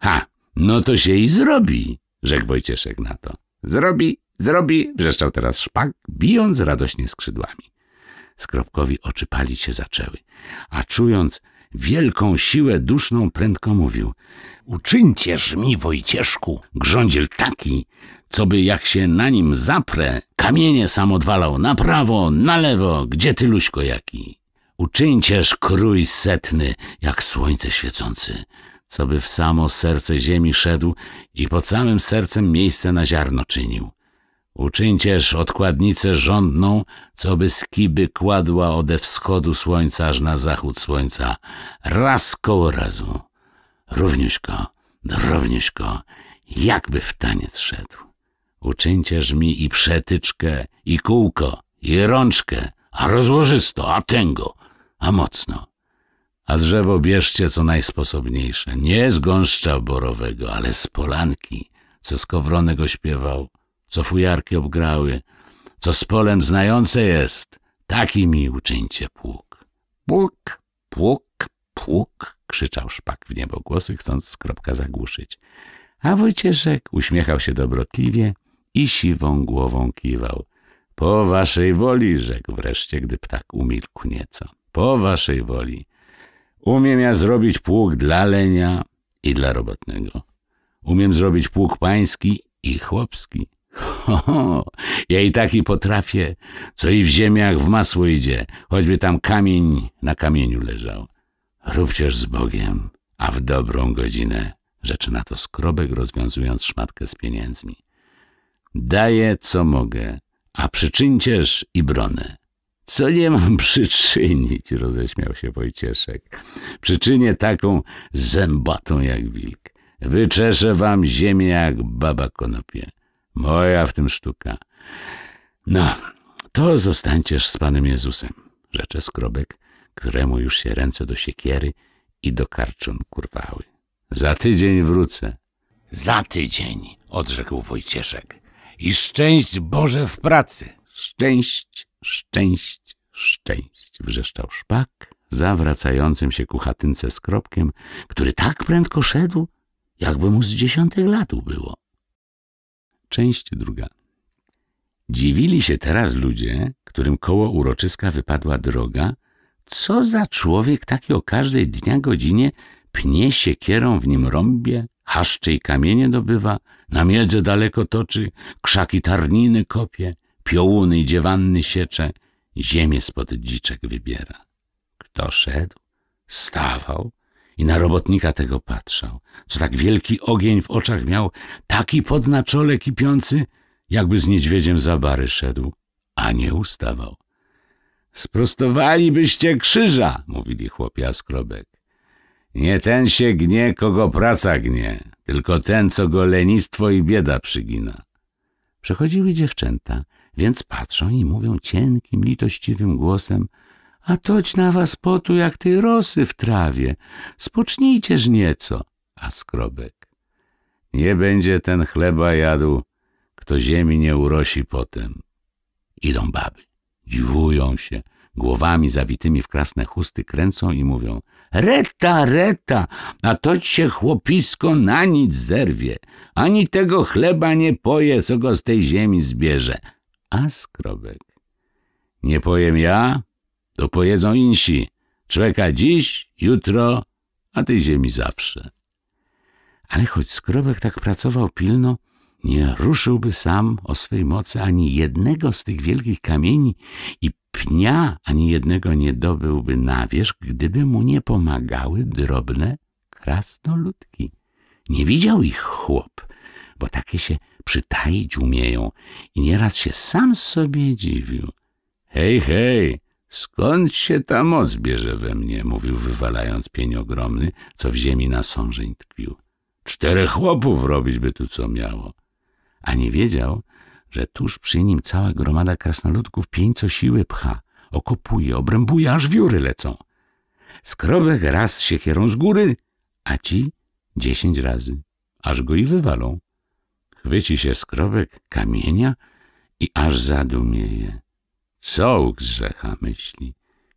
Ha, no to się i zrobi, rzekł Wojcieszek na to. Zrobi, zrobi, wrzeszczał teraz szpak, bijąc radośnie skrzydłami. Skropkowi oczy palić się zaczęły, a czując, wielką siłę duszną prędko mówił. Uczyńcież mi, Wojcieszku, grządziel taki, co by jak się na nim zaprę, kamienie sam odwalał na prawo, na lewo, gdzie ty luśko jaki. Uczyńcież krój setny, jak słońce świecący, co by w samo serce ziemi szedł i pod samym sercem miejsce na ziarno czynił. Uczyńcież odkładnicę rządną, co by skiby kładła ode wschodu słońca aż na zachód słońca, raz koło razu. Równiuśko, równiuśko, jakby w taniec szedł. Uczyńcież mi i przetyczkę, i kółko, i rączkę, a rozłożysto, a tęgo, a mocno. A drzewo bierzcie co najsposobniejsze, nie z gąszcza borowego, ale z polanki, co skowronego śpiewał – co fujarki obgrały, co z polem znające jest, taki mi uczyńcie pług. Pług, pług, pług, krzyczał szpak w niebo głosy, chcąc skropka zagłuszyć. A Wojcieszek uśmiechał się dobrotliwie i siwą głową kiwał. Po waszej woli, rzekł wreszcie, gdy ptak umilkł nieco. Po waszej woli. Umiem ja zrobić pług dla lenia i dla robotnego. Umiem zrobić pług pański i chłopski. Ho, <laughs> ho, ja i taki potrafię, co i w ziemiach w masło idzie, choćby tam kamień na kamieniu leżał. Róbcież z Bogiem, a w dobrą godzinę, rzeczy na to skrobek, rozwiązując szmatkę z pieniędzmi. Daję, co mogę, a przyczyńcież i bronę. Co nie mam <laughs> przyczynić, roześmiał się Wojcieszek. Przyczynię taką zębatą jak wilk. Wyczeszę wam ziemię jak baba konopie. Moja w tym sztuka. No, to zostańcież z Panem Jezusem, rzecze skrobek, któremu już się ręce do siekiery i do karczun kurwały. Za tydzień wrócę. Za tydzień, odrzekł Wojcieszek. I szczęść Boże w pracy. Szczęść, szczęść, szczęść, wrzeszczał szpak, zawracającym się ku chatynce Skrobkiem, który tak prędko szedł, jakby mu z dziesiątych lat było. Część druga. Dziwili się teraz ludzie, którym koło uroczyska wypadła droga, co za człowiek taki o każdej dnia godzinie pnie siekierą w nim rąbie, haszcze i kamienie dobywa, na miedzę daleko toczy, krzaki tarniny kopie, piołuny i dziewanny siecze, ziemię spod dziczek wybiera. Kto szedł, stawał, i na robotnika tego patrzał, co tak wielki ogień w oczach miał, taki pod na czole kipiący, jakby z niedźwiedziem za bary szedł, a nie ustawał. Sprostowalibyście krzyża, mówili chłopia skrobek. Nie ten się gnie, kogo praca gnie, tylko ten, co go lenistwo i bieda przygina. Przechodziły dziewczęta, więc patrzą i mówią cienkim, litościwym głosem – a toć na was potu jak tej rosy w trawie. Spocznijcież nieco. A skrobek. Nie będzie ten chleba jadł, kto ziemi nie urosi potem. Idą baby. Dziwują się. Głowami zawitymi w krasne chusty kręcą i mówią Reta, reta, a toć się chłopisko na nic zerwie. Ani tego chleba nie poje, co go z tej ziemi zbierze. A skrobek. Nie pojem ja, to pojedzą insi. Człeka dziś, jutro, a ty ziemi zawsze. Ale choć Skrobek tak pracował pilno, nie ruszyłby sam o swej mocy ani jednego z tych wielkich kamieni i pnia ani jednego nie dobyłby na wierzch, gdyby mu nie pomagały drobne krasnoludki. Nie widział ich chłop, bo takie się przytaić umieją i nieraz się sam sobie dziwił. Hej, hej, Skąd się ta moc bierze we mnie? mówił, wywalając pień ogromny, co w ziemi na sążeń tkwił. Czterech chłopów robić by tu co miało. A nie wiedział, że tuż przy nim cała gromada krasnoludków pień co siły pcha, okopuje, obrębuje, aż wióry lecą. Skrobek raz się siekierą z góry, a ci dziesięć razy, aż go i wywalą. Chwyci się skrobek kamienia i aż zadumieje. Co u grzecha myśli?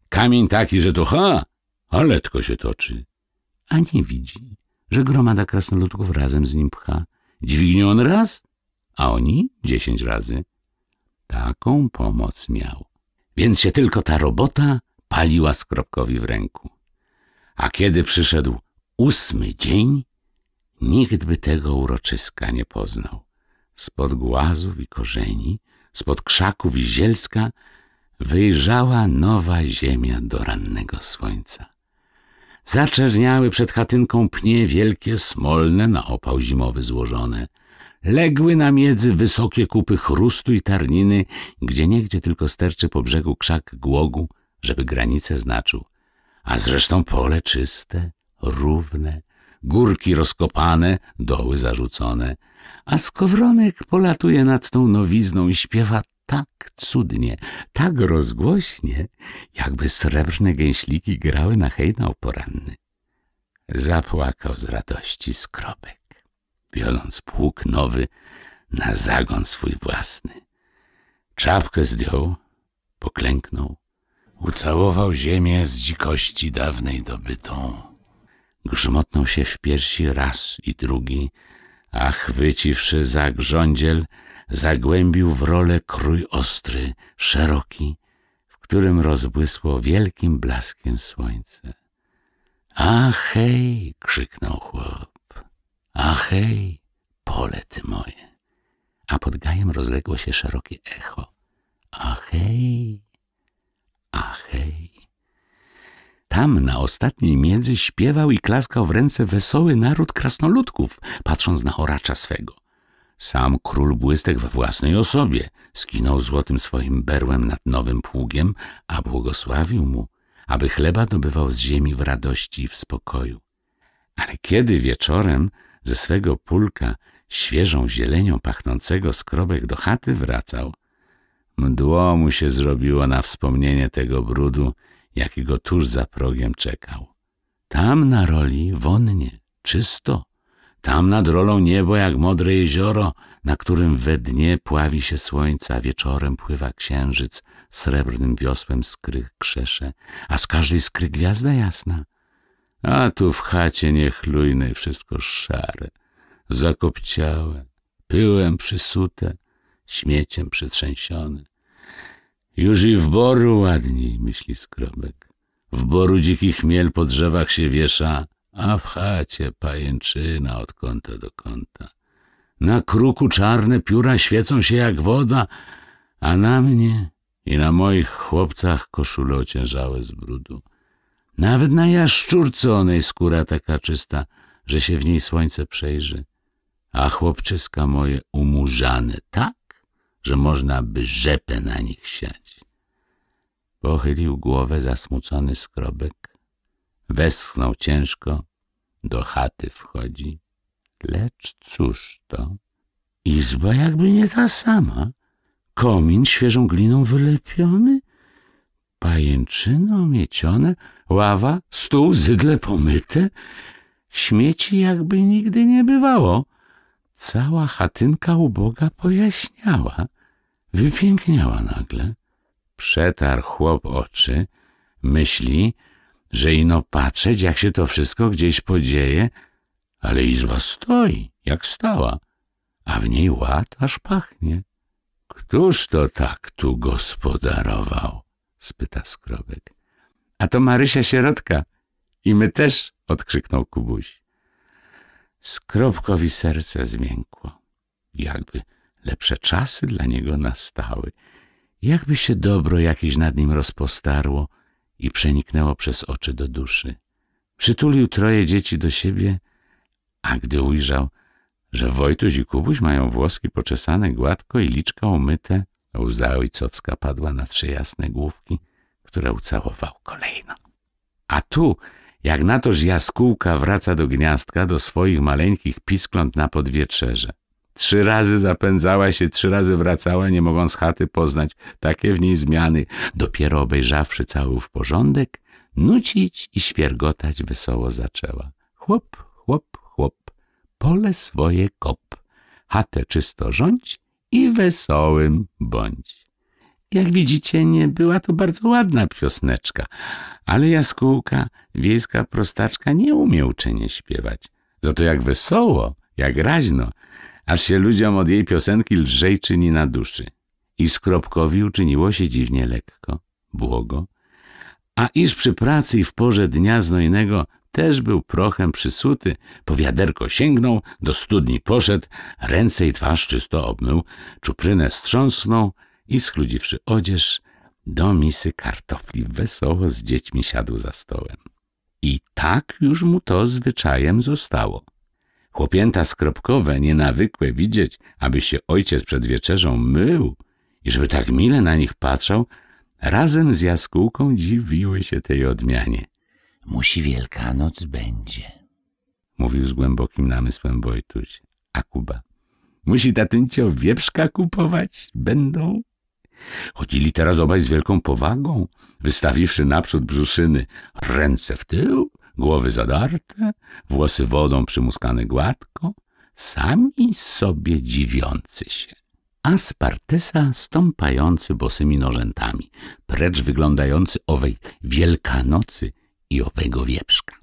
Kamień taki, że to ha, ale tko się toczy. A nie widzi, że gromada krasnoludków razem z nim pcha. Dźwignie on raz, a oni dziesięć razy. Taką pomoc miał. Więc się tylko ta robota paliła skropkowi w ręku. A kiedy przyszedł ósmy dzień, nikt by tego uroczyska nie poznał. Spod głazów i korzeni, spod krzaków i zielska wyjrzała nowa ziemia do rannego słońca. Zaczerniały przed chatynką pnie wielkie, smolne, na opał zimowy złożone. Legły na miedzy wysokie kupy chrustu i tarniny, gdzie niegdzie tylko sterczy po brzegu krzak głogu, żeby granice znaczył. A zresztą pole czyste, równe, górki rozkopane, doły zarzucone, a skowronek polatuje nad tą nowizną i śpiewa tak cudnie, tak rozgłośnie, jakby srebrne gęśliki grały na hejnał poranny. Zapłakał z radości skrobek, biorąc pług nowy na zagon swój własny. Czapkę zdjął, poklęknął, ucałował ziemię z dzikości dawnej dobytą. Grzmotnął się w piersi raz i drugi, a chwyciwszy za grządziel, zagłębił w rolę krój ostry, szeroki, w którym rozbłysło wielkim blaskiem słońce. A hej! krzyknął chłop. A hej! Pole ty moje! A pod gajem rozległo się szerokie echo. A hej! hej! Tam na ostatniej miedzy śpiewał i klaskał w ręce wesoły naród krasnoludków, patrząc na oracza swego – sam król błystek we własnej osobie skinął złotym swoim berłem nad nowym pługiem, a błogosławił mu, aby chleba dobywał z ziemi w radości i w spokoju. Ale kiedy wieczorem ze swego pulka świeżą zielenią pachnącego skrobek do chaty wracał, mdło mu się zrobiło na wspomnienie tego brudu, jaki go tuż za progiem czekał. Tam na roli wonnie, czysto, tam nad rolą niebo jak modre jezioro, na którym we dnie pławi się słońce, a wieczorem pływa księżyc srebrnym wiosłem skrych krzesze, a z każdej skry gwiazda jasna. A tu w chacie niechlujnej wszystko szare, zakopciałe, pyłem przysute, śmieciem przytrzęsione. Już i w boru ładniej, myśli skrobek. W boru dzikich miel po drzewach się wiesza, a w chacie pajęczyna od kąta do kąta. Na kruku czarne pióra świecą się jak woda, a na mnie i na moich chłopcach koszule ociężałe z brudu. Nawet na jaszczurce onej skóra taka czysta, że się w niej słońce przejrzy, a chłopczyska moje umurzane tak, że można by rzepę na nich siać. Pochylił głowę zasmucony skrobek, westchnął ciężko do chaty wchodzi. Lecz cóż to? Izba jakby nie ta sama. Komin świeżą gliną wylepiony, pajęczyno miecione, ława, stół, zydle pomyte. Śmieci jakby nigdy nie bywało. Cała chatynka uboga pojaśniała, wypiękniała nagle. Przetarł chłop oczy, myśli, że ino patrzeć, jak się to wszystko gdzieś podzieje, ale izba stoi, jak stała, a w niej ład aż pachnie. Któż to tak tu gospodarował? spyta skrobek. A to Marysia Sierotka i my też, odkrzyknął Kubuś. Skrobkowi serce zmiękło, jakby lepsze czasy dla niego nastały, jakby się dobro jakieś nad nim rozpostarło, i przeniknęło przez oczy do duszy. Przytulił troje dzieci do siebie, a gdy ujrzał, że Wojtuś i Kubuś mają włoski poczesane gładko i liczka umyte, łza ojcowska padła na trzy jasne główki, które ucałował kolejno. A tu, jak na toż jaskółka wraca do gniazdka, do swoich maleńkich piskląt na podwietrze. Trzy razy zapędzała się, trzy razy wracała, nie mogąc chaty poznać. Takie w niej zmiany. Dopiero obejrzawszy cały w porządek, nucić i świergotać wesoło zaczęła. Chłop, chłop, chłop, pole swoje kop. Chatę czysto rządź i wesołym bądź. Jak widzicie, nie była to bardzo ładna piosneczka, ale jaskółka, wiejska prostaczka nie umie uczenie śpiewać. Za to jak wesoło, jak raźno, aż się ludziom od jej piosenki lżej czyni na duszy. I skropkowi uczyniło się dziwnie lekko, błogo, a iż przy pracy i w porze dnia znojnego też był prochem przysuty, po wiaderko sięgnął, do studni poszedł, ręce i twarz czysto obmył, czuprynę strząsnął i schludziwszy odzież, do misy kartofli wesoło z dziećmi siadł za stołem. I tak już mu to zwyczajem zostało. Chłopięta skropkowe, nienawykłe widzieć, aby się ojciec przed wieczerzą mył i żeby tak mile na nich patrzał, razem z jaskółką dziwiły się tej odmianie. Musi Wielkanoc będzie, mówił z głębokim namysłem Wojtuś, a Kuba. Musi tatyncio wieprzka kupować będą. Chodzili teraz obaj z wielką powagą, wystawiwszy naprzód brzuszyny, ręce w tył, głowy zadarte, włosy wodą przymuskane gładko, sami sobie dziwiący się. A Spartesa stąpający bosymi nożentami, precz wyglądający owej Wielkanocy i owego wieprzka.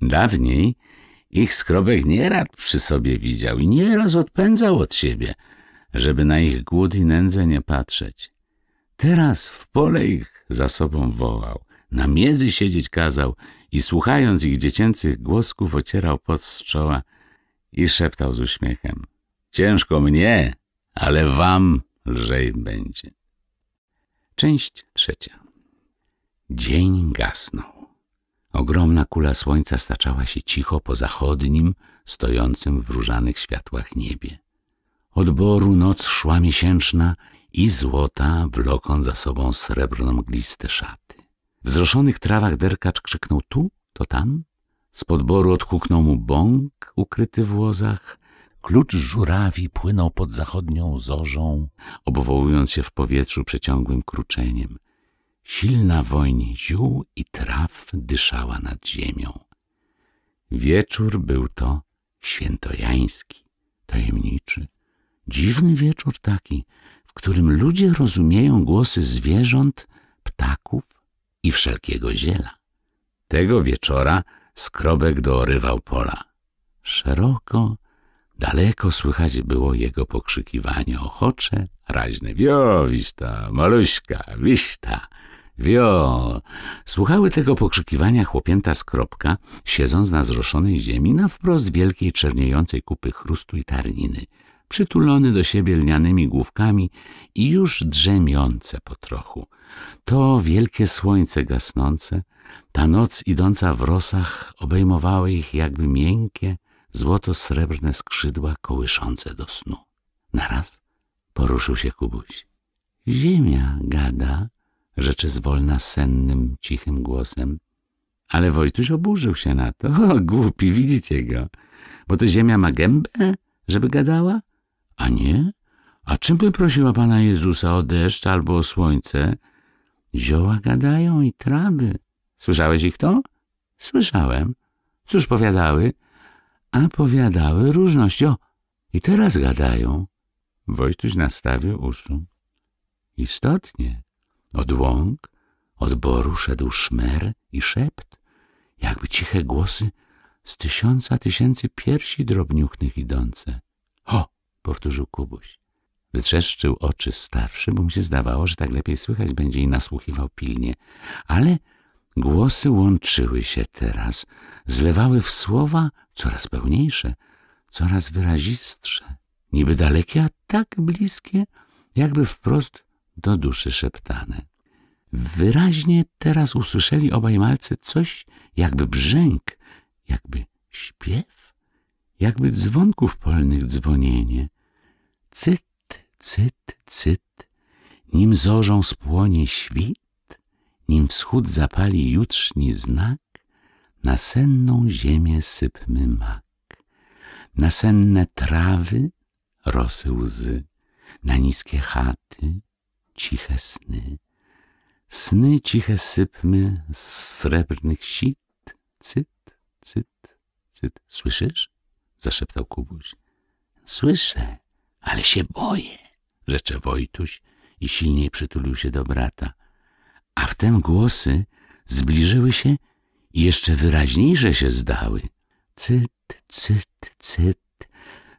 Dawniej ich skrobek nierad przy sobie widział i nieraz odpędzał od siebie, żeby na ich głód i nędzę nie patrzeć. Teraz w pole ich za sobą wołał, na miedzy siedzieć kazał i słuchając ich dziecięcych głosków ocierał pot z czoła i szeptał z uśmiechem. Ciężko mnie, ale wam lżej będzie. Część trzecia. Dzień gasnął. Ogromna kula słońca staczała się cicho po zachodnim, stojącym w różanych światłach niebie. Od boru noc szła miesięczna i złota, wlokąc za sobą srebrną mgliste szaty. W trawach derkacz krzyknął tu, to tam. Z podboru odhuknął mu bąk ukryty w łozach. Klucz żurawi płynął pod zachodnią zorzą, obwołując się w powietrzu przeciągłym kruczeniem. Silna woń ziół i traw dyszała nad ziemią. Wieczór był to świętojański, tajemniczy. Dziwny wieczór taki, w którym ludzie rozumieją głosy zwierząt, ptaków, i wszelkiego ziela. Tego wieczora skrobek dorywał pola. Szeroko, daleko słychać było jego pokrzykiwanie ochocze, raźne. Wio, wiśta, maluśka, wiśta, wio. Słuchały tego pokrzykiwania chłopięta skropka, siedząc na zroszonej ziemi, na wprost wielkiej czerniejącej kupy chrustu i tarniny, przytulony do siebie lnianymi główkami i już drzemiące po trochu – to wielkie słońce gasnące, ta noc idąca w rosach obejmowały ich jakby miękkie, złoto-srebrne skrzydła kołyszące do snu. Naraz poruszył się Kubuś. Ziemia gada, rzeczy zwolna sennym, cichym głosem. Ale Wojtuś oburzył się na to. O, głupi, widzicie go. Bo to ziemia ma gębę, żeby gadała? A nie? A czym by prosiła Pana Jezusa o deszcz albo o słońce? Zioła gadają i traby. Słyszałeś ich to? Słyszałem. Cóż powiadały? A powiadały różność. O, i teraz gadają. Wojtuś nastawił uszu. Istotnie. Od łąk, od boru szedł szmer i szept, jakby ciche głosy z tysiąca tysięcy piersi drobniuchnych idące. Ho! powtórzył Kubuś. Wytrzeszczył oczy starszy, bo mu się zdawało, że tak lepiej słychać będzie i nasłuchiwał pilnie. Ale głosy łączyły się teraz, zlewały w słowa coraz pełniejsze, coraz wyrazistsze, niby dalekie, a tak bliskie, jakby wprost do duszy szeptane. Wyraźnie teraz usłyszeli obaj malcy coś jakby brzęk, jakby śpiew, jakby dzwonków polnych dzwonienie. Cyt Cyt, cyt, nim zorzą spłonie świt, nim wschód zapali jutrzni znak, na senną ziemię sypmy mak, na senne trawy rosy łzy, na niskie chaty ciche sny. Sny ciche sypmy z srebrnych sit, cyt, cyt, cyt. Słyszysz? Zaszeptał Kubuś. Słyszę, ale się boję rzecze Wojtuś i silniej przytulił się do brata. A wtem głosy zbliżyły się i jeszcze wyraźniejsze się zdały. Cyt, cyt, cyt,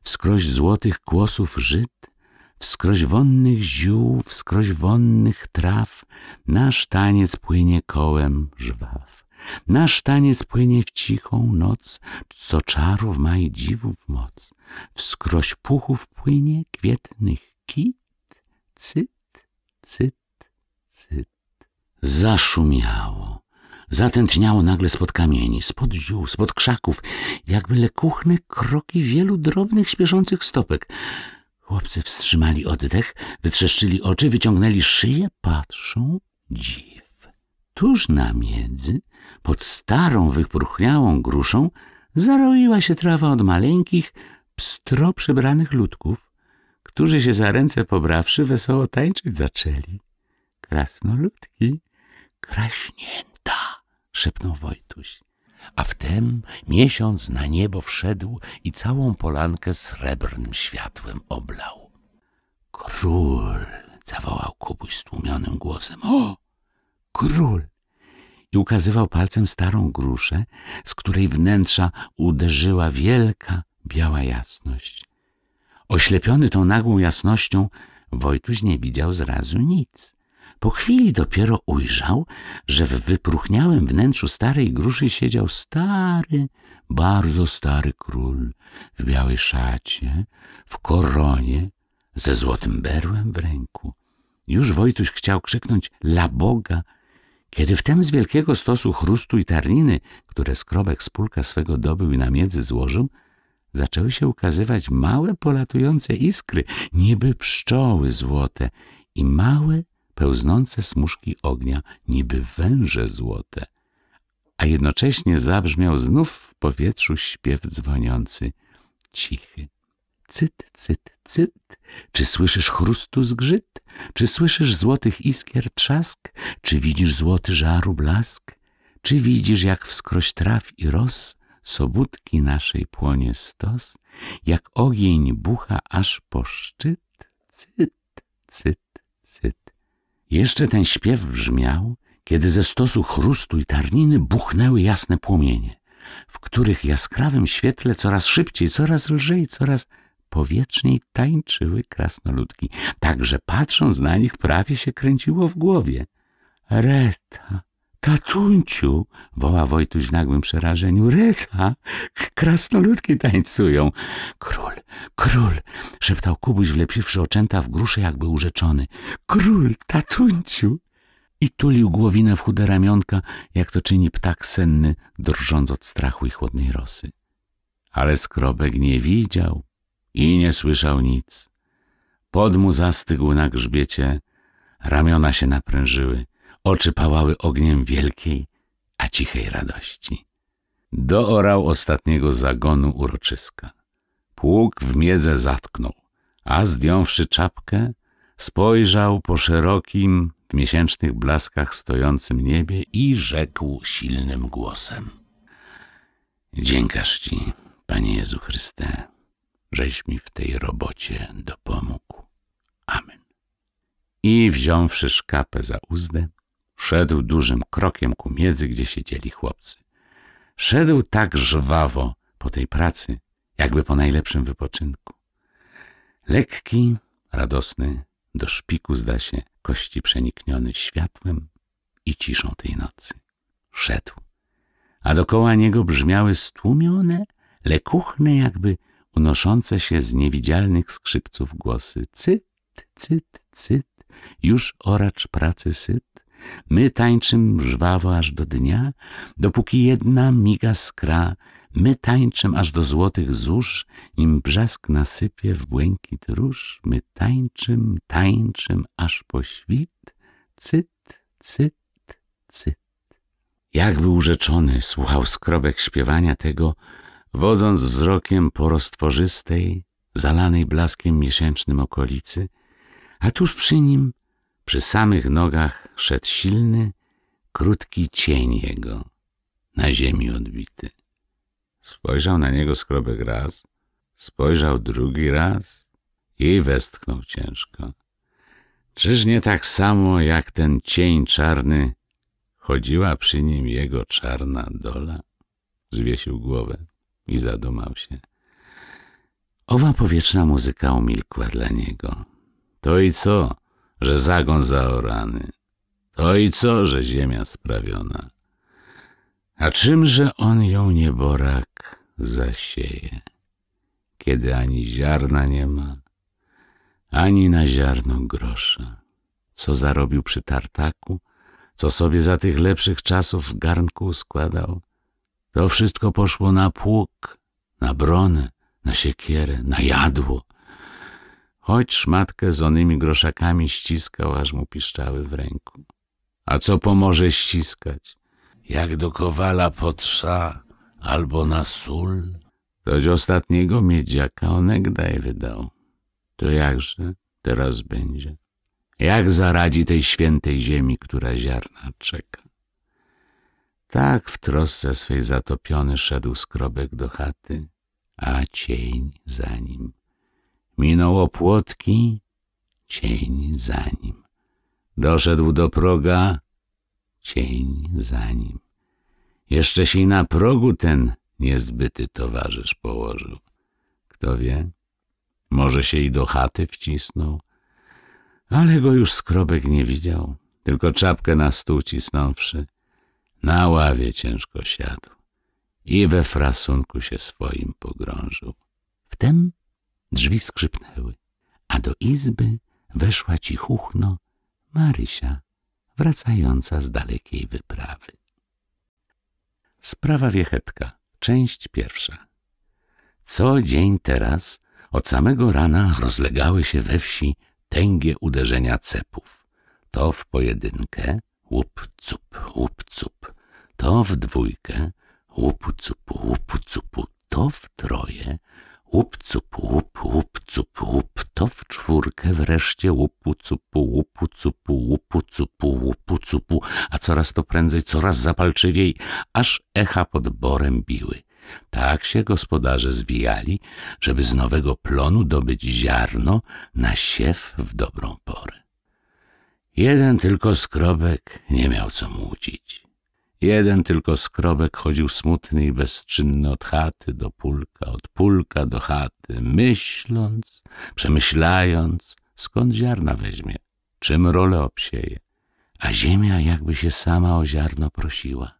wskroś złotych kłosów Żyd, wskroś wonnych ziół, wskroś wonnych traw, nasz taniec płynie kołem żwaw. Nasz taniec płynie w cichą noc, co czarów ma i dziwów moc. Wskroś puchów płynie kwietnych Kit, cyt, cyt, cyt. Zaszumiało. Zatętniało nagle spod kamieni, spod ziół, spod krzaków, jakby lekuchne kroki wielu drobnych, śpieszących stopek. Chłopcy wstrzymali oddech, wytrzeszczyli oczy, wyciągnęli szyję, patrzą dziw. Tuż na miedzy, pod starą, wypruchniałą gruszą, zaroiła się trawa od maleńkich, pstro przebranych ludków którzy się za ręce pobrawszy wesoło tańczyć zaczęli. Krasnoludki, kraśnięta, szepnął Wojtuś. A wtem miesiąc na niebo wszedł i całą polankę srebrnym światłem oblał. Król! zawołał Kubuś stłumionym głosem. O! Król! I ukazywał palcem starą gruszę, z której wnętrza uderzyła wielka biała jasność. Oślepiony tą nagłą jasnością, Wojtuś nie widział zrazu nic. Po chwili dopiero ujrzał, że w wypruchniałym wnętrzu starej gruszy siedział stary, bardzo stary król w białej szacie, w koronie, ze złotym berłem w ręku. Już Wojtuś chciał krzyknąć la Boga, kiedy wtem z wielkiego stosu chrustu i tarniny, które skrobek z pulka swego dobył i na miedzy złożył, zaczęły się ukazywać małe polatujące iskry, niby pszczoły złote i małe pełznące smuszki ognia, niby węże złote. A jednocześnie zabrzmiał znów w powietrzu śpiew dzwoniący, cichy. Cyt, cyt, cyt, czy słyszysz chrustu zgrzyt? Czy słyszysz złotych iskier trzask? Czy widzisz złoty żaru blask? Czy widzisz, jak wskroś traw i roz sobudki naszej płonie stos, jak ogień bucha aż po szczyt, cyt, cyt, cyt. Jeszcze ten śpiew brzmiał, kiedy ze stosu chrustu i tarniny buchnęły jasne płomienie, w których jaskrawym świetle coraz szybciej, coraz lżej, coraz powietrzniej tańczyły krasnoludki, tak że patrząc na nich prawie się kręciło w głowie. Reta, tatunciu woła Wojtuś w nagłym przerażeniu. Reta! Krasnoludki tańcują! Król! Król! szeptał Kubuś, wlepiwszy oczęta w gruszę, jakby urzeczony. Król! Tatunciu! I tulił głowinę w chude ramionka, jak to czyni ptak senny, drżąc od strachu i chłodnej rosy. Ale skrobek nie widział i nie słyszał nic. Pod mu zastygł na grzbiecie, ramiona się naprężyły. Oczy pałały ogniem wielkiej, a cichej radości. Doorał ostatniego zagonu uroczyska. Pług w miedzę zatknął, a zdjąwszy czapkę, spojrzał po szerokim, w miesięcznych blaskach stojącym niebie i rzekł silnym głosem. Dziękasz Ci, Panie Jezu Chryste, żeś mi w tej robocie dopomógł. Amen. I wziąwszy szkapę za uzdę, Szedł dużym krokiem ku miedzy, gdzie siedzieli chłopcy. Szedł tak żwawo po tej pracy, jakby po najlepszym wypoczynku. Lekki, radosny, do szpiku zda się kości przenikniony światłem i ciszą tej nocy. Szedł, a dokoła niego brzmiały stłumione, lekuchne jakby unoszące się z niewidzialnych skrzypców głosy. Cyt, cyt, cyt, już oracz pracy syt. My tańczym żwawo aż do dnia, dopóki jedna miga skra, my tańczym aż do złotych zórz, nim brzask nasypie w błękit róż, my tańczym, tańczym aż po świt, cyt, cyt, cyt. Jakby urzeczony słuchał skrobek śpiewania tego, wodząc wzrokiem po roztworzystej, zalanej blaskiem miesięcznym okolicy, a tuż przy nim przy samych nogach szedł silny, krótki cień jego, na ziemi odbity. Spojrzał na niego skrobek raz, spojrzał drugi raz i westchnął ciężko. Czyż nie tak samo jak ten cień czarny chodziła przy nim jego czarna dola? Zwiesił głowę i zadumał się. Owa powietrzna muzyka umilkła dla niego. To i co? że zagon zaorany. To i co, że ziemia sprawiona. A czymże on ją nieborak zasieje, kiedy ani ziarna nie ma, ani na ziarno grosza? Co zarobił przy tartaku, co sobie za tych lepszych czasów w garnku składał, to wszystko poszło na pług, na bronę, na siekierę, na jadło, choć szmatkę z onymi groszakami ściskał, aż mu piszczały w ręku. A co pomoże ściskać? Jak do kowala potrza albo na sól? Toć ostatniego miedziaka onegdaj wydał. To jakże teraz będzie? Jak zaradzi tej świętej ziemi, która ziarna czeka? Tak w trosce swej zatopiony szedł skrobek do chaty, a cień za nim. Minął opłotki, cień za nim. Doszedł do proga, cień za nim. Jeszcze się na progu ten niezbyty towarzysz położył. Kto wie, może się i do chaty wcisnął, ale go już skrobek nie widział, tylko czapkę na stół cisnąwszy. Na ławie ciężko siadł i we frasunku się swoim pogrążył. Wtem Drzwi skrzypnęły, a do izby weszła cichuchno Marysia, wracająca z dalekiej wyprawy. Sprawa Wiechetka, część pierwsza. Co dzień teraz od samego rana rozlegały się we wsi tęgie uderzenia cepów. To w pojedynkę łup-cup, łup-cup, to w dwójkę łup-cup, łup-cup, to w troje Łup, cup, łup, łup, cup, łup, to w czwórkę wreszcie łupu, cupu, łupu, cupu, łupu, cupu, łupu, cupu, a coraz to prędzej, coraz zapalczywiej, aż echa pod borem biły. Tak się gospodarze zwijali, żeby z nowego plonu dobyć ziarno na siew w dobrą porę. Jeden tylko skrobek nie miał co młócić. Jeden tylko skrobek chodził smutny i bezczynny od chaty do pulka, od pulka do chaty, myśląc, przemyślając, skąd ziarna weźmie, czym rolę obsieje. A ziemia jakby się sama o ziarno prosiła.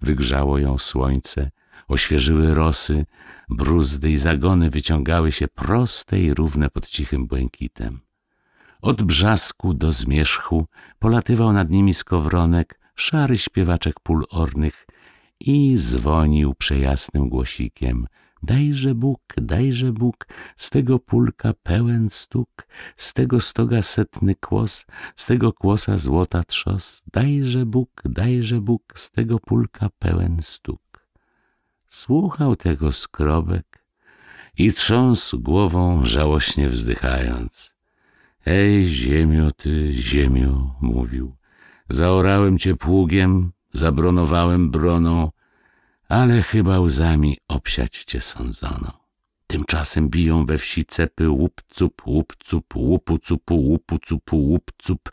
Wygrzało ją słońce, oświeżyły rosy, bruzdy i zagony wyciągały się proste i równe pod cichym błękitem. Od brzasku do zmierzchu polatywał nad nimi skowronek, szary śpiewaczek pól ornych i dzwonił przejasnym głosikiem. Dajże Bóg, dajże Bóg, z tego pulka pełen stuk, z tego stoga setny kłos, z tego kłosa złota trzos. Dajże Bóg, dajże Bóg, z tego pulka pełen stuk. Słuchał tego skrobek i trząsł głową, żałośnie wzdychając. Ej, ziemio ty, ziemio, mówił, Zaorałem cię pługiem, zabronowałem broną, ale chyba łzami obsiać cię sądzono. Tymczasem biją we wsi cepy łupcup, łupcup, łupucupu, łupucup, łupcup.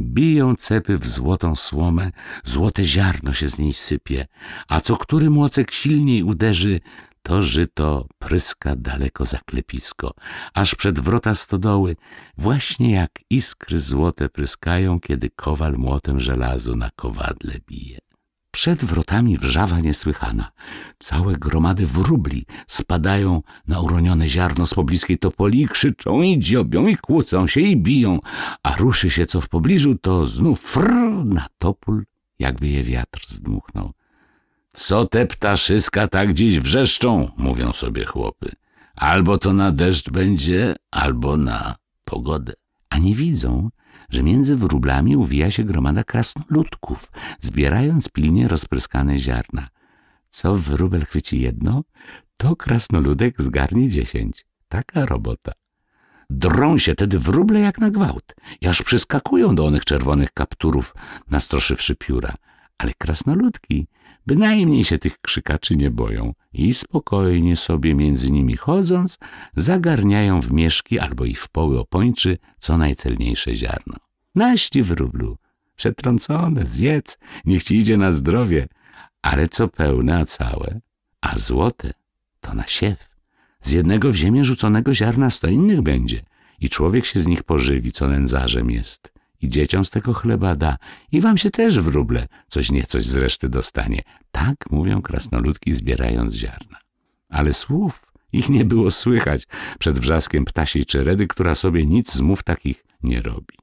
Biją cepy w złotą słomę, złote ziarno się z niej sypie, a co który młocek silniej uderzy, to żyto pryska daleko za klepisko, aż przed wrota stodoły, właśnie jak iskry złote pryskają, kiedy kowal młotem żelazo na kowadle bije. Przed wrotami wrzawa niesłychana. Całe gromady wróbli spadają na uronione ziarno z pobliskiej topoli i krzyczą, i dziobią, i kłócą się, i biją. A ruszy się co w pobliżu, to znów fr na topól, jakby je wiatr zdmuchnął. Co te ptaszyska tak dziś wrzeszczą, mówią sobie chłopy. Albo to na deszcz będzie, albo na pogodę. A nie widzą, że między wróblami uwija się gromada krasnoludków, zbierając pilnie rozpryskane ziarna. Co wróbel chwyci jedno, to krasnoludek zgarnie dziesięć. Taka robota. Drą się tedy wróble jak na gwałt, aż przyskakują do onych czerwonych kapturów, nastroszywszy pióra. Ale krasnoludki Bynajmniej się tych krzykaczy nie boją i spokojnie sobie między nimi chodząc zagarniają w mieszki albo i w poły opończy co najcelniejsze ziarno. Naści wróblu, przetrącone, zjedz, niech ci idzie na zdrowie, ale co pełne, a całe, a złote to na siew. Z jednego w ziemię rzuconego ziarna sto innych będzie i człowiek się z nich pożywi, co nędzarzem jest i dzieciom z tego chleba da, i wam się też wróble coś niecoś z reszty dostanie. Tak mówią krasnoludki zbierając ziarna. Ale słów ich nie było słychać przed wrzaskiem ptasiej czeredy, która sobie nic z mów takich nie robi.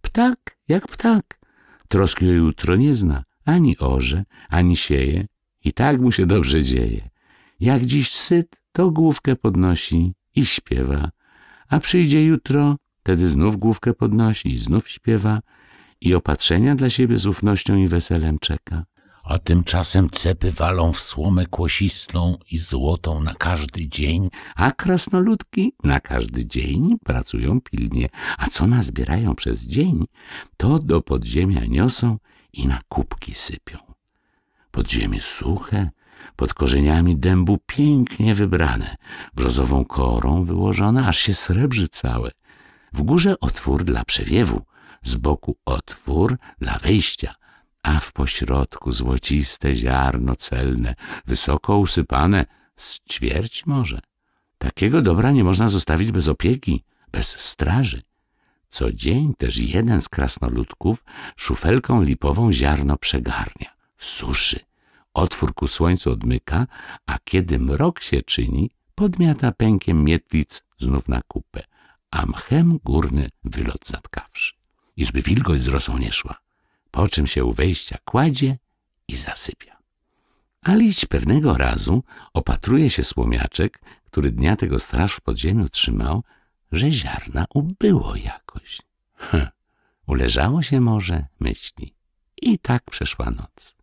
Ptak jak ptak, troski o jutro nie zna, ani orze, ani sieje, i tak mu się dobrze dzieje. Jak dziś syt, to główkę podnosi i śpiewa, a przyjdzie jutro Tedy znów główkę podnosi i znów śpiewa i opatrzenia dla siebie z ufnością i weselem czeka. A tymczasem cepy walą w słomę kłosistą i złotą na każdy dzień, a krasnoludki na każdy dzień pracują pilnie, a co nazbierają przez dzień, to do podziemia niosą i na kubki sypią. Podziemie suche, pod korzeniami dębu pięknie wybrane, brzozową korą wyłożone, aż się srebrzy całe – w górze otwór dla przewiewu, z boku otwór dla wejścia, a w pośrodku złociste ziarno celne, wysoko usypane, z ćwierć może. Takiego dobra nie można zostawić bez opieki, bez straży. Co dzień też jeden z krasnoludków szufelką lipową ziarno przegarnia, suszy. Otwór ku słońcu odmyka, a kiedy mrok się czyni, podmiata pękiem mietlic znów na kupę a mchem górny wylot zatkawszy, iżby wilgoć z rosą nie szła, po czym się u wejścia kładzie i zasypia. Alić pewnego razu opatruje się słomiaczek, który dnia tego straż w podziemiu trzymał, że ziarna ubyło jakoś. Heh, uleżało się może, myśli. I tak przeszła noc.